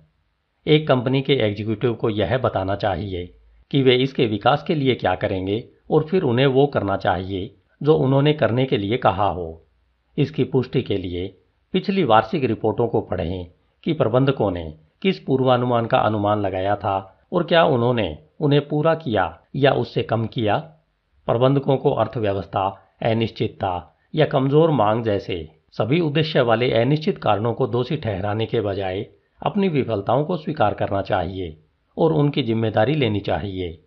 एक कंपनी के एग्जीक्यूटिव को यह बताना चाहिए कि वे इसके विकास के लिए क्या करेंगे और फिर उन्हें वो करना चाहिए जो उन्होंने करने के लिए कहा हो इसकी पुष्टि के लिए पिछली वार्षिक रिपोर्टों को पढ़ें कि प्रबंधकों ने किस पूर्वानुमान का अनुमान लगाया था और क्या उन्होंने उन्हें पूरा किया या उससे कम किया प्रबंधकों को अर्थव्यवस्था अनिश्चितता या कमजोर मांग जैसे सभी उद्देश्य वाले अनिश्चित कारणों को दोषी ठहराने के बजाय अपनी विफलताओं को स्वीकार करना चाहिए और उनकी जिम्मेदारी लेनी चाहिए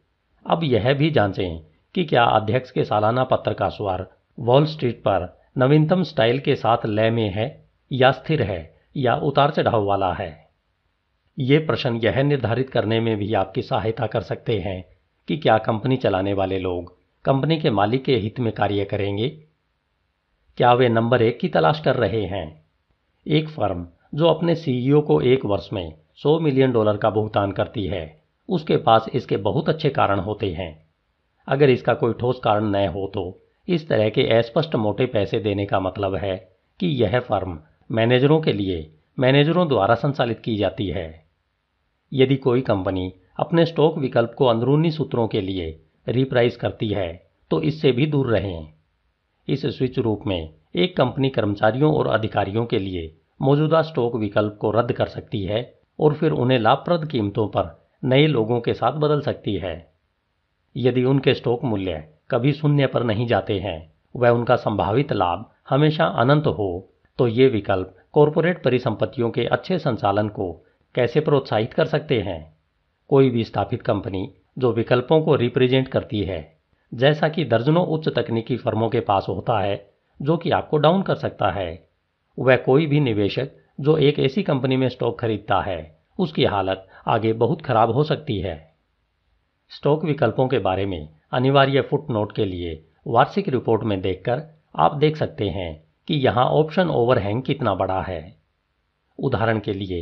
अब यह भी जांचें कि क्या अध्यक्ष के सालाना पत्र का स्वर वॉल स्ट्रीट पर नवीनतम स्टाइल के साथ लय में है या स्थिर है या उतार चढ़ाव वाला है ये प्रश्न यह निर्धारित करने में भी आपकी सहायता कर सकते हैं कि क्या कंपनी चलाने वाले लोग कंपनी के मालिक के हित में कार्य करेंगे क्या वे नंबर एक की तलाश कर रहे हैं एक फर्म जो अपने सीईओ e को एक वर्ष में 100 मिलियन डॉलर का भुगतान करती है उसके पास इसके बहुत अच्छे कारण होते हैं अगर इसका कोई ठोस कारण न हो तो इस तरह के अस्पष्ट मोटे पैसे देने का मतलब है कि यह फर्म मैनेजरों के लिए मैनेजरों द्वारा संचालित की जाती है यदि कोई कंपनी अपने स्टॉक विकल्प को अंदरूनी सूत्रों के लिए रिप्राइस करती है तो इससे भी दूर रहें इस स्विच रूप में एक कंपनी कर्मचारियों और अधिकारियों के लिए मौजूदा स्टॉक विकल्प को रद्द कर सकती है और फिर उन्हें लाभप्रद कीमतों पर नए लोगों के साथ बदल सकती है यदि उनके स्टॉक मूल्य कभी शून्य पर नहीं जाते हैं वह उनका संभावित लाभ हमेशा अनंत हो तो ये विकल्प कॉरपोरेट परिसंपत्तियों के अच्छे संचालन को कैसे प्रोत्साहित कर सकते हैं कोई भी स्थापित कंपनी जो विकल्पों को रिप्रेजेंट करती है जैसा कि दर्जनों उच्च तकनीकी फर्मों के पास होता है जो कि आपको डाउन कर सकता है वह कोई भी निवेशक जो एक ऐसी कंपनी में स्टॉक खरीदता है उसकी हालत आगे बहुत खराब हो सकती है स्टॉक विकल्पों के बारे में अनिवार्य फुटनोट के लिए वार्षिक रिपोर्ट में देखकर आप देख सकते हैं कि यहाँ ऑप्शन ओवरहैंग कितना बड़ा है उदाहरण के लिए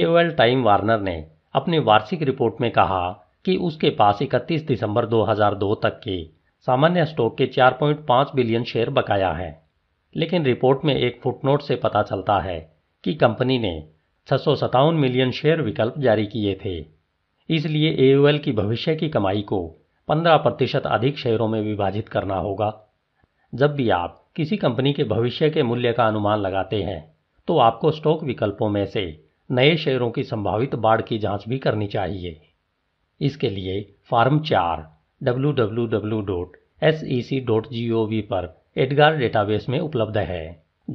एओएल टाइम वार्नर ने अपनी वार्षिक रिपोर्ट में कहा कि उसके पास 31 दिसंबर 2002 तक के सामान्य स्टॉक के 4.5 बिलियन शेयर बकाया है लेकिन रिपोर्ट में एक फुटनोट से पता चलता है कि कंपनी ने छः मिलियन शेयर विकल्प जारी किए थे इसलिए ए की भविष्य की कमाई को 15 प्रतिशत अधिक शेयरों में विभाजित करना होगा जब भी आप किसी कंपनी के भविष्य के मूल्य का अनुमान लगाते हैं तो आपको स्टॉक विकल्पों में से नए शेयरों की संभावित बाढ़ की जांच भी करनी चाहिए इसके लिए फार्म चार वी पर एडगार डेटाबेस में उपलब्ध है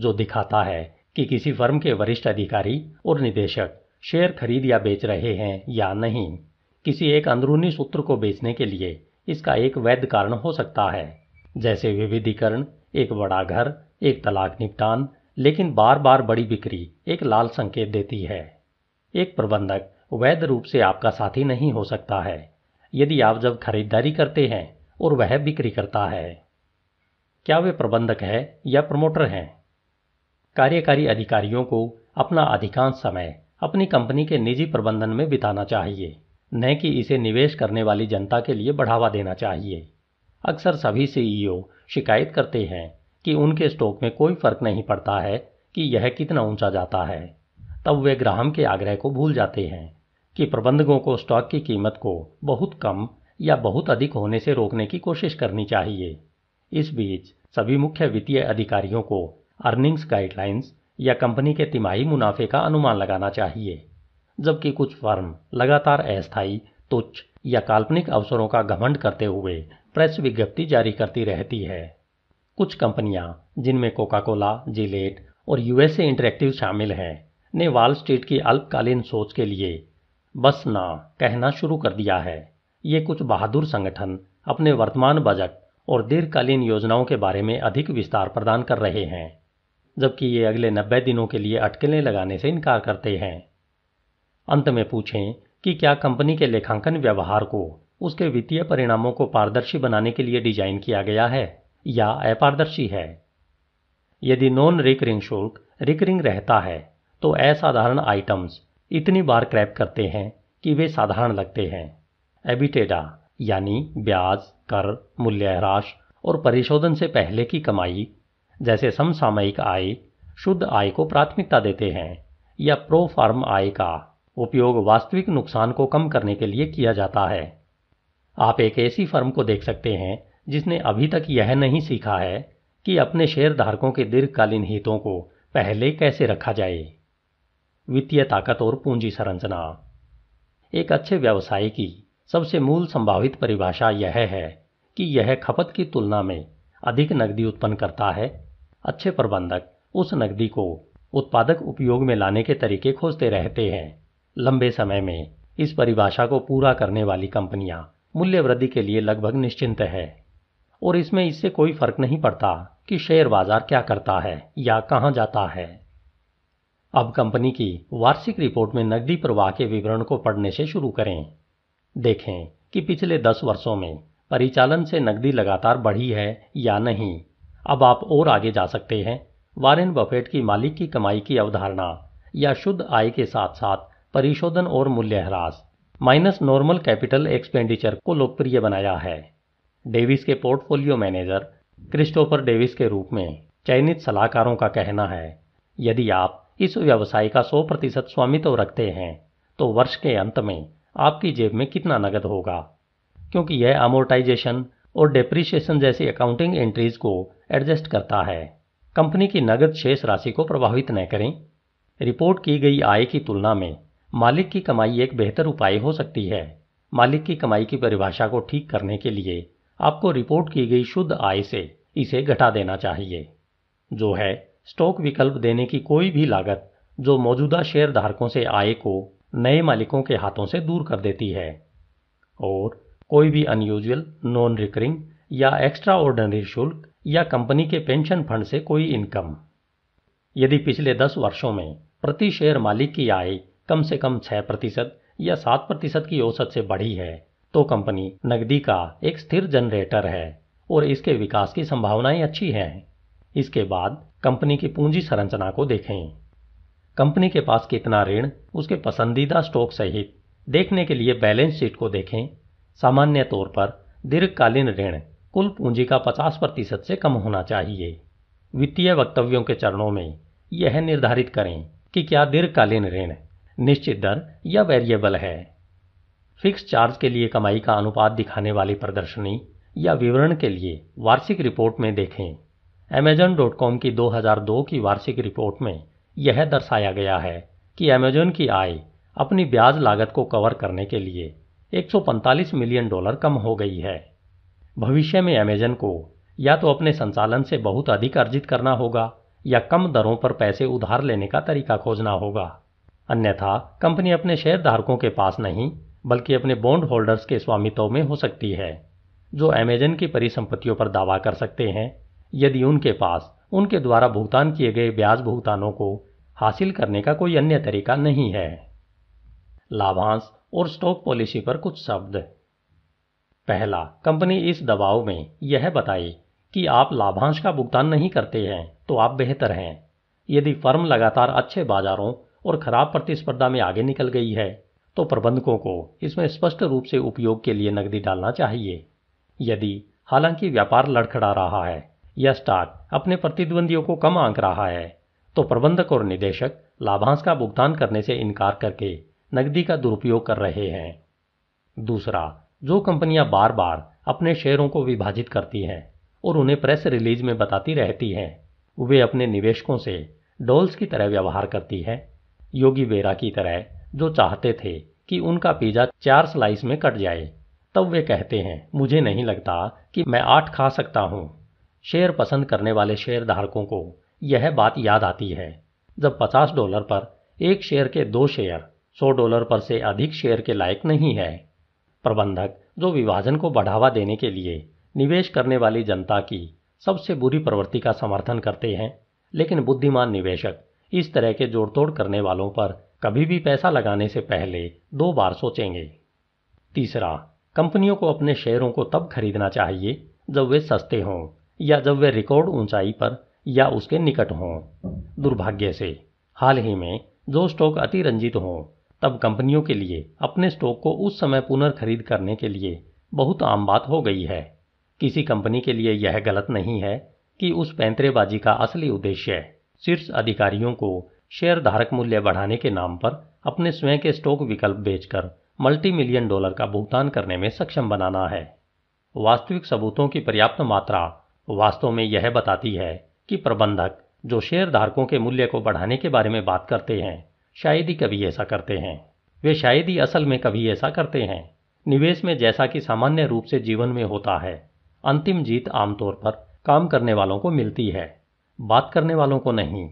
जो दिखाता है कि किसी फर्म के वरिष्ठ अधिकारी और निदेशक शेयर खरीद या बेच रहे हैं या नहीं किसी एक अंदरूनी सूत्र को बेचने के लिए इसका एक वैध कारण हो सकता है जैसे विविधीकरण एक बड़ा घर एक तलाक निपटान लेकिन बार बार बड़ी बिक्री एक लाल संकेत देती है एक प्रबंधक वैध रूप से आपका साथी नहीं हो सकता है यदि आप जब खरीदारी करते हैं और वह बिक्री करता है क्या वे प्रबंधक है या प्रमोटर हैं कार्यकारी अधिकारियों को अपना अधिकांश समय अपनी कंपनी के निजी प्रबंधन में बिताना चाहिए न कि इसे निवेश करने वाली जनता के लिए बढ़ावा देना चाहिए अक्सर सभी सीईओ e शिकायत करते हैं कि उनके स्टॉक में कोई फर्क नहीं पड़ता है कि यह कितना ऊंचा जाता है तब वे ग्राहम के आग्रह को भूल जाते हैं कि प्रबंधकों को स्टॉक की कीमत को बहुत कम या बहुत अधिक होने से रोकने की कोशिश करनी चाहिए इस बीच सभी मुख्य वित्तीय अधिकारियों को अर्निंग्स गाइडलाइंस या कंपनी के तिमाही मुनाफे का अनुमान लगाना चाहिए जबकि कुछ फर्म लगातार अस्थायी तुच्छ या काल्पनिक अवसरों का घमंड करते हुए प्रेस विज्ञप्ति जारी करती रहती है कुछ कंपनियां जिनमें कोका कोला जिलेट और यूएसए इंटरेक्टिव शामिल हैं ने वॉल स्ट्रीट की अल्पकालीन सोच के लिए बस ना कहना शुरू कर दिया है ये कुछ बहादुर संगठन अपने वर्तमान बजट और दीर्घकालीन योजनाओं के बारे में अधिक विस्तार प्रदान कर रहे हैं जबकि ये अगले नब्बे दिनों के लिए अटकलें लगाने से इनकार करते हैं अंत में पूछें कि क्या कंपनी के लेखांकन व्यवहार को उसके वित्तीय परिणामों को पारदर्शी बनाने के लिए डिजाइन किया गया है या अपारदर्शी है यदि नॉन रिकरिंग शुल्क रिकरिंग रहता है तो असाधारण आइटम्स इतनी बार क्रैप करते हैं कि वे साधारण लगते हैं एबिटेडा यानी ब्याज कर मूल्यह्रास और परिशोधन से पहले की कमाई जैसे समसामयिक आय शुद्ध आय को प्राथमिकता देते हैं या प्रो फार्म आय का उपयोग वास्तविक नुकसान को कम करने के लिए किया जाता है आप एक ऐसी फर्म को देख सकते हैं जिसने अभी तक यह नहीं सीखा है कि अपने शेयरधारकों के दीर्घकालीन हितों को पहले कैसे रखा जाए वित्तीय ताकत और पूंजी संरचना एक अच्छे व्यवसाय की सबसे मूल संभावित परिभाषा यह है कि यह खपत की तुलना में अधिक नकदी उत्पन्न करता है अच्छे प्रबंधक उस नकदी को उत्पादक उपयोग में लाने के तरीके खोजते रहते हैं लंबे समय में इस परिभाषा को पूरा करने वाली कंपनियां मूल्य वृद्धि के लिए लगभग निश्चिंत है और इसमें इससे कोई फर्क नहीं पड़ता कि शेयर बाजार क्या करता है या कहां जाता है अब कंपनी की वार्षिक रिपोर्ट में नकदी प्रवाह के विवरण को पढ़ने से शुरू करें देखें कि पिछले दस वर्षों में परिचालन से नकदी लगातार बढ़ी है या नहीं अब आप और आगे जा सकते हैं वारेन बफेट की मालिक की कमाई की अवधारणा या शुद्ध आय के साथ साथ परिशोधन और मूल्यह्रास माइनस नॉर्मल कैपिटल एक्सपेंडिचर को लोकप्रिय बनाया है डेविस के पोर्टफोलियो मैनेजर क्रिस्टोफर डेविस के रूप में चयनित सलाहकारों का कहना है यदि आप इस व्यवसाय का 100 प्रतिशत स्वामित्व रखते हैं तो वर्ष के अंत में आपकी जेब में कितना नगद होगा क्योंकि यह अमोर्टाइजेशन और डेप्रिसिएशन जैसी अकाउंटिंग एंट्रीज को एडजस्ट करता है कंपनी की नगद शेष राशि को प्रभावित न करें रिपोर्ट की गई आय की तुलना में मालिक की कमाई एक बेहतर उपाय हो सकती है मालिक की कमाई की परिभाषा को ठीक करने के लिए आपको रिपोर्ट की गई शुद्ध आय से इसे घटा देना चाहिए जो है स्टॉक विकल्प देने की कोई भी लागत जो मौजूदा शेयर धारकों से आय को नए मालिकों के हाथों से दूर कर देती है और कोई भी अनयूजल नॉन रिकरिंग या एक्स्ट्रा ऑर्डनरी शुल्क या कंपनी के पेंशन फंड से कोई इनकम यदि पिछले दस वर्षों में प्रति शेयर मालिक की आय कम से कम छह प्रतिशत या सात प्रतिशत की औसत से बढ़ी है तो कंपनी नकदी का एक स्थिर जनरेटर है और इसके विकास की संभावनाएं अच्छी हैं इसके बाद कंपनी की पूंजी संरचना को देखें कंपनी के पास कितना ऋण उसके पसंदीदा स्टॉक सहित देखने के लिए बैलेंस शीट को देखें सामान्य तौर पर दीर्घकालीन ऋण कुल पूंजी का 50 प्रतिशत से कम होना चाहिए वित्तीय वक्तव्यों के चरणों में यह निर्धारित करें कि क्या दीर्घकालीन ऋण निश्चित दर या वेरिएबल है फिक्स चार्ज के लिए कमाई का अनुपात दिखाने वाली प्रदर्शनी या विवरण के लिए वार्षिक रिपोर्ट में देखें कॉम की 2002 की वार्षिक रिपोर्ट में यह दर्शाया गया है कि अमेजन की आय अपनी ब्याज लागत को कवर करने के लिए 145 मिलियन डॉलर कम हो गई है भविष्य में अमेजन को या तो अपने संचालन से बहुत अधिक अर्जित करना होगा या कम दरों पर पैसे उधार लेने का तरीका खोजना होगा अन्यथा कंपनी अपने शेयरधारकों के पास नहीं बल्कि अपने बॉन्ड होल्डर्स के स्वामित्व में हो सकती है जो अमेजन की परिसंपत्तियों पर दावा कर सकते हैं यदि उनके पास उनके द्वारा भुगतान किए गए ब्याज भुगतानों को हासिल करने का कोई अन्य तरीका नहीं है लाभांश और स्टॉक पॉलिसी पर कुछ शब्द पहला कंपनी इस दबाव में यह बताई कि आप लाभांश का भुगतान नहीं करते हैं तो आप बेहतर हैं यदि फर्म लगातार अच्छे बाजारों और खराब प्रतिस्पर्धा में आगे निकल गई है तो प्रबंधकों को इसमें स्पष्ट रूप से उपयोग के लिए नकदी डालना चाहिए यदि हालांकि व्यापार लड़खड़ा रहा है या स्टॉक अपने प्रतिद्वंदियों को कम आंक रहा है तो प्रबंधक और निदेशक लाभांश का भुगतान करने से इनकार करके नकदी का दुरुपयोग कर रहे हैं दूसरा जो कंपनियां बार बार अपने शेयरों को विभाजित करती हैं और उन्हें प्रेस रिलीज में बताती रहती हैं वे अपने निवेशकों से डॉल्स की तरह व्यवहार करती हैं योगी वेरा की तरह जो चाहते थे कि उनका पिज्ज़ा चार स्लाइस में कट जाए तब वे कहते हैं मुझे नहीं लगता कि मैं आठ खा सकता हूँ शेयर पसंद करने वाले शेयर धारकों को यह बात याद आती है जब 50 डॉलर पर एक शेयर के दो शेयर सौ डॉलर पर से अधिक शेयर के लायक नहीं है प्रबंधक जो विभाजन को बढ़ावा देने के लिए निवेश करने वाली जनता की सबसे बुरी प्रवृत्ति का समर्थन करते हैं लेकिन बुद्धिमान निवेशक इस तरह के जोड़ तोड़ करने वालों पर कभी भी पैसा लगाने से पहले दो बार सोचेंगे तीसरा कंपनियों को अपने शेयरों को तब खरीदना चाहिए जब वे सस्ते हों या जब वे रिकॉर्ड ऊंचाई पर या उसके निकट हों दुर्भाग्य से हाल ही में जो स्टॉक अतिरंजित हों तब कंपनियों के लिए अपने स्टॉक को उस समय पुनर्खरीद करने के लिए बहुत आम बात हो गई है किसी कंपनी के लिए यह गलत नहीं है कि उस पैंतरेबाजी का असली उद्देश्य शीर्ष अधिकारियों को शेयर धारक मूल्य बढ़ाने के नाम पर अपने स्वयं के स्टॉक विकल्प बेचकर मल्टी मिलियन डॉलर का भुगतान करने में सक्षम बनाना है वास्तविक सबूतों की पर्याप्त मात्रा वास्तव में यह बताती है कि प्रबंधक जो शेयर धारकों के मूल्य को बढ़ाने के बारे में बात करते हैं शायद ही कभी ऐसा करते हैं वे शायद ही असल में कभी ऐसा करते हैं निवेश में जैसा कि सामान्य रूप से जीवन में होता है अंतिम जीत आमतौर पर काम करने वालों को मिलती है बात करने वालों को नहीं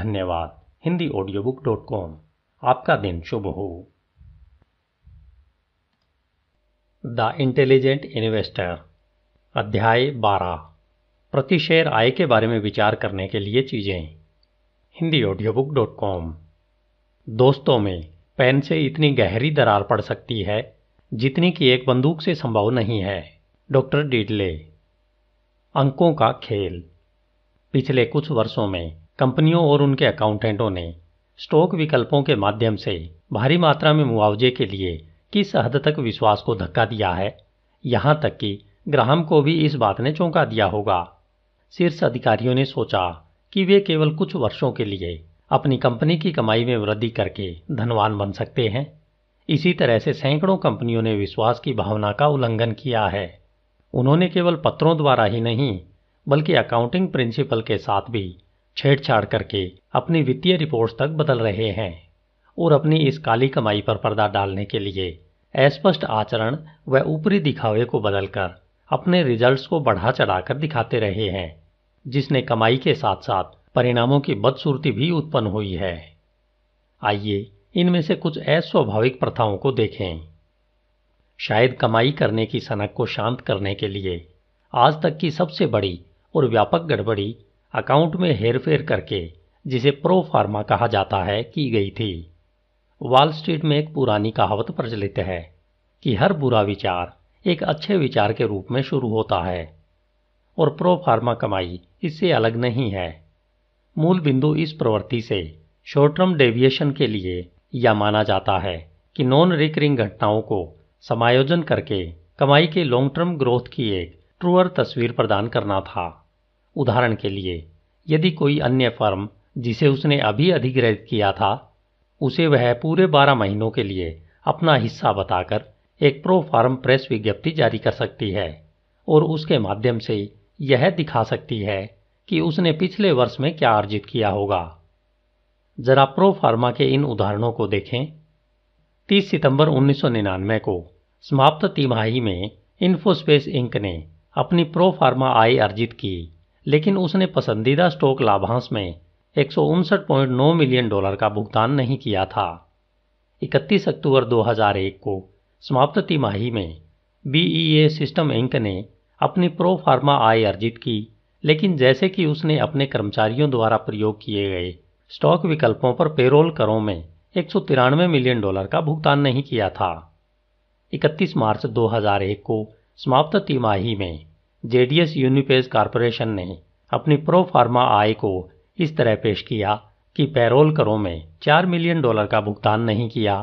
धन्यवाद Hindi audio book dot com आपका दिन शुभ हो द इंटेलिजेंट इन्वेस्टर अध्याय 12 प्रति शेयर आय के बारे में विचार करने के लिए चीज़ें Hindi audio book dot com दोस्तों में पेन से इतनी गहरी दरार पड़ सकती है जितनी कि एक बंदूक से संभव नहीं है डॉक्टर डीडले अंकों का खेल पिछले कुछ वर्षों में कंपनियों और उनके अकाउंटेंटों ने स्टॉक विकल्पों के माध्यम से भारी मात्रा में मुआवजे के लिए किस हद तक विश्वास को धक्का दिया है यहां तक कि ग्राहम को भी इस बात ने चौंका दिया होगा शीर्ष अधिकारियों ने सोचा कि वे केवल कुछ वर्षों के लिए अपनी कंपनी की कमाई में वृद्धि करके धनवान बन सकते हैं इसी तरह से सैकड़ों कंपनियों ने विश्वास की भावना का उल्लंघन किया है उन्होंने केवल पत्रों द्वारा ही नहीं बल्कि अकाउंटिंग प्रिंसिपल के साथ भी छेड़छाड़ करके अपनी वित्तीय रिपोर्ट्स तक बदल रहे हैं और अपनी इस काली कमाई पर पर्दा डालने के लिए अस्पष्ट आचरण व ऊपरी दिखावे को बदलकर अपने रिजल्ट्स को बढ़ा चढ़ाकर दिखाते रहे हैं जिसने कमाई के साथ साथ परिणामों की बदसूरती भी उत्पन्न हुई है आइए इनमें से कुछ अस्वाभाविक प्रथाओं को देखें शायद कमाई करने की सनक को शांत करने के लिए आज तक की सबसे बड़ी और व्यापक गड़बड़ी अकाउंट में हेरफेर करके जिसे प्रो फार्मा कहा जाता है की गई थी वॉल स्ट्रीट में एक पुरानी कहावत प्रचलित है कि हर बुरा विचार एक अच्छे विचार के रूप में शुरू होता है और प्रो फार्मा कमाई इससे अलग नहीं है मूल बिंदु इस प्रवृत्ति से शॉर्ट टर्म डेविएशन के लिए यह माना जाता है कि नॉन रिकरिंग घटनाओं को समायोजन करके कमाई के लॉन्ग टर्म ग्रोथ की एक ट्रूअर तस्वीर प्रदान करना था उदाहरण के लिए यदि कोई अन्य फर्म जिसे उसने अभी अधिग्रहित किया था उसे वह पूरे बारह महीनों के लिए अपना हिस्सा बताकर एक प्रो फार्म प्रेस विज्ञप्ति जारी कर सकती है और उसके माध्यम से यह दिखा सकती है कि उसने पिछले वर्ष में क्या अर्जित किया होगा जरा प्रो फार्मा के इन उदाहरणों को देखें 30 सितंबर 1999 को समाप्त तिमाही में इन्फोस्पेस इंक ने अपनी प्रो फार्मा आय अर्जित की लेकिन उसने पसंदीदा स्टॉक लाभांश में एक मिलियन डॉलर का भुगतान नहीं किया था 31 अक्टूबर 2001 को समाप्त तिमाही में बीईए सिस्टम इंक ने अपनी प्रो फार्मा आय अर्जित की लेकिन जैसे कि उसने अपने कर्मचारियों द्वारा प्रयोग किए गए स्टॉक विकल्पों पर पेरोल करों में एक मिलियन डॉलर का भुगतान नहीं किया था 31 मार्च 2001 को समाप्त तिमाही में जेडीएस यूनिपेज कारपोरेशन ने अपनी प्रोफार्मा आय को इस तरह पेश किया कि पेरोल करों में 4 मिलियन डॉलर का भुगतान नहीं किया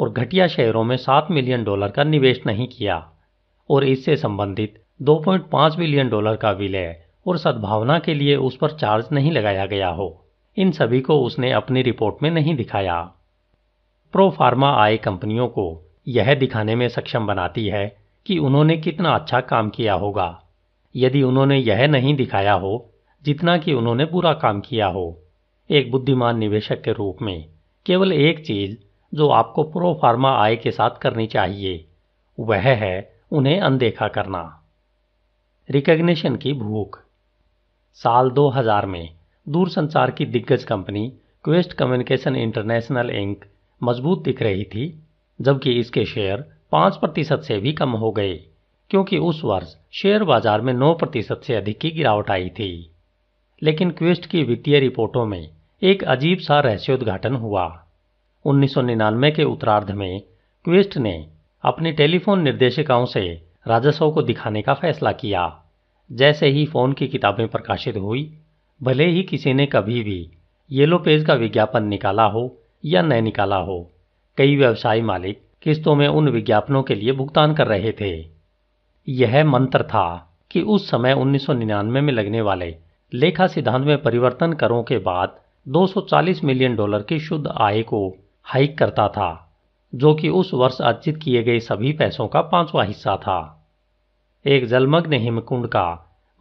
और घटिया शेयरों में 7 मिलियन डॉलर का निवेश नहीं किया और इससे संबंधित 2.5 मिलियन डॉलर का विलय और सद्भावना के लिए उस पर चार्ज नहीं लगाया गया हो इन सभी को उसने अपनी रिपोर्ट में नहीं दिखाया प्रोफार्मा आय कंपनियों को यह दिखाने में सक्षम बनाती है कि उन्होंने कितना अच्छा काम किया होगा यदि उन्होंने यह नहीं दिखाया हो जितना कि उन्होंने बुरा काम किया हो एक बुद्धिमान निवेशक के रूप में केवल एक चीज जो आपको प्रोफार्मा आय के साथ करनी चाहिए वह है उन्हें अनदेखा करना रिकग्निशन की भूख साल 2000 में दूरसंचार की दिग्गज company Qwest communication international Inc मजबूत दिख रही थी जबकि इसके शेयर पाँच प्रतिशत से भी कम हो गए क्योंकि उस वर्ष शेयर बाजार में नौ प्रतिशत से अधिक की गिरावट आई थी लेकिन क्वेस्ट की वित्तीय रिपोर्टों में एक अजीब सा रहस्योद्घाटन हुआ 1999 के उत्तरार्ध में क्वेस्ट ने अपनी टेलीफोन निर्देशिकाओं से राजस्व को दिखाने का फैसला किया जैसे ही फ़ोन की किताबें प्रकाशित हुई भले ही किसी ने कभी भी येलो पेज का विज्ञापन निकाला हो या न निकाला हो कई व्यवसायी मालिक किस्तों में उन विज्ञापनों के लिए भुगतान कर रहे थे यह मंत्र था कि उस समय 1999 में लगने वाले लेखा सिद्धांत में परिवर्तन करों के बाद 240 मिलियन डॉलर की शुद्ध आय को हाइक करता था जो कि उस वर्ष अर्जित किए गए सभी पैसों का पांचवा हिस्सा था एक जलमग्न हिमकुंड का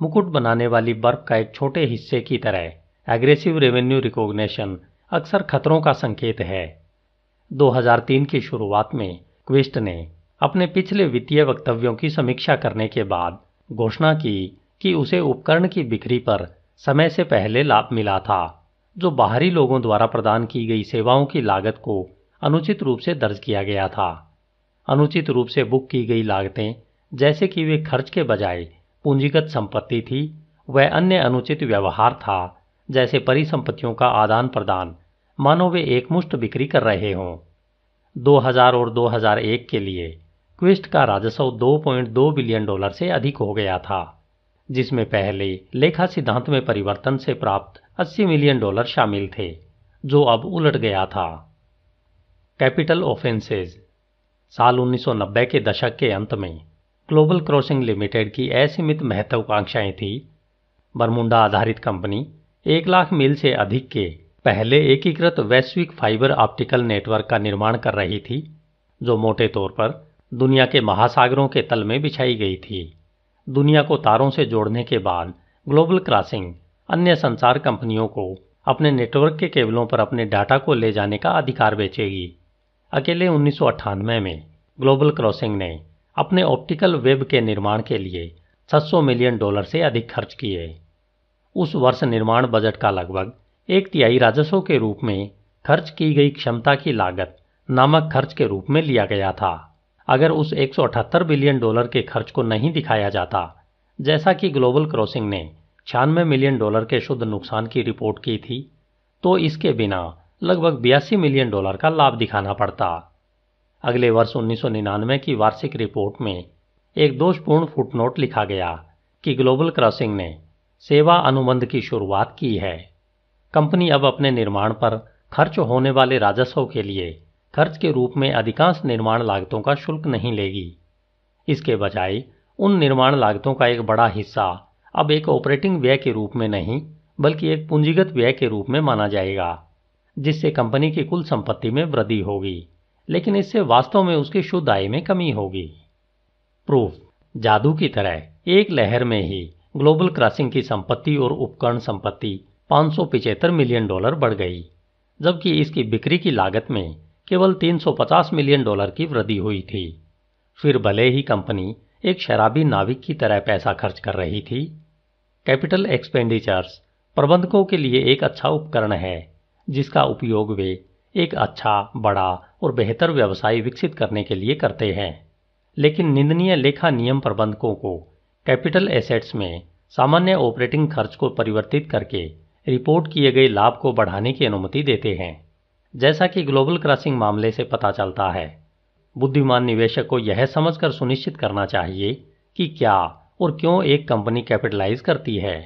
मुकुट बनाने वाली बर्फ का एक छोटे हिस्से की तरह एग्रेसिव रेवेन्यू रिकॉग्निशन अक्सर खतरों का संकेत है 2003 की शुरुआत में क्विस्ट ने अपने पिछले वित्तीय वक्तव्यों की समीक्षा करने के बाद घोषणा की कि उसे उपकरण की बिक्री पर समय से पहले लाभ मिला था जो बाहरी लोगों द्वारा प्रदान की गई सेवाओं की लागत को अनुचित रूप से दर्ज किया गया था अनुचित रूप से बुक की गई लागतें जैसे कि वे खर्च के बजाय पूंजीगत संपत्ति थी वह अन्य अनुचित व्यवहार था जैसे परिसंपत्तियों का आदान प्रदान मानो वे एकमुष्ट बिक्री कर रहे हों 2000 और 2001 के लिए क्विस्ट का राजस्व 2.2 बिलियन डॉलर से अधिक हो गया था जिसमें पहले लेखा सिद्धांत में परिवर्तन से प्राप्त 80 मिलियन डॉलर शामिल थे जो अब उलट गया था कैपिटल ऑफेंसेज साल 1990 के दशक के अंत में ग्लोबल क्रॉसिंग लिमिटेड की असीमित महत्वाकांक्षाएं थी बरमुंडा आधारित कंपनी एक लाख मील से अधिक के पहले एकीकृत वैश्विक फाइबर ऑप्टिकल नेटवर्क का निर्माण कर रही थी जो मोटे तौर पर दुनिया के महासागरों के तल में बिछाई गई थी दुनिया को तारों से जोड़ने के बाद ग्लोबल क्रॉसिंग अन्य संचार कंपनियों को अपने नेटवर्क के केबलों पर अपने डाटा को ले जाने का अधिकार बेचेगी अकेले उन्नीस में ग्लोबल क्रॉसिंग ने अपने ऑप्टिकल वेब के निर्माण के लिए 600 मिलियन डॉलर से अधिक खर्च किए उस वर्ष निर्माण बजट का लगभग एक तिहाई राजस्व के रूप में खर्च की गई क्षमता की लागत नामक खर्च के रूप में लिया गया था अगर उस 178 बिलियन डॉलर के खर्च को नहीं दिखाया जाता जैसा कि ग्लोबल क्रॉसिंग ने छियानवे मिलियन डॉलर के शुद्ध नुकसान की रिपोर्ट की थी तो इसके बिना लगभग बयासी मिलियन डॉलर का लाभ दिखाना पड़ता अगले वर्ष 1999 की वार्षिक रिपोर्ट में एक दोषपूर्ण फुटनोट लिखा गया कि ग्लोबल क्रॉसिंग ने सेवा अनुबंध की शुरुआत की है कंपनी अब अपने निर्माण पर खर्च होने वाले राजस्व के लिए खर्च के रूप में अधिकांश निर्माण लागतों का शुल्क नहीं लेगी इसके बजाय उन निर्माण लागतों का एक बड़ा हिस्सा अब एक ऑपरेटिंग व्यय के रूप में नहीं बल्कि एक पूंजीगत व्यय के रूप में माना जाएगा जिससे कंपनी की कुल संपत्ति में वृद्धि होगी लेकिन इससे वास्तव में उसके शुद्ध आय में कमी होगी प्रूफ जादू की तरह एक लहर में ही ग्लोबल क्रॉसिंग की संपत्ति और उपकरण संपत्ति पाँच मिलियन डॉलर बढ़ गई जबकि इसकी बिक्री की लागत में केवल 350 मिलियन डॉलर की वृद्धि हुई थी फिर भले ही कंपनी एक शराबी नाविक की तरह पैसा खर्च कर रही थी कैपिटल एक्सपेंडिचर्स प्रबंधकों के लिए एक अच्छा उपकरण है जिसका उपयोग वे एक अच्छा बड़ा और बेहतर व्यवसाय विकसित करने के लिए करते हैं लेकिन निंदनीय लेखा नियम प्रबंधकों को कैपिटल एसेट्स में सामान्य ऑपरेटिंग खर्च को परिवर्तित करके रिपोर्ट किए गए लाभ को बढ़ाने की अनुमति देते हैं जैसा कि ग्लोबल क्रॉसिंग मामले से पता चलता है बुद्धिमान निवेशक को यह समझकर सुनिश्चित करना चाहिए कि क्या और क्यों एक कंपनी कैपिटलाइज करती है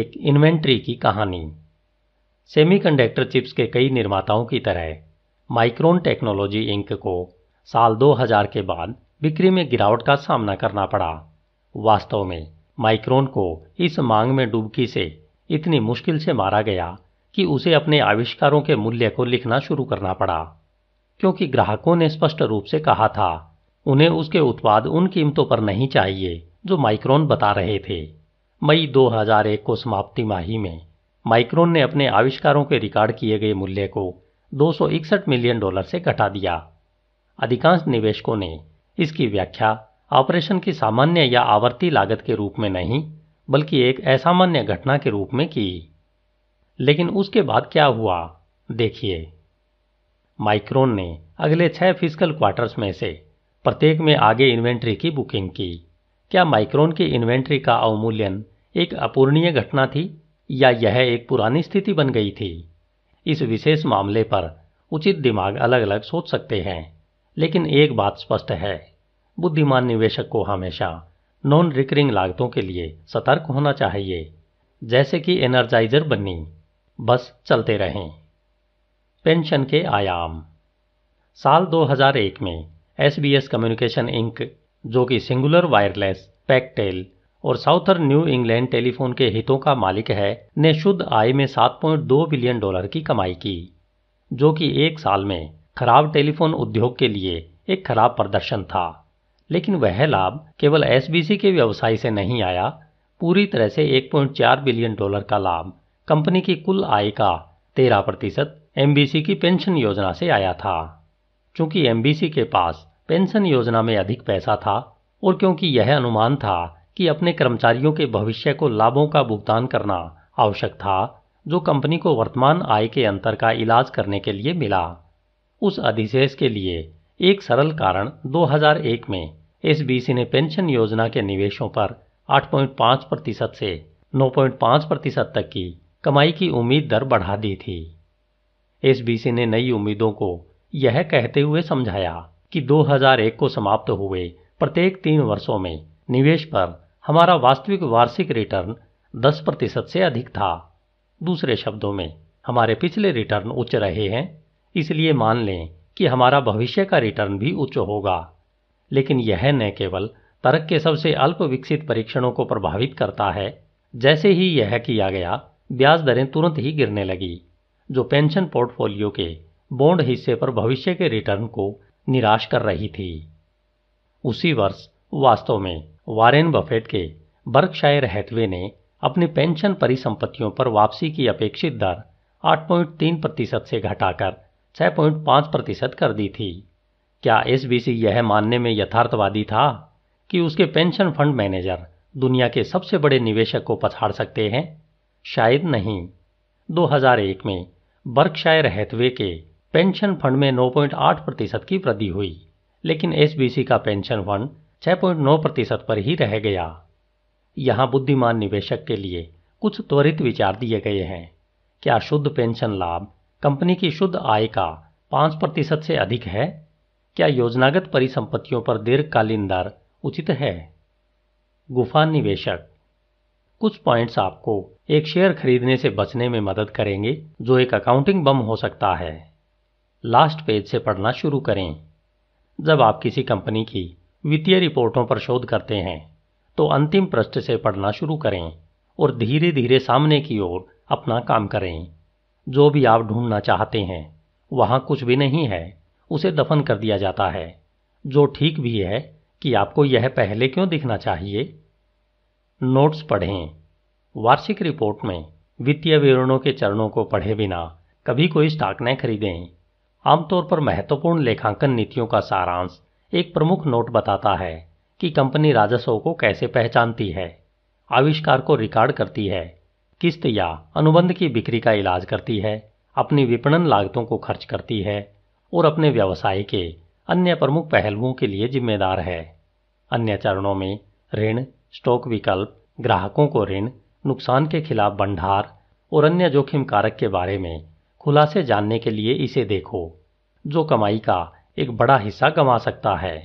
एक इन्वेंट्री की कहानी सेमीकंडक्टर चिप्स के कई निर्माताओं की तरह माइक्रोन टेक्नोलॉजी इंक को साल 2000 के बाद बिक्री में गिरावट का सामना करना पड़ा वास्तव में माइक्रोन को इस मांग में डुबकी से इतनी मुश्किल से मारा गया कि उसे अपने आविष्कारों के मूल्य को लिखना शुरू करना पड़ा क्योंकि ग्राहकों ने स्पष्ट रूप से कहा था उन्हें उसके उत्पाद उन कीमतों पर नहीं चाहिए जो माइक्रोन बता रहे थे मई 2001 को समाप्ति माही में माइक्रोन ने अपने आविष्कारों के रिकॉर्ड किए गए मूल्य को दो मिलियन डॉलर से घटा दिया अधिकांश निवेशकों ने इसकी व्याख्या ऑपरेशन की सामान्य या आवर्ती लागत के रूप में नहीं बल्कि एक असामान्य घटना के रूप में की लेकिन उसके बाद क्या हुआ देखिए माइक्रोन ने अगले छह फिजिकल क्वार्टर्स में से प्रत्येक में आगे इन्वेंट्री की बुकिंग की क्या माइक्रोन की इन्वेंट्री का अवमूल्यन एक अपूर्णीय घटना थी या यह एक पुरानी स्थिति बन गई थी इस विशेष मामले पर उचित दिमाग अलग अलग सोच सकते हैं लेकिन एक बात स्पष्ट है बुद्धिमान निवेशक को हमेशा नॉन रिकरिंग लागतों के लिए सतर्क होना चाहिए जैसे कि एनर्जाइजर बनी बस चलते रहें पेंशन के आयाम साल 2001 में S B S communication Inc जो कि सिंगुलर वायरलेस पैकटेल और साउथर न्यू इंग्लैंड टेलीफोन के हितों का मालिक है ने शुद्ध आय में 7.2 बिलियन डॉलर की कमाई की जो कि एक साल में खराब टेलीफोन उद्योग के लिए एक खराब प्रदर्शन था लेकिन वह लाभ केवल एस के व्यवसाय से नहीं आया पूरी तरह से 1.4 बिलियन डॉलर का लाभ कंपनी की कुल आय का 13 प्रतिशत एमबीसी की पेंशन योजना से आया था चूंकि एमबीसी के पास पेंशन योजना में अधिक पैसा था और क्योंकि यह अनुमान था कि अपने कर्मचारियों के भविष्य को लाभों का भुगतान करना आवश्यक था जो कंपनी को वर्तमान आय के अंतर का इलाज करने के लिए मिला उस अधिशेष के लिए एक सरल कारण 2001 में एस ने पेंशन योजना के निवेशों पर 8.5 प्रतिशत से 9.5 प्रतिशत तक की कमाई की उम्मीद दर बढ़ा दी थी एस ने नई उम्मीदों को यह कहते हुए समझाया कि 2001 को समाप्त हुए प्रत्येक तीन वर्षों में निवेश पर हमारा वास्तविक वार्षिक रिटर्न 10 प्रतिशत से अधिक था दूसरे शब्दों में हमारे पिछले रिटर्न उच्च रहे हैं इसलिए मान लें कि हमारा भविष्य का रिटर्न भी उच्च होगा लेकिन यह न केवल तर्क के सबसे अल्प विकसित परीक्षणों को प्रभावित करता है जैसे ही यह किया गया ब्याज दरें तुरंत ही गिरने लगी जो पेंशन पोर्टफोलियो के बॉन्ड हिस्से पर भविष्य के रिटर्न को निराश कर रही थी उसी वर्ष वास्तव में वारेन बफेट के बर्कशायर हैथवे ने अपनी पेंशन परिसंपत्तियों पर वापसी की अपेक्षित दर 8.3 प्रतिशत से घटाकर 6.5 प्रतिशत कर दी थी क्या एस यह मानने में यथार्थवादी था कि उसके पेंशन फंड मैनेजर दुनिया के सबसे बड़े निवेशक को पछाड़ सकते हैं शायद नहीं 2001 में बर्कशायर हैथवे के पेंशन फंड में 9.8 प्रतिशत की वृद्धि हुई लेकिन एस का पेंशन फंड पॉइंट नौ प्रतिशत पर ही रह गया यहाँ बुद्धिमान निवेशक के लिए कुछ त्वरित विचार दिए गए हैं क्या शुद्ध पेंशन लाभ कंपनी की शुद्ध आय का पांच प्रतिशत से अधिक है क्या योजनागत परिसंपत्तियों पर दीर्घकालीन दर उचित है गुफा निवेशक कुछ पॉइंट्स आपको एक शेयर खरीदने से बचने में मदद करेंगे जो एक अकाउंटिंग बम हो सकता है लास्ट पेज से पढ़ना शुरू करें जब आप किसी कंपनी की वित्तीय रिपोर्टों पर शोध करते हैं तो अंतिम पृष्ठ से पढ़ना शुरू करें और धीरे धीरे सामने की ओर अपना काम करें जो भी आप ढूंढना चाहते हैं वहां कुछ भी नहीं है उसे दफन कर दिया जाता है जो ठीक भी है कि आपको यह पहले क्यों दिखना चाहिए नोट्स पढ़ें वार्षिक रिपोर्ट में वित्तीय विवरणों के चरणों को पढ़े बिना कभी कोई स्टॉक न खरीदें आमतौर पर महत्वपूर्ण लेखांकन नीतियों का सारांश एक प्रमुख नोट बताता है कि कंपनी राजस्व को कैसे पहचानती है आविष्कार को रिकॉर्ड करती है किस्त या अनुबंध की बिक्री का इलाज करती है अपनी विपणन लागतों को खर्च करती है और अपने व्यवसाय के अन्य प्रमुख पहलुओं के लिए जिम्मेदार है अन्य चरणों में ऋण स्टॉक विकल्प ग्राहकों को ऋण नुकसान के खिलाफ भंडार और अन्य जोखिम कारक के बारे में खुलासे जानने के लिए इसे देखो जो कमाई का एक बड़ा हिस्सा गंवा सकता है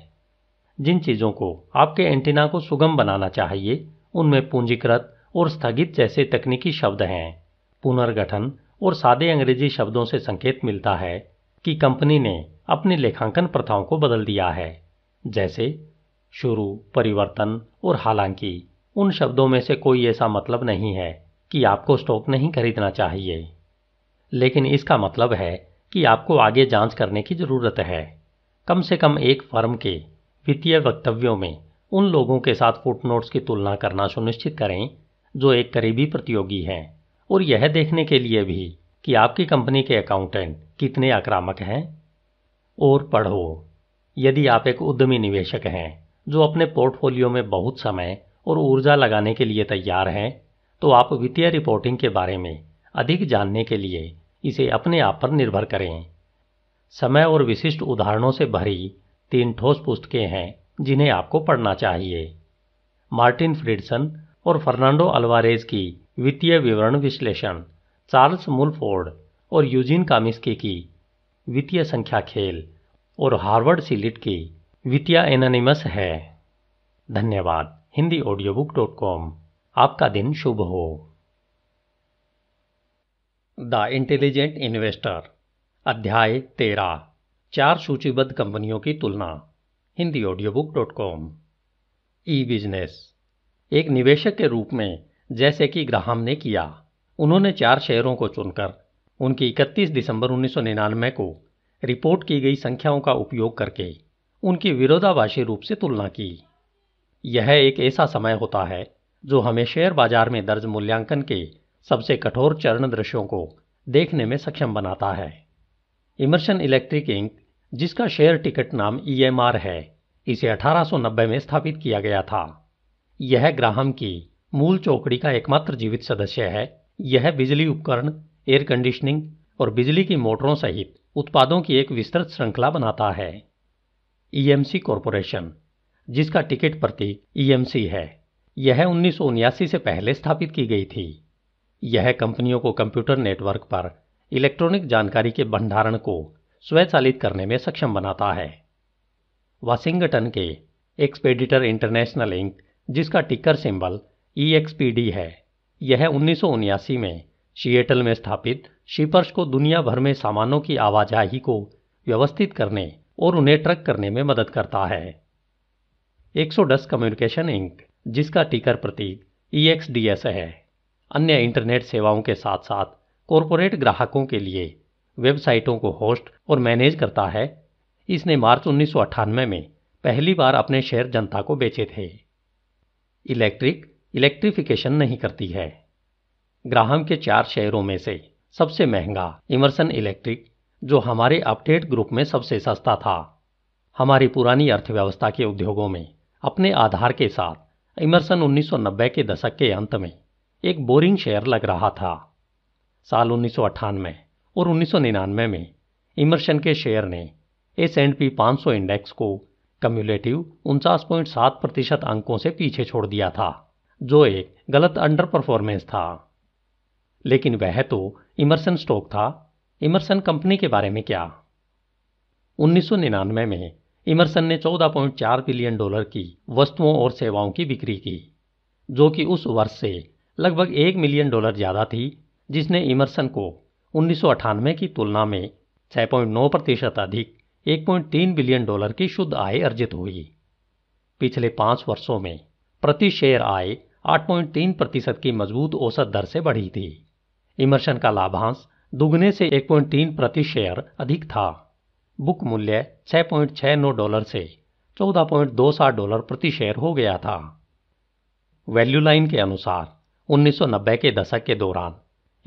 जिन चीज़ों को आपके एंटीना को सुगम बनाना चाहिए उनमें पूंजीकृत और स्थगित जैसे तकनीकी शब्द हैं पुनर्गठन और सादे अंग्रेजी शब्दों से संकेत मिलता है कि कंपनी ने अपनी लेखांकन प्रथाओं को बदल दिया है जैसे शुरू परिवर्तन और हालांकि उन शब्दों में से कोई ऐसा मतलब नहीं है कि आपको स्टॉक नहीं खरीदना चाहिए लेकिन इसका मतलब है कि आपको आगे जांच करने की ज़रूरत है कम से कम एक फर्म के वित्तीय वक्तव्यों में उन लोगों के साथ फुटनोट्स की तुलना करना सुनिश्चित करें जो एक करीबी प्रतियोगी हैं और यह देखने के लिए भी कि आपकी कंपनी के अकाउंटेंट कितने आक्रामक हैं और पढ़ो यदि आप एक उद्यमी निवेशक हैं जो अपने पोर्टफोलियो में बहुत समय और ऊर्जा लगाने के लिए तैयार हैं तो आप वित्तीय रिपोर्टिंग के बारे में अधिक जानने के लिए इसे अपने आप पर निर्भर करें समय और विशिष्ट उदाहरणों से भरी तीन ठोस पुस्तकें हैं जिन्हें आपको पढ़ना चाहिए मार्टिन फ्रिडसन और फर्नांडो अल्वारेज की वित्तीय विवरण विश्लेषण चार्ल्स मुलफोर्ड और यूजीन कामिस्की की वित्तीय संख्या खेल और हार्वर्ड सिलिट की वित्तीय एनानिमस है धन्यवाद Hindi audio book dot com आपका दिन शुभ हो द इंटेलिजेंट इन्वेस्टर अध्याय तेरा चार सूचीबद्ध कंपनियों की तुलना Hindi audio book dot com e business एक निवेशक के रूप में जैसे कि ग्राहम ने किया उन्होंने चार शहरों को चुनकर उनकी 31 दिसंबर 1999 को रिपोर्ट की गई संख्याओं का उपयोग करके उनकी विरोधाभासी रूप से तुलना की यह एक ऐसा समय होता है जो हमें शेयर बाजार में दर्ज मूल्यांकन के सबसे कठोर चरण दृश्यों को देखने में सक्षम बनाता है इमर्शन इलेक्ट्रिक इंक जिसका शेयर टिकट नाम ईएमआर e है इसे 1890 में स्थापित किया गया था यह ग्राहम की मूल चौकड़ी का एकमात्र जीवित सदस्य है यह बिजली उपकरण एयर कंडीशनिंग और बिजली की मोटरों सहित उत्पादों की एक विस्तृत श्रृंखला बनाता है ईएमसी e कॉरपोरेशन जिसका टिकट प्रतीक ईएमसी e है यह उन्नीस से पहले स्थापित की गई थी यह कंपनियों को कंप्यूटर नेटवर्क पर इलेक्ट्रॉनिक जानकारी के भंडारण को स्वचालित करने में सक्षम बनाता है वाशिंगटन के एक्सपेडिटर इंटरनेशनल इंक जिसका टिकर सिंबल ई e है यह उन्नीस में सिएटल में स्थापित शिपर्स को दुनिया भर में सामानों की आवाजाही को व्यवस्थित करने और उन्हें ट्रक करने में मदद करता है 110 कम्युनिकेशन इंक जिसका टिकर प्रतीक ई e है अन्य इंटरनेट सेवाओं के साथ साथ कॉरपोरेट ग्राहकों के लिए वेबसाइटों को होस्ट और मैनेज करता है इसने मार्च उन्नीस में पहली बार अपने शेयर जनता को बेचे थे इलेक्ट्रिक इलेक्ट्रिफिकेशन नहीं करती है ग्राहम के चार शेयरों में से सबसे महंगा इमर्सन इलेक्ट्रिक जो हमारे अपडेट ग्रुप में सबसे सस्ता था हमारी पुरानी अर्थव्यवस्था के उद्योगों में अपने आधार के साथ इमर्सन 1990 के दशक के अंत में एक बोरिंग शेयर लग रहा था साल उन्नीस और उन्नीस में इमर्शन के शेयर ने एस एंड पी पाँच इंडेक्स को कम्युलेटिव उनचास प्रतिशत अंकों से पीछे छोड़ दिया था जो एक गलत अंडर परफॉर्मेंस था लेकिन वह तो इमर्सन स्टॉक था इमर्सन कंपनी के बारे में क्या 1999 में इमर्सन ने 14.4 बिलियन डॉलर की वस्तुओं और सेवाओं की बिक्री की जो कि उस वर्ष से लगभग एक मिलियन डॉलर ज़्यादा थी जिसने इमर्सन को उन्नीस की तुलना में 6.9 प्रतिशत अधिक 1.3 बिलियन डॉलर की शुद्ध आय अर्जित हुई पिछले पांच वर्षों में प्रति शेयर आय 8.3 प्रतिशत की मजबूत औसत दर से बढ़ी थी इमरसन का लाभांश दुगने से 1.3 प्रति शेयर अधिक था बुक मूल्य 6.69 डॉलर से 14.27 डॉलर प्रति शेयर हो गया था वैल्यू लाइन के अनुसार 1990 के दशक के दौरान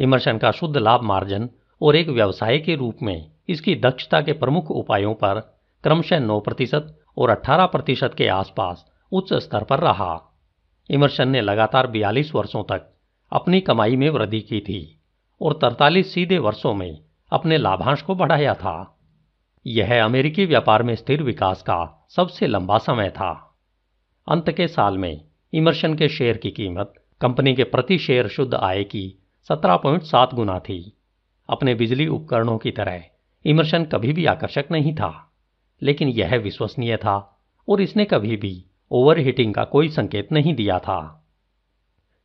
इमर्शन का शुद्ध लाभ मार्जन और एक व्यवसाय के रूप में इसकी दक्षता के प्रमुख उपायों पर क्रमशः नौ प्रतिशत और अठारह प्रतिशत के आसपास उच्च स्तर पर रहा इमर्शन ने लगातार बयालीस वर्षों तक अपनी कमाई में वृद्धि की थी और तरतालीस सीधे वर्षों में अपने लाभांश को बढ़ाया था यह अमेरिकी व्यापार में स्थिर विकास का सबसे लंबा समय था अंत के साल में इमर्शन के शेयर की कीमत कंपनी के प्रति शेयर शुद्ध आय की सत्रह पॉइंट सात गुना थी अपने बिजली उपकरणों की तरह इमर्शन कभी भी आकर्षक नहीं था लेकिन यह विश्वसनीय था और इसने कभी भी ओवरहीटिंग का कोई संकेत नहीं दिया था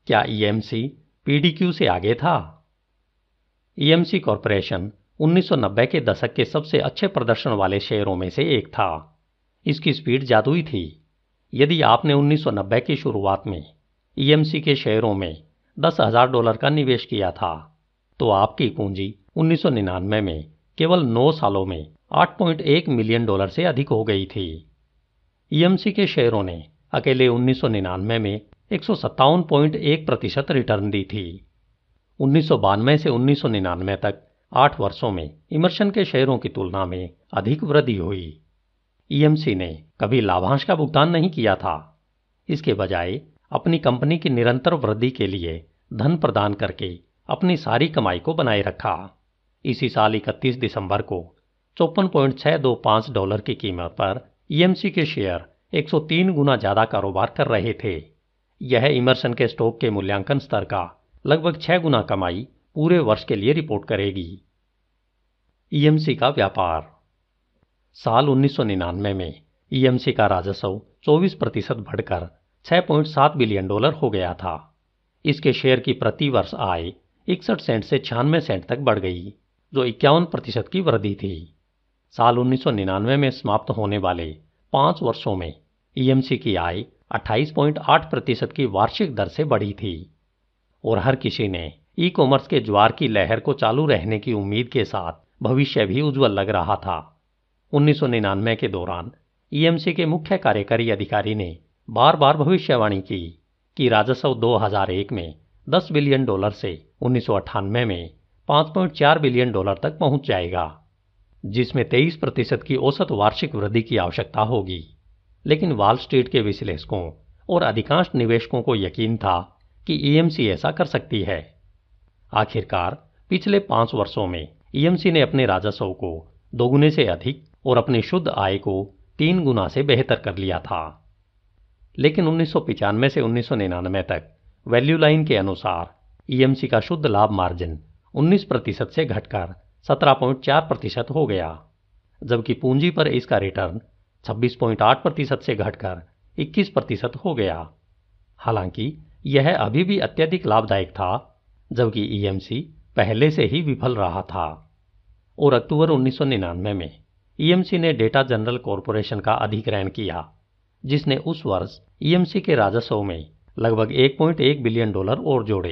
क्या ईएमसी e पीडीक्यू से आगे था ईएमसी कॉरपोरेशन 1990 के दशक के सबसे अच्छे प्रदर्शन वाले शेयरों में से एक था इसकी स्पीड जादुई थी यदि आपने 1990 की शुरुआत में ईएमसी e के शेयरों में दस हजार डॉलर का निवेश किया था तो आपकी पूंजी 1999 में केवल 9 सालों में 8.1 मिलियन डॉलर से अधिक हो गई थी ईएमसी e के शेयरों ने अकेले 1999 में एक प्रतिशत रिटर्न दी थी उन्नीस से उन्नीस तक आठ वर्षों में इमर्शन के शेयरों की तुलना में अधिक वृद्धि हुई ईएमसी e ने कभी लाभांश का भुगतान नहीं किया था इसके बजाय अपनी कंपनी की निरंतर वृद्धि के लिए धन प्रदान करके अपनी सारी कमाई को बनाए रखा इसी साल इकतीस दिसंबर को चौपन पॉइंट दो डॉलर की कीमत पर ईएमसी e के शेयर 103 गुना ज़्यादा कारोबार कर रहे थे यह इमर्सन के स्टॉक के मूल्यांकन स्तर का लगभग छह गुना कमाई पूरे वर्ष के लिए रिपोर्ट करेगी ईएमसी e का व्यापार साल 1999 में ईएमसी e का राजस्व 24 प्रतिशत बढ़कर 6.7 बिलियन डॉलर हो गया था इसके शेयर की प्रति वर्ष आय इकसठ सेंट से छियानवे सेंट तक बढ़ गई जो इक्यावन प्रतिशत की वृद्धि थी साल 1999 में समाप्त होने वाले पाँच वर्षों में ईएमसी e की आय 28.8 प्रतिशत की वार्षिक दर से बढ़ी थी और हर किसी ने ई कॉमर्स के ज्वार की लहर को चालू रहने की उम्मीद के साथ भविष्य भी उज्जवल लग रहा था 1999 के दौरान ईएमसी e के मुख्य कार्यकारी अधिकारी ने बार बार भविष्यवाणी की कि राजस्व 2001 में 10 बिलियन डॉलर से उन्नीस में 5.4 बिलियन डॉलर तक पहुंच जाएगा जिसमें 23 प्रतिशत की औसत वार्षिक वृद्धि की आवश्यकता होगी लेकिन वॉल स्ट्रीट के विश्लेषकों और अधिकांश निवेशकों को यकीन था कि ईएमसी e ऐसा कर सकती है आखिरकार पिछले पांच वर्षों में ईएमसी e ने अपने राजस्व को दोगुने से अधिक और अपनी शुद्ध आय को तीन गुना से बेहतर कर लिया था लेकिन उन्नीस से उन्नीस तक वैल्यू लाइन के अनुसार ईएमसी e का शुद्ध लाभ मार्जिन 19 प्रतिशत से घटकर 17.4 प्रतिशत हो गया जबकि पूंजी पर इसका रिटर्न 26.8 प्रतिशत से घटकर 21 प्रतिशत हो गया हालांकि यह अभी भी अत्यधिक लाभदायक था जबकि ईएमसी e पहले से ही विफल रहा था और अक्टूबर 1999 में ईएमसी e ने डेटा जनरल कॉरपोरेशन का अधिग्रहण किया जिसने उस वर्ष ईएमसी e के राजस्व में लगभग 1.1 बिलियन डॉलर और जोड़े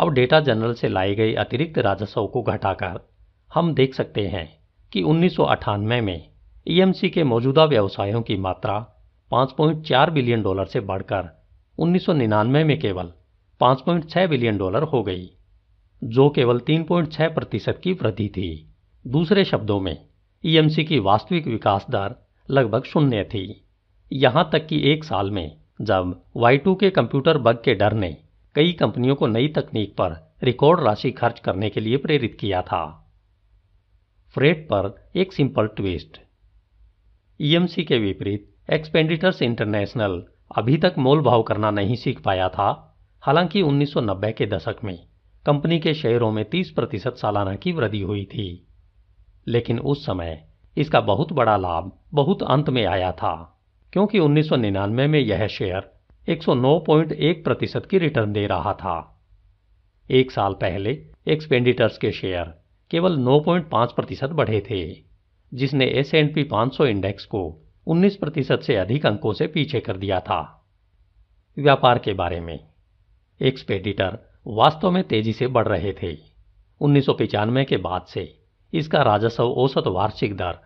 अब डेटा जनरल से लाए गए अतिरिक्त राजस्व को घटाकर हम देख सकते हैं कि उन्नीस में ईएमसी e के मौजूदा व्यवसायों की मात्रा 5.4 बिलियन डॉलर से बढ़कर उन्नीस में केवल 5.6 बिलियन डॉलर हो गई जो केवल 3.6 प्रतिशत की वृद्धि थी दूसरे शब्दों में ईएमसी e की वास्तविक विकास दर लगभग शून्य थी यहां तक कि एक साल में जब Y2 के कंप्यूटर बग के डर ने कई कंपनियों को नई तकनीक पर रिकॉर्ड राशि खर्च करने के लिए प्रेरित किया था फ्रेट पर एक सिंपल ट्विस्ट ईएमसी के विपरीत एक्सपेंडिटर्स इंटरनेशनल अभी तक मोल भाव करना नहीं सीख पाया था हालांकि 1990 के दशक में कंपनी के शेयरों में 30 प्रतिशत सालाना की वृद्धि हुई थी लेकिन उस समय इसका बहुत बड़ा लाभ बहुत अंत में आया था क्योंकि 1999 में यह शेयर 109.1 प्रतिशत की रिटर्न दे रहा था एक साल पहले एक्सपेंडिटर्स के शेयर केवल 9.5 प्रतिशत बढ़े थे जिसने एस एंड पी पांच इंडेक्स को 19 प्रतिशत से अधिक अंकों से पीछे कर दिया था व्यापार के बारे में एक्सपेडिटर वास्तव में तेजी से बढ़ रहे थे उन्नीस के बाद से इसका राजस्व औसत वार्षिक दर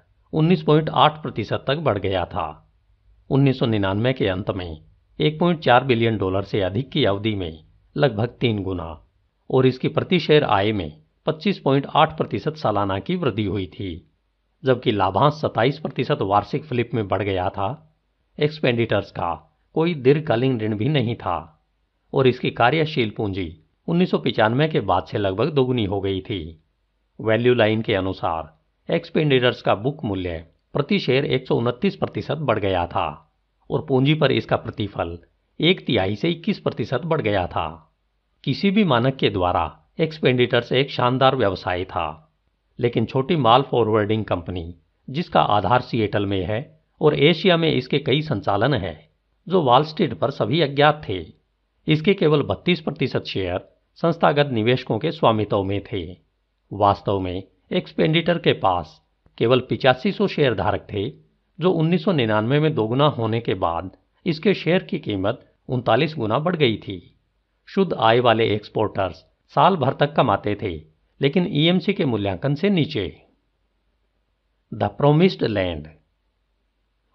19.8 प्रतिशत तक बढ़ गया था 1999 के अंत में 1.4 बिलियन डॉलर से अधिक की अवधि में लगभग तीन गुना और इसकी प्रति शेयर आय में 25.8 प्रतिशत सालाना की वृद्धि हुई थी जबकि लाभांश 27 प्रतिशत वार्षिक फ्लिप में बढ़ गया था एक्सपेंडिटर्स का कोई दीर्घकालीन ऋण भी नहीं था और इसकी कार्यशील पूंजी उन्नीस के बाद से लगभग दोगुनी हो गई थी वैल्यू लाइन के अनुसार एक्सपेंडिटर्स का बुक मूल्य प्रति शेयर एक प्रतिशत बढ़ गया था और पूंजी पर इसका प्रतिफल एक तिहाई से 21 प्रतिशत बढ़ गया था किसी भी मानक के द्वारा एक्सपेंडिटर्स एक शानदार व्यवसाय था लेकिन छोटी माल फॉरवर्डिंग कंपनी जिसका आधार सिएटल में है और एशिया में इसके कई संचालन हैं जो वॉल स्ट्रीट पर सभी अज्ञात थे इसके केवल 32 प्रतिशत शेयर संस्थागत निवेशकों के स्वामित्व में थे वास्तव में एक्सपेंडिटर के पास केवल पिचासी सौ शेयर धारक थे जो 1999 में दोगुना होने के बाद इसके शेयर की कीमत उनतालीस गुना बढ़ गई थी शुद्ध आय वाले एक्सपोर्टर्स साल भर तक कमाते थे लेकिन ईएमसी e के मूल्यांकन से नीचे द प्रोमिस्ड लैंड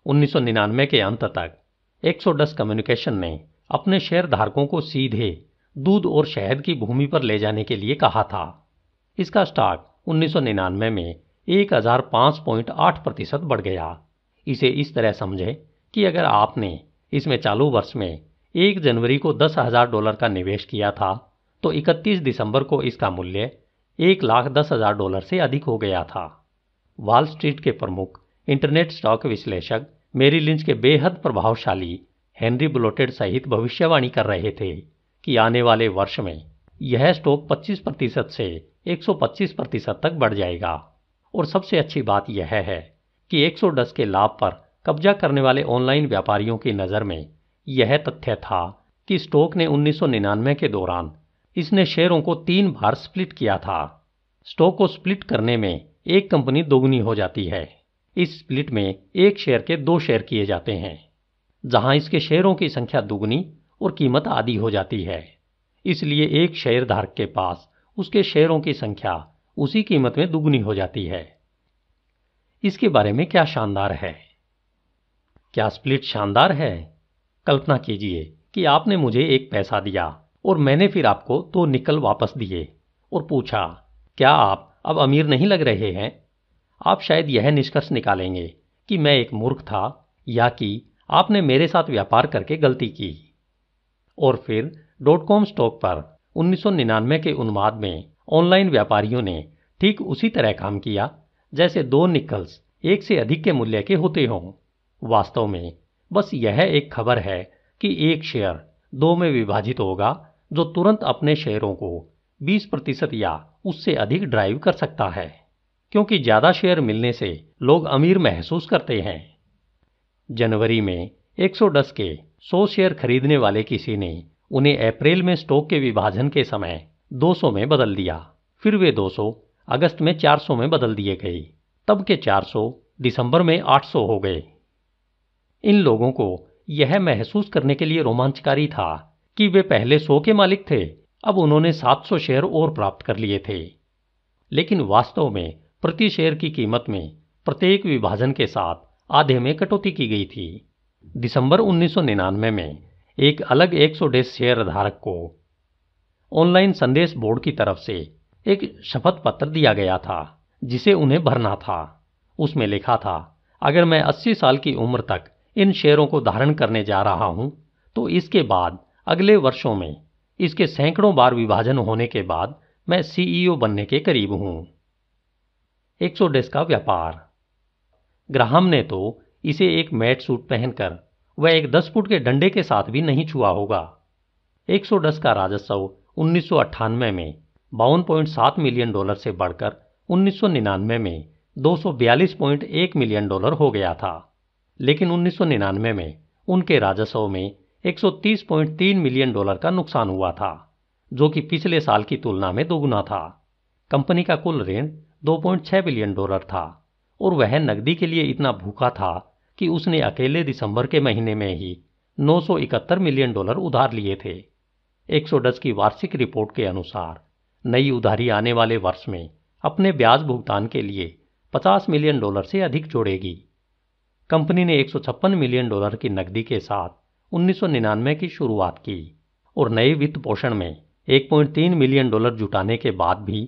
1999 के अंत तक 110 कम्युनिकेशन ने अपने शेयर धारकों को सीधे दूध और शहद की भूमि पर ले जाने के लिए कहा था इसका स्टॉक 1999 में एक हजार पाँच पॉइंट आठ प्रतिशत बढ़ गया इसे इस तरह समझें कि अगर आपने इसमें चालू वर्ष में एक जनवरी को दस हजार डॉलर का निवेश किया था तो 31 दिसंबर को इसका मूल्य एक लाख दस हजार डॉलर से अधिक हो गया था वॉल स्ट्रीट के प्रमुख इंटरनेट स्टॉक विश्लेषक मेरी लिंच के बेहद प्रभावशाली हेनरी बुलोटेड सहित भविष्यवाणी कर रहे थे कि आने वाले वर्ष में यह स्टॉक 25 प्रतिशत से 125 प्रतिशत तक बढ़ जाएगा और सबसे अच्छी बात यह है कि 110 के लाभ पर कब्जा करने वाले ऑनलाइन व्यापारियों की नज़र में यह तथ्य था कि स्टॉक ने 1999 के दौरान इसने शेयरों को तीन बार स्प्लिट किया था स्टॉक को स्प्लिट करने में एक कंपनी दोगुनी हो जाती है इस स्प्लिट में एक शेयर के दो शेयर किए जाते हैं जहां इसके शेयरों की संख्या दोगुनी और कीमत आधी हो जाती है इसलिए एक शेयरधारक के पास उसके शेयरों की संख्या उसी कीमत में दुगुनी हो जाती है इसके बारे में क्या शानदार है क्या स्प्लिट शानदार है कल्पना कीजिए कि आपने मुझे एक पैसा दिया और मैंने फिर आपको दो तो निकल वापस दिए और पूछा क्या आप अब अमीर नहीं लग रहे हैं आप शायद यह निष्कर्ष निकालेंगे कि मैं एक मूर्ख था या कि आपने मेरे साथ व्यापार करके गलती की और फिर डॉट कॉम स्टॉक पर 1999 के उन्माद में ऑनलाइन व्यापारियों ने ठीक उसी तरह काम किया जैसे दो निकल्स एक से अधिक के मूल्य के होते हों वास्तव में बस यह एक खबर है कि एक शेयर दो में विभाजित होगा जो तुरंत अपने शेयरों को 20 प्रतिशत या उससे अधिक ड्राइव कर सकता है क्योंकि ज़्यादा शेयर मिलने से लोग अमीर महसूस करते हैं जनवरी में 110 के 100 शेयर खरीदने वाले किसी ने उन्हें अप्रैल में स्टॉक के विभाजन के समय 200 में बदल दिया फिर वे 200 अगस्त में 400 में बदल दिए गए तब के 400 दिसंबर में 800 हो गए इन लोगों को यह महसूस करने के लिए रोमांचकारी था कि वे पहले 100 के मालिक थे अब उन्होंने 700 शेयर और प्राप्त कर लिए थे लेकिन वास्तव में प्रति शेयर की कीमत में प्रत्येक विभाजन के साथ आधे में कटौती की गई थी दिसंबर 1999 में एक अलग 100 डेज शेयर धारक को ऑनलाइन संदेश बोर्ड की तरफ से एक शपथ पत्र दिया गया था जिसे उन्हें भरना था उसमें लिखा था अगर मैं 80 साल की उम्र तक इन शेयरों को धारण करने जा रहा हूं तो इसके बाद अगले वर्षों में इसके सैकड़ों बार विभाजन होने के बाद मैं सीईओ बनने के करीब हूं डेस्क का व्यापार ग्राहम ने तो इसे एक मैट सूट पहनकर वह एक 10 फुट के डंडे के साथ भी नहीं छुआ होगा 110 का राजस्व उन्नीस में बावन मिलियन डॉलर से बढ़कर 1999 में 242.1 मिलियन डॉलर हो गया था लेकिन 1999 में उनके राजस्व में 130.3 मिलियन डॉलर का नुकसान हुआ था जो कि पिछले साल की तुलना में दोगुना था कंपनी का कुल ऋण 2.6 बिलियन डॉलर था और वह नकदी के लिए इतना भूखा था कि उसने अकेले दिसंबर के महीने में ही 971 मिलियन डॉलर उधार लिए थे 110 की वार्षिक रिपोर्ट के अनुसार नई उधारी आने वाले वर्ष में अपने ब्याज भुगतान के लिए 50 मिलियन डॉलर से अधिक जोड़ेगी कंपनी ने एक मिलियन डॉलर की नकदी के साथ 1999 की शुरुआत की और नए वित्त पोषण में 1.3 मिलियन डॉलर जुटाने के बाद भी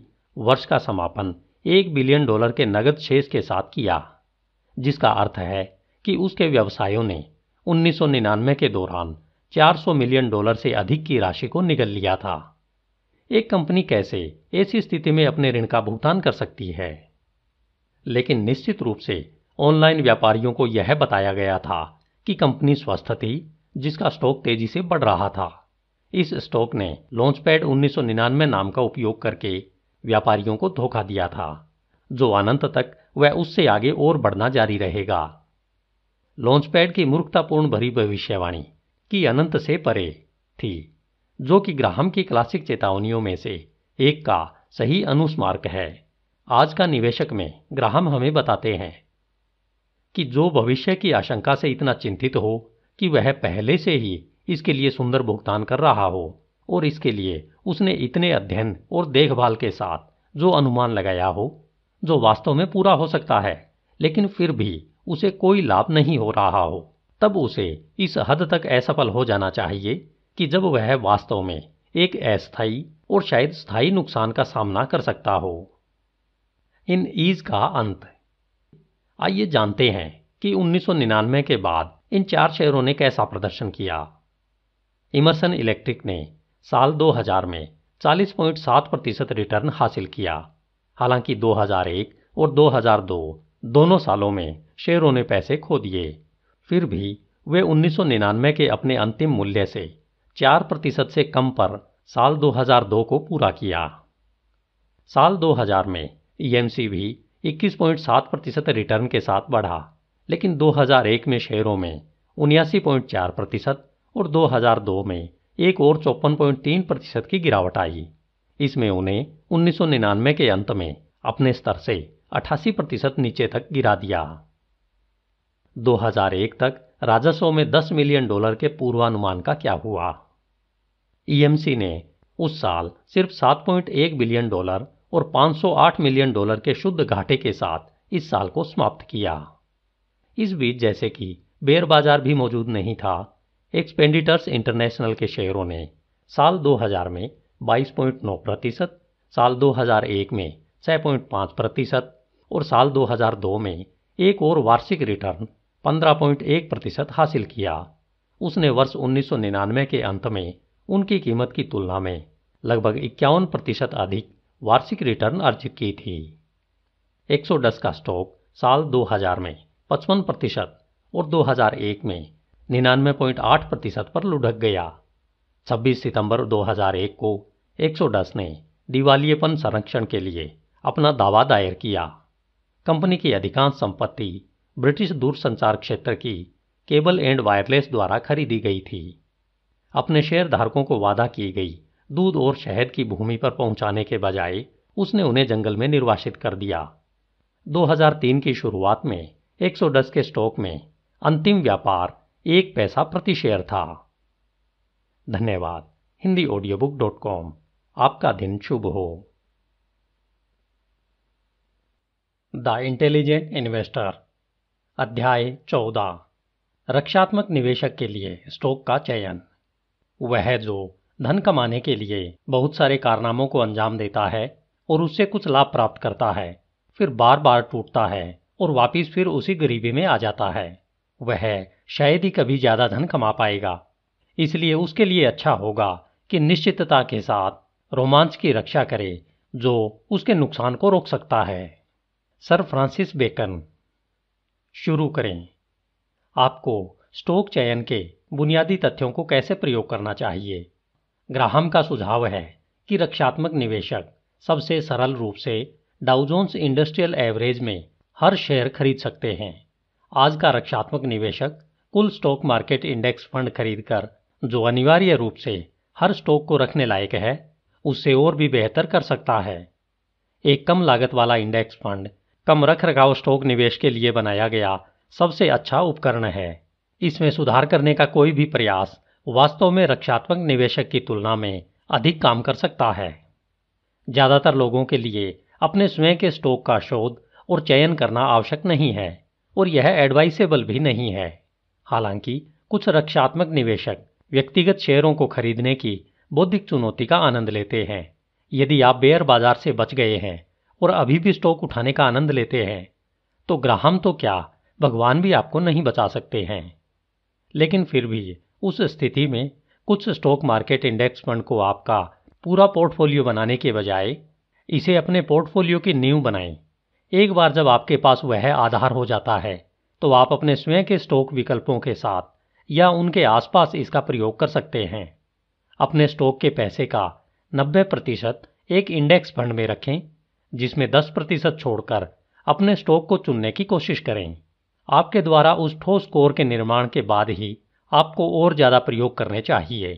वर्ष का समापन 1 बिलियन डॉलर के नगद शेष के साथ किया जिसका अर्थ है कि उसके व्यवसायों ने 1999 के दौरान 400 मिलियन डॉलर से अधिक की राशि को निगल लिया था एक कंपनी कैसे ऐसी स्थिति में अपने ऋण का भुगतान कर सकती है लेकिन निश्चित रूप से ऑनलाइन व्यापारियों को यह बताया गया था कि कंपनी स्वस्थ थी जिसका स्टॉक तेजी से बढ़ रहा था इस स्टॉक ने लॉन्चपैड पैड उन्नीस नाम का उपयोग करके व्यापारियों को धोखा दिया था जो अनंत तक वह उससे आगे और बढ़ना जारी रहेगा लॉन्चपैड की मूर्खतापूर्ण भरी भविष्यवाणी की अनंत से परे थी जो कि ग्राहम की क्लासिक चेतावनियों में से एक का सही अनुस्मारक है आज का निवेशक में ग्राहम हमें बताते हैं कि जो भविष्य की आशंका से इतना चिंतित हो कि वह पहले से ही इसके लिए सुंदर भुगतान कर रहा हो और इसके लिए उसने इतने अध्ययन और देखभाल के साथ जो अनुमान लगाया हो जो वास्तव में पूरा हो सकता है लेकिन फिर भी उसे कोई लाभ नहीं हो रहा हो तब उसे इस हद तक असफल हो जाना चाहिए कि जब वह वास्तव में एक अस्थायी और शायद स्थायी नुकसान का सामना कर सकता हो इन ईज का अंत आइए जानते हैं कि 1999 के बाद इन चार शहरों ने कैसा प्रदर्शन किया इमर्सन इलेक्ट्रिक ने साल 2000 में 40.7 प्रतिशत रिटर्न हासिल किया हालांकि 2001 और 2002 दोनों सालों में शेयरों ने पैसे खो दिए फिर भी वे 1999 के अपने अंतिम मूल्य से चार प्रतिशत से कम पर साल 2002 को पूरा किया साल 2000 में ई e भी 21.7 प्रतिशत रिटर्न के साथ बढ़ा लेकिन 2001 में शेयरों में उन्यासी प्रतिशत और 2002 में एक और चौपन प्रतिशत की गिरावट आई इसमें उन्हें 1999 के अंत में अपने स्तर से 88 प्रतिशत नीचे तक गिरा दिया 2001 तक राजस्व में 10 मिलियन डॉलर के पूर्वानुमान का क्या हुआ ईएमसी e ने उस साल सिर्फ 7.1 बिलियन डॉलर और 508 मिलियन डॉलर के शुद्ध घाटे के साथ इस साल को समाप्त किया इस बीच जैसे कि बेयर बाजार भी मौजूद नहीं था एक्सपेंडिटर्स इंटरनेशनल के शेयरों ने साल 2000 में 22.9 प्रतिशत साल 2001 में 6.5 प्रतिशत और साल 2002 में एक और वार्षिक रिटर्न 15.1 प्रतिशत हासिल किया उसने वर्ष 1999 के अंत में उनकी कीमत की तुलना में लगभग इक्यावन प्रतिशत अधिक वार्षिक रिटर्न अर्जित की थी 110 का स्टॉक साल 2000 में पचपन प्रतिशत और 2001 में आठ प्रतिशत पर लुढ़क गया 26 सितंबर 2001 को 110 ने दिवालियेपन संरक्षण के लिए अपना दावा दायर किया कंपनी की अधिकांश संपत्ति ब्रिटिश दूरसंचार क्षेत्र की केबल एंड वायरलेस द्वारा खरीदी गई थी अपने शेयरधारकों को वादा की गई दूध और शहद की भूमि पर पहुंचाने के बजाय उसने उन्हें जंगल में निर्वासित कर दिया 2003 की शुरुआत में 110 के स्टॉक में अंतिम व्यापार एक पैसा प्रति शेयर था धन्यवाद Hindi audio book dot com आपका दिन शुभ हो द इंटेलिजेंट इन्वेस्टर अध्याय चौदह रक्षात्मक निवेशक के लिए स्टॉक का चयन वह जो धन कमाने के लिए बहुत सारे कारनामों को अंजाम देता है और उससे कुछ लाभ प्राप्त करता है फिर बार बार टूटता है और वापिस फिर उसी गरीबी में आ जाता है वह शायद ही कभी ज्यादा धन कमा पाएगा इसलिए उसके लिए अच्छा होगा कि निश्चितता के साथ रोमांच की रक्षा करे जो उसके नुकसान को रोक सकता है सर फ्रांसिस बेकन शुरू करें आपको स्टोक चयन के बुनियादी तथ्यों को कैसे प्रयोग करना चाहिए ग्राहम का सुझाव है कि रक्षात्मक निवेशक सबसे सरल रूप से डाउजोन्स इंडस्ट्रियल एवरेज में हर शेयर खरीद सकते हैं आज का रक्षात्मक निवेशक कुल स्टॉक मार्केट इंडेक्स फंड खरीदकर जो अनिवार्य रूप से हर स्टॉक को रखने लायक है उससे और भी बेहतर कर सकता है एक कम लागत वाला इंडेक्स फंड कम रख रखाव स्टॉक निवेश के लिए बनाया गया सबसे अच्छा उपकरण है इसमें सुधार करने का कोई भी प्रयास वास्तव में रक्षात्मक निवेशक की तुलना में अधिक काम कर सकता है ज़्यादातर लोगों के लिए अपने स्वयं के स्टॉक का शोध और चयन करना आवश्यक नहीं है और यह एडवाइसेबल भी नहीं है हालांकि कुछ रक्षात्मक निवेशक व्यक्तिगत शेयरों को खरीदने की बौद्धिक चुनौती का आनंद लेते हैं यदि आप बेयर बाजार से बच गए हैं और अभी भी स्टॉक उठाने का आनंद लेते हैं तो ग्राहम तो क्या भगवान भी आपको नहीं बचा सकते हैं लेकिन फिर भी उस स्थिति में कुछ स्टॉक मार्केट इंडेक्स फंड को आपका पूरा पोर्टफोलियो बनाने के बजाय इसे अपने पोर्टफोलियो की नींव बनाएं एक बार जब आपके पास वह आधार हो जाता है तो आप अपने स्वयं के स्टॉक विकल्पों के साथ या उनके आसपास इसका प्रयोग कर सकते हैं अपने स्टॉक के पैसे का 90 प्रतिशत एक इंडेक्स फंड में रखें जिसमें 10 प्रतिशत छोड़कर अपने स्टॉक को चुनने की कोशिश करें आपके द्वारा उस ठोस कोर के निर्माण के बाद ही आपको और ज़्यादा प्रयोग करने चाहिए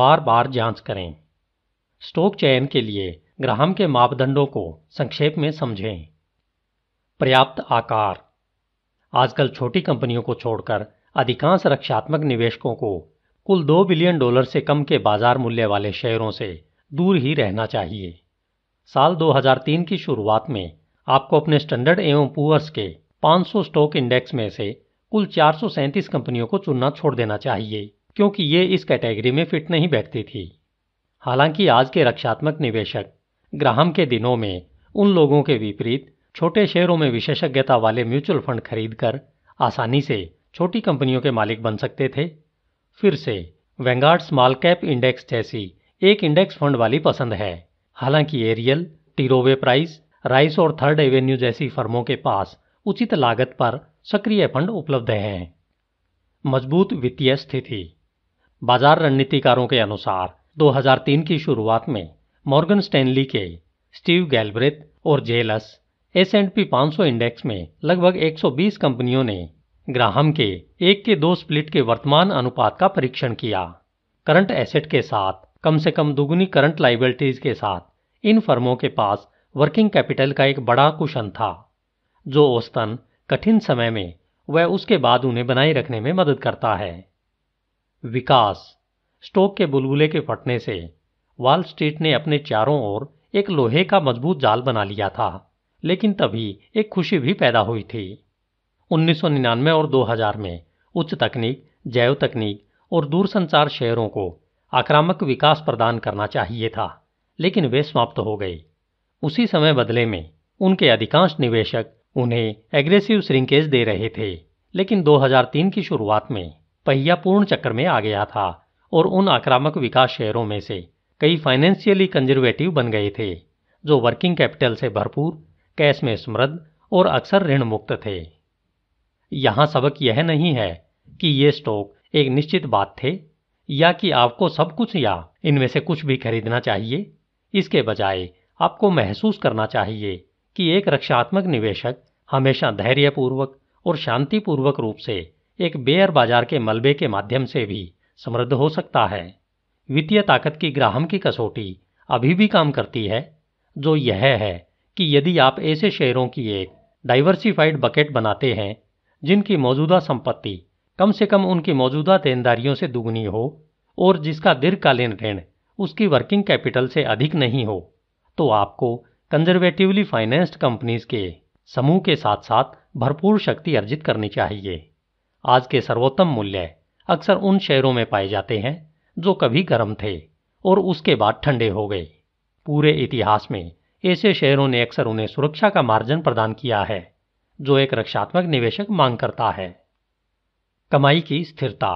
बार बार जांच करें स्टॉक चयन के लिए ग्राहम के मापदंडों को संक्षेप में समझें पर्याप्त आकार आजकल छोटी कंपनियों को छोड़कर अधिकांश रक्षात्मक निवेशकों को कुल दो बिलियन डॉलर से कम के बाजार मूल्य वाले शेयरों से दूर ही रहना चाहिए साल 2003 की शुरुआत में आपको अपने स्टैंडर्ड एवं पुअर्स के 500 स्टॉक इंडेक्स में से कुल चार कंपनियों को चुनना छोड़ देना चाहिए क्योंकि ये इस कैटेगरी में फिट नहीं बैठती थी हालांकि आज के रक्षात्मक निवेशक ग्राहम के दिनों में उन लोगों के विपरीत छोटे शेयरों में विशेषज्ञता वाले म्यूचुअल फंड खरीदकर आसानी से छोटी कंपनियों के मालिक बन सकते थे फिर से वेंगार्ड स्मॉल कैप इंडेक्स जैसी एक इंडेक्स फंड वाली पसंद है हालांकि एरियल टीरोवे प्राइस राइस और थर्ड एवेन्यू जैसी फर्मों के पास उचित लागत पर सक्रिय फंड उपलब्ध हैं मजबूत वित्तीय स्थिति बाजार रणनीतिकारों के अनुसार 2003 की शुरुआत में मॉर्गन स्टैनली के स्टीव गैलब्रेथ और जेलस एस एंड पी पांच इंडेक्स में लगभग 120 कंपनियों ने ग्राहम के एक के दो स्प्लिट के वर्तमान अनुपात का परीक्षण किया करंट एसेट के साथ कम से कम दुगुनी करंट लाइबिलिटीज के साथ इन फर्मों के पास वर्किंग कैपिटल का एक बड़ा कुशन था जो औस्तन कठिन समय में वह उसके बाद उन्हें बनाए रखने में मदद करता है विकास स्टोक के बुलबुले के फटने से वॉल स्ट्रीट ने अपने चारों ओर एक लोहे का मजबूत जाल बना लिया था लेकिन तभी एक खुशी भी पैदा हुई थी 1999 और 2000 में उच्च तकनीक जैव तकनीक और दूरसंचार शहरों को आक्रामक विकास प्रदान करना चाहिए था लेकिन वे समाप्त हो गए उसी समय बदले में उनके अधिकांश निवेशक उन्हें एग्रेसिव श्रिंकेज दे रहे थे लेकिन 2003 की शुरुआत में पहिया पूर्ण चक्कर में आ गया था और उन आक्रामक विकास शेयरों में से कई फाइनेंशियली कंजर्वेटिव बन गए थे जो वर्किंग कैपिटल से भरपूर कैश में समृद्ध और अक्सर ऋण मुक्त थे यहां सबक यह नहीं है कि ये स्टॉक एक निश्चित बात थे या कि आपको सब कुछ या इनमें से कुछ भी खरीदना चाहिए इसके बजाय आपको महसूस करना चाहिए कि एक रक्षात्मक निवेशक हमेशा धैर्यपूर्वक और शांतिपूर्वक रूप से एक बेयर बाजार के मलबे के माध्यम से भी समृद्ध हो सकता है वित्तीय ताकत की ग्राहम की कसौटी अभी भी काम करती है जो यह है कि यदि आप ऐसे शेयरों की एक डाइवर्सिफाइड बकेट बनाते हैं जिनकी मौजूदा संपत्ति कम से कम उनकी मौजूदा देनदारियों से दुगनी हो और जिसका दीर्घकालीन ऋण उसकी वर्किंग कैपिटल से अधिक नहीं हो तो आपको कंजर्वेटिवली फाइनेंस्ड कंपनीज के समूह के साथ साथ भरपूर शक्ति अर्जित करनी चाहिए आज के सर्वोत्तम मूल्य अक्सर उन शहरों में पाए जाते हैं जो कभी गर्म थे और उसके बाद ठंडे हो गए पूरे इतिहास में ऐसे शहरों ने अक्सर उन्हें सुरक्षा का मार्जिन प्रदान किया है जो एक रक्षात्मक निवेशक मांग करता है कमाई की स्थिरता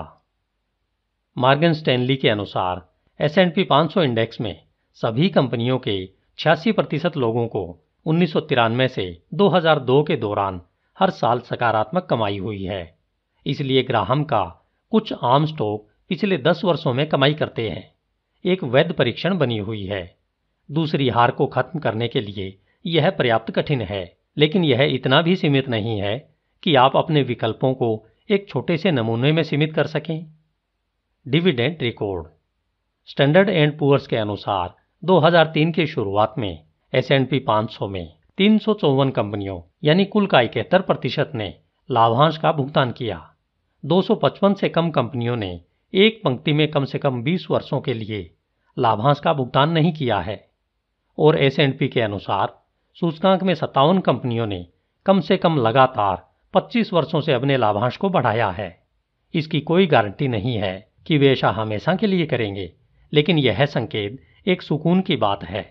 मार्गन स्टैनली के अनुसार एस एंड पी पांच सौ इंडेक्स में सभी कंपनियों के छियासी प्रतिशत लोगों को उन्नीस सौ तिरानवे से दो हजार दो के दौरान हर साल सकारात्मक कमाई हुई है इसलिए ग्राहम का कुछ आम स्टॉक पिछले दस वर्षों में कमाई करते हैं एक वैध परीक्षण बनी हुई है दूसरी हार को खत्म करने के लिए यह पर्याप्त कठिन है लेकिन यह इतना भी सीमित नहीं है कि आप अपने विकल्पों को एक छोटे से नमूने में सीमित कर सकें dividend record Standard and Poor's के अनुसार 2003 की शुरुआत में एस एंड पी पांच सौ में तीन सौ चौवन कंपनियों यानी कुल का इकहत्तर प्रतिशत ने लाभांश का भुगतान किया 255 से कम कंपनियों ने एक पंक्ति में कम से कम 20 वर्षों के लिए लाभांश का भुगतान नहीं किया है और एस एंड पी के अनुसार सूचकांक में सत्तावन कंपनियों ने कम से कम लगातार 25 वर्षों से अपने लाभांश को बढ़ाया है इसकी कोई गारंटी नहीं है कि वे ऐसा हमेशा के लिए करेंगे लेकिन यह संकेत एक सुकून की बात है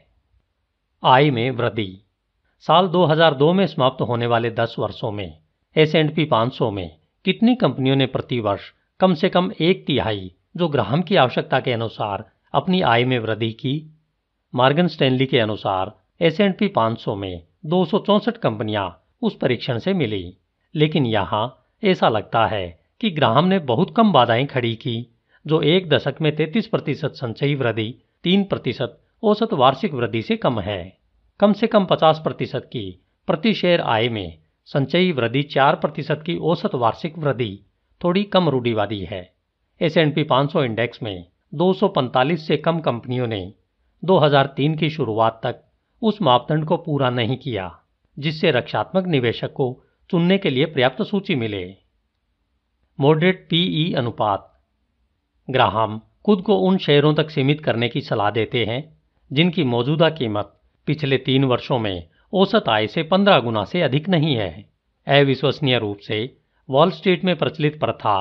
आय में वृद्धि साल 2002 में समाप्त होने वाले 10 वर्षों में एस एंड पी पांच में कितनी कंपनियों ने प्रतिवर्ष कम से कम एक तिहाई जो ग्राहम की आवश्यकता के अनुसार अपनी आय में वृद्धि की मार्गन स्टैनली के अनुसार एस एंड पी पांच में दो कंपनियां उस परीक्षण से मिली लेकिन यहाँ ऐसा लगता है कि ग्राहम ने बहुत कम बाधाएं खड़ी की जो एक दशक में 33 प्रतिशत संचयी वृद्धि तीन प्रतिशत औसत वार्षिक वृद्धि से कम है कम से कम 50 प्रतिशत की प्रति शेयर आय में संचयी वृद्धि 4 प्रतिशत की औसत वार्षिक वृद्धि थोड़ी कम रूढ़िवादी है एस एंड पी पाँच इंडेक्स में 245 से कम कंपनियों ने 2003 की शुरुआत तक उस मापदंड को पूरा नहीं किया जिससे रक्षात्मक निवेशक को चुनने के लिए पर्याप्त सूची मिले मॉडरेट पीई e अनुपात ग्राहम खुद को उन शेयरों तक सीमित करने की सलाह देते हैं जिनकी मौजूदा कीमत पिछले तीन वर्षों में औसत आय से पंद्रह गुना से अधिक नहीं है अविश्वसनीय रूप से वॉल स्ट्रीट में प्रचलित प्रथा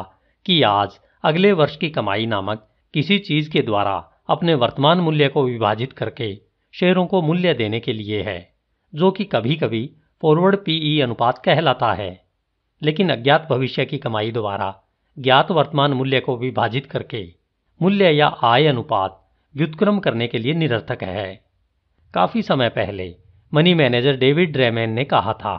कि आज अगले वर्ष की कमाई नामक किसी चीज के द्वारा अपने वर्तमान मूल्य को विभाजित करके शेयरों को मूल्य देने के लिए है जो कि कभी कभी फॉरवर्ड पीई e अनुपात कहलाता है लेकिन अज्ञात भविष्य की कमाई द्वारा ज्ञात वर्तमान मूल्य को विभाजित करके मूल्य या आय अनुपात व्युत्क्रम करने के लिए निरर्थक है काफी समय पहले मनी मैनेजर डेविड ड्रेमैन ने कहा था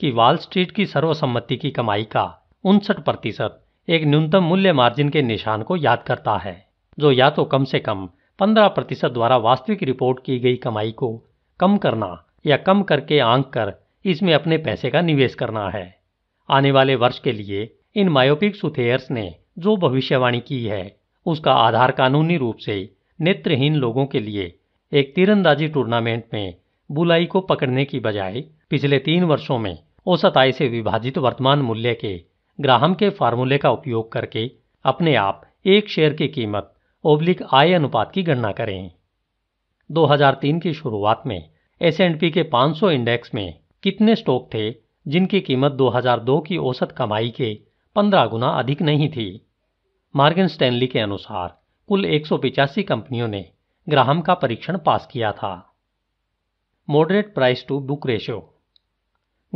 कि वॉल स्ट्रीट की सर्वसम्मति की कमाई का उनसठ प्रतिशत एक न्यूनतम मूल्य मार्जिन के निशान को याद करता है जो या तो कम से कम 15 प्रतिशत द्वारा वास्तविक रिपोर्ट की गई कमाई को कम करना या कम करके आंक कर इसमें अपने पैसे का निवेश करना है आने वाले वर्ष के लिए इन मायोपिक सुथेयर्स ने जो भविष्यवाणी की है उसका आधार कानूनी रूप से नेत्रहीन लोगों के लिए एक तीरंदाजी टूर्नामेंट में बुलाई को पकड़ने की बजाय पिछले तीन वर्षों में औसत आय से विभाजित वर्तमान मूल्य के ग्राहम के फार्मूले का उपयोग करके अपने आप एक शेयर की कीमत ओब्लिक आय अनुपात की गणना करें 2003 की शुरुआत में एस के 500 इंडेक्स में कितने स्टॉक थे जिनकी कीमत 2002 की औसत कमाई के 15 गुना अधिक नहीं थी मार्गन स्टैनली के अनुसार कुल एक कंपनियों ने ग्राहम का परीक्षण पास किया था moderate price to book ratio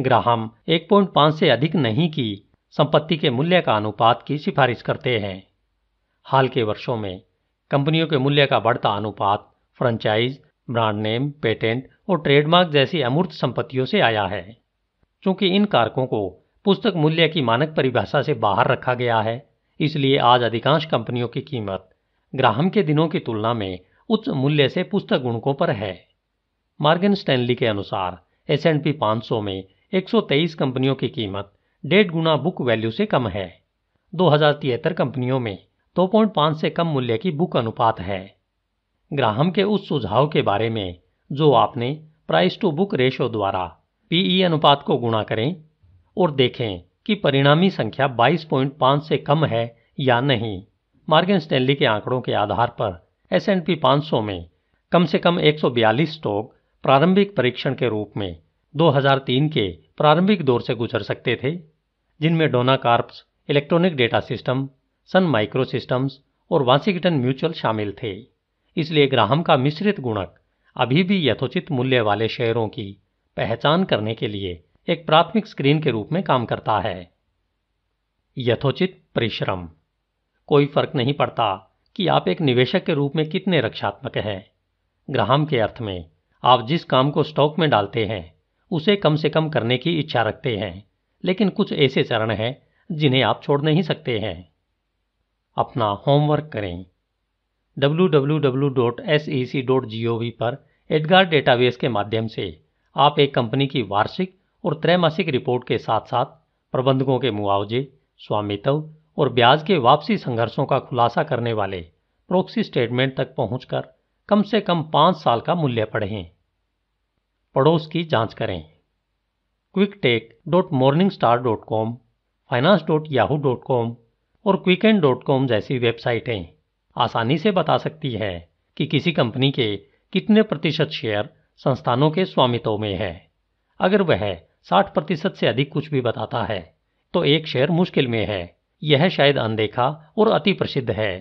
Graham 1.5 से अधिक नहीं की संपत्ति के मूल्य का अनुपात की सिफारिश करते हैं हाल के वर्षों में कंपनियों के मूल्य का बढ़ता अनुपात फ्रेंचाइज ब्रांड नेम पेटेंट और ट्रेडमार्क जैसी अमूर्त संपत्तियों से आया है चूंकि इन कारकों को पुस्तक मूल्य की मानक परिभाषा से बाहर रखा गया है इसलिए आज अधिकांश कंपनियों की कीमत ग्राहम के दिनों की तुलना में उच्च मूल्य से पुस्तक गुणकों पर है मार्गन स्टैनली के अनुसार एस एंड पी पाँच सौ में एक सौ तेईस कंपनियों की कीमत डेढ़ गुना बुक वैल्यू से कम है दो हजार तिहत्तर कंपनियों में दो पॉइंट पाँच से कम मूल्य की बुक अनुपात है ग्राहम के उस सुझाव के बारे में जो आपने प्राइस टू बुक रेशो द्वारा पीई अनुपात को गुणा करें और देखें कि परिणामी संख्या 22.5 से कम है या नहीं मार्गन स्टैनली के आंकड़ों के आधार पर एस एंड पी में कम से कम 142 स्टॉक प्रारंभिक परीक्षण के रूप में 2003 के प्रारंभिक दौर से गुजर सकते थे जिनमें Donna Corps Electronic Data System Sun Micro Systems और वाशिंगटन म्यूचुअल शामिल थे इसलिए ग्राहम का मिश्रित गुणक अभी भी यथोचित मूल्य वाले शेयरों की पहचान करने के लिए एक प्राथमिक स्क्रीन के रूप में काम करता है यथोचित परिश्रम कोई फर्क नहीं पड़ता कि आप एक निवेशक के रूप में कितने रक्षात्मक हैं ग्राहम के अर्थ में आप जिस काम को स्टॉक में डालते हैं उसे कम से कम करने की इच्छा रखते हैं लेकिन कुछ ऐसे चरण हैं जिन्हें आप छोड़ नहीं सकते हैं अपना होमवर्क करें www.sec.gov पर एडगार डेटाबेस के माध्यम से आप एक कंपनी की वार्षिक और त्रैमासिक रिपोर्ट के साथ साथ प्रबंधकों के मुआवजे स्वामित्व और ब्याज के वापसी संघर्षों का खुलासा करने वाले प्रोक्सी स्टेटमेंट तक पहुंचकर कम से कम पाँच साल का मूल्य पढ़ें पड़ोस की जांच करें क्विकटेक dot dot dot morning star com Yahoo dot com और डॉट कॉम जैसी वेबसाइटें आसानी से बता सकती है कि किसी कंपनी के कितने प्रतिशत शेयर संस्थानों के स्वामित्व में है अगर वह 60 प्रतिशत से अधिक कुछ भी बताता है तो एक शेयर मुश्किल में है यह शायद अनदेखा और अति प्रसिद्ध है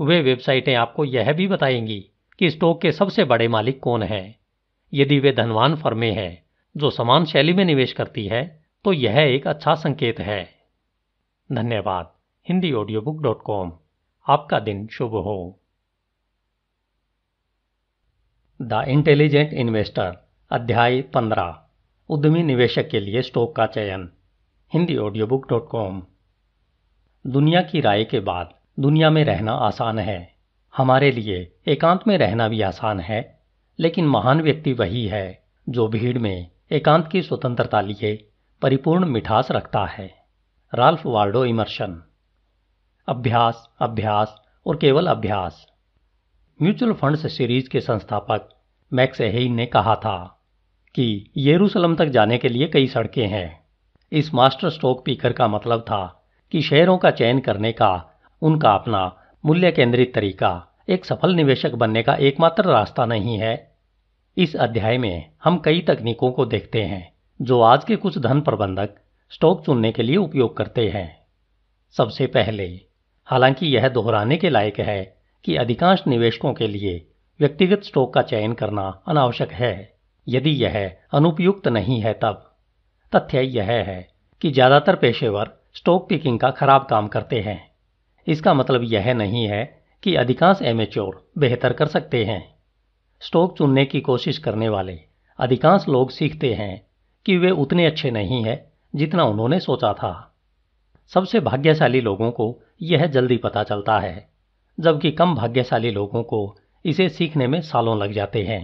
वे वेबसाइटें आपको यह भी बताएंगी कि स्टॉक के सबसे बड़े मालिक कौन हैं यदि वे धनवान फर्में हैं जो समान शैली में निवेश करती है तो यह एक अच्छा संकेत है धन्यवाद Hindi audio book dot com आपका दिन शुभ हो द इंटेलिजेंट इन्वेस्टर अध्याय 15 उद्यमी निवेशक के लिए स्टॉक का चयन Hindi audio book dot com दुनिया की राय के बाद दुनिया में रहना आसान है हमारे लिए एकांत में रहना भी आसान है लेकिन महान व्यक्ति वही है जो भीड़ में एकांत की स्वतंत्रता लिए परिपूर्ण मिठास रखता है राल्फ वाल्डो इमर्शन अभ्यास अभ्यास और केवल अभ्यास म्यूचुअल फंड सीरीज के संस्थापक मैक्स एहेन ने कहा था कि येरूसलम तक जाने के लिए कई सड़कें हैं इस मास्टर स्टॉक पीकर का मतलब था कि शेयरों का चयन करने का उनका अपना मूल्य केंद्रित तरीका एक सफल निवेशक बनने का एकमात्र रास्ता नहीं है इस अध्याय में हम कई तकनीकों को देखते हैं जो आज के कुछ धन प्रबंधक स्टॉक चुनने के लिए उपयोग करते हैं सबसे पहले हालांकि यह दोहराने के लायक है कि अधिकांश निवेशकों के लिए व्यक्तिगत स्टॉक का चयन करना अनावश्यक है यदि यह अनुपयुक्त नहीं है तब तथ्य यह है कि ज़्यादातर पेशेवर स्टॉक पिकिंग का खराब काम करते हैं इसका मतलब यह नहीं है कि अधिकांश एमेच्योर बेहतर कर सकते हैं स्टॉक चुनने की कोशिश करने वाले अधिकांश लोग सीखते हैं कि वे उतने अच्छे नहीं हैं जितना उन्होंने सोचा था सबसे भाग्यशाली लोगों को यह जल्दी पता चलता है जबकि कम भाग्यशाली लोगों को इसे सीखने में सालों लग जाते हैं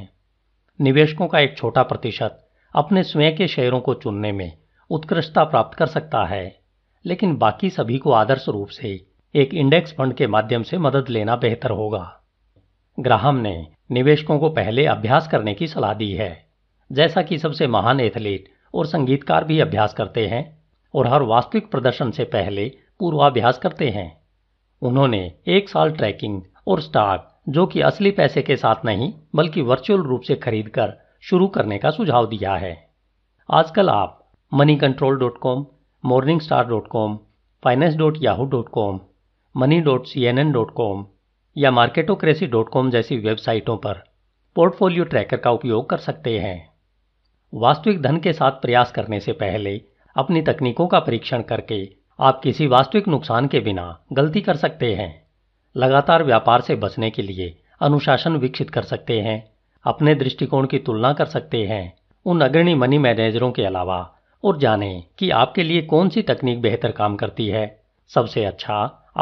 निवेशकों का एक छोटा प्रतिशत अपने स्वयं के शेयरों को चुनने में उत्कृष्टता प्राप्त कर सकता है लेकिन बाकी सभी को आदर्श रूप से एक इंडेक्स फंड के माध्यम से मदद लेना बेहतर होगा ग्राहम ने निवेशकों को पहले अभ्यास करने की सलाह दी है जैसा कि सबसे महान एथलीट और संगीतकार भी अभ्यास करते हैं और हर वास्तविक प्रदर्शन से पहले पूर्वाभ्यास करते हैं उन्होंने एक साल ट्रैकिंग और स्टॉक जो कि असली पैसे के साथ नहीं बल्कि वर्चुअल रूप से खरीदकर शुरू करने का सुझाव दिया है आजकल आप Moneycontrol dot com Morningstar dot com finance dot Yahoo dot com money dot C N N dot com या मार्केटोक्रेसी डॉट कॉम जैसी वेबसाइटों पर पोर्टफोलियो ट्रैकर का उपयोग कर सकते हैं वास्तविक धन के साथ प्रयास करने से पहले अपनी तकनीकों का परीक्षण करके आप किसी वास्तविक नुकसान के बिना गलती कर सकते हैं लगातार व्यापार से बचने के लिए अनुशासन विकसित कर सकते हैं अपने दृष्टिकोण की तुलना कर सकते हैं उन अग्रणी मनी मैनेजरों के अलावा और जाने कि आपके लिए कौन सी तकनीक बेहतर काम करती है सबसे अच्छा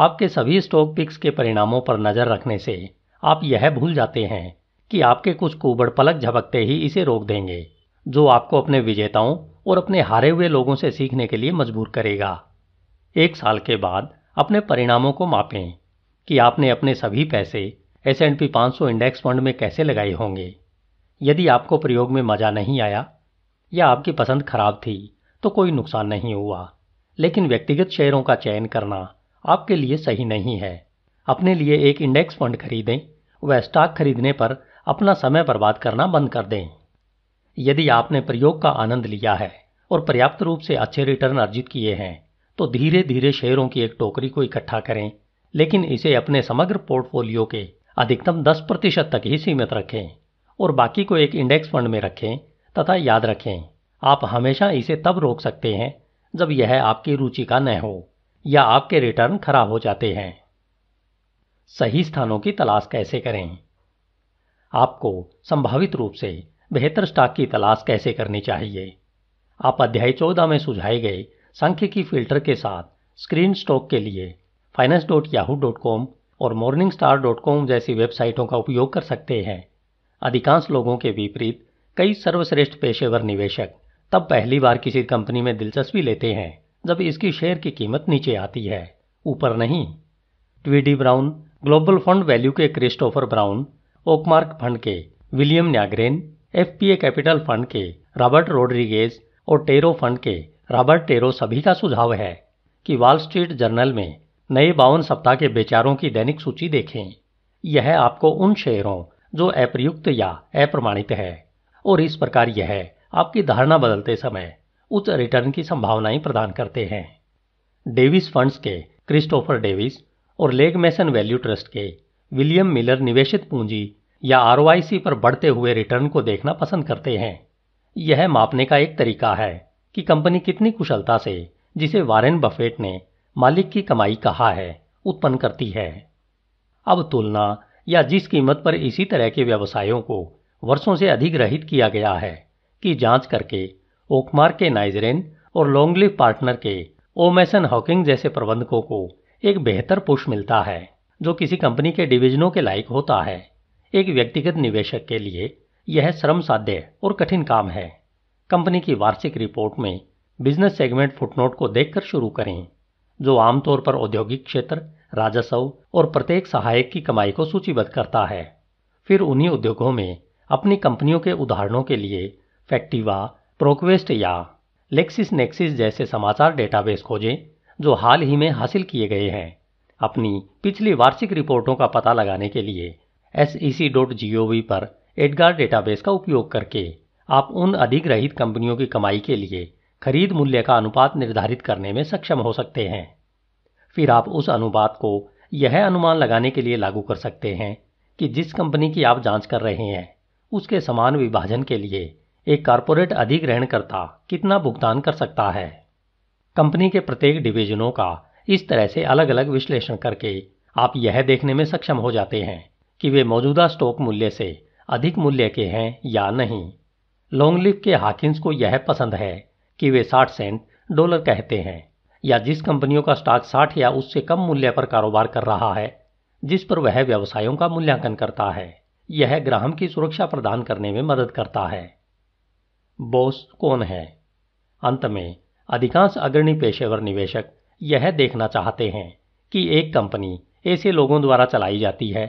आपके सभी स्टॉक पिक्स के परिणामों पर नज़र रखने से आप यह भूल जाते हैं कि आपके कुछ कुबड़ पलक झपकते ही इसे रोक देंगे जो आपको अपने विजेताओं और अपने हारे हुए लोगों से सीखने के लिए मजबूर करेगा एक साल के बाद अपने परिणामों को मापें कि आपने अपने सभी पैसे एस एंड पी पाँच इंडेक्स फंड में कैसे लगाए होंगे यदि आपको प्रयोग में मज़ा नहीं आया या आपकी पसंद खराब थी तो कोई नुकसान नहीं हुआ लेकिन व्यक्तिगत शेयरों का चयन करना आपके लिए सही नहीं है अपने लिए एक इंडेक्स फंड खरीदें व स्टॉक खरीदने पर अपना समय बर्बाद करना बंद कर दें यदि आपने प्रयोग का आनंद लिया है और पर्याप्त रूप से अच्छे रिटर्न अर्जित किए हैं तो धीरे धीरे शेयरों की एक टोकरी को इकट्ठा करें लेकिन इसे अपने समग्र पोर्टफोलियो के अधिकतम 10 प्रतिशत तक ही सीमित रखें और बाकी को एक इंडेक्स फंड में रखें तथा याद रखें आप हमेशा इसे तब रोक सकते हैं जब यह आपकी रुचि का न हो या आपके रिटर्न खराब हो जाते हैं सही स्थानों की तलाश कैसे करें आपको संभावित रूप से बेहतर स्टॉक की तलाश कैसे करनी चाहिए आप अध्याय चौदह में सुझाए गए सांख्यिकी फिल्टर के साथ स्क्रीन स्टॉक के लिए finance dot Yahoo dot com और मॉर्निंग स्टार डॉट कॉम जैसी वेबसाइटों का उपयोग कर सकते हैं अधिकांश लोगों के विपरीत कई सर्वश्रेष्ठ पेशेवर निवेशक तब पहली बार किसी कंपनी में दिलचस्पी लेते हैं जब इसकी शेयर की कीमत नीचे आती है ऊपर नहीं Tweedy Browne Global fund value के क्रिस्टोफर ब्राउन ओकमार्क फंड के William Nygren F Capital fund के रॉबर्ट रोड्रिगेज और टेरो फंड के रॉबर्ट टेरो सभी का सुझाव है कि वॉल स्ट्रीट जर्नल में नए बावन सप्ताह के बेचारों की दैनिक सूची देखें यह आपको उन शेयरों जो अप्रयुक्त या अप्रमाणित है और इस प्रकार यह आपकी धारणा बदलते समय उच्च रिटर्न की संभावनाएं प्रदान करते हैं डेविस फंड्स के क्रिस्टोफर डेविस और लेग मेसन वैल्यू ट्रस्ट के विलियम मिलर निवेशित पूंजी या आर पर बढ़ते हुए रिटर्न को देखना पसंद करते हैं यह मापने का एक तरीका है कि कंपनी कितनी कुशलता से जिसे वारेन बफेट ने मालिक की कमाई कहा है उत्पन्न करती है अब तुलना या जिस कीमत पर इसी तरह के व्यवसायों को वर्षों से अधिक रहित किया गया है की जांच करके ओकमार के नाइजरेन और लॉन्गलिव पार्टनर के ओमेसन हॉकिंग जैसे प्रबंधकों को एक बेहतर पुश मिलता है जो किसी कंपनी के डिवीजनों के लायक होता है एक व्यक्तिगत निवेशक के लिए यह श्रम साध्य और कठिन काम है कंपनी की वार्षिक रिपोर्ट में बिजनेस सेगमेंट फुटनोट को देखकर शुरू करें जो आमतौर पर औद्योगिक क्षेत्र राजस्व और प्रत्येक सहायक की कमाई को सूचीबद्ध करता है फिर उन्हीं उद्योगों में अपनी कंपनियों के उदाहरणों के लिए फैक्टिवा प्रोक्वेस्ट या लेक्सिस नेक्सिस जैसे समाचार डेटाबेस खोजें जो हाल ही में हासिल किए गए हैं अपनी पिछली वार्षिक रिपोर्टों का पता लगाने के लिए एस e पर एडगार डेटाबेस का उपयोग करके आप उन अधिग्रहित कंपनियों की कमाई के लिए खरीद मूल्य का अनुपात निर्धारित करने में सक्षम हो सकते हैं फिर आप उस अनुपात को यह अनुमान लगाने के लिए लागू कर सकते हैं कि जिस कंपनी की आप जांच कर रहे हैं उसके समान विभाजन के लिए एक कारपोरेट अधिग्रहणकर्ता कितना भुगतान कर सकता है कंपनी के प्रत्येक डिवीजनों का इस तरह से अलग अलग विश्लेषण करके आप यह देखने में सक्षम हो जाते हैं कि वे मौजूदा स्टॉक मूल्य से अधिक मूल्य के हैं या नहीं लॉन्गलिव के हाकिंस को यह पसंद है कि वे 60 सेंट डॉलर कहते हैं या जिस कंपनियों का स्टॉक 60 या उससे कम मूल्य पर कारोबार कर रहा है जिस पर वह व्यवसायों का मूल्यांकन करता है यह ग्राहम की सुरक्षा प्रदान करने में मदद करता है बॉस कौन है अंत में अधिकांश अग्रणी पेशेवर निवेशक यह देखना चाहते हैं कि एक कंपनी ऐसे लोगों द्वारा चलाई जाती है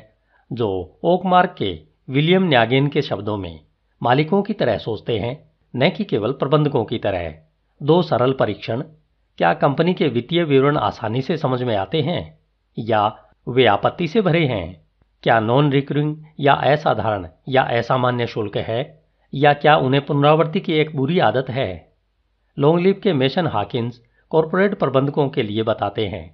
जो ओकमार्क के विलियम न्यागेन के शब्दों में मालिकों की तरह सोचते हैं न कि केवल प्रबंधकों की तरह दो सरल परीक्षण क्या कंपनी के वित्तीय विवरण आसानी से समझ में आते हैं या वे आपत्ति से भरे हैं क्या नॉन रिकरिंग या असाधारण या असामान्य शुल्क है या क्या उन्हें पुनरावृत्ति की एक बुरी आदत है लोंगलिप के मेशन हाकिंस कॉरपोरेट प्रबंधकों के लिए बताते हैं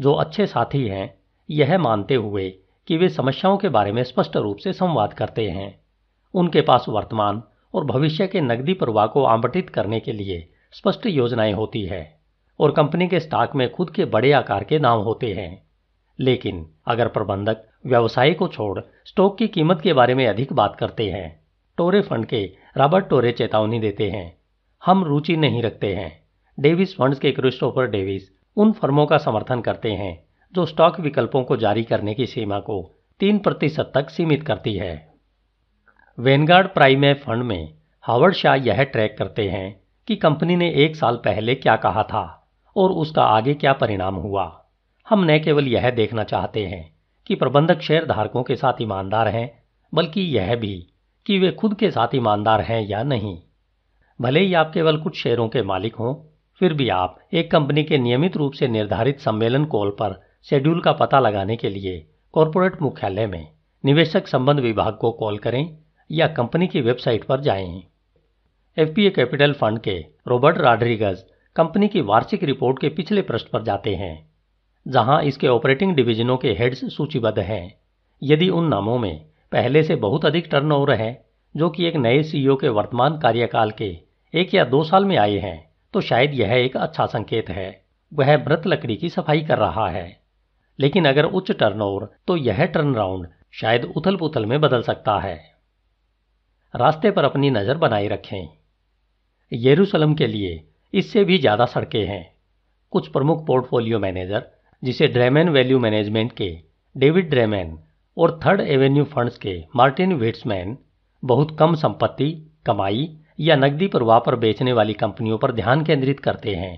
जो अच्छे साथी हैं यह मानते हुए कि वे समस्याओं के बारे में स्पष्ट रूप से संवाद करते हैं उनके पास वर्तमान और भविष्य के नकदी प्रवाह को आवंटित करने के लिए स्पष्ट योजनाएं होती है और कंपनी के स्टॉक में खुद के बड़े आकार के नाम होते हैं लेकिन अगर प्रबंधक व्यवसाय को छोड़ स्टॉक की कीमत के बारे में अधिक बात करते हैं टोरे फंड के रॉबर्ट टोरे चेतावनी देते हैं हम रुचि नहीं रखते हैं डेविस फंड्स के क्रिस्टोफर डेविस उन फर्मों का समर्थन करते हैं जो स्टॉक विकल्पों को जारी करने की सीमा को तीन प्रतिशत तक सीमित करती है वेनगार्ड प्राइमे फंड में हावर्ड शाह यह ट्रैक करते हैं कि कंपनी ने एक साल पहले क्या कहा था और उसका आगे क्या परिणाम हुआ हम न केवल यह देखना चाहते हैं कि प्रबंधक शेयर धारकों के साथ ईमानदार हैं बल्कि यह भी कि वे खुद के साथ ईमानदार हैं या नहीं भले ही आप केवल कुछ शेयरों के मालिक हों फिर भी आप एक कंपनी के नियमित रूप से निर्धारित सम्मेलन कॉल पर शेड्यूल का पता लगाने के लिए कॉरपोरेट मुख्यालय में निवेशक संबंध विभाग को कॉल करें या कंपनी की वेबसाइट पर जाएं। एफ कैपिटल फंड के रॉबर्ट राड्रिगज कंपनी की वार्षिक रिपोर्ट के पिछले पृष्ठ पर जाते हैं जहां इसके ऑपरेटिंग डिवीजनों के हेड्स सूचीबद्ध हैं यदि उन नामों में पहले से बहुत अधिक टर्नओवर है जो कि एक नए सीईओ e के वर्तमान कार्यकाल के एक या दो साल में आए हैं तो शायद यह एक अच्छा संकेत है वह मृत लकड़ी की सफाई कर रहा है लेकिन अगर उच्च टर्नओवर तो यह टर्नराउंड शायद उथल पुथल में बदल सकता है रास्ते पर अपनी नज़र बनाए रखें यरूशलम के लिए इससे भी ज़्यादा सड़कें हैं कुछ प्रमुख पोर्टफोलियो मैनेजर जिसे ड्रेमेन वैल्यू मैनेजमेंट के डेविड ड्रेमेन और थर्ड एवेन्यू फंड्स के मार्टिन विट्समैन बहुत कम संपत्ति कमाई या नकदी प्रवाह पर बेचने वाली कंपनियों पर ध्यान केंद्रित करते हैं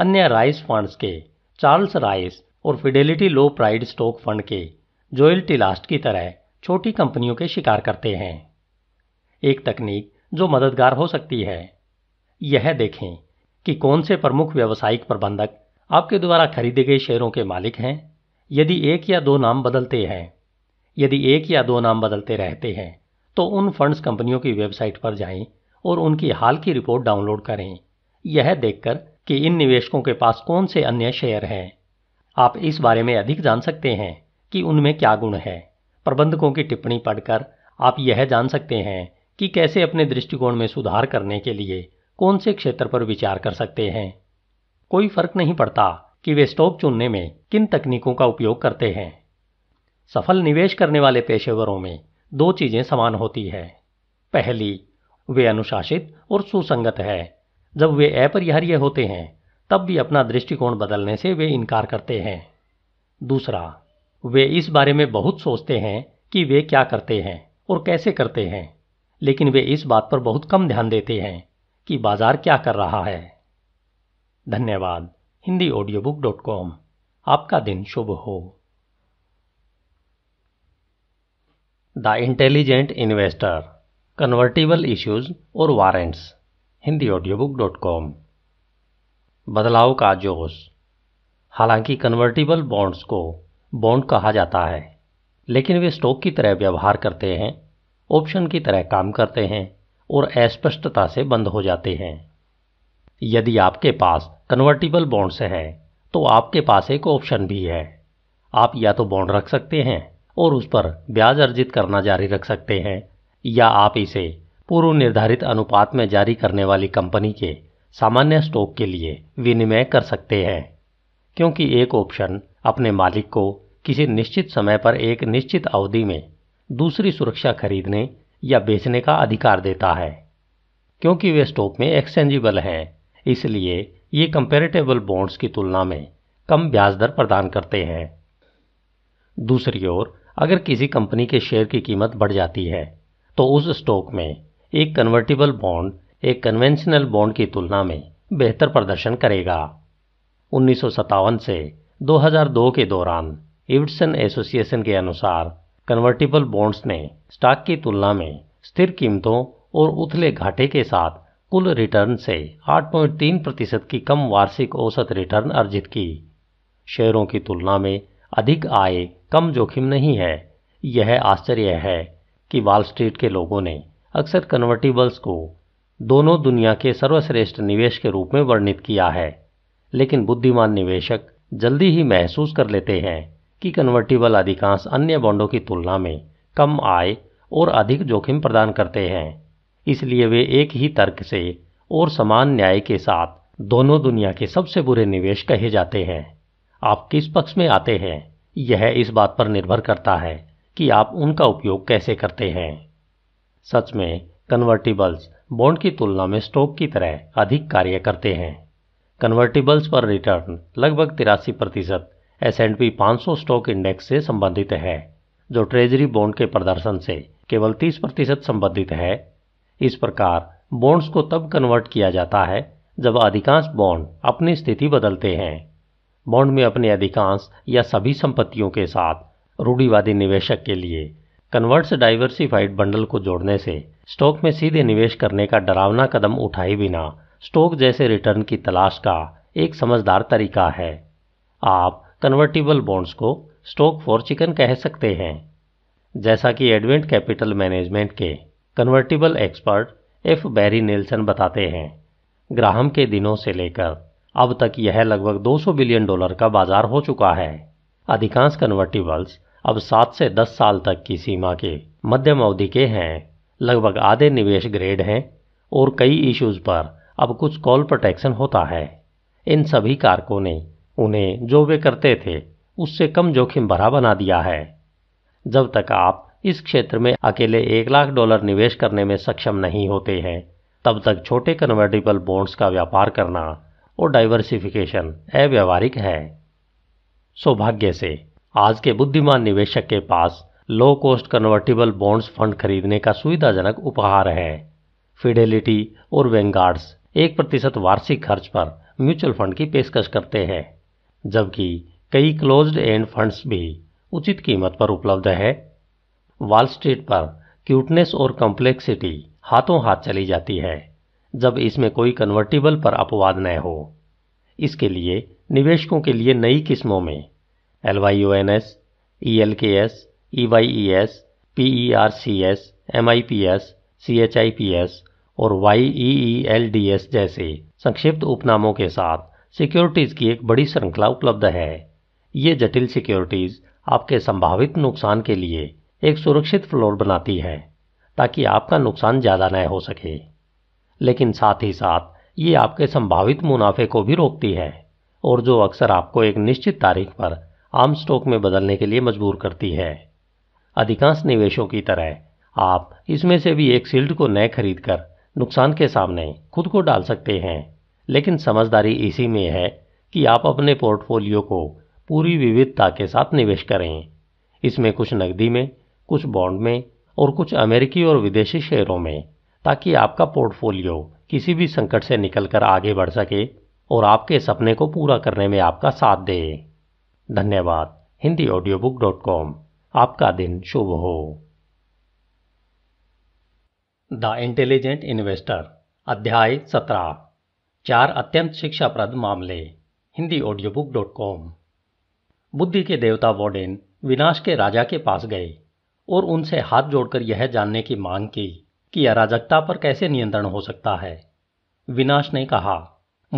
अन्य राइस फंड्स के चार्ल्स राइस और Fidelity low priced stock fund के जोएल टिलास्ट की तरह छोटी कंपनियों के शिकार करते हैं एक तकनीक जो मददगार हो सकती है यह देखें कि कौन से प्रमुख व्यावसायिक प्रबंधक आपके द्वारा खरीदे गए शेयरों के मालिक हैं यदि एक या दो नाम बदलते हैं यदि एक या दो नाम बदलते रहते हैं तो उन फंड्स कंपनियों की वेबसाइट पर जाएं और उनकी हाल की रिपोर्ट डाउनलोड करें यह देखकर कि इन निवेशकों के पास कौन से अन्य शेयर हैं आप इस बारे में अधिक जान सकते हैं कि उनमें क्या गुण है प्रबंधकों की टिप्पणी पढ़कर आप यह जान सकते हैं कि कैसे अपने दृष्टिकोण में सुधार करने के लिए कौन से क्षेत्र पर विचार कर सकते हैं कोई फर्क नहीं पड़ता कि वे स्टॉक चुनने में किन तकनीकों का उपयोग करते हैं सफल निवेश करने वाले पेशेवरों में दो चीजें समान होती है पहली वे अनुशासित और सुसंगत है जब वे अपरिहार्य होते हैं तब भी अपना दृष्टिकोण बदलने से वे इनकार करते हैं दूसरा वे इस बारे में बहुत सोचते हैं कि वे क्या करते हैं और कैसे करते हैं लेकिन वे इस बात पर बहुत कम ध्यान देते हैं कि बाजार क्या कर रहा है धन्यवाद Hindi audio book dot com आपका दिन शुभ हो the intelligent investor convertible issues और warrants Hindi audio book dot com बदलाव का जोश हालांकि कन्वर्टिबल बॉन्ड्स को बॉन्ड कहा जाता है लेकिन वे स्टॉक की तरह व्यवहार करते हैं ऑप्शन की तरह काम करते हैं और अस्पष्टता से बंद हो जाते हैं यदि आपके पास कन्वर्टिबल बॉन्ड्स हैं तो आपके पास एक ऑप्शन भी है आप या तो बॉन्ड रख सकते हैं और उस पर ब्याज अर्जित करना जारी रख सकते हैं या आप इसे पूर्व निर्धारित अनुपात में जारी करने वाली कंपनी के सामान्य स्टॉक के लिए विनिमय कर सकते हैं क्योंकि एक ऑप्शन अपने मालिक को किसी निश्चित समय पर एक निश्चित अवधि में दूसरी सुरक्षा खरीदने या बेचने का अधिकार देता है क्योंकि वे स्टॉक में एक्सचेंजेबल हैं इसलिए ये कंपेरेटेबल बॉन्ड्स की तुलना में कम ब्याज दर प्रदान करते हैं दूसरी ओर अगर किसी कंपनी के शेयर की कीमत बढ़ जाती है तो उस स्टॉक में एक कन्वर्टिबल बॉन्ड एक कन्वेंशनल बॉन्ड की तुलना में बेहतर प्रदर्शन करेगा उन्नीस से 2002 के दौरान इवडसन एसोसिएशन के अनुसार कन्वर्टिबल बॉन्ड्स ने स्टॉक की तुलना में स्थिर कीमतों और उथले घाटे के साथ कुल रिटर्न से 8.3 प्रतिशत की कम वार्षिक औसत रिटर्न अर्जित की शेयरों की तुलना में अधिक आय कम जोखिम नहीं है यह आश्चर्य है कि वॉल स्ट्रीट के लोगों ने अक्सर कन्वर्टिबल्स को दोनों दुनिया के सर्वश्रेष्ठ निवेश के रूप में वर्णित किया है लेकिन बुद्धिमान निवेशक जल्दी ही महसूस कर लेते हैं कि कन्वर्टिबल अधिकांश अन्य बॉन्डों की तुलना में कम आय और अधिक जोखिम प्रदान करते हैं इसलिए वे एक ही तर्क से और समान न्याय के साथ दोनों दुनिया के सबसे बुरे निवेश कहे जाते हैं आप किस पक्ष में आते हैं यह इस बात पर निर्भर करता है कि आप उनका उपयोग कैसे करते हैं सच में कन्वर्टिबल्स बॉन्ड की तुलना में स्टॉक की तरह अधिक कार्य करते हैं कन्वर्टिबल्स पर रिटर्न लगभग तिरासी प्रतिशत S and P 500 stock index से संबंधित है जो ट्रेजरी बॉन्ड के प्रदर्शन से केवल 30 प्रतिशत संबंधित है इस प्रकार बॉन्ड्स को तब कन्वर्ट किया जाता है जब अधिकांश बॉन्ड अपनी स्थिति बदलते हैं बॉन्ड में अपने अधिकांश या सभी संपत्तियों के साथ रूढ़ीवादी निवेशक के लिए कन्वर्ट्स डाइवर्सिफाइड बंडल को जोड़ने से स्टॉक में सीधे निवेश करने का डरावना कदम उठाए बिना स्टॉक जैसे रिटर्न की तलाश का एक समझदार तरीका है आप कन्वर्टिबल बॉन्ड्स को स्टॉक फॉर चिकन कह सकते हैं जैसा कि एडवेंट कैपिटल मैनेजमेंट के convertible expert F Barry Nelson बताते हैं ग्राहम के दिनों से लेकर अब तक यह लगभग 200 बिलियन डॉलर का बाजार हो चुका है अधिकांश कन्वर्टिबल्स अब सात से दस साल तक की सीमा के मध्यम अवधि के हैं लगभग आधे निवेश ग्रेड हैं और कई इश्यूज पर अब कुछ कॉल प्रोटेक्शन होता है इन सभी कारकों ने उन्हें जो वे करते थे उससे कम जोखिम भरा बना दिया है जब तक आप इस क्षेत्र में अकेले एक लाख डॉलर निवेश करने में सक्षम नहीं होते हैं तब तक छोटे कन्वर्टेबल बॉन्ड्स का व्यापार करना और डाइवर्सिफिकेशन अव्यवहारिक है सौभाग्य से आज के बुद्धिमान निवेशक के पास low cost convertible bonds fund खरीदने का सुविधाजनक उपहार है फिडेलिटी और वेंगार्ड्स एक प्रतिशत वार्षिक खर्च पर म्यूचुअल फंड की पेशकश करते हैं जबकि कई क्लोज्ड एंड फंड्स भी उचित कीमत पर उपलब्ध है वॉल स्ट्रीट पर क्यूटनेस और कॉम्प्लेक्सिटी हाथों हाथ चली जाती है जब इसमें कोई कन्वर्टिबल पर अपवाद न हो इसके लिए निवेशकों के लिए नई किस्मों में L Y O N S E L K S E Y E S P E R C S M I P S C H I P S और Y E E L D S जैसे संक्षिप्त उपनामों के साथ securities की एक बड़ी श्रृंखला उपलब्ध है ये जटिल सिक्योरिटीज़ आपके संभावित नुकसान के लिए एक सुरक्षित फ्लोर बनाती है ताकि आपका नुकसान ज़्यादा न हो सके लेकिन साथ ही साथ ये आपके संभावित मुनाफे को भी रोकती है और जो अक्सर आपको एक निश्चित तारीख पर आम स्टॉक में बदलने के लिए मजबूर करती है अधिकांश निवेशों की तरह आप इसमें से भी एक सील्ड को नए खरीद कर नुकसान के सामने खुद को डाल सकते हैं लेकिन समझदारी इसी में है कि आप अपने पोर्टफोलियो को पूरी विविधता के साथ निवेश करें इसमें कुछ नकदी में कुछ बॉन्ड में और कुछ अमेरिकी और विदेशी शेयरों में ताकि आपका पोर्टफोलियो किसी भी संकट से निकलकर आगे बढ़ सके और आपके सपने को पूरा करने में आपका साथ दे धन्यवाद Hindi audio book dot com आपका दिन शुभ हो द इंटेलिजेंट इन्वेस्टर अध्याय सत्रह चार अत्यंत शिक्षाप्रद मामले Hindi audio book dot com बुद्धि के देवता वॉडेन विनाश के राजा के पास गए और उनसे हाथ जोड़कर यह जानने की मांग की कि अराजकता पर कैसे नियंत्रण हो सकता है विनाश ने कहा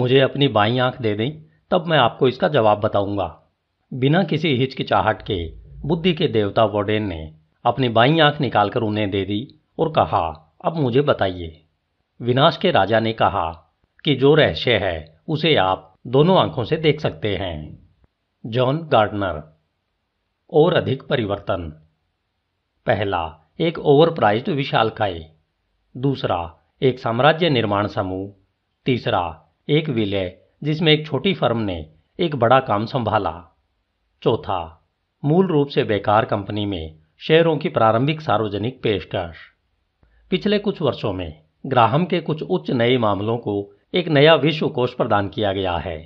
मुझे अपनी बाई आंख दे दें तब मैं आपको इसका जवाब बताऊंगा बिना किसी हिचकिचाहट के बुद्धि के देवता वॉडेन ने अपनी बाई आंख निकालकर उन्हें दे दी और कहा अब मुझे बताइए विनाश के राजा ने कहा कि जो रहस्य है उसे आप दोनों आंखों से देख सकते हैं जॉन गार्डनर और अधिक परिवर्तन पहला एक ओवर प्राइज विशालकाय दूसरा एक साम्राज्य निर्माण समूह तीसरा एक विलय जिसमें एक छोटी फर्म ने एक बड़ा काम संभाला चौथा मूल रूप से बेकार कंपनी में शेयरों की प्रारंभिक सार्वजनिक पेशकश पिछले कुछ वर्षों में ग्राहम के कुछ उच्च नए मामलों को एक नया विश्वकोश प्रदान किया गया है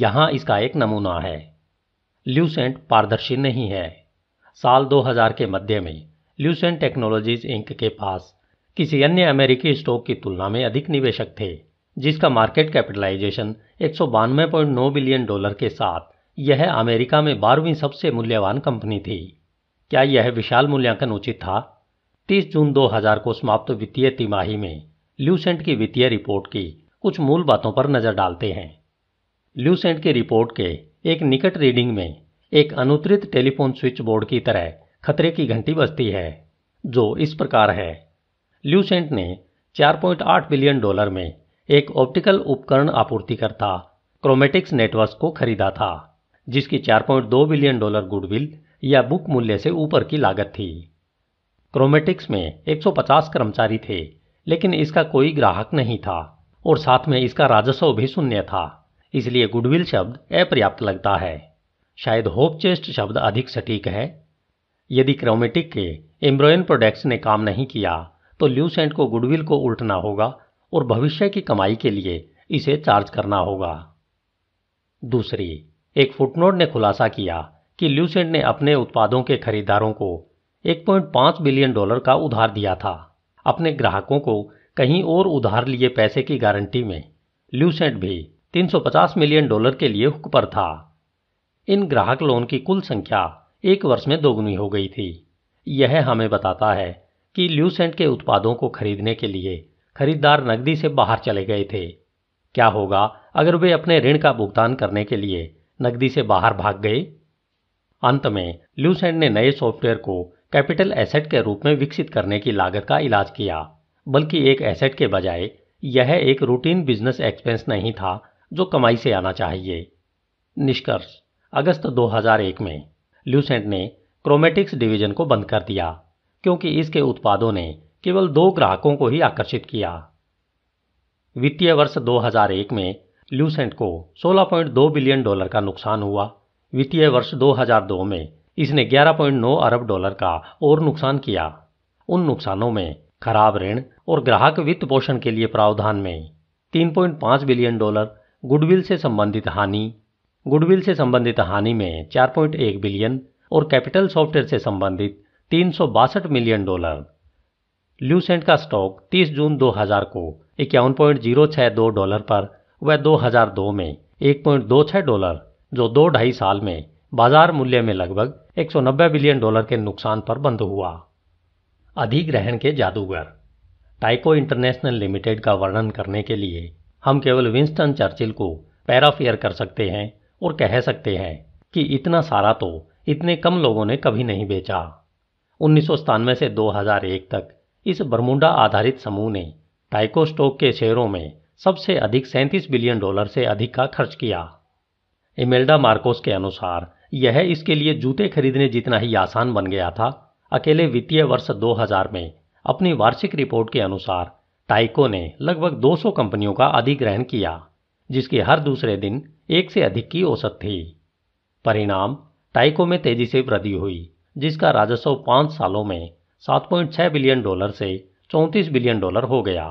यहां इसका एक नमूना है ल्यूसेंट पारदर्शी नहीं है साल 2000 के मध्य में ल्यूसेंट टेक्नोलॉजीज इंक के पास किसी अन्य अमेरिकी स्टॉक की तुलना में अधिक निवेशक थे जिसका मार्केट कैपिटलाइजेशन एक बिलियन डॉलर के साथ यह अमेरिका में बारहवीं सबसे मूल्यवान कंपनी थी क्या यह विशाल मूल्यांकन उचित था 30 जून 2000 को समाप्त वित्तीय तिमाही में ल्यूसेंट की वित्तीय रिपोर्ट की कुछ मूल बातों पर नजर डालते हैं ल्यूसेंट की रिपोर्ट के एक निकट रीडिंग में एक अनुत्रित टेलीफोन स्विच बोर्ड की तरह खतरे की घंटी बजती है जो इस प्रकार है ल्यूसेंट ने 4.8 बिलियन डॉलर में एक ऑप्टिकल उपकरण आपूर्तिकर्ता क्रोमेटिक्स नेटवर्क को खरीदा था जिसकी 4.2 बिलियन डॉलर गुडविल या बुक मूल्य से ऊपर की लागत थी क्रोमेटिक्स में 150 कर्मचारी थे लेकिन इसका कोई ग्राहक नहीं था और साथ में इसका राजस्व भी शून्य था इसलिए गुडविल शब्द अपर्याप्त लगता है शायद होप चेस्ट शब्द अधिक सटीक है यदि क्रोमेटिक के एम्ब्रोयन प्रोडक्ट्स ने काम नहीं किया तो ल्यूसेंट को गुडविल को उल्टना होगा और भविष्य की कमाई के लिए इसे चार्ज करना होगा दूसरी एक फुटनोट ने खुलासा किया कि ल्यूसेंट ने अपने उत्पादों के खरीदारों को 1.5 बिलियन डॉलर का उधार दिया था अपने ग्राहकों को कहीं और उधार लिए पैसे की गारंटी में ल्यूसेंट भी 350 मिलियन डॉलर के लिए हुक पर था इन ग्राहक लोन की कुल संख्या एक वर्ष में दोगुनी हो गई थी यह हमें बताता है कि ल्यूसेंट के उत्पादों को खरीदने के लिए खरीदार नकदी से बाहर चले गए थे क्या होगा अगर वे अपने ऋण का भुगतान करने के लिए नकदी से बाहर भाग गए अंत में ल्यूसेंट ने नए सॉफ्टवेयर को कैपिटल एसेट के रूप में विकसित करने की लागत का इलाज किया बल्कि एक एसेट के बजाय यह एक रूटीन बिजनेस एक्सपेंस नहीं था जो कमाई से आना चाहिए निष्कर्ष अगस्त 2001 में ल्यूसेंट ने क्रोमेटिक्स डिवीजन को बंद कर दिया क्योंकि इसके उत्पादों ने केवल दो ग्राहकों को ही आकर्षित किया वित्तीय वर्ष 2001 में ल्यूसेंट को 16.2 बिलियन डॉलर का नुकसान हुआ वित्तीय वर्ष 2002 में इसने 11.9 अरब डॉलर का और नुकसान किया उन नुकसानों में खराब ऋण और ग्राहक वित्त पोषण के लिए प्रावधान में 3.5 बिलियन डॉलर गुडविल से संबंधित हानि गुडविल से संबंधित हानि में 4.1 बिलियन और कैपिटल सॉफ्टवेयर से संबंधित तीन मिलियन डॉलर ल्यूसेंट का स्टॉक 30 जून 2000 को इक्यावन डॉलर पर व 2002 में 1.26 डॉलर जो दो ढाई साल में बाजार मूल्य में लगभग 190 बिलियन डॉलर के नुकसान पर बंद हुआ अधिग्रहण के जादूगर टाइको इंटरनेशनल लिमिटेड का वर्णन करने के लिए हम केवल विंस्टन चर्चिल को पैराफियर कर सकते हैं और कह सकते हैं कि इतना सारा तो इतने कम लोगों ने कभी नहीं बेचा उन्नीस से 2001 तक इस बरमुंडा आधारित समूह ने टाइको स्टॉक के शेयरों में सबसे अधिक 37 बिलियन डॉलर से अधिक का खर्च किया इमेल्डा मार्कोस के अनुसार यह इसके लिए जूते खरीदने जितना ही आसान बन गया था अकेले वित्तीय वर्ष 2000 में अपनी वार्षिक रिपोर्ट के अनुसार टाइको ने लगभग 200 कंपनियों का अधिग्रहण किया जिसकी हर दूसरे दिन एक से अधिक की औसत थी परिणाम टाइको में तेजी से वृद्धि हुई जिसका राजस्व पांच सालों में 7.6 बिलियन डॉलर से 34 बिलियन डॉलर हो गया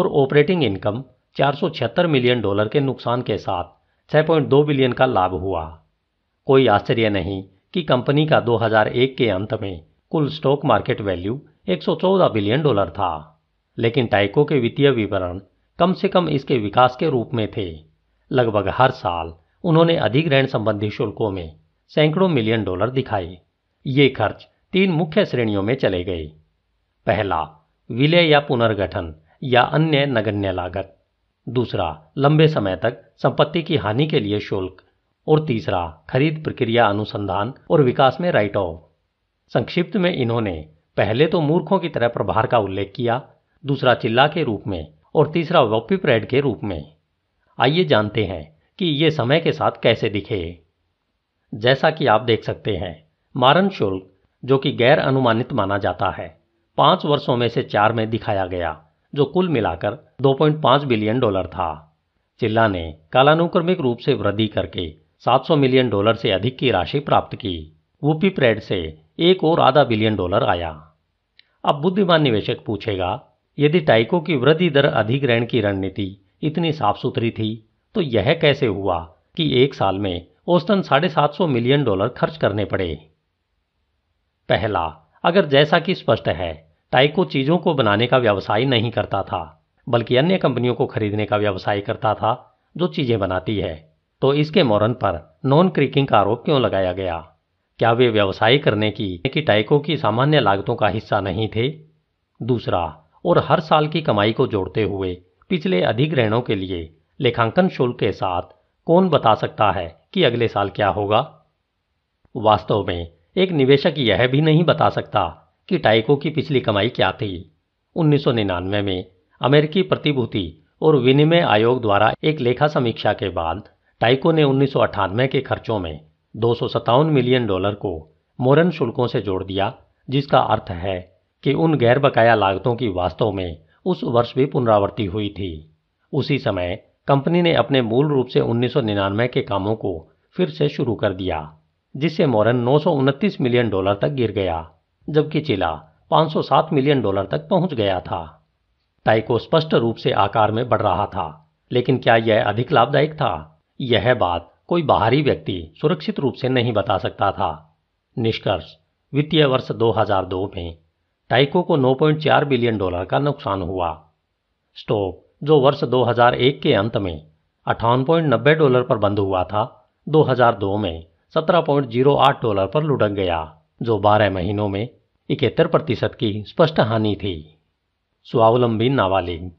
और ऑपरेटिंग इनकम 476 मिलियन डॉलर के नुकसान के साथ 6.2 बिलियन का लाभ हुआ कोई आश्चर्य नहीं कि कंपनी का 2001 के अंत में कुल stock market value 114 billion dollar था लेकिन टाइको के वित्तीय विवरण कम से कम इसके विकास के रूप में थे लगभग हर साल उन्होंने अधिग्रहण संबंधी शुल्कों में सैकड़ों मिलियन डॉलर दिखाए ये खर्च तीन मुख्य श्रेणियों में चले गए पहला विलय या पुनर्गठन या अन्य नगण्य लागत दूसरा लंबे समय तक संपत्ति की हानि के लिए शुल्क और तीसरा खरीद प्रक्रिया अनुसंधान और विकास में राइट ऑफ संक्षिप्त में इन्होंने पहले तो मूर्खों की तरह प्रभार का उल्लेख किया दूसरा चिल्ला के रूप में और तीसरा वॉपीप्रेड के रूप में आइए जानते हैं कि ये समय के साथ कैसे दिखे जैसा कि आप देख सकते हैं मारन शुल्क जो कि गैर अनुमानित माना जाता है पांच वर्षों में से चार में दिखाया गया जो कुल मिलाकर 2.5 बिलियन डॉलर था चिल्ला ने कालानुक्रमिक रूप से वृद्धि करके 700 मिलियन डॉलर से अधिक की राशि प्राप्त की वूपी प्रेड से एक और आधा बिलियन डॉलर आया अब बुद्धिमान निवेशक पूछेगा यदि टाइको की वृद्धि दर अधिग्रहण की रणनीति इतनी साफ सुथरी थी तो यह कैसे हुआ कि एक साल में औसतन साढ़े सात सौ मिलियन डॉलर खर्च करने पड़े पहला अगर जैसा कि स्पष्ट है टाइको चीजों को बनाने का व्यवसाय नहीं करता था बल्कि अन्य कंपनियों को खरीदने का व्यवसाय करता था जो चीजें बनाती है तो इसके मौरन पर नॉन क्रीकिंग का आरोप क्यों लगाया गया क्या वे व्यवसाय करने की कि टाइको की सामान्य लागतों का हिस्सा नहीं थे दूसरा और हर साल की कमाई को जोड़ते हुए पिछले अधिग्रहणों के लिए लेखांकन शुल्क के साथ कौन बता सकता है कि अगले साल क्या होगा वास्तव में एक निवेशक यह भी नहीं बता सकता कि टाइको की पिछली कमाई क्या थी 1999 में अमेरिकी प्रतिभूति और विनिमय आयोग द्वारा एक लेखा समीक्षा के बाद टाइको ने उन्नीस के खर्चों में दो मिलियन डॉलर को मोरन शुल्कों से जोड़ दिया जिसका अर्थ है कि उन गैर बकाया लागतों की वास्तव में उस वर्ष भी पुनरावृत्ति हुई थी उसी समय कंपनी ने अपने मूल रूप से उन्नीस के कामों को फिर से शुरू कर दिया जिससे मोरन नौ मिलियन डॉलर तक गिर गया जबकि चिला 507 मिलियन डॉलर तक पहुंच गया था टाइको स्पष्ट रूप से आकार में बढ़ रहा था लेकिन क्या यह अधिक लाभदायक था यह बात कोई बाहरी व्यक्ति सुरक्षित रूप से नहीं बता सकता था निष्कर्ष वित्तीय वर्ष 2002 में टाइको को 9.4 बिलियन डॉलर का नुकसान हुआ स्टॉक जो वर्ष 2001 के अंत में अठावन डॉलर पर बंद हुआ था 2002 में 17.08 डॉलर पर लुढ़क गया जो 12 महीनों में इकहत्तर प्रतिशत की स्पष्ट हानि थी स्वावलंबी नाबालिग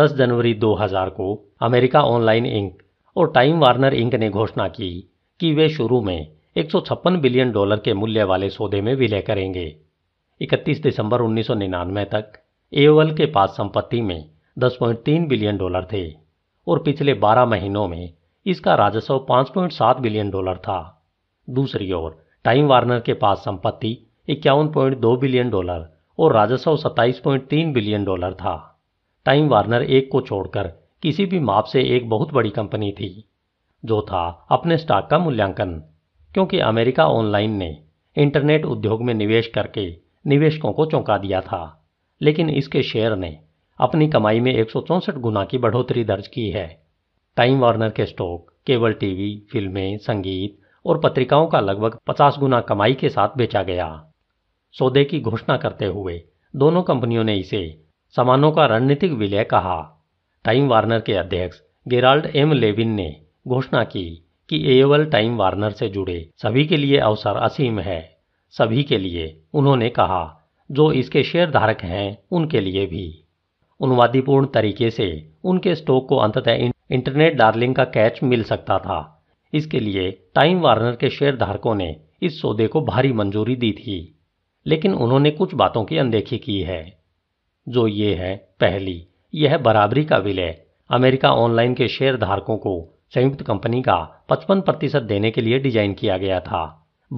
10 जनवरी 2000 को अमेरिका ऑनलाइन इंक और टाइम वार्नर इंक ने घोषणा की कि वे शुरू में एक बिलियन डॉलर के मूल्य वाले सौदे में विलय करेंगे 31 दिसंबर 1999 तक एओएल के पास संपत्ति में 10.3 बिलियन डॉलर थे और पिछले 12 महीनों में इसका राजस्व 5.7 बिलियन डॉलर था दूसरी ओर टाइम वार्नर के पास संपत्ति इक्यावन बिलियन डॉलर और राजस्व 27.3 बिलियन डॉलर था टाइम वार्नर एक को छोड़कर किसी भी माप से एक बहुत बड़ी कंपनी थी जो था अपने स्टॉक का मूल्यांकन क्योंकि अमेरिका ऑनलाइन ने इंटरनेट उद्योग में निवेश करके निवेशकों को चौंका दिया था लेकिन इसके शेयर ने अपनी कमाई में एक गुना की बढ़ोतरी दर्ज की है टाइम वार्नर के स्टॉक केबल टीवी फिल्में संगीत और पत्रिकाओं का लगभग 50 गुना कमाई के साथ बेचा गया सौदे की घोषणा करते हुए दोनों कंपनियों ने इसे सामानों का रणनीतिक विलय कहा टाइम वार्नर के अध्यक्ष गेराल्ड एम लेविन ने घोषणा की कि एएवल टाइम वार्नर से जुड़े सभी के लिए अवसर असीम है सभी के लिए उन्होंने कहा जो इसके शेयर धारक हैं उनके लिए भी उन्वादीपूर्ण तरीके से उनके स्टॉक को अंततः इंटरनेट डार्लिंग का कैच मिल सकता था इसके लिए टाइम वार्नर के शेयर धारकों ने इस सौदे को भारी मंजूरी दी थी लेकिन उन्होंने कुछ बातों की अनदेखी की है जो ये है पहली यह बराबरी का विलय अमेरिका ऑनलाइन के शेयर धारकों को संयुक्त कंपनी का 55 प्रतिशत देने के लिए डिजाइन किया गया था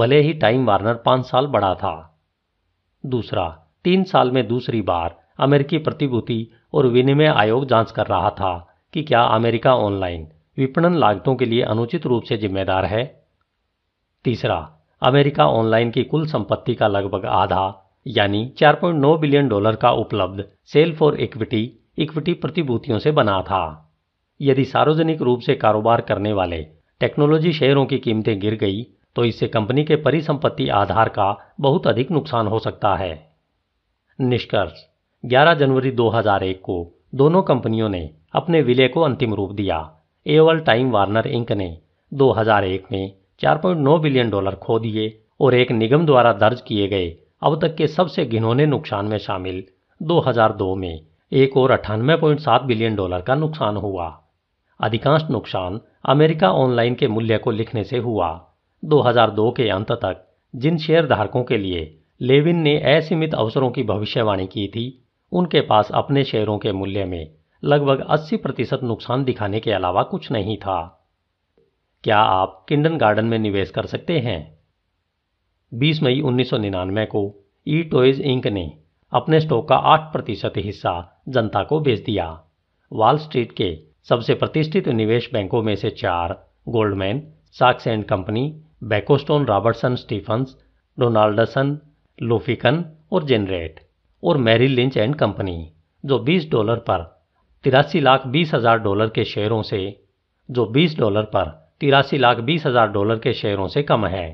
भले ही टाइम वार्नर पांच साल बड़ा था दूसरा तीन साल में दूसरी बार अमेरिकी प्रतिभूति और विनिमय आयोग जांच कर रहा था कि क्या अमेरिका ऑनलाइन विपणन लागतों के लिए अनुचित रूप से जिम्मेदार है तीसरा अमेरिका ऑनलाइन की कुल संपत्ति का लगभग आधा यानी 4.9 बिलियन डॉलर का उपलब्ध सेल फॉर इक्विटी इक्विटी प्रतिभूतियों से बना था यदि सार्वजनिक रूप से कारोबार करने वाले टेक्नोलॉजी शेयरों की कीमतें गिर गई तो इससे कंपनी के परिसंपत्ति आधार का बहुत अधिक नुकसान हो सकता है निष्कर्ष 11 जनवरी 2001 को दोनों कंपनियों ने अपने विलय को अंतिम रूप दिया एवल टाइम वार्नर इंक ने 2001 में 4.9 बिलियन डॉलर खो दिए और एक निगम द्वारा दर्ज किए गए अब तक के सबसे घिनौने नुकसान में शामिल 2002 में एक और अट्ठानवे पॉइंट सात बिलियन डॉलर का नुकसान हुआ अधिकांश नुकसान अमेरिका ऑनलाइन के मूल्य को लिखने से हुआ 2002 के अंत तक जिन शेयरधारकों के लिए लेविन ने असीमित अवसरों की भविष्यवाणी की थी उनके पास अपने शेयरों के मूल्य में लगभग 80 प्रतिशत नुकसान दिखाने के अलावा कुछ नहीं था क्या आप किंडन गार्डन में निवेश कर सकते हैं 20 मई 1999 को ई टॉयज इंक ने अपने स्टॉक का आठ प्रतिशत हिस्सा जनता को बेच दिया वॉल स्ट्रीट के सबसे प्रतिष्ठित निवेश बैंकों में से चार गोल्डमैन साक्स and company BancBoston Robertson Stephens Donaldson Lufkin और जेनरेट और मैरी लिंच एंड कंपनी जो 20 डॉलर पर तिरासी लाख बीस हजार डॉलर के शेयरों से जो 20 डॉलर पर तिरासी लाख बीस हजार डॉलर के शेयरों से कम है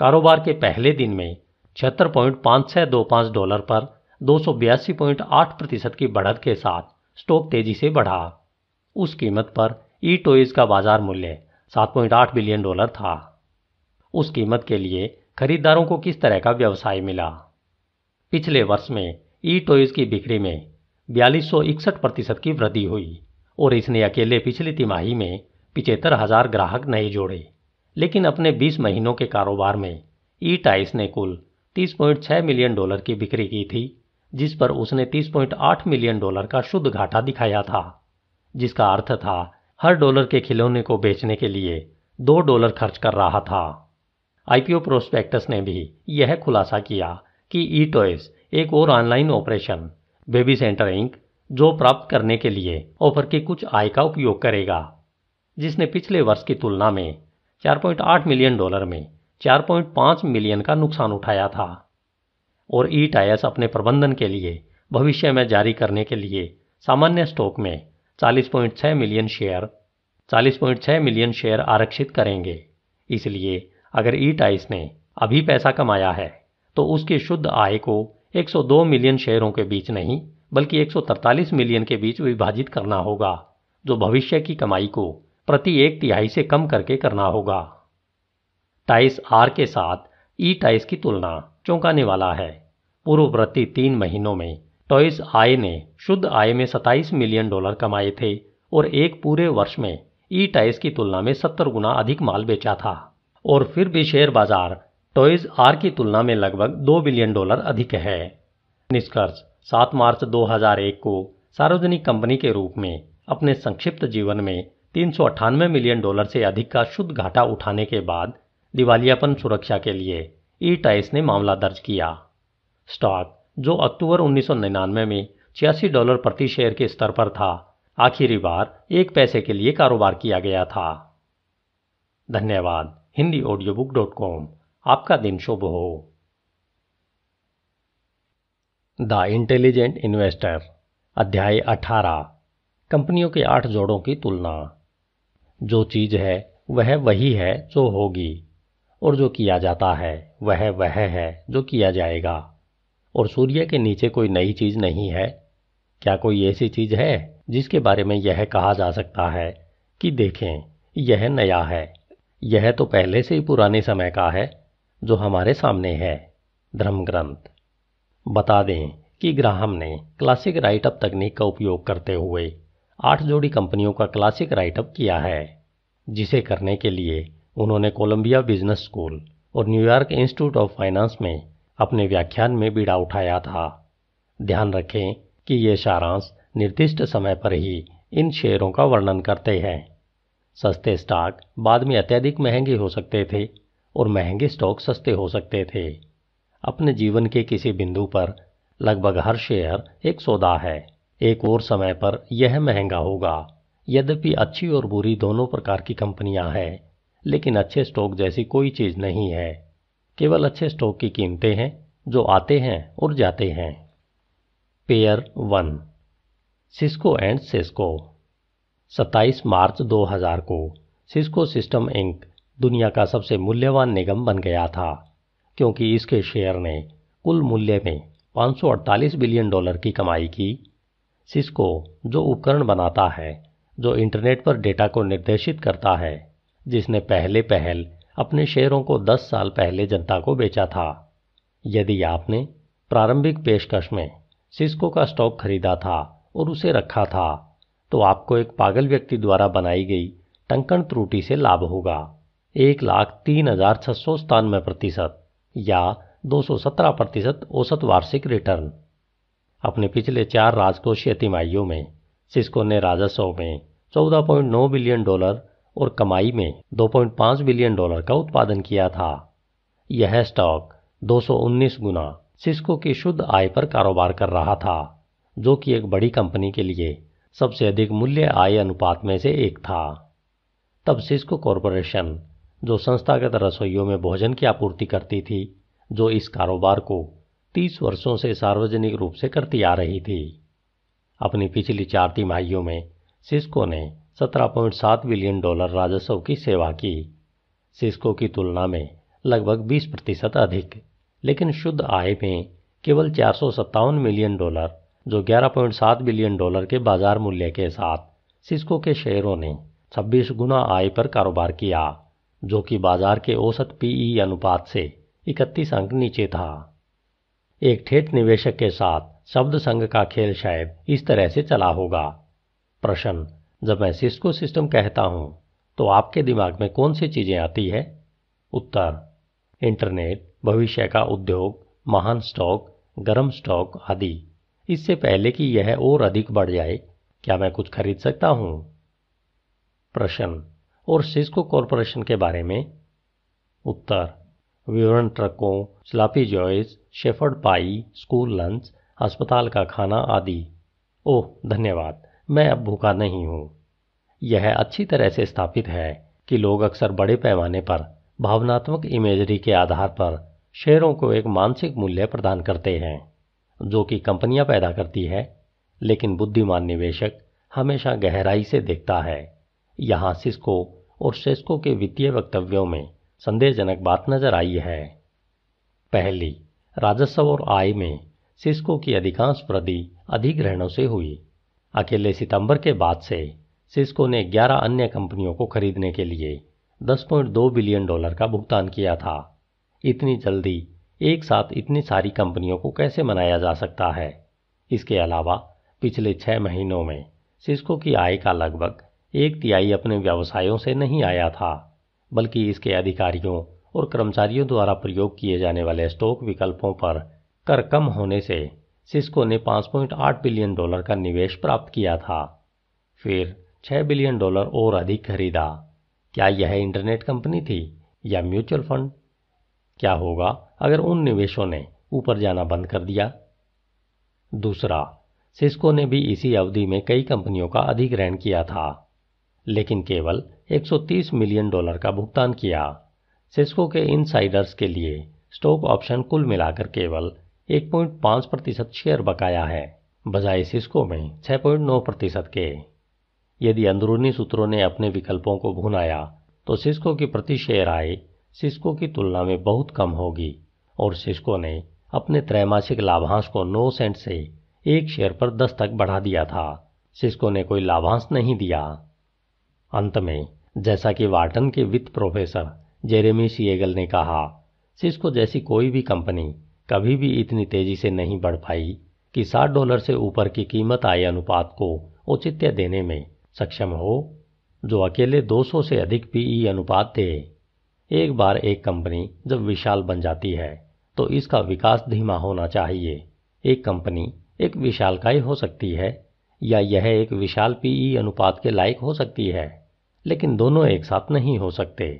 कारोबार के पहले दिन में छिहत्तर पॉइंट पाँच छः दो पाँच डॉलर पर दो प्रतिशत की बढ़त के साथ स्टॉक तेजी से बढ़ा उस कीमत पर ई टॉयज का बाजार मूल्य 7.8 बिलियन डॉलर था उस कीमत के लिए खरीदारों को किस तरह का व्यवसाय मिला पिछले वर्ष में ई टॉयज की बिक्री में बयालीस प्रतिशत की वृद्धि हुई और इसने अकेले पिछली तिमाही में पिचहत्तर हजार ग्राहक नए जोड़े लेकिन अपने 20 महीनों के कारोबार में ई टाइस ने कुल 30.6 मिलियन डॉलर की बिक्री की थी जिस पर उसने 30.8 मिलियन डॉलर का शुद्ध घाटा दिखाया था जिसका अर्थ था हर डॉलर के खिलौने को बेचने के लिए दो डॉलर खर्च कर रहा था आईपीओ प्रोस्पेक्टस ने भी यह खुलासा किया कि ई टॉयस एक और online operation baby center Inc जो प्राप्त करने के लिए ऑफर के कुछ आय का उपयोग करेगा जिसने पिछले वर्ष की तुलना में 4.8 मिलियन डॉलर में 4.5 मिलियन का नुकसान उठाया था और ई टायर्स अपने प्रबंधन के लिए भविष्य में जारी करने के लिए सामान्य स्टॉक में 40.6 मिलियन शेयर 40.6 मिलियन शेयर आरक्षित करेंगे इसलिए अगर ई टाइस ने अभी पैसा कमाया है तो उसकी शुद्ध आय को 102 मिलियन शेयरों के बीच नहीं बल्कि 143 मिलियन के बीच विभाजित करना होगा जो भविष्य की कमाई को प्रति एक तिहाई से कम करके करना होगा टाइस आर के साथ ई टाइस की तुलना चौंकाने वाला है पूर्ववर्ती तीन महीनों में टॉयस आय ने शुद्ध आय में 27 मिलियन डॉलर कमाए थे और एक पूरे वर्ष में ई टाइस की तुलना में 70 गुना अधिक माल बेचा था और फिर भी शेयर बाजार टॉयज आर की तुलना में लगभग दो बिलियन डॉलर अधिक है निष्कर्ष 7 मार्च 2001 को सार्वजनिक कंपनी के रूप में अपने संक्षिप्त जीवन में तीन मिलियन डॉलर से अधिक का शुद्ध घाटा उठाने के बाद दिवालियापन सुरक्षा के लिए ई टाइस ने मामला दर्ज किया स्टॉक जो अक्टूबर 1999 में छियासी डॉलर प्रति शेयर के स्तर पर था आखिरी बार एक पैसे के लिए कारोबार किया गया था धन्यवाद Hindi audio book dot com आपका दिन शुभ हो द इंटेलिजेंट इन्वेस्टर अध्याय 18 कंपनियों के आठ जोड़ों की तुलना जो चीज है वह वही है जो होगी और जो किया जाता है वह वह है जो किया जाएगा और सूर्य के नीचे कोई नई चीज़ नहीं है क्या कोई ऐसी चीज़ है जिसके बारे में यह कहा जा सकता है कि देखें यह नया है यह तो पहले से ही पुराने समय का है जो हमारे सामने है धर्म ग्रंथ बता दें कि ग्राहम ने क्लासिक राइटअप तकनीक का उपयोग करते हुए आठ जोड़ी कंपनियों का क्लासिक राइटअप किया है जिसे करने के लिए उन्होंने कोलंबिया बिजनेस स्कूल और न्यूयॉर्क इंस्टीट्यूट ऑफ फाइनेंस में अपने व्याख्यान में बीड़ा उठाया था ध्यान रखें कि ये सारांश निर्दिष्ट समय पर ही इन शेयरों का वर्णन करते हैं सस्ते स्टॉक बाद में अत्यधिक महंगे हो सकते थे और महंगे स्टॉक सस्ते हो सकते थे अपने जीवन के किसी बिंदु पर लगभग हर शेयर एक सौदा है एक और समय पर यह महंगा होगा यद्यपि अच्छी और बुरी दोनों प्रकार की कंपनियां हैं लेकिन अच्छे स्टॉक जैसी कोई चीज़ नहीं है केवल अच्छे स्टॉक की कीमतें हैं जो आते हैं और जाते हैं pair one Cisco and Cisco 27 मार्च 2000 को सिस्को सिस्टम इंक दुनिया का सबसे मूल्यवान निगम बन गया था क्योंकि इसके शेयर ने कुल मूल्य में 548 बिलियन डॉलर की कमाई की सिस्को जो उपकरण बनाता है जो इंटरनेट पर डेटा को निर्देशित करता है जिसने पहले पहल अपने शेयरों को 10 साल पहले जनता को बेचा था यदि आपने प्रारंभिक पेशकश में सिस्को का स्टॉक खरीदा था और उसे रखा था तो आपको एक पागल व्यक्ति द्वारा बनाई गई टंकण त्रुटि से लाभ होगा एक लाख तीन हजार छह सौ सतानवे प्रतिशत या दो सौ सत्रह प्रतिशत औसत वार्षिक रिटर्न अपने पिछले चार राजकोषीय तिमाहियों में सिस्को ने राजस्व में चौदह पॉइंट नौ बिलियन डॉलर और कमाई में 2.5 बिलियन डॉलर का उत्पादन किया था यह स्टॉक 219 गुना सिस्को की शुद्ध आय पर कारोबार कर रहा था जो कि एक बड़ी कंपनी के लिए सबसे अधिक मूल्य आय अनुपात में से एक था तब सिस्को कॉरपोरेशन जो संस्थागत रसोइयों में भोजन की आपूर्ति करती थी जो इस कारोबार को 30 वर्षों से सार्वजनिक रूप से करती आ रही थी अपनी पिछली चार तिमाहियों में सिस्को ने 17.7 बिलियन डॉलर राजस्व की सेवा की सिस्को की तुलना में लगभग 20 प्रतिशत अधिक लेकिन शुद्ध आय में केवल चार मिलियन डॉलर जो 11.7 बिलियन डॉलर के बाजार मूल्य के साथ सिस्को के शेयरों ने 26 गुना आय पर कारोबार किया जो कि बाजार के औसत पीई अनुपात से 31 अंक नीचे था एक ठेठ निवेशक के साथ शब्द संघ का खेल शायद इस तरह से चला होगा प्रश्न जब मैं सिस्को सिस्टम कहता हूं तो आपके दिमाग में कौन सी चीज़ें आती है उत्तर इंटरनेट भविष्य का उद्योग महान स्टॉक गर्म स्टॉक आदि इससे पहले कि यह और अधिक बढ़ जाए क्या मैं कुछ खरीद सकता हूं प्रश्न और सिस्को कॉरपोरेशन के बारे में उत्तर विवरण ट्रकों sloppy Joes shepherd pie school lunch अस्पताल का खाना आदि ओह धन्यवाद मैं अब भूखा नहीं हूं यह अच्छी तरह से स्थापित है कि लोग अक्सर बड़े पैमाने पर भावनात्मक इमेजरी के आधार पर शेयरों को एक मानसिक मूल्य प्रदान करते हैं जो कि कंपनियां पैदा करती है लेकिन बुद्धिमान निवेशक हमेशा गहराई से देखता है यहां सिस्को और सेस्को के वित्तीय वक्तव्यों में संदेहजनक बात नजर आई है पहली राजस्व और आय में सिस्को की अधिकांश वृद्धि अधिग्रहणों से हुई अकेले सितंबर के बाद से सिस्को ने 11 अन्य कंपनियों को खरीदने के लिए 10.2 बिलियन डॉलर का भुगतान किया था इतनी जल्दी एक साथ इतनी सारी कंपनियों को कैसे मनाया जा सकता है इसके अलावा पिछले छः महीनों में सिस्को की आय का लगभग एक तिहाई अपने व्यवसायों से नहीं आया था बल्कि इसके अधिकारियों और कर्मचारियों द्वारा प्रयोग किए जाने वाले स्टॉक विकल्पों पर कर कम होने से सिस्को ने 5.8 बिलियन डॉलर का निवेश प्राप्त किया था फिर 6 बिलियन डॉलर और अधिक खरीदा क्या यह इंटरनेट कंपनी थी या म्यूचुअल फंड क्या होगा अगर उन निवेशों ने ऊपर जाना बंद कर दिया दूसरा सिस्को ने भी इसी अवधि में कई कंपनियों का अधिग्रहण किया था लेकिन केवल 130 मिलियन डॉलर का भुगतान किया सिस्को के इनसाइडर्स के लिए स्टॉक ऑप्शन कुल मिलाकर केवल एक पॉइंट पाँच प्रतिशत शेयर बकाया है बजाय सिस्को में पॉइंट नौ प्रतिशत के यदि अंदरूनी सूत्रों ने अपने विकल्पों को भुनाया तो सिस्को की प्रति शेयर आय सिस्को की तुलना में बहुत कम होगी और सिस्को ने अपने त्रैमासिक लाभांश को 9 सेंट से एक शेयर पर 10 तक बढ़ा दिया था सिस्को ने कोई लाभांश नहीं दिया अंत में जैसा कि वार्टन के वित्त प्रोफेसर जेरेमी सीएगल ने कहा सिस्को जैसी कोई भी कंपनी कभी भी इतनी तेजी से नहीं बढ़ पाई कि साठ डॉलर से ऊपर की कीमत आय अनुपात को औचित्य देने में सक्षम हो जो अकेले 200 से अधिक पीई e अनुपात थे एक बार एक कंपनी जब विशाल बन जाती है तो इसका विकास धीमा होना चाहिए एक कंपनी एक विशालकाय हो सकती है या यह एक विशाल पीई e अनुपात के लायक हो सकती है लेकिन दोनों एक साथ नहीं हो सकते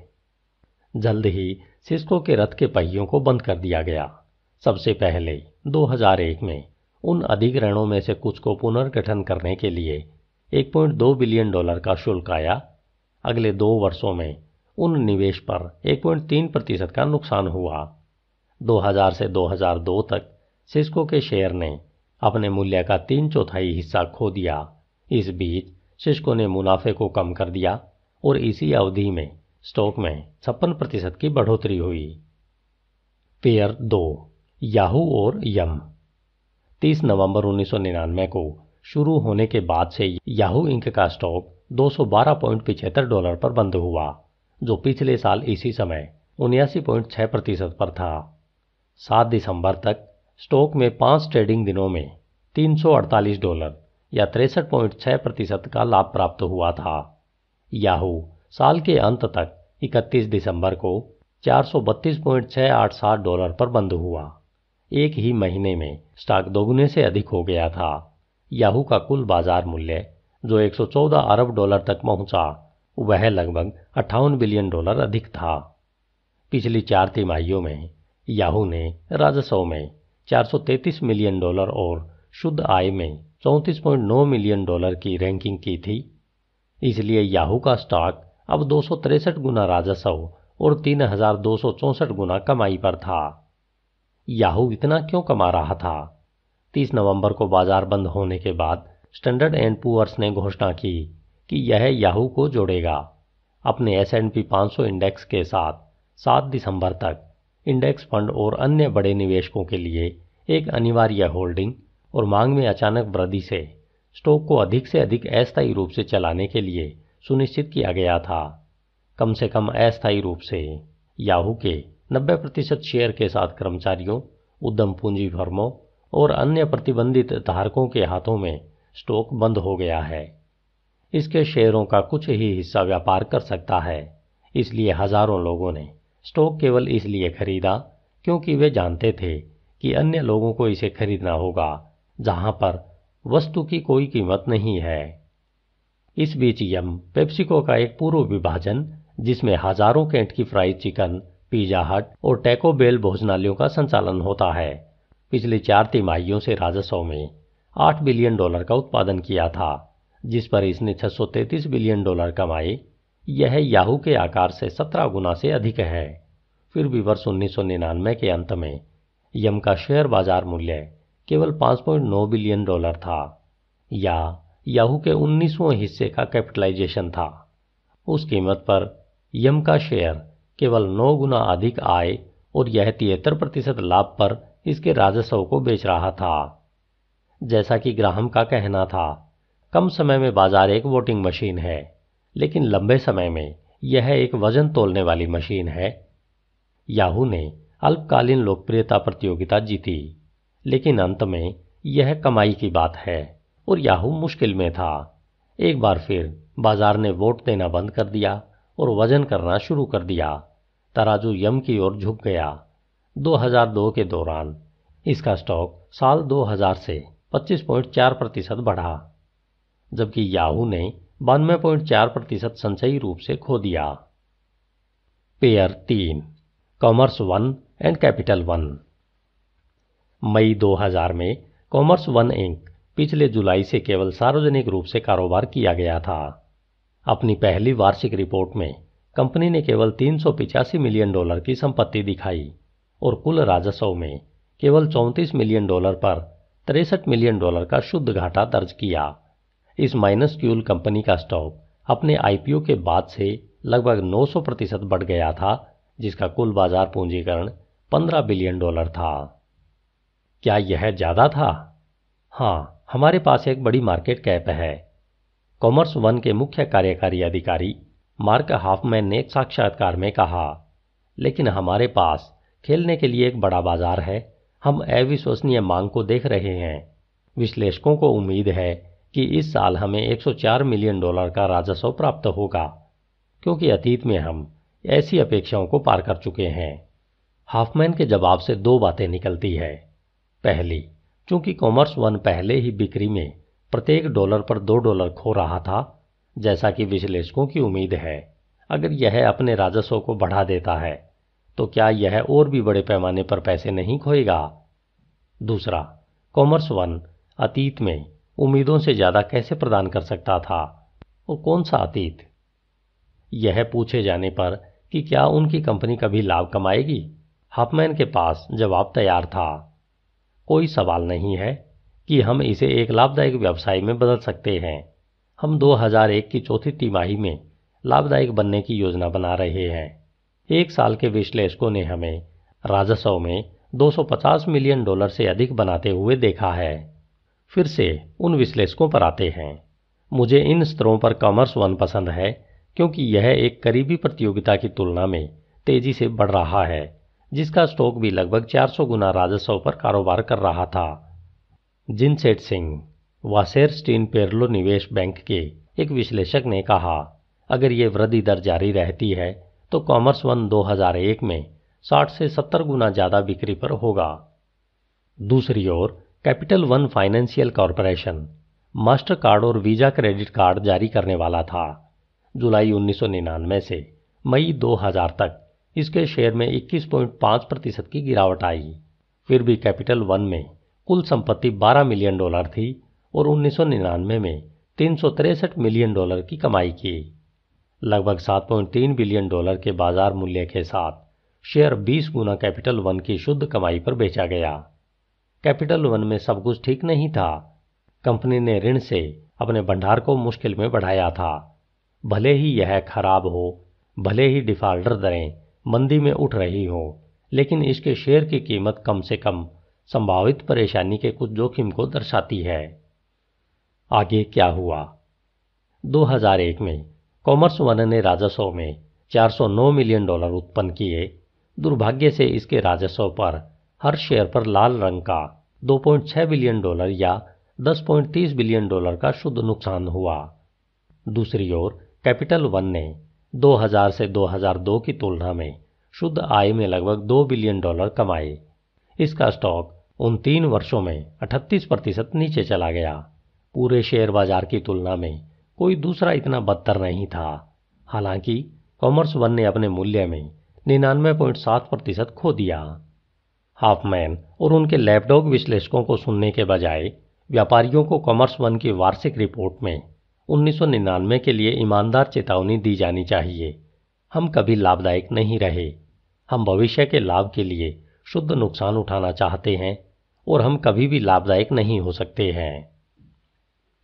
जल्द ही सिस्को के रथ के पहियों को बंद कर दिया गया सबसे पहले 2001 में उन अधिग्रहणों में से कुछ को पुनर्गठन करने के लिए 1.2 बिलियन डॉलर का शुल्क आया अगले दो वर्षों में उन निवेश पर 1.3 प्रतिशत का नुकसान हुआ 2000 से 2002 तक सिस्को के शेयर ने अपने मूल्य का तीन चौथाई हिस्सा खो दिया इस बीच सिस्को ने मुनाफे को कम कर दिया और इसी अवधि में स्टॉक में छप्पन प्रतिशत की बढ़ोतरी हुई पेयर दो याहू और यम 30 नवंबर 1999 को शुरू होने के बाद से याहू इंक का स्टॉक 212.75 डॉलर पर बंद हुआ जो पिछले साल इसी समय उन्यासी प्रतिशत पर था 7 दिसंबर तक स्टॉक में पांच ट्रेडिंग दिनों में 348 डॉलर या तिरसठ प्रतिशत का लाभ प्राप्त हुआ था याहू साल के अंत तक 31 दिसंबर को चार डॉलर पर बंद हुआ एक ही महीने में स्टॉक दोगुने से अधिक हो गया था याहू का कुल बाजार मूल्य जो 114 अरब डॉलर तक पहुंचा वह लगभग अट्ठावन बिलियन डॉलर अधिक था पिछली चार तिमाहियों में याहू ने राजस्व में 433 मिलियन डॉलर और शुद्ध आय में 34.9 मिलियन डॉलर की रैंकिंग की थी इसलिए याहू का स्टॉक अब दो गुना राजस्व और तीन गुना कमाई पर था याहू इतना क्यों कमा रहा था 30 नवंबर को बाजार बंद होने के बाद स्टैंडर्ड एंड पुअर्स ने घोषणा की कि यह याहू को जोड़ेगा अपने एस एंड पी पाँच इंडेक्स के साथ 7 दिसंबर तक इंडेक्स फंड और अन्य बड़े निवेशकों के लिए एक अनिवार्य होल्डिंग और मांग में अचानक वृद्धि से स्टॉक को अधिक से अधिक अस्थायी रूप से चलाने के लिए सुनिश्चित किया गया था कम से कम अस्थायी रूप से याहू के नब्बे प्रतिशत शेयर के साथ कर्मचारियों उद्यम पूंजी फर्मों और अन्य प्रतिबंधित धारकों के हाथों में स्टॉक बंद हो गया है इसके शेयरों का कुछ ही हिस्सा व्यापार कर सकता है इसलिए हजारों लोगों ने स्टॉक केवल इसलिए खरीदा क्योंकि वे जानते थे कि अन्य लोगों को इसे खरीदना होगा जहां पर वस्तु की कोई कीमत नहीं है इस बीच यम पेप्सिको का एक पूर्व विभाजन जिसमें हजारों कैंट की फ्राइड चिकन पिज्जा हट और टैको बेल भोजनालयों का संचालन होता है पिछले चार तिमाहियों से राजस्व में आठ बिलियन डॉलर का उत्पादन किया था जिस पर इसने 633 बिलियन डॉलर कमाए यह याहू के आकार से 17 गुना से अधिक है फिर भी वर्ष उन्नीस के अंत में यम का शेयर बाजार मूल्य केवल 5.9 बिलियन डॉलर था या याहू के 19वें हिस्से का कैपिटलाइजेशन था उस कीमत पर यम का शेयर केवल नौ गुना अधिक आय और यह तिहत्तर प्रतिशत लाभ पर इसके राजस्व को बेच रहा था जैसा कि ग्राहम का कहना था कम समय में बाजार एक वोटिंग मशीन है लेकिन लंबे समय में यह एक वजन तोलने वाली मशीन है याहू ने अल्पकालीन लोकप्रियता प्रतियोगिता जीती लेकिन अंत में यह कमाई की बात है और याहू मुश्किल में था एक बार फिर बाजार ने वोट देना बंद कर दिया और वजन करना शुरू कर दिया तराजू यम की ओर झुक गया 2002 के दौरान इसका स्टॉक साल 2000 से 25.4 प्रतिशत बढ़ा जबकि याहू ने बानवे पॉइंट चार प्रतिशत संचयी रूप से खो दिया पेयर तीन Commerce One and Capital One मई 2000 में कॉमर्स वन इंक पिछले जुलाई से केवल सार्वजनिक रूप से कारोबार किया गया था अपनी पहली वार्षिक रिपोर्ट में कंपनी ने केवल तीन मिलियन डॉलर की संपत्ति दिखाई और कुल राजस्व में केवल 34 मिलियन डॉलर पर तिरसठ मिलियन डॉलर का शुद्ध घाटा दर्ज किया इस माइनस क्यूल कंपनी का स्टॉक अपने आईपीओ के बाद से लगभग 900 प्रतिशत बढ़ गया था जिसका कुल बाजार पूंजीकरण 15 बिलियन डॉलर था क्या यह ज़्यादा था हाँ हमारे पास एक बड़ी मार्केट कैप है कॉमर्स वन के मुख्य कार्यकारी अधिकारी मार्क हाफमैन ने एक साक्षात्कार में कहा लेकिन हमारे पास खेलने के लिए एक बड़ा बाजार है हम अविश्वसनीय मांग को देख रहे हैं विश्लेषकों को उम्मीद है कि इस साल हमें 104 मिलियन डॉलर का राजस्व प्राप्त होगा क्योंकि अतीत में हम ऐसी अपेक्षाओं को पार कर चुके हैं हाफमैन के जवाब से दो बातें निकलती है पहली चूंकि कॉमर्स वन पहले ही बिक्री में प्रत्येक डॉलर पर दो डॉलर खो रहा था जैसा कि विश्लेषकों की उम्मीद है अगर यह अपने राजस्व को बढ़ा देता है तो क्या यह और भी बड़े पैमाने पर पैसे नहीं खोएगा दूसरा कॉमर्स वन अतीत में उम्मीदों से ज़्यादा कैसे प्रदान कर सकता था और कौन सा अतीत यह पूछे जाने पर कि क्या उनकी कंपनी कभी लाभ कमाएगी हफमैन के पास जवाब तैयार था कोई सवाल नहीं है कि हम इसे एक लाभदायक व्यवसाय में बदल सकते हैं हम 2001 की चौथी तिमाही में लाभदायक बनने की योजना बना रहे हैं एक साल के विश्लेषकों ने हमें राजस्व में 250 मिलियन डॉलर से अधिक बनाते हुए देखा है फिर से उन विश्लेषकों पर आते हैं मुझे इन स्तरों पर कॉमर्स वन पसंद है क्योंकि यह एक करीबी प्रतियोगिता की तुलना में तेजी से बढ़ रहा है जिसका स्टॉक भी लगभग 400 गुना राजस्व पर कारोबार कर रहा था जिनसेट सिंह वासेर स्टीन पेरलो निवेश बैंक के एक विश्लेषक ने कहा अगर ये वृद्धि दर जारी रहती है तो कॉमर्स वन 2001 में 60 से 70 गुना ज़्यादा बिक्री पर होगा दूसरी ओर Capital One Financial Corporation MasterCard और वीज़ा क्रेडिट कार्ड जारी करने वाला था जुलाई 1999 से मई 2000 तक इसके शेयर में 21.5 प्रतिशत की गिरावट आई फिर भी कैपिटल वन में कुल संपत्ति 12 मिलियन डॉलर थी और 1999 में तीन मिलियन डॉलर की कमाई की लगभग 7.3 बिलियन डॉलर के बाजार मूल्य के साथ शेयर 20 गुना कैपिटल वन की शुद्ध कमाई पर बेचा गया कैपिटल वन में सब कुछ ठीक नहीं था कंपनी ने ऋण से अपने भंडार को मुश्किल में बढ़ाया था भले ही यह खराब हो भले ही डिफाल्टर दरें मंदी में उठ रही हो लेकिन इसके शेयर की कीमत कम से कम संभावित परेशानी के कुछ जोखिम को दर्शाती है आगे क्या हुआ 2001 में कॉमर्स वन ने राजस्व में 409 मिलियन डॉलर उत्पन्न किए दुर्भाग्य से इसके राजस्व पर हर शेयर पर लाल रंग का 2.6 बिलियन डॉलर या 10.30 बिलियन डॉलर का शुद्ध नुकसान हुआ दूसरी ओर कैपिटल वन ने 2000 से 2002 की तुलना में शुद्ध आय में लगभग 2 बिलियन डॉलर कमाए इसका स्टॉक उन तीन वर्षों में 38 प्रतिशत नीचे चला गया पूरे शेयर बाजार की तुलना में कोई दूसरा इतना बदतर नहीं था हालांकि कॉमर्स वन ने अपने मूल्य में निन्यानवे पॉइंट सात प्रतिशत खो दिया हाफमैन और उनके लैपडॉग विश्लेषकों को सुनने के बजाय व्यापारियों को कॉमर्स वन की वार्षिक रिपोर्ट में उन्नीस के लिए ईमानदार चेतावनी दी जानी चाहिए हम कभी लाभदायक नहीं रहे हम भविष्य के लाभ के लिए शुद्ध नुकसान उठाना चाहते हैं और हम कभी भी लाभदायक नहीं हो सकते हैं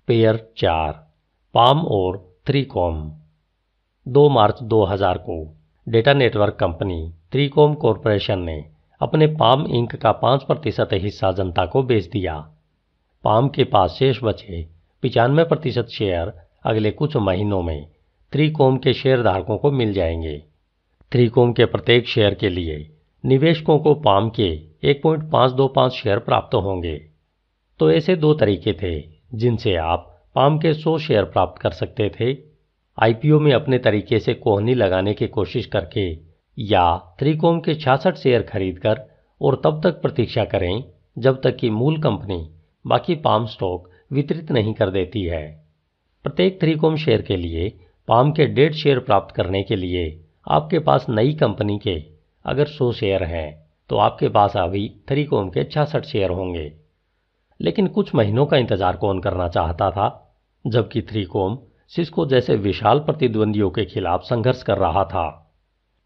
पेयर चार पाम और थ्रीकॉम 2 मार्च 2000 को डेटा नेटवर्क कंपनी थ्रीकॉम कॉरपोरेशन ने अपने पाम इंक का 5 प्रतिशत हिस्सा जनता को बेच दिया पाम के पास शेष बचे पिचानवे प्रतिशत शेयर अगले कुछ महीनों में थ्रीकॉम के शेयरधारकों को मिल जाएंगे थ्रीकॉम के प्रत्येक शेयर के लिए निवेशकों को पाम के 1.525 शेयर प्राप्त होंगे तो ऐसे दो तरीके थे जिनसे आप पाम के सौ शेयर प्राप्त कर सकते थे आईपीओ में अपने तरीके से कोहनी लगाने की कोशिश करके या त्रिकोम के छियासठ शेयर खरीदकर और तब तक प्रतीक्षा करें जब तक कि मूल कंपनी बाकी पाम स्टॉक वितरित नहीं कर देती है प्रत्येक थ्रीकॉम शेयर के लिए पाम के डेढ़ शेयर प्राप्त करने के लिए आपके पास नई कंपनी के अगर 100 शेयर हैं तो आपके पास अभी थ्रीकॉम के छियासठ शेयर होंगे लेकिन कुछ महीनों का इंतजार कौन करना चाहता था जबकि थ्रीकोम सिस्को जैसे विशाल प्रतिद्वंदियों के खिलाफ संघर्ष कर रहा था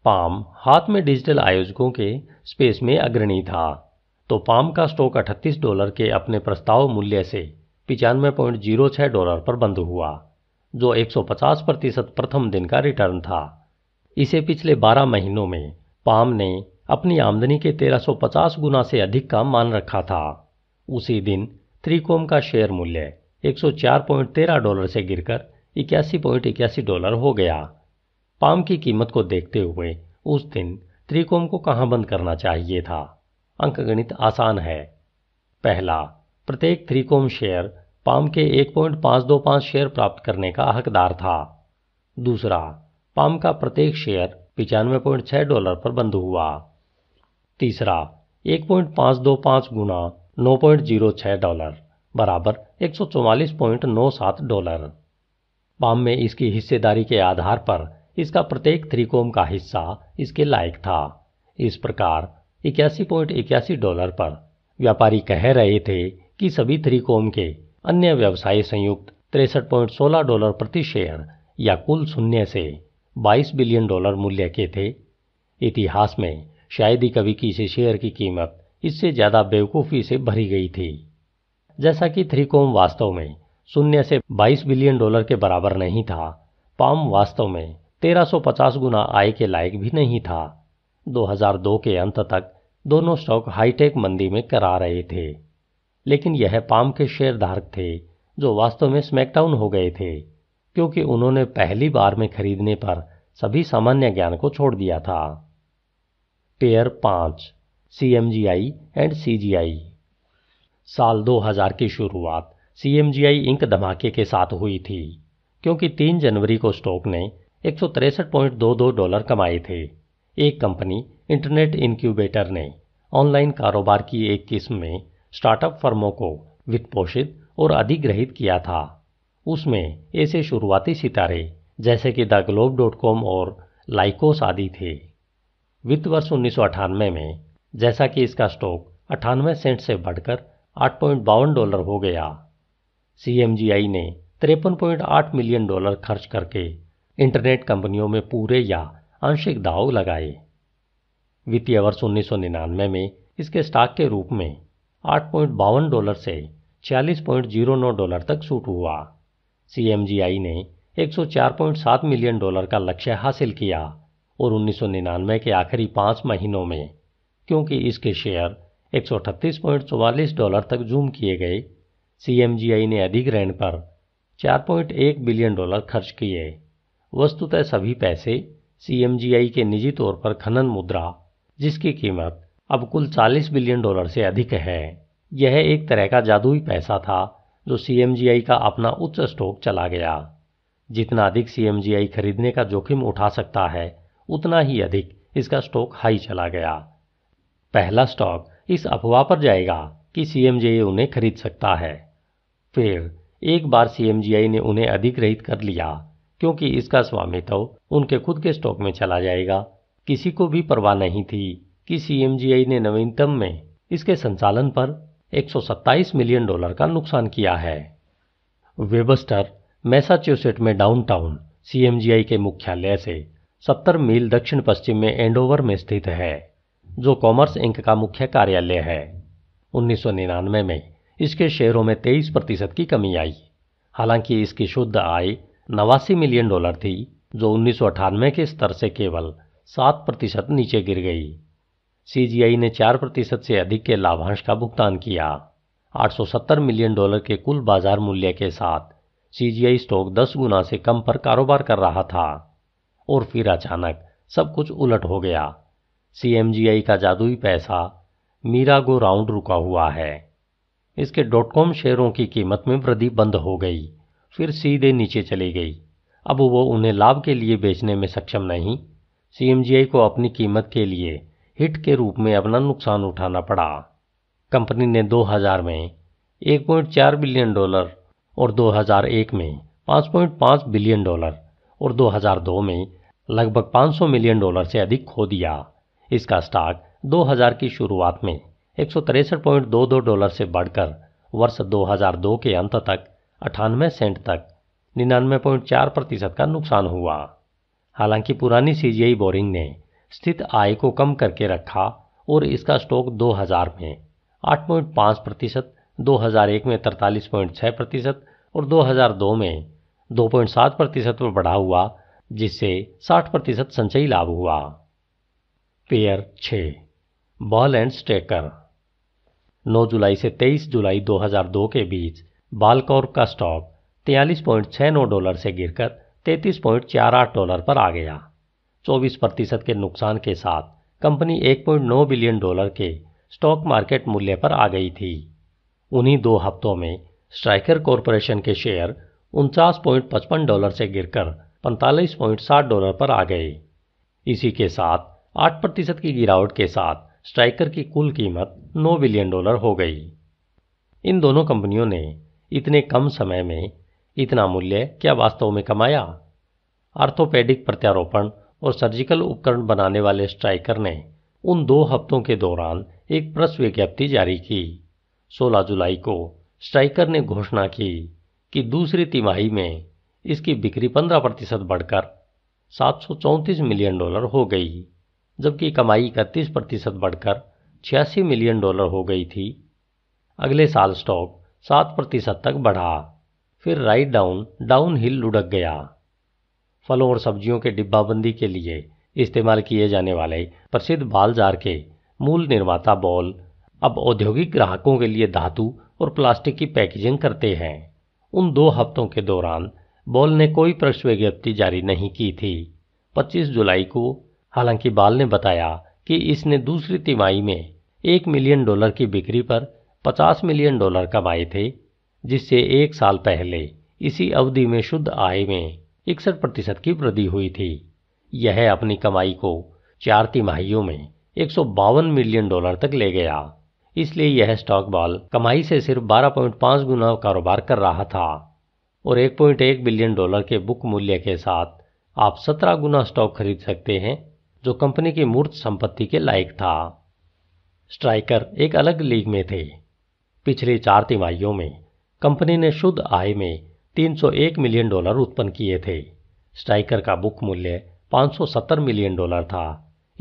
पाम हाथ में डिजिटल आयोजकों के स्पेस में अग्रणी था तो पाम का स्टॉक 38 डॉलर के अपने प्रस्ताव मूल्य से पिचानवे डॉलर पर बंद हुआ जो 150 प्रतिशत प्रथम दिन का रिटर्न था इसे पिछले 12 महीनों में पाम ने अपनी आमदनी के 1350 गुना से अधिक का मान रखा था उसी दिन त्रिकोम का शेयर मूल्य 104.13 डॉलर से गिरकर इक्यासी पॉइंट इक्यासी डॉलर हो गया पाम की कीमत को देखते हुए उस दिन त्रिकोम को कहां बंद करना चाहिए था अंकगणित आसान है पहला प्रत्येक त्रिकोम शेयर पाम के 1.525 शेयर प्राप्त करने का हकदार था दूसरा पाम का प्रत्येक शेयर पिचानवे पॉइंट डॉलर पर बंद हुआ तीसरा 1.525 गुना नौ पॉइंट जीरो डॉलर बराबर एक सौ चौवालीस पॉइंट नौ सात डॉलर पाम में इसकी हिस्सेदारी के आधार पर इसका प्रत्येक त्रिकोम का हिस्सा इसके लायक था इस प्रकार इक्यासी पॉइंट इक्यासी डॉलर पर व्यापारी कह रहे थे कि सभी त्रिकोम के अन्य व्यवसाय संयुक्त तिरसठ पॉइंट सोलह डॉलर प्रति शेयर या कुल शून्य से 22 बिलियन डॉलर मूल्य के थे इतिहास में शायद ही कभी किसी शेयर की कीमत इससे ज़्यादा बेवकूफ़ी से भरी गई थी जैसा कि थ्रीकोम वास्तव में शून्य से 22 बिलियन डॉलर के बराबर नहीं था पाम वास्तव में 1350 गुना आय के लायक भी नहीं था 2002 के अंत तक दोनों स्टॉक हाईटेक मंदी में करा रहे थे लेकिन यह पाम के शेयरधारक थे जो वास्तव में स्मैकडाउन हो गए थे क्योंकि उन्होंने पहली बार में खरीदने पर सभी सामान्य ज्ञान को छोड़ दिया था पेयर पांच सी एंड सी साल 2000 की शुरुआत सीएमजीआई इंक धमाके के साथ हुई थी क्योंकि 3 जनवरी को स्टॉक ने एक डॉलर कमाए थे एक कंपनी इंटरनेट इंक्यूबेटर ने ऑनलाइन कारोबार की एक किस्म में स्टार्टअप फर्मों को वित्त पोषित और अधिग्रहित किया था उसमें ऐसे शुरुआती सितारे जैसे कि द ग्लोब डॉट कॉम और लाइकोस आदि थे वित्त वर्ष उन्नीस में जैसा कि इसका स्टॉक अठानवे सेंट से बढ़कर आठ पॉइंट बावन डॉलर हो गया सीएमजीआई ने तिरपन पॉइंट आठ मिलियन डॉलर खर्च करके इंटरनेट कंपनियों में पूरे या आंशिक दाव लगाए वित्तीय वर्ष उन्नीस में इसके स्टॉक के रूप में आठ पॉइंट बावन डॉलर से छियालीस पॉइंट जीरो नौ डॉलर तक सूट हुआ सीएमजीआई ने 104.7 मिलियन डॉलर का लक्ष्य हासिल किया और उन्नीस के आखिरी पांच महीनों में क्योंकि इसके शेयर एक डॉलर तक जूम किए गए सी ने अधिग्रहण पर 4.1 बिलियन डॉलर खर्च किए वस्तुतः सभी पैसे सी के निजी तौर पर खनन मुद्रा जिसकी कीमत अब कुल 40 बिलियन डॉलर से अधिक है यह एक तरह का जादुई पैसा था जो सी का अपना उच्च स्टॉक चला गया जितना अधिक सी खरीदने का जोखिम उठा सकता है उतना ही अधिक इसका स्टॉक हाई चला गया पहला स्टॉक इस अफवाह पर जाएगा कि सी उन्हें खरीद सकता है फिर एक बार सी ने उन्हें अधिग्रहित कर लिया क्योंकि इसका स्वामित्व उनके खुद के स्टॉक में चला जाएगा किसी को भी परवाह नहीं थी कि सी ने नवीनतम में इसके संचालन पर 127 मिलियन डॉलर का नुकसान किया है वेबस्टर मैसाच्यूसेट में डाउनटाउन सीएमजीआई के मुख्यालय से 70 मील दक्षिण पश्चिम में एंडोवर में स्थित है जो कॉमर्स इंक का मुख्य कार्यालय है 1999 में इसके शेयरों में 23 प्रतिशत की कमी आई हालांकि इसकी शुद्ध आय नवासी मिलियन डॉलर थी जो उन्नीस के स्तर से केवल 7 प्रतिशत नीचे गिर गई सीजीआई ने 4 प्रतिशत से अधिक के लाभांश का भुगतान किया 870 मिलियन डॉलर के कुल बाजार मूल्य के साथ सीजीआई स्टॉक 10 गुना से कम पर कारोबार कर रहा था और फिर अचानक सब कुछ उलट हो गया सीएमजीआई का जादुई पैसा मीरा गो राउंड रुका हुआ है इसके डॉट कॉम शेयरों की कीमत में वृद्धि बंद हो गई फिर सीधे नीचे चली गई अब वो उन्हें लाभ के लिए बेचने में सक्षम नहीं सीएमजीआई को अपनी कीमत के लिए हिट के रूप में अपना नुकसान उठाना पड़ा कंपनी ने 2000 में 1.4 बिलियन डॉलर और 2001 में 5.5 बिलियन डॉलर और 2002 में लगभग 500 मिलियन डॉलर से अधिक खो दिया इसका स्टॉक 2000 की शुरुआत में एक डॉलर से बढ़कर वर्ष 2002 के अंत तक अठानवे सेंट तक निन्यानवे प्रतिशत का नुकसान हुआ हालांकि पुरानी सीजीआई बोरिंग ने स्थित आय को कम करके रखा और इसका स्टॉक 2000 में 8.5 प्रतिशत 2001 में 43.6 प्रतिशत और 2002 में 2.7 प्रतिशत पर बढ़ा हुआ जिससे 60 प्रतिशत संचयी लाभ हुआ पेयर छः बॉल एंड स्टेकर 9 जुलाई से 23 जुलाई 2002 के बीच बालकौर का स्टॉक 43.69 डॉलर से गिरकर 33.48 डॉलर पर आ गया 24 प्रतिशत के नुकसान के साथ कंपनी 1.9 बिलियन डॉलर के स्टॉक मार्केट मूल्य पर आ गई थी उन्हीं दो हफ्तों में स्ट्राइकर कॉरपोरेशन के शेयर उनचास डॉलर से गिरकर 45.60 डॉलर पर आ गए इसी के साथ आठ प्रतिशत की गिरावट के साथ स्ट्राइकर की कुल कीमत 9 बिलियन डॉलर हो गई इन दोनों कंपनियों ने इतने कम समय में इतना मूल्य क्या वास्तव में कमाया आर्थोपेडिक प्रत्यारोपण और सर्जिकल उपकरण बनाने वाले स्ट्राइकर ने उन दो हफ्तों के दौरान एक प्रेस विज्ञप्ति जारी की 16 जुलाई को स्ट्राइकर ने घोषणा की कि दूसरी तिमाही में इसकी बिक्री 15 प्रतिशत बढ़कर सात मिलियन डॉलर हो गई जबकि कमाई इकतीस प्रतिशत बढ़कर छियासी मिलियन डॉलर हो गई थी अगले साल स्टॉक सात प्रतिशत तक बढ़ा फिर राइट डाउन डाउन हिल लुढ़क गया फलों और सब्जियों के डिब्बाबंदी के लिए इस्तेमाल किए जाने वाले प्रसिद्ध बाल जार के मूल निर्माता बॉल अब औद्योगिक ग्राहकों के लिए धातु और प्लास्टिक की पैकेजिंग करते हैं उन दो हफ्तों के दौरान बॉल ने कोई प्रश्न विज्ञप्ति जारी नहीं की थी 25 जुलाई को हालांकि बाल ने बताया कि इसने दूसरी तिमाही में एक मिलियन डॉलर की बिक्री पर 50 मिलियन डॉलर कमाए थे जिससे एक साल पहले इसी अवधि में शुद्ध आय में इकसठ प्रतिशत की वृद्धि हुई थी यह अपनी कमाई को चार तिमाहियों में एक मिलियन डॉलर तक ले गया इसलिए यह स्टॉक बॉल कमाई से सिर्फ 12.5 गुना कारोबार कर रहा था और 1.1 बिलियन डॉलर के बुक मूल्य के साथ आप 17 गुना स्टॉक खरीद सकते हैं जो कंपनी की मूर्त संपत्ति के लायक था स्ट्राइकर एक अलग लीग में थे पिछली चार तिमाहियों में कंपनी ने शुद्ध आय में 301 मिलियन डॉलर उत्पन्न किए थे स्ट्राइकर का बुक मूल्य 570 मिलियन डॉलर था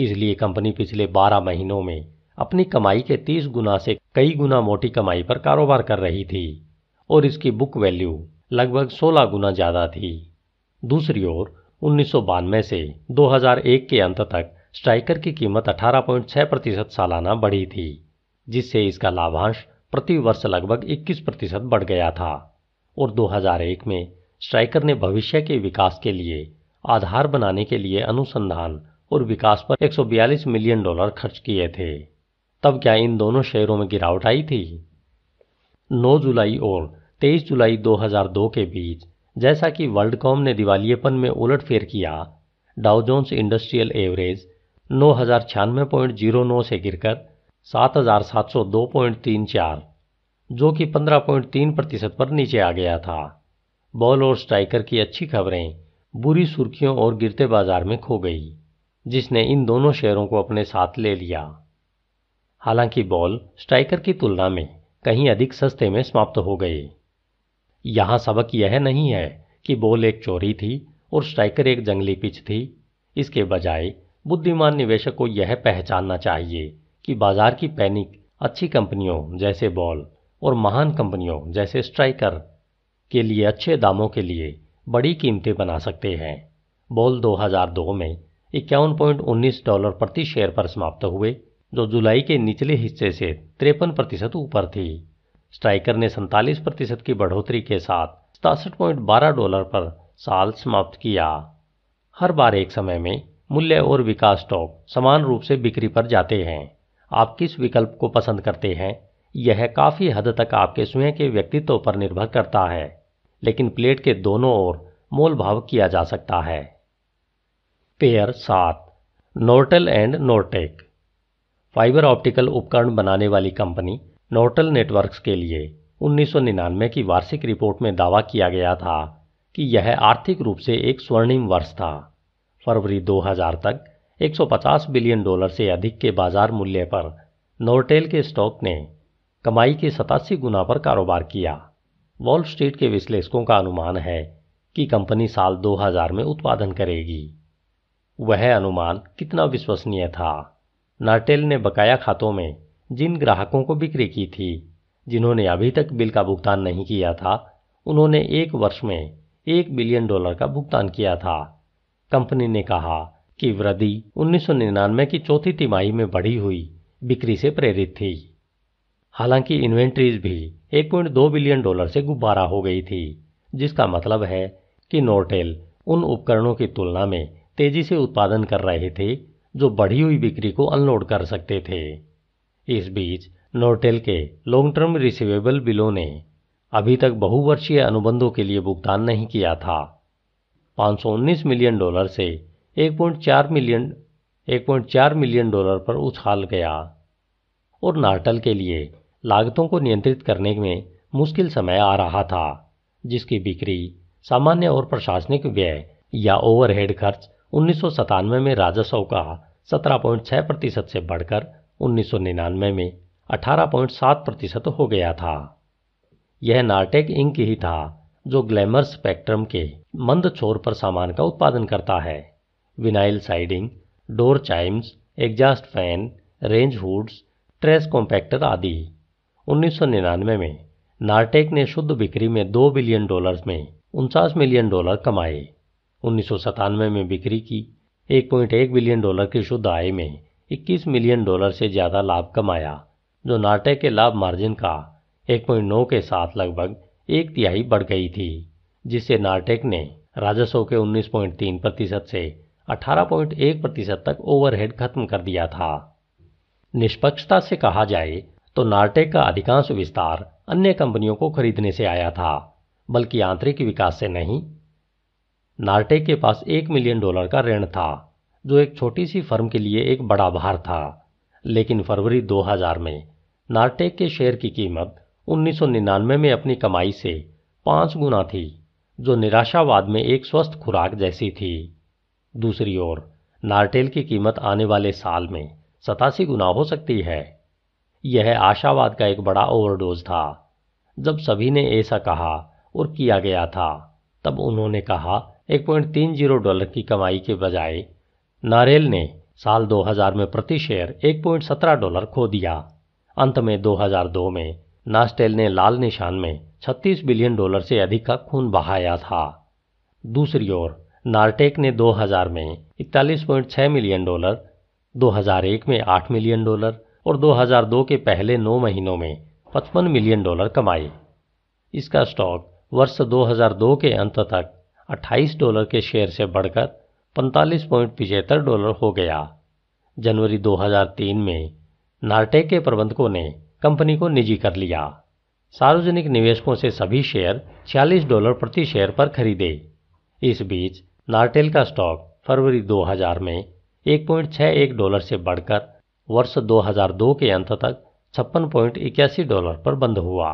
इसलिए कंपनी पिछले 12 महीनों में अपनी कमाई के 30 गुना से कई गुना मोटी कमाई पर कारोबार कर रही थी और इसकी बुक वैल्यू लगभग 16 गुना ज़्यादा थी दूसरी ओर उन्नीस से 2001 के अंत तक स्ट्राइकर की कीमत 18.6 प्रतिशत सालाना बढ़ी थी जिससे इसका लाभांश प्रति वर्ष लगभग 21 प्रतिशत बढ़ गया था और 2001 में स्ट्राइकर ने भविष्य के विकास के लिए आधार बनाने के लिए अनुसंधान और विकास पर 142 मिलियन डॉलर खर्च किए थे तब क्या इन दोनों शेयरों में गिरावट आई थी 9 जुलाई और 23 जुलाई 2002 के बीच जैसा कि वर्ल्ड कॉम ने दिवालियेपन में उलट फेर किया डाउजोन्स इंडस्ट्रियल एवरेज नौ हजार छियानवे पॉइंट जीरो नौ से गिरकर सात हजार सात सौ दो पॉइंट तीन चार जो कि पंद्रह पॉइंट तीन प्रतिशत पर नीचे आ गया था बॉल और स्ट्राइकर की अच्छी खबरें बुरी सुर्खियों और गिरते बाजार में खो गई जिसने इन दोनों शेयरों को अपने साथ ले लिया हालांकि बॉल स्ट्राइकर की तुलना में कहीं अधिक सस्ते में समाप्त हो गए यहाँ सबक यह नहीं है कि बॉल एक चोरी थी और स्ट्राइकर एक जंगली पिच थी इसके बजाय बुद्धिमान निवेशक को यह पहचानना चाहिए कि बाजार की पैनिक अच्छी कंपनियों जैसे बॉल और महान कंपनियों जैसे स्ट्राइकर के लिए अच्छे दामों के लिए बड़ी कीमतें बना सकते हैं बॉल 2002 में इक्यावन पॉइंट उन्नीस डॉलर प्रति शेयर पर समाप्त हुए जो जुलाई के निचले हिस्से से तिरपन प्रतिशत ऊपर थी स्ट्राइकर ने सैंतालीस प्रतिशत की बढ़ोतरी के साथ सतासठ पॉइंट बारह डॉलर पर साल समाप्त किया हर बार एक समय में मूल्य और विकास स्टॉक समान रूप से बिक्री पर जाते हैं आप किस विकल्प को पसंद करते हैं यह काफ़ी हद तक आपके स्वयं के व्यक्तित्व पर निर्भर करता है लेकिन प्लेट के दोनों ओर मोल भाव किया जा सकता है पेयर सात Nortel and Nortek fiber optical उपकरण बनाने वाली कंपनी नोटल नेटवर्क्स के लिए 1999 की वार्षिक रिपोर्ट में दावा किया गया था कि यह आर्थिक रूप से एक स्वर्णिम वर्ष था फरवरी 2000 तक 150 बिलियन डॉलर से अधिक के बाजार मूल्य पर नोटेल के स्टॉक ने कमाई के सतासी गुना पर कारोबार किया वॉल स्ट्रीट के विश्लेषकों का अनुमान है कि कंपनी साल 2000 में उत्पादन करेगी वह अनुमान कितना विश्वसनीय था नाटेल ने बकाया खातों में जिन ग्राहकों को बिक्री की थी जिन्होंने अभी तक बिल का भुगतान नहीं किया था उन्होंने एक वर्ष में एक बिलियन डॉलर का भुगतान किया था कंपनी ने कहा कि वृद्धि 1999 की चौथी तिमाही में बढ़ी हुई बिक्री से प्रेरित थी हालांकि इन्वेंट्रीज भी 1.2 बिलियन डॉलर से गुब्बारा हो गई थी जिसका मतलब है कि नोटेल उन उपकरणों की तुलना में तेजी से उत्पादन कर रहे थे जो बढ़ी हुई बिक्री को अनलोड कर सकते थे इस बीच नोटेल के लॉन्ग टर्म रिसीवेबल बिलों ने अभी तक बहुवर्षीय अनुबंधों के लिए भुगतान नहीं किया था 519 मिलियन डॉलर से 1.4 मिलियन 1.4 मिलियन डॉलर पर उछाल गया और नाटल के लिए लागतों को नियंत्रित करने में मुश्किल समय आ रहा था जिसकी बिक्री सामान्य और प्रशासनिक व्यय या ओवरहेड खर्च उन्नीस में राजस्व का 17.6 प्रतिशत से बढ़कर 1999 में 18.7 प्रतिशत हो गया था यह नार्टेक इंक ही था जो ग्लैमर स्पेक्ट्रम के मंद छोर पर सामान का उत्पादन करता है vinyl siding door chimes exhaust fan range hoods trash compactor आदि 1999 में नार्टेक ने शुद्ध बिक्री में दो बिलियन डॉलर में उनचास मिलियन डॉलर कमाए उन्नीस में बिक्री की 1.1 बिलियन डॉलर की शुद्ध आय में 21 मिलियन डॉलर से ज़्यादा लाभ कमाया जो नाटे के लाभ मार्जिन का 1.9 के साथ लगभग एक तिहाई बढ़ गई थी जिससे नार्टेक ने राजस्व के 19.3 प्रतिशत से 18.1 प्रतिशत तक ओवरहेड खत्म कर दिया था निष्पक्षता से कहा जाए तो नार्टेक का अधिकांश विस्तार अन्य कंपनियों को खरीदने से आया था बल्कि आंतरिक विकास से नहीं नार्टेक के पास एक मिलियन डॉलर का ऋण था जो एक छोटी सी फर्म के लिए एक बड़ा भार था लेकिन फरवरी 2000 में नार्टेक के शेयर की कीमत 1999 में अपनी कमाई से पांच गुना थी जो निराशावाद में एक स्वस्थ खुराक जैसी थी दूसरी ओर नारटेल की कीमत आने वाले साल में सतासी गुना हो सकती है यह आशावाद का एक बड़ा ओवरडोज था जब सभी ने ऐसा कहा और किया गया था तब उन्होंने कहा 1.30 डॉलर की कमाई के बजाय नारेल ने साल 2000 में प्रति शेयर 1.17 डॉलर खो दिया अंत में 2002 में नास्टेल ने लाल निशान में 36 बिलियन डॉलर से अधिक का खून बहाया था दूसरी ओर नार्टेक ने 2000 में 41.6 मिलियन डॉलर 2001 में 8 मिलियन डॉलर और 2002 के पहले नौ महीनों में 55 मिलियन डॉलर कमाए इसका स्टॉक वर्ष 2002 के अंत तक 28 डॉलर के शेयर से बढ़कर पैंतालीस पॉइंट डॉलर हो गया जनवरी 2003 में नार्टे के प्रबंधकों ने कंपनी को निजी कर लिया सार्वजनिक निवेशकों से सभी शेयर 46 डॉलर प्रति शेयर पर खरीदे इस बीच नार्टेल का स्टॉक फरवरी 2000 में 1.61 डॉलर से बढ़कर वर्ष 2002 के अंत तक छप्पन डॉलर पर बंद हुआ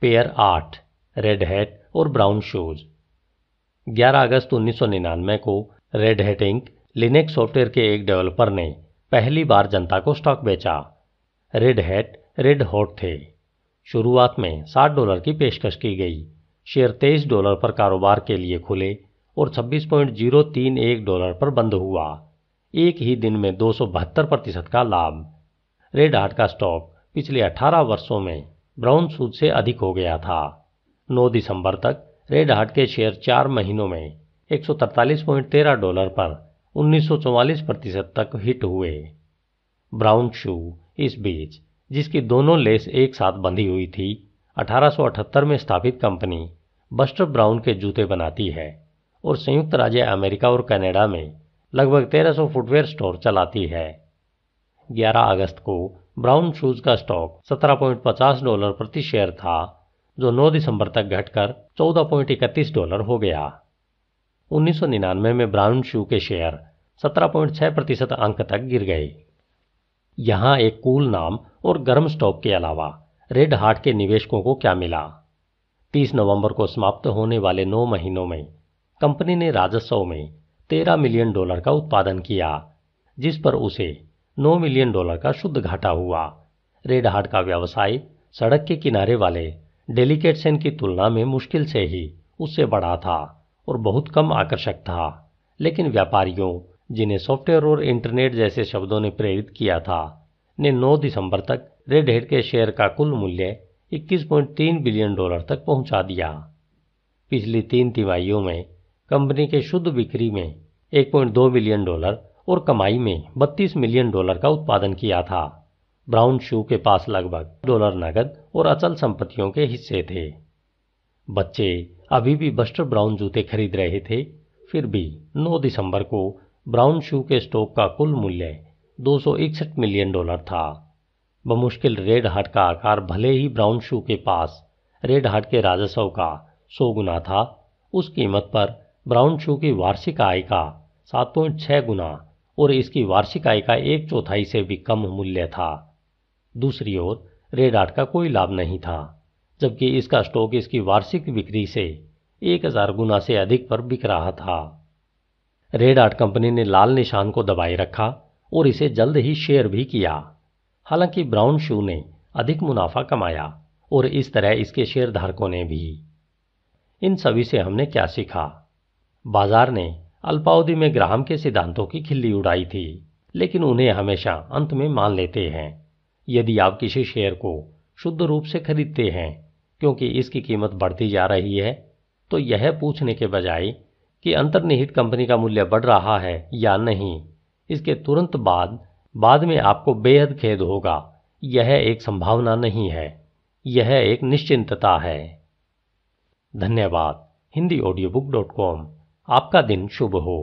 पेयर आठ रेड हैट और ब्राउन शूज 11 अगस्त 1999 को Red Hat Inc Linux software के एक डेवलपर ने पहली बार जनता को स्टॉक बेचा रेड हेट रेड हॉट थे शुरुआत में 60 डॉलर की पेशकश की गई शेयर 23 डॉलर पर कारोबार के लिए खुले और 26.031 डॉलर पर बंद हुआ एक ही दिन में दो प्रतिशत का लाभ रेड हार्ट का स्टॉक पिछले 18 वर्षों में ब्राउन सूद से अधिक हो गया था 9 दिसंबर तक रेड हार्ट के शेयर चार महीनों में एक डॉलर पर उन्नीस प्रतिशत तक हिट हुए ब्राउन शू इस बीच जिसकी दोनों लेस एक साथ बंधी हुई थी 1878 में स्थापित कंपनी बस्टर ब्राउन के जूते बनाती है और संयुक्त राज्य अमेरिका और कनाडा में लगभग 1300 फुटवेयर स्टोर चलाती है 11 अगस्त को ब्राउन शूज का स्टॉक 17.50 डॉलर प्रति शेयर था जो 9 दिसंबर तक घटकर चौदह पॉइंट इकतीस डॉलर हो गया 1999 में ब्राउन शू के शेयर 17.6 प्रतिशत अंक तक गिर गए यहां एक कूल नाम और गर्म स्टॉक के अलावा रेड हार्ट के निवेशकों को क्या मिला 30 नवंबर को समाप्त होने वाले नौ महीनों में कंपनी ने राजस्व में 13 मिलियन डॉलर का उत्पादन किया जिस पर उसे 9 मिलियन डॉलर का शुद्ध घाटा हुआ रेड हार्ट का व्यवसाय सड़क के किनारे वाले डेलीकेटसन की तुलना में मुश्किल से ही उससे बड़ा था और बहुत कम आकर्षक था लेकिन व्यापारियों जिन्हें सॉफ्टवेयर और इंटरनेट जैसे शब्दों ने प्रेरित किया था ने 9 दिसंबर तक रेड हेड के शेयर का कुल मूल्य 21.3 बिलियन डॉलर तक पहुंचा दिया पिछली तीन तिमाहियों में कंपनी के शुद्ध बिक्री में 1.2 बिलियन डॉलर और कमाई में 32 मिलियन डॉलर का उत्पादन किया था ब्राउन शू के पास लगभग डॉलर नकद और अचल संपत्तियों के हिस्से थे बच्चे अभी भी बस्टर ब्राउन जूते खरीद रहे थे फिर भी 9 दिसंबर को ब्राउन शू के स्टॉक का कुल मूल्य दो मिलियन डॉलर था बमुश्किल रेड हार्ट का आकार भले ही ब्राउन शू के पास रेड हार्ट के राजस्व का सौ गुना था उस कीमत पर ब्राउन शू की वार्षिक आय का 7.6 गुना और इसकी वार्षिक आय का एक चौथाई से भी कम मूल्य था दूसरी ओर रेडाट का कोई लाभ नहीं था जबकि इसका स्टॉक इसकी वार्षिक बिक्री से एक हजार गुना से अधिक पर बिक रहा था रेड आर्ट कंपनी ने लाल निशान को दबाए रखा और इसे जल्द ही शेयर भी किया हालांकि ब्राउन शू ने अधिक मुनाफा कमाया और इस तरह इसके शेयरधारकों ने भी इन सभी से हमने क्या सीखा बाजार ने अल्पावधि में ग्राहम के सिद्धांतों की खिल्ली उड़ाई थी लेकिन उन्हें हमेशा अंत में मान लेते हैं यदि आप किसी शेयर को शुद्ध रूप से खरीदते हैं क्योंकि इसकी कीमत बढ़ती जा रही है तो यह पूछने के बजाय कि अंतर्निहित कंपनी का मूल्य बढ़ रहा है या नहीं इसके तुरंत बाद बाद में आपको बेहद खेद होगा यह एक संभावना नहीं है यह एक निश्चिंतता है धन्यवाद Hindi audio book dot com आपका दिन शुभ हो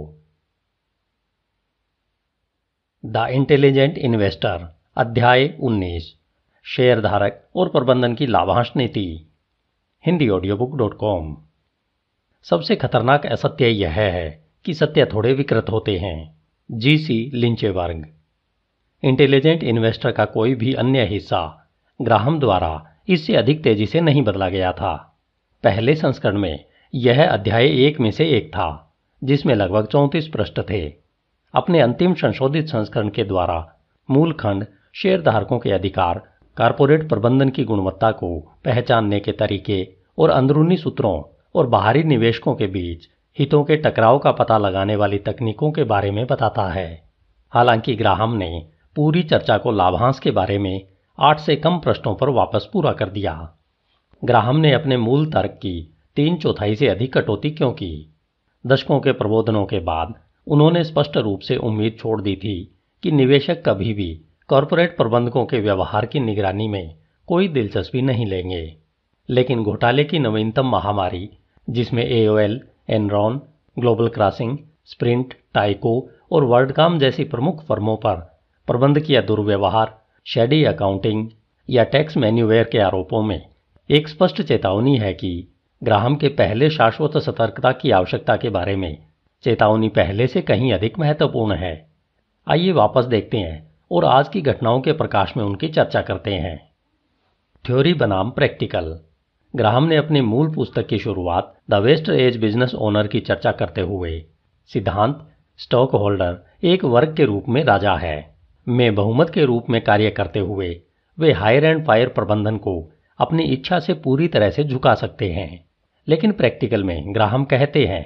द इंटेलिजेंट इन्वेस्टर अध्याय 19 शेयर धारक और प्रबंधन की लाभांश नीति Hindi audio book dot com सबसे खतरनाक असत्य यह है कि सत्य थोड़े विकृत होते हैं जी सी वर्ग इंटेलिजेंट इन्वेस्टर का कोई भी अन्य हिस्सा ग्राहम द्वारा इससे अधिक तेजी से नहीं बदला गया था पहले संस्करण में यह अध्याय एक में से एक था जिसमें लगभग चौंतीस पृष्ठ थे अपने अंतिम संशोधित संस्करण के द्वारा मूल खंड शेयरधारकों के अधिकार कारपोरेट प्रबंधन की गुणवत्ता को पहचानने के तरीके और अंदरूनी सूत्रों और बाहरी निवेशकों के बीच हितों के टकराव का पता लगाने वाली तकनीकों के बारे में बताता है हालांकि ग्राहम ने पूरी चर्चा को लाभांश के बारे में आठ से कम प्रश्नों पर वापस पूरा कर दिया ग्राहम ने अपने मूल तर्क की तीन चौथाई से अधिक कटौती क्यों की दशकों के प्रबोधनों के बाद उन्होंने स्पष्ट रूप से उम्मीद छोड़ दी थी कि निवेशक कभी भी कॉरपोरेट प्रबंधकों के व्यवहार की निगरानी में कोई दिलचस्पी नहीं लेंगे लेकिन घोटाले की नवीनतम महामारी जिसमें AOL, Enron Global Crossing Sprint Tyco और वर्डकॉम जैसी प्रमुख फर्मों पर प्रबंधकीय दुर्व्यवहार शेडी अकाउंटिंग या टैक्स मैन्यूवेयर के आरोपों में एक स्पष्ट चेतावनी है कि ग्राहम के पहले शाश्वत सतर्कता की आवश्यकता के बारे में चेतावनी पहले से कहीं अधिक महत्वपूर्ण है आइए वापस देखते हैं और आज की घटनाओं के प्रकाश में उनकी चर्चा करते हैं थ्योरी बनाम प्रैक्टिकल ग्राहम ने अपनी मूल पुस्तक की शुरुआत the west edge business owner की चर्चा करते हुए सिद्धांत स्टॉक होल्डर एक वर्ग के रूप में राजा है में बहुमत के रूप में कार्य करते हुए वे हायर एंड फायर प्रबंधन को अपनी इच्छा से पूरी तरह से झुका सकते हैं लेकिन प्रैक्टिकल में ग्राहम कहते हैं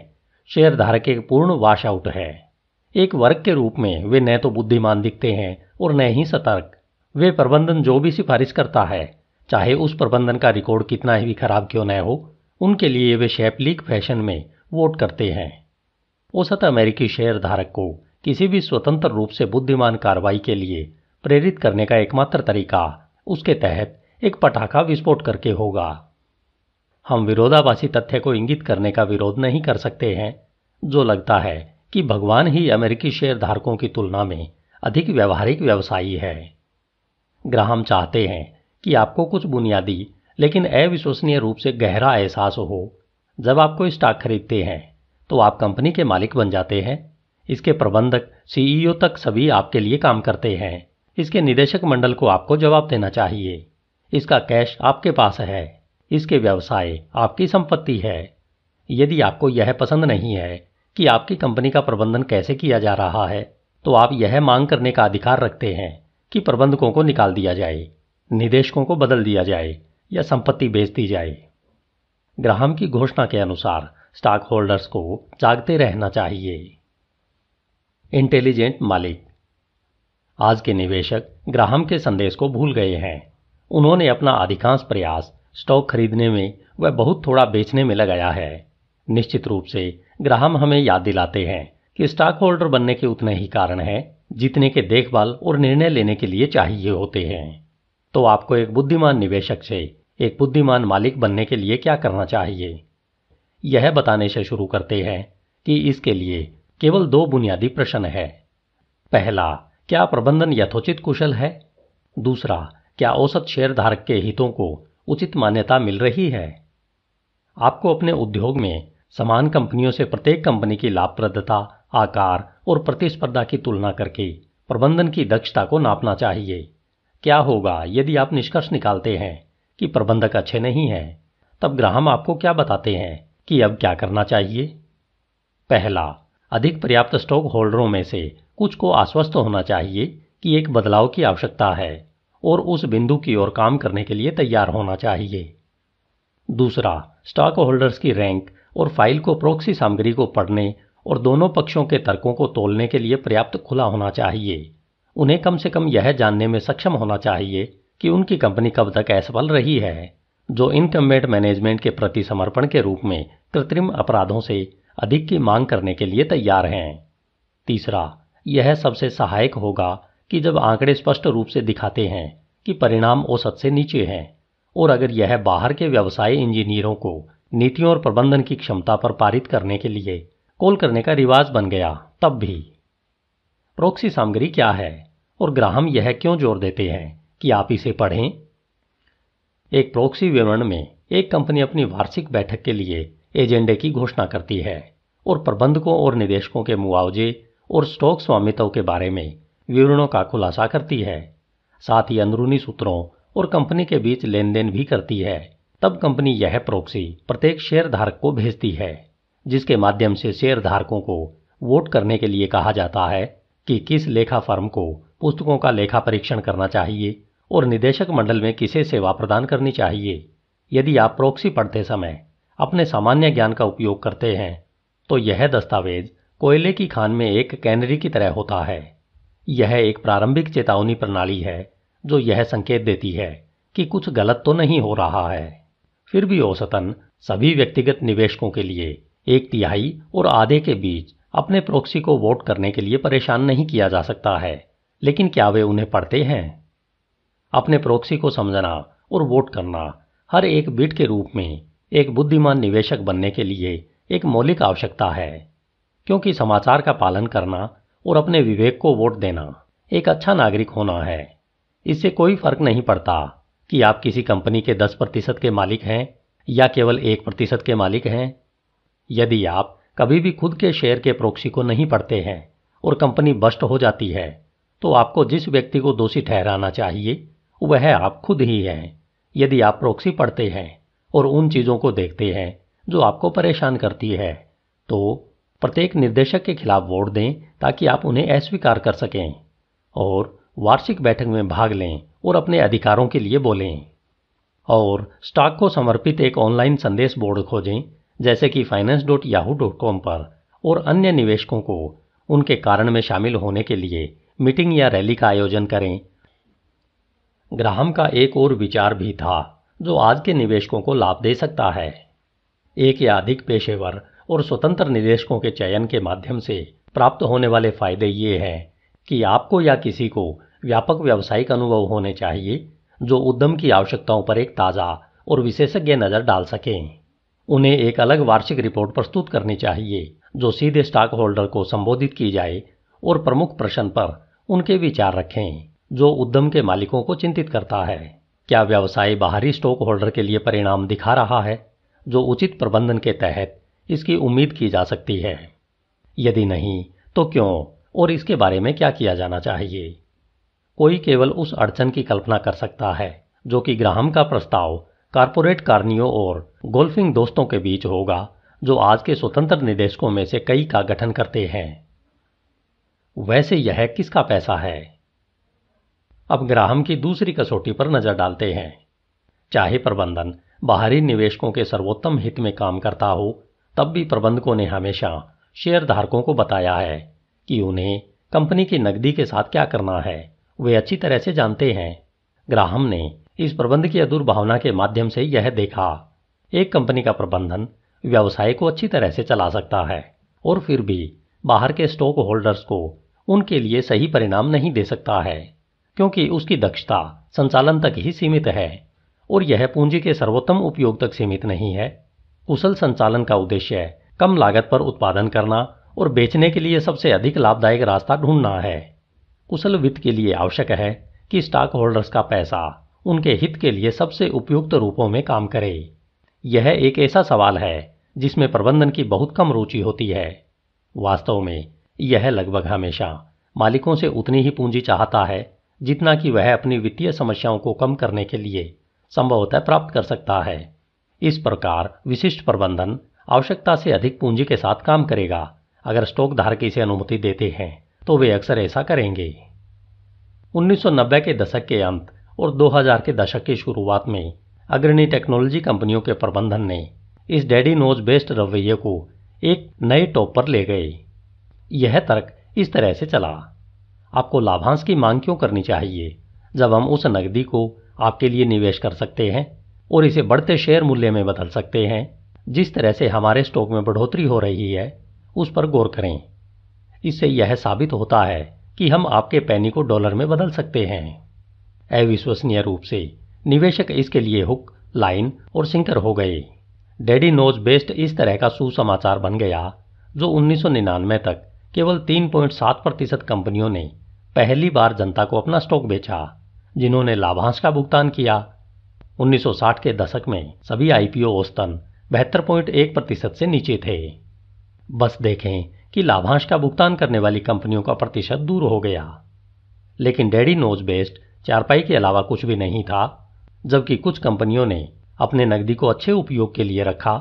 शेयरधारक एक पूर्ण वाश आउट है एक वर्ग के रूप में वे न तो बुद्धिमान दिखते हैं और न ही सतर्क वे प्रबंधन जो भी सिफारिश करता है चाहे उस प्रबंधन का रिकॉर्ड कितना ही खराब क्यों न हो उनके लिए वे शैपलीक फैशन में वोट करते हैं औसत अमेरिकी शेयर धारक को किसी भी स्वतंत्र रूप से बुद्धिमान कार्रवाई के लिए प्रेरित करने का एकमात्र तरीका उसके तहत एक पटाखा विस्फोट करके होगा हम विरोधाभासी तथ्य को इंगित करने का विरोध नहीं कर सकते हैं जो लगता है कि भगवान ही अमेरिकी शेयर धारकों की तुलना में अधिक व्यवहारिक व्यवसायी है ग्राहम चाहते हैं कि आपको कुछ बुनियादी लेकिन अविश्वसनीय रूप से गहरा एहसास हो जब आप कोई स्टॉक खरीदते हैं तो आप कंपनी के मालिक बन जाते हैं इसके प्रबंधक सीईओ e तक सभी आपके लिए काम करते हैं इसके निदेशक मंडल को आपको जवाब देना चाहिए इसका कैश आपके पास है इसके व्यवसाय आपकी संपत्ति है यदि आपको यह पसंद नहीं है कि आपकी कंपनी का प्रबंधन कैसे किया जा रहा है तो आप यह मांग करने का अधिकार रखते हैं कि प्रबंधकों को निकाल दिया जाए निदेशकों को बदल दिया जाए या संपत्ति बेच दी जाए ग्राहम की घोषणा के अनुसार स्टॉक होल्डर्स को जागते रहना चाहिए इंटेलिजेंट मालिक आज के निवेशक ग्राहम के संदेश को भूल गए हैं उन्होंने अपना अधिकांश प्रयास स्टॉक खरीदने में वह बहुत थोड़ा बेचने में लगाया है निश्चित रूप से ग्राहम हमें याद दिलाते हैं स्टॉक होल्डर बनने के उतने ही कारण हैं जितने के देखभाल और निर्णय लेने के लिए चाहिए होते हैं तो आपको एक बुद्धिमान निवेशक से एक बुद्धिमान मालिक बनने के लिए क्या करना चाहिए यह बताने से शुरू करते हैं कि इसके लिए केवल दो बुनियादी प्रश्न है पहला क्या प्रबंधन यथोचित कुशल है दूसरा क्या औसत शेयरधारक के हितों को उचित मान्यता मिल रही है आपको अपने उद्योग में समान कंपनियों से प्रत्येक कंपनी की लाभप्रदता आकार और प्रतिस्पर्धा की तुलना करके प्रबंधन की दक्षता को नापना चाहिए क्या होगा यदि आप निष्कर्ष निकालते हैं कि प्रबंधक अच्छे नहीं हैं तब ग्राहम आपको क्या बताते हैं कि अब क्या करना चाहिए पहला अधिक पर्याप्त स्टॉक होल्डरों में से कुछ को आश्वस्त होना चाहिए कि एक बदलाव की आवश्यकता है और उस बिंदु की ओर काम करने के लिए तैयार होना चाहिए दूसरा स्टॉक होल्डर्स की रैंक और फाइल को प्रोक्सी सामग्री को पढ़ने और दोनों पक्षों के तर्कों को तोलने के लिए पर्याप्त खुला होना चाहिए उन्हें कम से कम यह जानने में सक्षम होना चाहिए कि उनकी कंपनी कब तक असफल रही है जो इनकम्बेंट मैनेजमेंट के प्रति समर्पण के रूप में कृत्रिम अपराधों से अधिक की मांग करने के लिए तैयार हैं तीसरा यह सबसे सहायक होगा कि जब आंकड़े स्पष्ट रूप से दिखाते हैं कि परिणाम औसत से नीचे हैं और अगर यह बाहर के व्यवसाय इंजीनियरों को नीतियों और प्रबंधन की क्षमता पर पारित करने के लिए कॉल करने का रिवाज बन गया तब भी प्रोक्सी सामग्री क्या है और ग्राहम यह क्यों जोर देते हैं कि आप इसे पढ़ें एक प्रोक्सी विवरण में एक कंपनी अपनी वार्षिक बैठक के लिए एजेंडे की घोषणा करती है और प्रबंधकों और निदेशकों के मुआवजे और स्टॉक स्वामित्व के बारे में विवरणों का खुलासा करती है साथ ही अंदरूनी सूत्रों और कंपनी के बीच लेन देन भी करती है तब कंपनी यह प्रोक्सी प्रत्येक शेयरधारक को भेजती है जिसके माध्यम से शेयरधारकों को वोट करने के लिए कहा जाता है कि किस लेखा फर्म को पुस्तकों का लेखा परीक्षण करना चाहिए और निदेशक मंडल में किसे सेवा प्रदान करनी चाहिए यदि आप प्रोक्सी पढ़ते समय अपने सामान्य ज्ञान का उपयोग करते हैं तो यह दस्तावेज कोयले की खान में एक कैनरी की तरह होता है यह एक प्रारंभिक चेतावनी प्रणाली है जो यह संकेत देती है कि कुछ गलत तो नहीं हो रहा है फिर भी औसतन सभी व्यक्तिगत निवेशकों के लिए एक तिहाई और आधे के बीच अपने प्रोक्सी को वोट करने के लिए परेशान नहीं किया जा सकता है लेकिन क्या वे उन्हें पढ़ते हैं अपने प्रोक्सी को समझना और वोट करना हर एक बिट के रूप में एक बुद्धिमान निवेशक बनने के लिए एक मौलिक आवश्यकता है क्योंकि समाचार का पालन करना और अपने विवेक को वोट देना एक अच्छा नागरिक होना है इससे कोई फर्क नहीं पड़ता कि आप किसी कंपनी के 10 प्रतिशत के मालिक हैं या केवल एक प्रतिशत के मालिक हैं यदि आप कभी भी खुद के शेयर के प्रोक्सी को नहीं पढ़ते हैं और कंपनी बस्ट हो जाती है तो आपको जिस व्यक्ति को दोषी ठहराना चाहिए वह आप खुद ही हैं यदि आप प्रोक्सी पढ़ते हैं और उन चीज़ों को देखते हैं जो आपको परेशान करती है तो प्रत्येक निर्देशक के खिलाफ वोट दें ताकि आप उन्हें अस्वीकार कर सकें और वार्षिक बैठक में भाग लें और अपने अधिकारों के लिए बोलें और स्टॉक को समर्पित एक ऑनलाइन संदेश बोर्ड खोजें जैसे कि finance dot Yahoo dot com पर और अन्य निवेशकों को उनके कारण में शामिल होने के लिए मीटिंग या रैली का आयोजन करें ग्राहम का एक और विचार भी था जो आज के निवेशकों को लाभ दे सकता है एक या अधिक पेशेवर और स्वतंत्र निवेशकों के चयन के माध्यम से प्राप्त होने वाले फायदे ये हैं कि आपको या किसी को व्यापक व्यावसायिक अनुभव होने चाहिए जो उद्यम की आवश्यकताओं पर एक ताज़ा और विशेषज्ञ नज़र डाल सकें उन्हें एक अलग वार्षिक रिपोर्ट प्रस्तुत करनी चाहिए जो सीधे स्टॉक होल्डर को संबोधित की जाए और प्रमुख प्रश्न पर उनके विचार रखें जो उद्यम के मालिकों को चिंतित करता है क्या व्यवसाय बाहरी स्टॉक होल्डर के लिए परिणाम दिखा रहा है जो उचित प्रबंधन के तहत इसकी उम्मीद की जा सकती है यदि नहीं तो क्यों और इसके बारे में क्या किया जाना चाहिए कोई केवल उस अड़चन की कल्पना कर सकता है जो कि ग्राहम का प्रस्ताव कारपोरेट कारनियों और गोल्फिंग दोस्तों के बीच होगा जो आज के स्वतंत्र निदेशकों में से कई का गठन करते हैं वैसे यह किसका पैसा है अब ग्राहम की दूसरी कसौटी पर नजर डालते हैं चाहे प्रबंधन बाहरी निवेशकों के सर्वोत्तम हित में काम करता हो तब भी प्रबंधकों ने हमेशा शेयरधारकों को बताया है कि उन्हें कंपनी की नकदी के साथ क्या करना है वे अच्छी तरह से जानते हैं ग्राहम ने इस प्रबंध की अधूर भावना के माध्यम से यह देखा एक कंपनी का प्रबंधन व्यवसाय को अच्छी तरह से चला सकता है और फिर भी बाहर के स्टॉक होल्डर्स को उनके लिए सही परिणाम नहीं दे सकता है क्योंकि उसकी दक्षता संचालन तक ही सीमित है और यह पूंजी के सर्वोत्तम उपयोग तक सीमित नहीं है कुशल संचालन का उद्देश्य कम लागत पर उत्पादन करना और बेचने के लिए सबसे अधिक लाभदायक रास्ता ढूंढना है कुशल वित्त के लिए आवश्यक है कि स्टॉक होल्डर्स का पैसा उनके हित के लिए सबसे उपयुक्त रूपों में काम करे यह एक ऐसा सवाल है जिसमें प्रबंधन की बहुत कम रुचि होती है वास्तव में यह लगभग हमेशा मालिकों से उतनी ही पूंजी चाहता है जितना कि वह अपनी वित्तीय समस्याओं को कम करने के लिए संभवतः प्राप्त कर सकता है इस प्रकार विशिष्ट प्रबंधन आवश्यकता से अधिक पूंजी के साथ काम करेगा अगर स्टॉक धारक इसे अनुमति देते हैं तो वे अक्सर ऐसा करेंगे 1990 के दशक के अंत और 2000 के दशक की शुरुआत में अग्रणी टेक्नोलॉजी कंपनियों के प्रबंधन ने इस डैडी नोज बेस्ट रवैये को एक नए टॉप पर ले गए यह तर्क इस तरह से चला आपको लाभांश की मांग क्यों करनी चाहिए जब हम उस नकदी को आपके लिए निवेश कर सकते हैं और इसे बढ़ते शेयर मूल्य में बदल सकते हैं जिस तरह से हमारे स्टॉक में बढ़ोतरी हो रही है उस पर गौर करें इससे यह साबित होता है कि हम आपके पैनी को डॉलर में बदल सकते हैं अविश्वसनीय रूप से निवेशक इसके लिए हुक लाइन और सिंकर हो गए डैडी नोज बेस्ट इस तरह का सुसमाचार बन गया जो 1999 तक केवल 3.7 प्रतिशत कंपनियों ने पहली बार जनता को अपना स्टॉक बेचा जिन्होंने लाभांश का भुगतान किया 1960 के दशक में सभी आईपीओ औसतन बहत्तर प्रतिशत से नीचे थे बस देखें कि लाभांश का भुगतान करने वाली कंपनियों का प्रतिशत दूर हो गया लेकिन डैडी नोज बेस्ट चारपाई के अलावा कुछ भी नहीं था जबकि कुछ कंपनियों ने अपने नकदी को अच्छे उपयोग के लिए रखा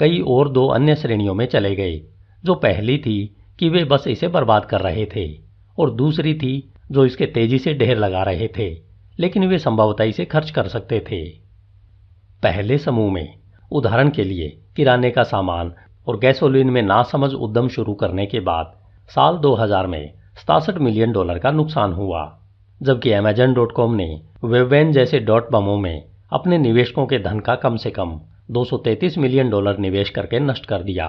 कई और दो अन्य श्रेणियों में चले गए जो पहली थी कि वे बस इसे बर्बाद कर रहे थे और दूसरी थी जो इसके तेजी से ढेर लगा रहे थे लेकिन वे संभवतः इसे खर्च कर सकते थे पहले समूह में उदाहरण के लिए किराने का सामान और गैसोलीन में नासमझ उद्यम शुरू करने के बाद साल 2000 में सतासठ मिलियन डॉलर का नुकसान हुआ जबकि डॉट कॉम ने वेबवैन जैसे डॉट बमों में अपने निवेशकों के धन का कम से कम 233 मिलियन डॉलर निवेश करके नष्ट कर दिया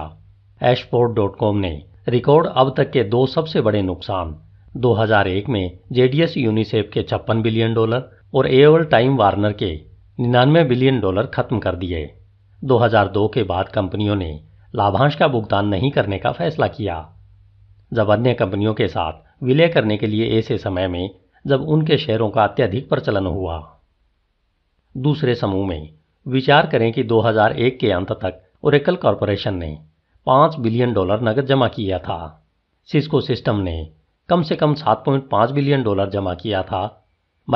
एशपोर्ट डॉट कॉम ने रिकॉर्ड अब तक के दो सबसे बड़े नुकसान 2001 में जेडीएस यूनिसेफ के छप्पन बिलियन डॉलर और एवल टाइम वार्नर के निन्यानवे बिलियन डॉलर खत्म कर दिए 2002 के बाद कंपनियों ने लाभांश का भुगतान नहीं करने का फैसला किया जब अन्य कंपनियों के साथ विलय करने के लिए ऐसे समय में जब उनके शेयरों का अत्यधिक प्रचलन हुआ दूसरे समूह में विचार करें कि 2001 के अंत तक ओरेकल कॉरपोरेशन ने 5 बिलियन डॉलर नकद जमा किया था सिस्को सिस्टम ने कम से कम 7.5 बिलियन डॉलर जमा किया था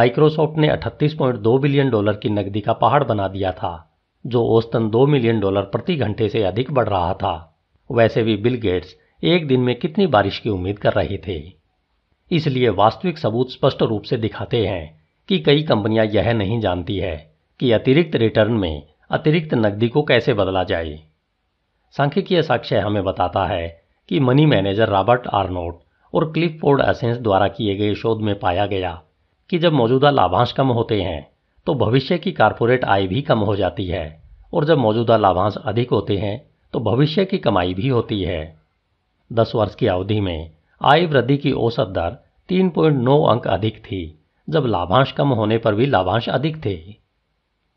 माइक्रोसॉफ्ट ने 38.2 बिलियन डॉलर की नकदी का पहाड़ बना दिया था जो औसतन 2 मिलियन डॉलर प्रति घंटे से अधिक बढ़ रहा था वैसे भी बिल गेट्स एक दिन में कितनी बारिश की उम्मीद कर रहे थे इसलिए वास्तविक सबूत स्पष्ट रूप से दिखाते हैं कि कई कंपनियां यह नहीं जानती है कि अतिरिक्त रिटर्न में अतिरिक्त नकदी को कैसे बदला जाए सांख्यिकीय साक्ष्य हमें बताता है कि मनी मैनेजर रॉबर्ट आर्नोट और क्लिफोर्ड असेंस द्वारा किए गए शोध में पाया गया कि जब मौजूदा लाभांश कम होते हैं तो भविष्य की कारपोरेट आय भी कम हो जाती है और जब मौजूदा लाभांश अधिक होते हैं तो भविष्य की कमाई भी होती है दस वर्ष की अवधि में आय वृद्धि की औसत दर 3.9 अंक अधिक थी जब लाभांश कम होने पर भी लाभांश अधिक थे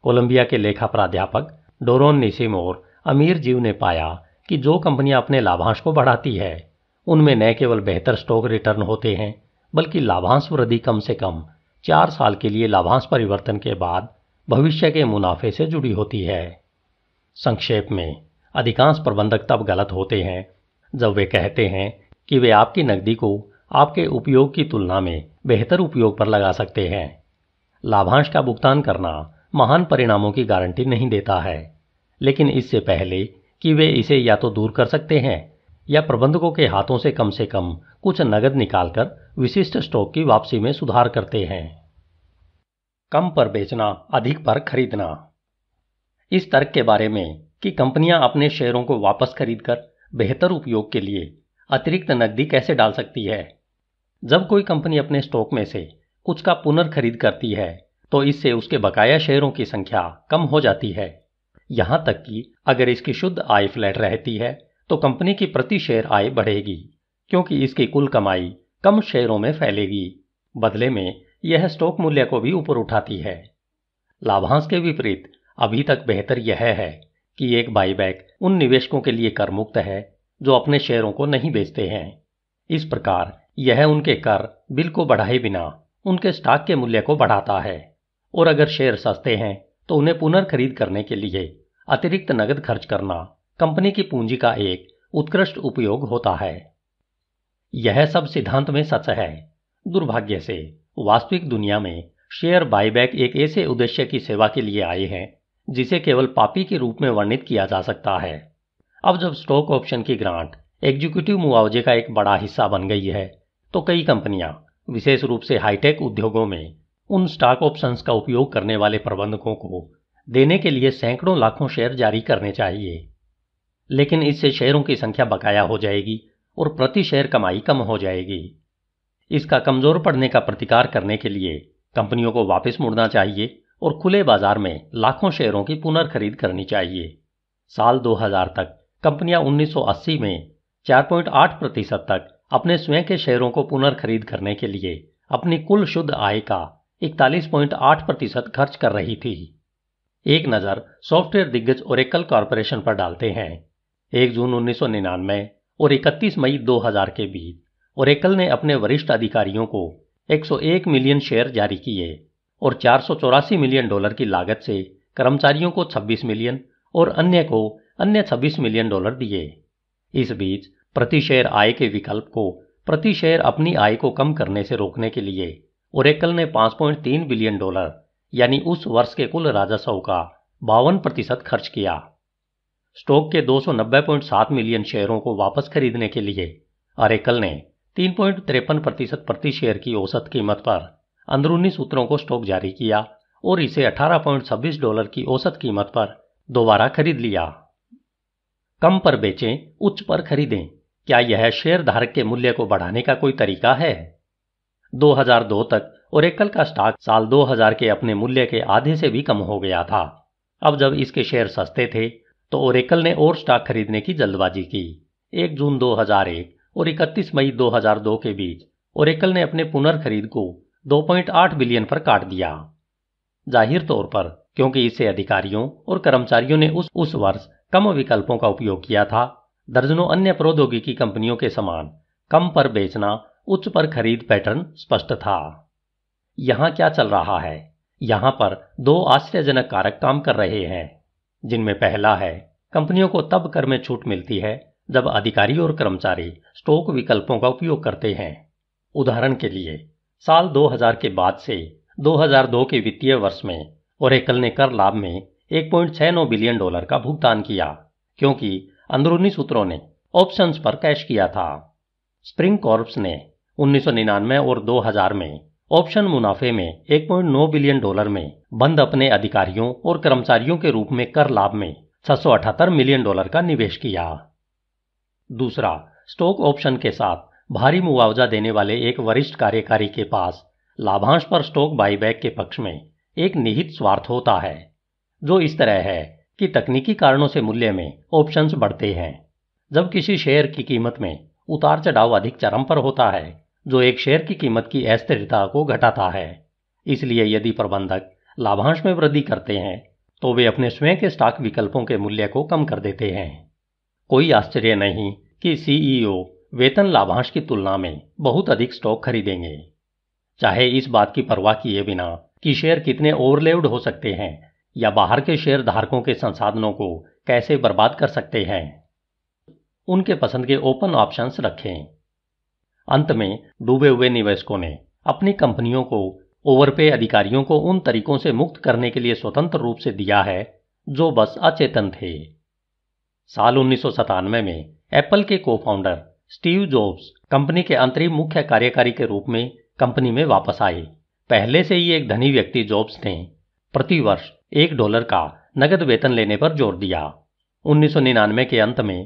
कोलंबिया के लेखा प्राध्यापक डोरोन निशिमोर अमीर जीव ने पाया कि जो कंपनियां अपने लाभांश को बढ़ाती है उनमें न केवल बेहतर स्टॉक रिटर्न होते हैं बल्कि लाभांश वृद्धि कम से कम चार साल के लिए लाभांश परिवर्तन के बाद भविष्य के मुनाफे से जुड़ी होती है संक्षेप में अधिकांश प्रबंधक तब गलत होते हैं जब वे कहते हैं कि वे आपकी नकदी को आपके उपयोग की तुलना में बेहतर उपयोग पर लगा सकते हैं लाभांश का भुगतान करना महान परिणामों की गारंटी नहीं देता है लेकिन इससे पहले कि वे इसे या तो दूर कर सकते हैं या प्रबंधकों के हाथों से कम से कम कुछ नगद निकालकर विशिष्ट स्टॉक की वापसी में सुधार करते हैं कम पर बेचना अधिक पर खरीदना इस तर्क के बारे में कि कंपनियां अपने शेयरों को वापस खरीदकर बेहतर उपयोग के लिए अतिरिक्त नकदी कैसे डाल सकती है जब कोई कंपनी अपने स्टॉक में से कुछ का पुनर्खरीद करती है तो इससे उसके बकाया शेयरों की संख्या कम हो जाती है यहां तक कि अगर इसकी शुद्ध आय फ्लैट रहती है तो कंपनी की प्रति शेयर आय बढ़ेगी क्योंकि इसकी कुल कमाई कम शेयरों में फैलेगी बदले में यह स्टॉक मूल्य को भी ऊपर उठाती है लाभांश के विपरीत अभी तक बेहतर यह है कि एक बाईबैक उन निवेशकों के लिए कर मुक्त है जो अपने शेयरों को नहीं बेचते हैं इस प्रकार यह उनके कर बिल को बढ़ाए बिना उनके स्टॉक के मूल्य को बढ़ाता है और अगर शेयर सस्ते हैं तो उन्हें पुनर्खरीद करने के लिए अतिरिक्त नकद खर्च करना कंपनी की पूंजी का एक उत्कृष्ट उपयोग होता है यह सब सिद्धांत में सच है दुर्भाग्य से वास्तविक दुनिया में शेयर बायबैक एक ऐसे उद्देश्य की सेवा के लिए आए हैं जिसे केवल पापी के रूप में वर्णित किया जा सकता है अब जब स्टॉक ऑप्शन की ग्रांट एग्जीक्यूटिव मुआवजे का एक बड़ा हिस्सा बन गई है तो कई कंपनियां विशेष रूप से हाईटेक उद्योगों में उन स्टॉक ऑप्शंस का उपयोग करने वाले प्रबंधकों को देने के लिए सैकड़ों लाखों शेयर जारी करने चाहिए लेकिन इससे शेयरों की संख्या बकाया हो जाएगी और प्रति शेयर कमाई कम हो जाएगी इसका कमजोर पड़ने का प्रतिकार करने के लिए कंपनियों को वापस मुड़ना चाहिए और खुले बाजार में लाखों शेयरों की पुनर्खरीद करनी चाहिए साल 2000 तक कंपनियां 1980 में 4.8 प्रतिशत तक अपने स्वयं के शेयरों को पुनर्खरीद करने के लिए अपनी कुल शुद्ध आय का 41.8 प्रतिशत खर्च कर रही थी एक नज़र सॉफ्टवेयर दिग्गज ओरेकल कॉरपोरेशन पर डालते हैं एक जून उन्नीस और 31 मई 2000 के बीच ओरेकल ने अपने वरिष्ठ अधिकारियों को 101 मिलियन शेयर जारी किए और चार मिलियन डॉलर की लागत से कर्मचारियों को 26 मिलियन और अन्य को अन्य 26 मिलियन डॉलर दिए इस बीच प्रति शेयर आय के विकल्प को प्रति शेयर अपनी आय को कम करने से रोकने के लिए ओरेकल ने 5.3 बिलियन डॉलर यानी उस वर्ष के कुल राजस्व का बावन प्रतिशत खर्च किया स्टॉक के 290.7 मिलियन शेयरों को वापस खरीदने के लिए अरेकल ने तीन प्रतिशत प्रति शेयर की औसत कीमत पर अंदरूनी सूत्रों को स्टॉक जारी किया और इसे अठारह डॉलर की औसत कीमत पर दोबारा खरीद लिया कम पर बेचें उच्च पर खरीदें क्या यह शेयरधारक के मूल्य को बढ़ाने का कोई तरीका है 2002 तक ओरेकल का स्टॉक साल 2000 के अपने मूल्य के आधे से भी कम हो गया था अब जब इसके शेयर सस्ते थे तो ओरेकल ने और स्टॉक खरीदने की जल्दबाजी की 1 जून 2001 और 31 मई 2002 के बीच ओरेकल ने अपने पुनर्खरीद को 2.8 बिलियन पर काट दिया जाहिर तौर पर क्योंकि इससे अधिकारियों और कर्मचारियों ने उस उस वर्ष कम विकल्पों का उपयोग किया था दर्जनों अन्य प्रौद्योगिकी कंपनियों के समान कम पर बेचना उच्च पर खरीद पैटर्न स्पष्ट था यहां क्या चल रहा है यहां पर दो आश्चर्यजनक कारक काम कर रहे हैं जिनमें पहला है कंपनियों को तब कर में छूट मिलती है जब अधिकारी और कर्मचारी स्टॉक विकल्पों का उपयोग करते हैं उदाहरण के लिए साल 2000 के बाद से 2002 के वित्तीय वर्ष में ओरेकल ने कर लाभ में नौ बिलियन डॉलर का भुगतान किया क्योंकि अंदरूनी सूत्रों ने ऑप्शन पर कैश किया था स्प्रिंग कॉर्प्स ने उन्नीस और 2000 में ऑप्शन मुनाफे में 1.9 बिलियन डॉलर में बंद अपने अधिकारियों और कर्मचारियों के रूप में कर लाभ में छह मिलियन डॉलर का निवेश किया दूसरा स्टॉक ऑप्शन के साथ भारी मुआवजा देने वाले एक वरिष्ठ कार्यकारी के पास लाभांश पर स्टॉक बाईबैक के पक्ष में एक निहित स्वार्थ होता है जो इस तरह है कि तकनीकी कारणों से मूल्य में ऑप्शंस बढ़ते हैं जब किसी शेयर की कीमत में उतार चढ़ाव अधिक चरम पर होता है जो एक शेयर की कीमत की अस्थिरता को घटाता है इसलिए यदि प्रबंधक लाभांश में वृद्धि करते हैं तो वे अपने स्वयं के स्टॉक विकल्पों के मूल्य को कम कर देते हैं कोई आश्चर्य नहीं कि सीईओ e वेतन लाभांश की तुलना में बहुत अधिक स्टॉक खरीदेंगे चाहे इस बात की परवाह किए बिना कि शेयर कितने ओवरलेव्ड हो सकते हैं या बाहर के शेयर धारकों के संसाधनों को कैसे बर्बाद कर सकते हैं उनके पसंद के ओपन ऑप्शंस रखें अंत में डूबे हुए निवेशकों ने अपनी कंपनियों को ओवरपे अधिकारियों को उन तरीकों से मुक्त करने के लिए स्वतंत्र रूप से दिया है जो बस अचेतन थे साल उन्नीस में एप्पल के को फाउंडर स्टीव जॉब्स कंपनी के अंतरिम मुख्य कार्यकारी के रूप में कंपनी में वापस आए पहले से ही एक धनी व्यक्ति जॉब्स ने प्रतिवर्ष एक डॉलर का नगद वेतन लेने पर जोर दिया 1999 के अंत में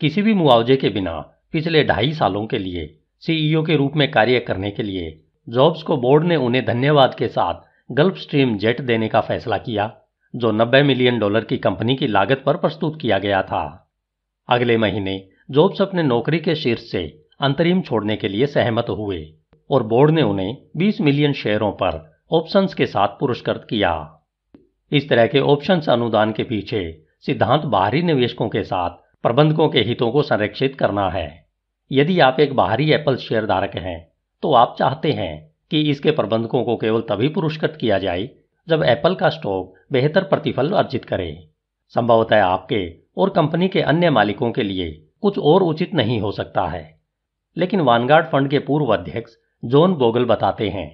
किसी भी मुआवजे के बिना पिछले ढाई सालों के लिए सीईओ e के रूप में कार्य करने के लिए जॉब्स को बोर्ड ने उन्हें धन्यवाद के साथ गल्फ स्ट्रीम जेट देने का फैसला किया जो 90 मिलियन डॉलर की कंपनी की लागत पर प्रस्तुत किया गया था अगले महीने जॉब्स अपने नौकरी के शीर्ष से अंतरिम छोड़ने के लिए सहमत हुए और बोर्ड ने उन्हें 20 मिलियन शेयरों पर ऑप्शंस के साथ पुरस्कृत किया इस तरह के ऑप्शन अनुदान के पीछे सिद्धांत बाहरी निवेशकों के साथ प्रबंधकों के हितों को संरक्षित करना है यदि आप एक बाहरी एप्पल शेयर धारक हैं तो आप चाहते हैं कि इसके प्रबंधकों को केवल तभी पुरस्कृत किया जाए जब एप्पल का स्टॉक बेहतर प्रतिफल अर्जित करे संभवतः आपके और कंपनी के अन्य मालिकों के लिए कुछ और उचित नहीं हो सकता है लेकिन वानगार्ड फंड के पूर्व अध्यक्ष जॉन बोगल बताते हैं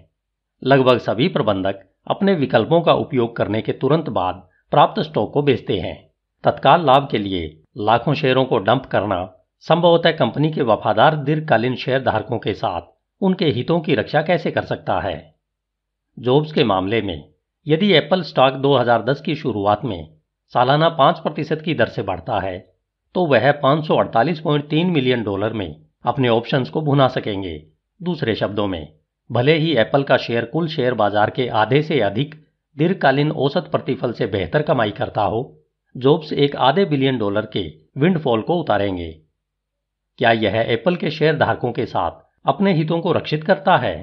लगभग सभी प्रबंधक अपने विकल्पों का उपयोग करने के तुरंत बाद प्राप्त स्टॉक को बेचते हैं तत्काल लाभ के लिए लाखों शेयरों को डंप करना संभवतः कंपनी के वफादार दीर्घकालीन शेयर धारकों के साथ उनके हितों की रक्षा कैसे कर सकता है जॉब्स के मामले में यदि एप्पल स्टॉक 2010 की शुरुआत में सालाना 5 प्रतिशत की दर से बढ़ता है तो वह 548.3 मिलियन डॉलर में अपने ऑप्शंस को भुना सकेंगे दूसरे शब्दों में भले ही एप्पल का शेयर कुल शेयर बाजार के आधे से अधिक दीर्घकालीन औसत प्रतिफल से बेहतर कमाई करता हो जॉब्स एक आधे बिलियन डॉलर के विंडफॉल को उतारेंगे क्या यह एप्पल के शेयर धारकों के साथ अपने हितों को रक्षित करता है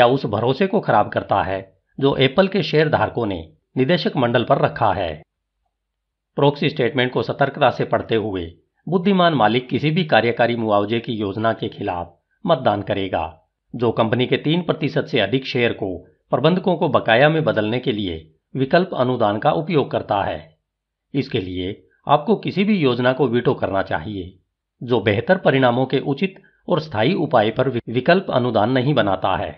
या उस भरोसे को खराब करता है जो एप्पल के शेयर धारकों ने निदेशक मंडल पर रखा है प्रोक्सी स्टेटमेंट को सतर्कता से पढ़ते हुए बुद्धिमान मालिक किसी भी कार्यकारी मुआवजे की योजना के खिलाफ मतदान करेगा जो कंपनी के तीन प्रतिशत से अधिक शेयर को प्रबंधकों को बकाया में बदलने के लिए विकल्प अनुदान का उपयोग करता है इसके लिए आपको किसी भी योजना को वीटो करना चाहिए जो बेहतर परिणामों के उचित और स्थायी उपाय पर विकल्प अनुदान नहीं बनाता है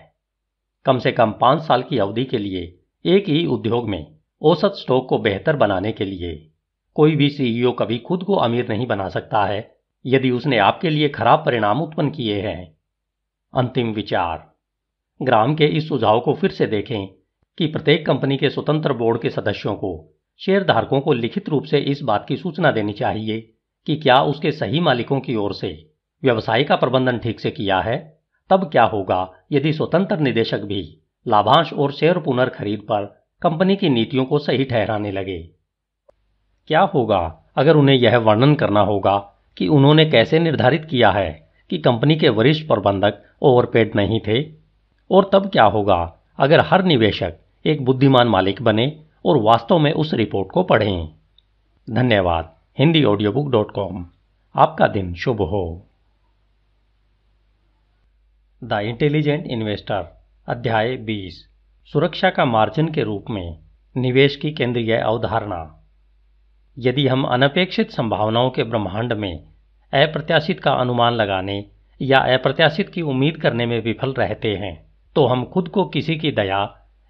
कम से कम पांच साल की अवधि के लिए एक ही उद्योग में औसत स्टॉक को बेहतर बनाने के लिए कोई भी सीईओ e कभी खुद को अमीर नहीं बना सकता है यदि उसने आपके लिए खराब परिणाम उत्पन्न किए हैं अंतिम विचार ग्राम के इस सुझाव को फिर से देखें कि प्रत्येक कंपनी के स्वतंत्र बोर्ड के सदस्यों को शेयरधारकों को लिखित रूप से इस बात की सूचना देनी चाहिए कि क्या उसके सही मालिकों की ओर से व्यवसाय का प्रबंधन ठीक से किया है तब क्या होगा यदि स्वतंत्र निदेशक भी लाभांश और शेयर पुनर्खरीद पर कंपनी की नीतियों को सही ठहराने लगे क्या होगा अगर उन्हें यह वर्णन करना होगा कि उन्होंने कैसे निर्धारित किया है कि कंपनी के वरिष्ठ प्रबंधक ओवरपेड नहीं थे और तब क्या होगा अगर हर निवेशक एक बुद्धिमान मालिक बने और वास्तव में उस रिपोर्ट को पढ़ें धन्यवाद Hindi audio book dot com आपका दिन शुभ हो द इंटेलिजेंट इन्वेस्टर अध्याय 20 सुरक्षा का मार्जिन के रूप में निवेश की केंद्रीय अवधारणा यदि हम अनपेक्षित संभावनाओं के ब्रह्मांड में अप्रत्याशित का अनुमान लगाने या अप्रत्याशित की उम्मीद करने में विफल रहते हैं तो हम खुद को किसी की दया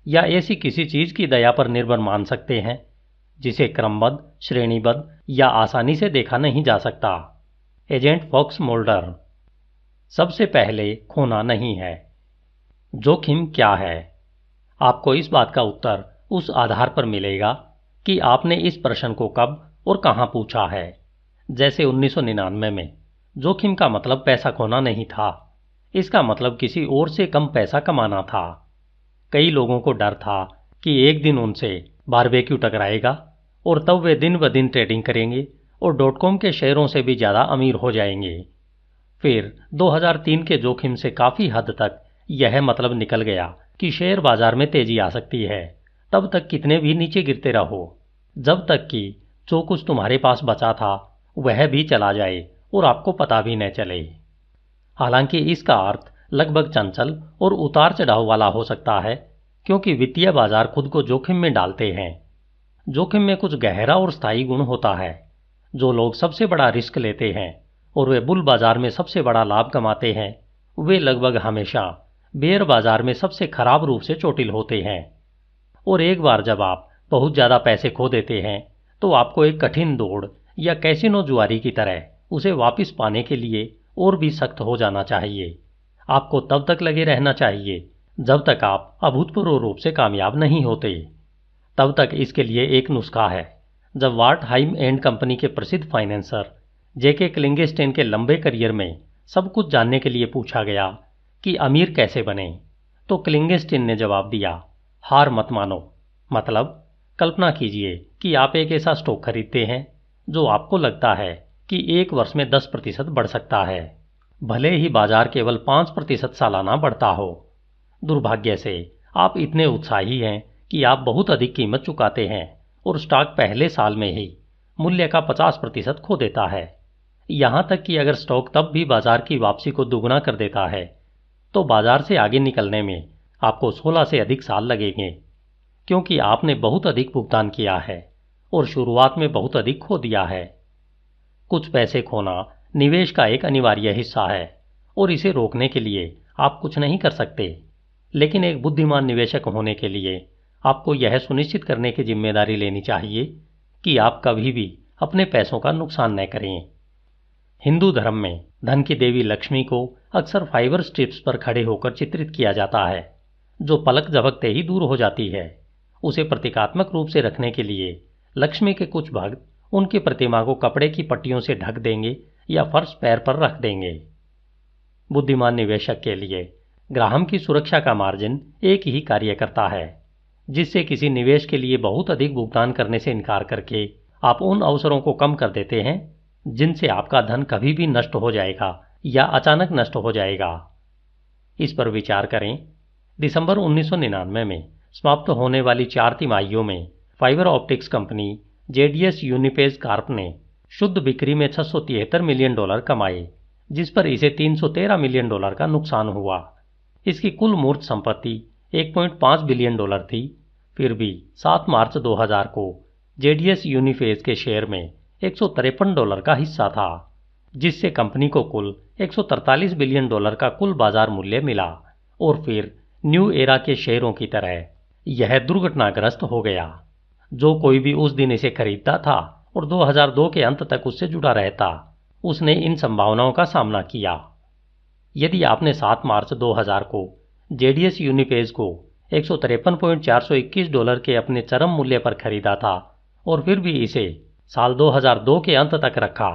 या ऐसी किसी चीज की दया पर निर्भर मान सकते हैं जिसे क्रमबद्ध श्रेणीबद्ध या आसानी से देखा नहीं जा सकता एजेंट फॉक्स मोल्डर सबसे पहले खोना नहीं है जोखिम क्या है आपको इस बात का उत्तर उस आधार पर मिलेगा कि आपने इस प्रश्न को कब और कहाँ पूछा है जैसे 1999 में जोखिम का मतलब पैसा खोना नहीं था इसका मतलब किसी और से कम पैसा कमाना था कई लोगों को डर था कि एक दिन उनसे बारबेक्यू टकराएगा और तब वे दिन ब दिन ट्रेडिंग करेंगे और डॉट कॉम के शेयरों से भी ज़्यादा अमीर हो जाएंगे फिर 2003 के जोखिम से काफ़ी हद तक यह मतलब निकल गया कि शेयर बाजार में तेजी आ सकती है तब तक कितने भी नीचे गिरते रहो जब तक कि जो कुछ तुम्हारे पास बचा था वह भी चला जाए और आपको पता भी न चले हालांकि इसका अर्थ लगभग चंचल और उतार चढ़ाव वाला हो सकता है क्योंकि वित्तीय बाजार खुद को जोखिम में डालते हैं जोखिम में कुछ गहरा और स्थायी गुण होता है जो लोग सबसे बड़ा रिस्क लेते हैं और वे बुल बाजार में सबसे बड़ा लाभ कमाते हैं वे लगभग हमेशा बेयर बाजार में सबसे खराब रूप से चोटिल होते हैं और एक बार जब आप बहुत ज़्यादा पैसे खो देते हैं तो आपको एक कठिन दौड़ या कैसिनो जुआरी की तरह उसे वापस पाने के लिए और भी सख्त हो जाना चाहिए आपको तब तक लगे रहना चाहिए जब तक आप अभूतपूर्व रूप से कामयाब नहीं होते तब तक इसके लिए एक नुस्खा है जब वार्ट हाइम एंड कंपनी के प्रसिद्ध फाइनेंसर जेके क्लिंगेस्टेन के लंबे करियर में सब कुछ जानने के लिए पूछा गया कि अमीर कैसे बने तो क्लिंगेस्टेन ने जवाब दिया हार मत मानो मतलब कल्पना कीजिए कि आप एक ऐसा स्टॉक खरीदते हैं जो आपको लगता है कि एक वर्ष में दस प्रतिशत बढ़ सकता है भले ही बाजार केवल पाँच प्रतिशत सालाना बढ़ता हो दुर्भाग्य से आप इतने उत्साही हैं कि आप बहुत अधिक कीमत चुकाते हैं और स्टॉक पहले साल में ही मूल्य का पचास प्रतिशत खो देता है यहाँ तक कि अगर स्टॉक तब भी बाजार की वापसी को दुगुना कर देता है तो बाजार से आगे निकलने में आपको 16 से अधिक साल लगेंगे क्योंकि आपने बहुत अधिक भुगतान किया है और शुरुआत में बहुत अधिक खो दिया है कुछ पैसे खोना निवेश का एक अनिवार्य हिस्सा है और इसे रोकने के लिए आप कुछ नहीं कर सकते लेकिन एक बुद्धिमान निवेशक होने के लिए आपको यह सुनिश्चित करने की जिम्मेदारी लेनी चाहिए कि आप कभी भी अपने पैसों का नुकसान न करें हिंदू धर्म में धन की देवी लक्ष्मी को अक्सर फाइबर स्ट्रिप्स पर खड़े होकर चित्रित किया जाता है जो पलक झपकते ही दूर हो जाती है उसे प्रतीकात्मक रूप से रखने के लिए लक्ष्मी के कुछ भक्त उनकी प्रतिमा को कपड़े की पट्टियों से ढक देंगे या फर्श पैर पर रख देंगे बुद्धिमान निवेशक के लिए ग्राहम की सुरक्षा का मार्जिन एक ही कार्य करता है जिससे किसी निवेश के लिए बहुत अधिक भुगतान करने से इनकार करके आप उन अवसरों को कम कर देते हैं जिनसे आपका धन कभी भी नष्ट हो जाएगा या अचानक नष्ट हो जाएगा इस पर विचार करें दिसंबर 1999 में समाप्त होने वाली चार तिमाहियों में fibre optics company JDS Uniphase Corp ने शुद्ध बिक्री में छह मिलियन डॉलर कमाए जिस पर इसे 313 मिलियन डॉलर का नुकसान हुआ इसकी कुल मूर्त संपत्ति 1.5 बिलियन डॉलर थी फिर भी 7 मार्च 2000 को जेडीएस यूनिफेज के शेयर में एक डॉलर का हिस्सा था जिससे कंपनी को कुल 143 बिलियन डॉलर का कुल बाजार मूल्य मिला और फिर न्यू एरा के शेयरों की तरह यह दुर्घटनाग्रस्त हो गया जो कोई भी उस दिन इसे खरीदता था और 2002 के अंत तक उससे जुड़ा रहता उसने इन संभावनाओं का सामना किया यदि आपने 7 मार्च 2000 को जेडीएस यूनिपेज को एक डॉलर के अपने चरम मूल्य पर खरीदा था और फिर भी इसे साल 2002 के अंत तक रखा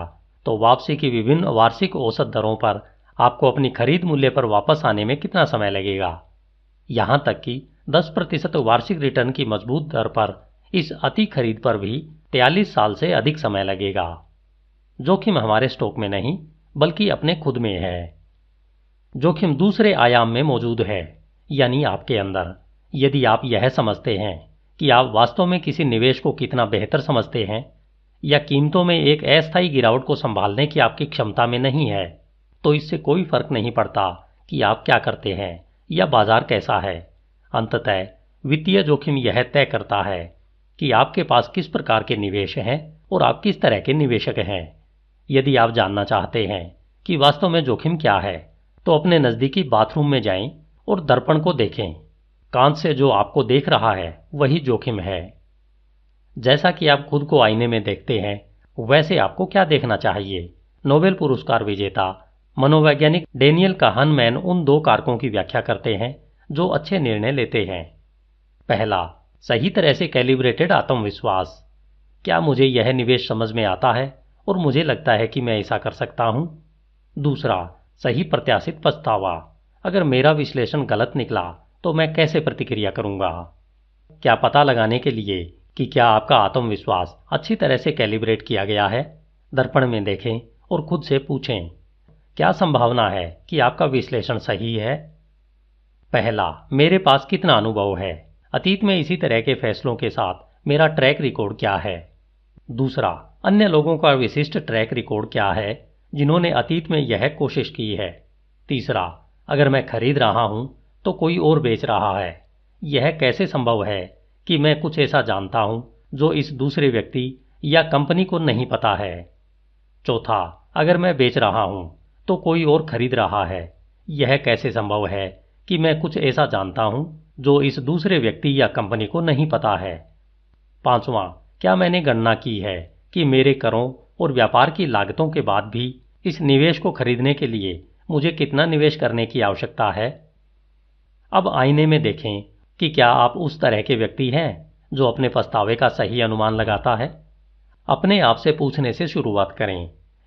तो वापसी की विभिन्न वार्षिक औसत दरों पर आपको अपनी खरीद मूल्य पर वापस आने में कितना समय लगेगा यहां तक कि 10 प्रतिशत वार्षिक रिटर्न की मजबूत दर पर इस अति खरीद पर भी तयालीस साल से अधिक समय लगेगा जोखिम हमारे स्टॉक में नहीं बल्कि अपने खुद में है जोखिम दूसरे आयाम में मौजूद है यानी आपके अंदर यदि आप यह समझते हैं कि आप वास्तव में किसी निवेश को कितना बेहतर समझते हैं या कीमतों में एक अस्थायी गिरावट को संभालने की आपकी क्षमता में नहीं है तो इससे कोई फर्क नहीं पड़ता कि आप क्या करते हैं या बाजार कैसा है अंततः वित्तीय जोखिम यह तय करता है कि आपके पास किस प्रकार के निवेश हैं और आप किस तरह के निवेशक हैं यदि आप जानना चाहते हैं कि वास्तव में जोखिम क्या है तो अपने नज़दीकी बाथरूम में जाएं और दर्पण को देखें कांच से जो आपको देख रहा है वही जोखिम है जैसा कि आप खुद को आईने में देखते हैं वैसे आपको क्या देखना चाहिए नोबेल पुरस्कार विजेता मनोवैज्ञानिक डेनियल कहानमैन उन दो कारकों की व्याख्या करते हैं जो अच्छे निर्णय लेते हैं पहला सही तरह से कैलिब्रेटेड आत्मविश्वास क्या मुझे यह निवेश समझ में आता है और मुझे लगता है कि मैं ऐसा कर सकता हूँ दूसरा सही प्रत्याशित पछतावा अगर मेरा विश्लेषण गलत निकला तो मैं कैसे प्रतिक्रिया करूँगा क्या पता लगाने के लिए कि क्या आपका आत्मविश्वास अच्छी तरह से कैलिब्रेट किया गया है दर्पण में देखें और खुद से पूछें क्या संभावना है कि आपका विश्लेषण सही है पहला मेरे पास कितना अनुभव है अतीत में इसी तरह के फैसलों के साथ मेरा ट्रैक रिकॉर्ड क्या है दूसरा अन्य लोगों का विशिष्ट ट्रैक रिकॉर्ड क्या है जिन्होंने अतीत में यह कोशिश की है तीसरा अगर मैं खरीद रहा हूं तो कोई और बेच रहा है यह कैसे संभव है कि मैं कुछ ऐसा जानता हूं जो इस दूसरे व्यक्ति या कंपनी को नहीं पता है चौथा अगर मैं बेच रहा हूं तो कोई और खरीद रहा है यह कैसे संभव है कि मैं कुछ ऐसा जानता हूं जो इस दूसरे व्यक्ति या कंपनी को नहीं पता है पांचवा क्या मैंने गणना की है कि मेरे करों और व्यापार की लागतों के बाद भी इस निवेश को खरीदने के लिए मुझे कितना निवेश करने की आवश्यकता है अब आईने में देखें कि क्या आप उस तरह के व्यक्ति हैं जो अपने पछतावे का सही अनुमान लगाता है अपने आप से पूछने से शुरुआत करें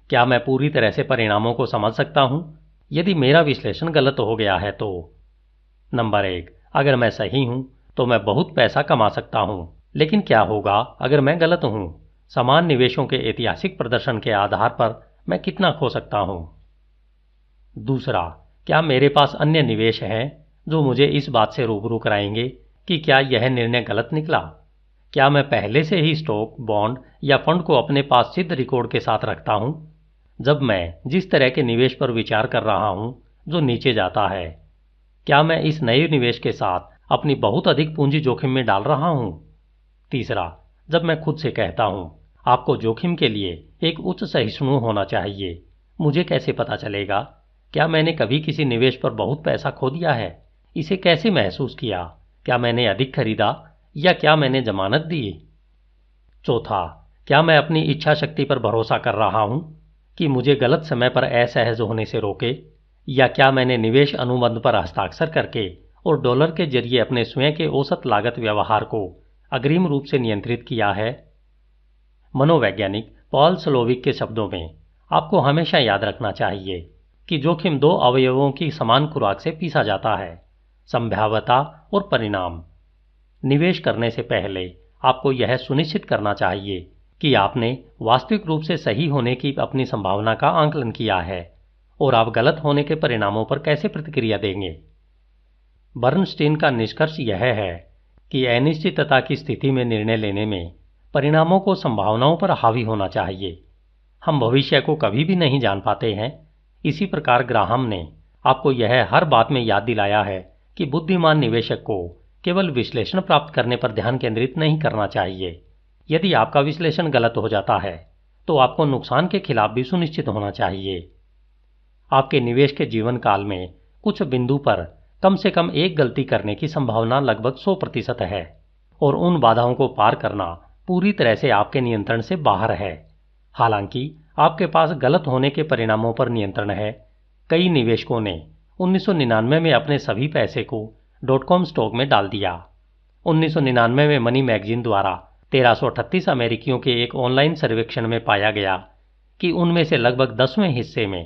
क्या मैं पूरी तरह से परिणामों को समझ सकता हूं यदि मेरा विश्लेषण गलत हो गया है तो नंबर एक अगर मैं सही हूँ तो मैं बहुत पैसा कमा सकता हूँ लेकिन क्या होगा अगर मैं गलत हूँ समान निवेशों के ऐतिहासिक प्रदर्शन के आधार पर मैं कितना खो सकता हूँ दूसरा क्या मेरे पास अन्य निवेश हैं जो मुझे इस बात से रूबरू कराएंगे कि क्या यह निर्णय गलत निकला क्या मैं पहले से ही स्टॉक बॉन्ड या फंड को अपने पास सिद्ध रिकॉर्ड के साथ रखता हूँ जब मैं जिस तरह के निवेश पर विचार कर रहा हूँ जो नीचे जाता है क्या मैं इस नए निवेश के साथ अपनी बहुत अधिक पूंजी जोखिम में डाल रहा हूं तीसरा जब मैं खुद से कहता हूं आपको जोखिम के लिए एक उच्च सहिष्णु होना चाहिए मुझे कैसे पता चलेगा क्या मैंने कभी किसी निवेश पर बहुत पैसा खो दिया है इसे कैसे महसूस किया क्या मैंने अधिक खरीदा या क्या मैंने जमानत दी चौथा क्या मैं अपनी इच्छा शक्ति पर भरोसा कर रहा हूं कि मुझे गलत समय पर असहज होने से रोके या क्या मैंने निवेश अनुबंध पर हस्ताक्षर करके और डॉलर के जरिए अपने स्वयं के औसत लागत व्यवहार को अग्रिम रूप से नियंत्रित किया है मनोवैज्ञानिक पॉल स्लोविक के शब्दों में आपको हमेशा याद रखना चाहिए कि जोखिम दो अवयवों की समान खुराक से पीसा जाता है संभाव्यता और परिणाम निवेश करने से पहले आपको यह सुनिश्चित करना चाहिए कि आपने वास्तविक रूप से सही होने की अपनी संभावना का आंकलन किया है और आप गलत होने के परिणामों पर कैसे प्रतिक्रिया देंगे बर्नस्टीन का निष्कर्ष यह है कि अनिश्चितता की स्थिति में निर्णय लेने में परिणामों को संभावनाओं पर हावी होना चाहिए हम भविष्य को कभी भी नहीं जान पाते हैं इसी प्रकार ग्राहम ने आपको यह हर बात में याद दिलाया है कि बुद्धिमान निवेशक को केवल विश्लेषण प्राप्त करने पर ध्यान केंद्रित नहीं करना चाहिए यदि आपका विश्लेषण गलत हो जाता है तो आपको नुकसान के खिलाफ भी सुनिश्चित होना चाहिए आपके निवेश के जीवन काल में कुछ बिंदु पर कम से कम एक गलती करने की संभावना लगभग 100 प्रतिशत है और उन बाधाओं को पार करना पूरी तरह से आपके नियंत्रण से बाहर है हालांकि आपके पास गलत होने के परिणामों पर नियंत्रण है कई निवेशकों ने 1999 में अपने सभी पैसे को डॉटकॉम स्टॉक में डाल दिया 1999 में मनी मैगजीन द्वारा तेरह अमेरिकियों के एक ऑनलाइन सर्वेक्षण में पाया गया कि उनमें से लगभग दसवें हिस्से में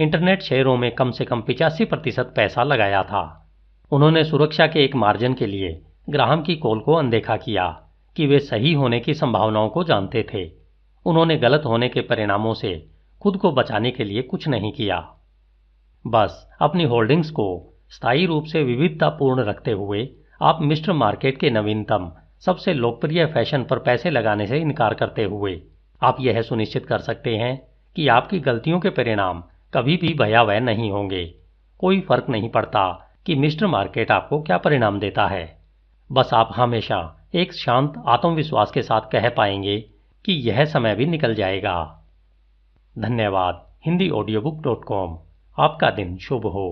इंटरनेट शेयरों में कम से कम पिचासी प्रतिशत पैसा लगाया था उन्होंने सुरक्षा के एक मार्जिन के लिए ग्राहम की कॉल को अनदेखा किया कि वे सही होने की संभावनाओं को जानते थे उन्होंने गलत होने के परिणामों से खुद को बचाने के लिए कुछ नहीं किया बस अपनी होल्डिंग्स को स्थायी रूप से विविधतापूर्ण रखते हुए आप मिस्टर मार्केट के नवीनतम सबसे लोकप्रिय फैशन पर पैसे लगाने से इनकार करते हुए आप यह सुनिश्चित कर सकते हैं कि आपकी गलतियों के परिणाम कभी भी भयावह नहीं होंगे कोई फर्क नहीं पड़ता कि मिस्टर मार्केट आपको क्या परिणाम देता है बस आप हमेशा एक शांत आत्मविश्वास के साथ कह पाएंगे कि यह समय भी निकल जाएगा धन्यवाद Hindi audio book dot com आपका दिन शुभ हो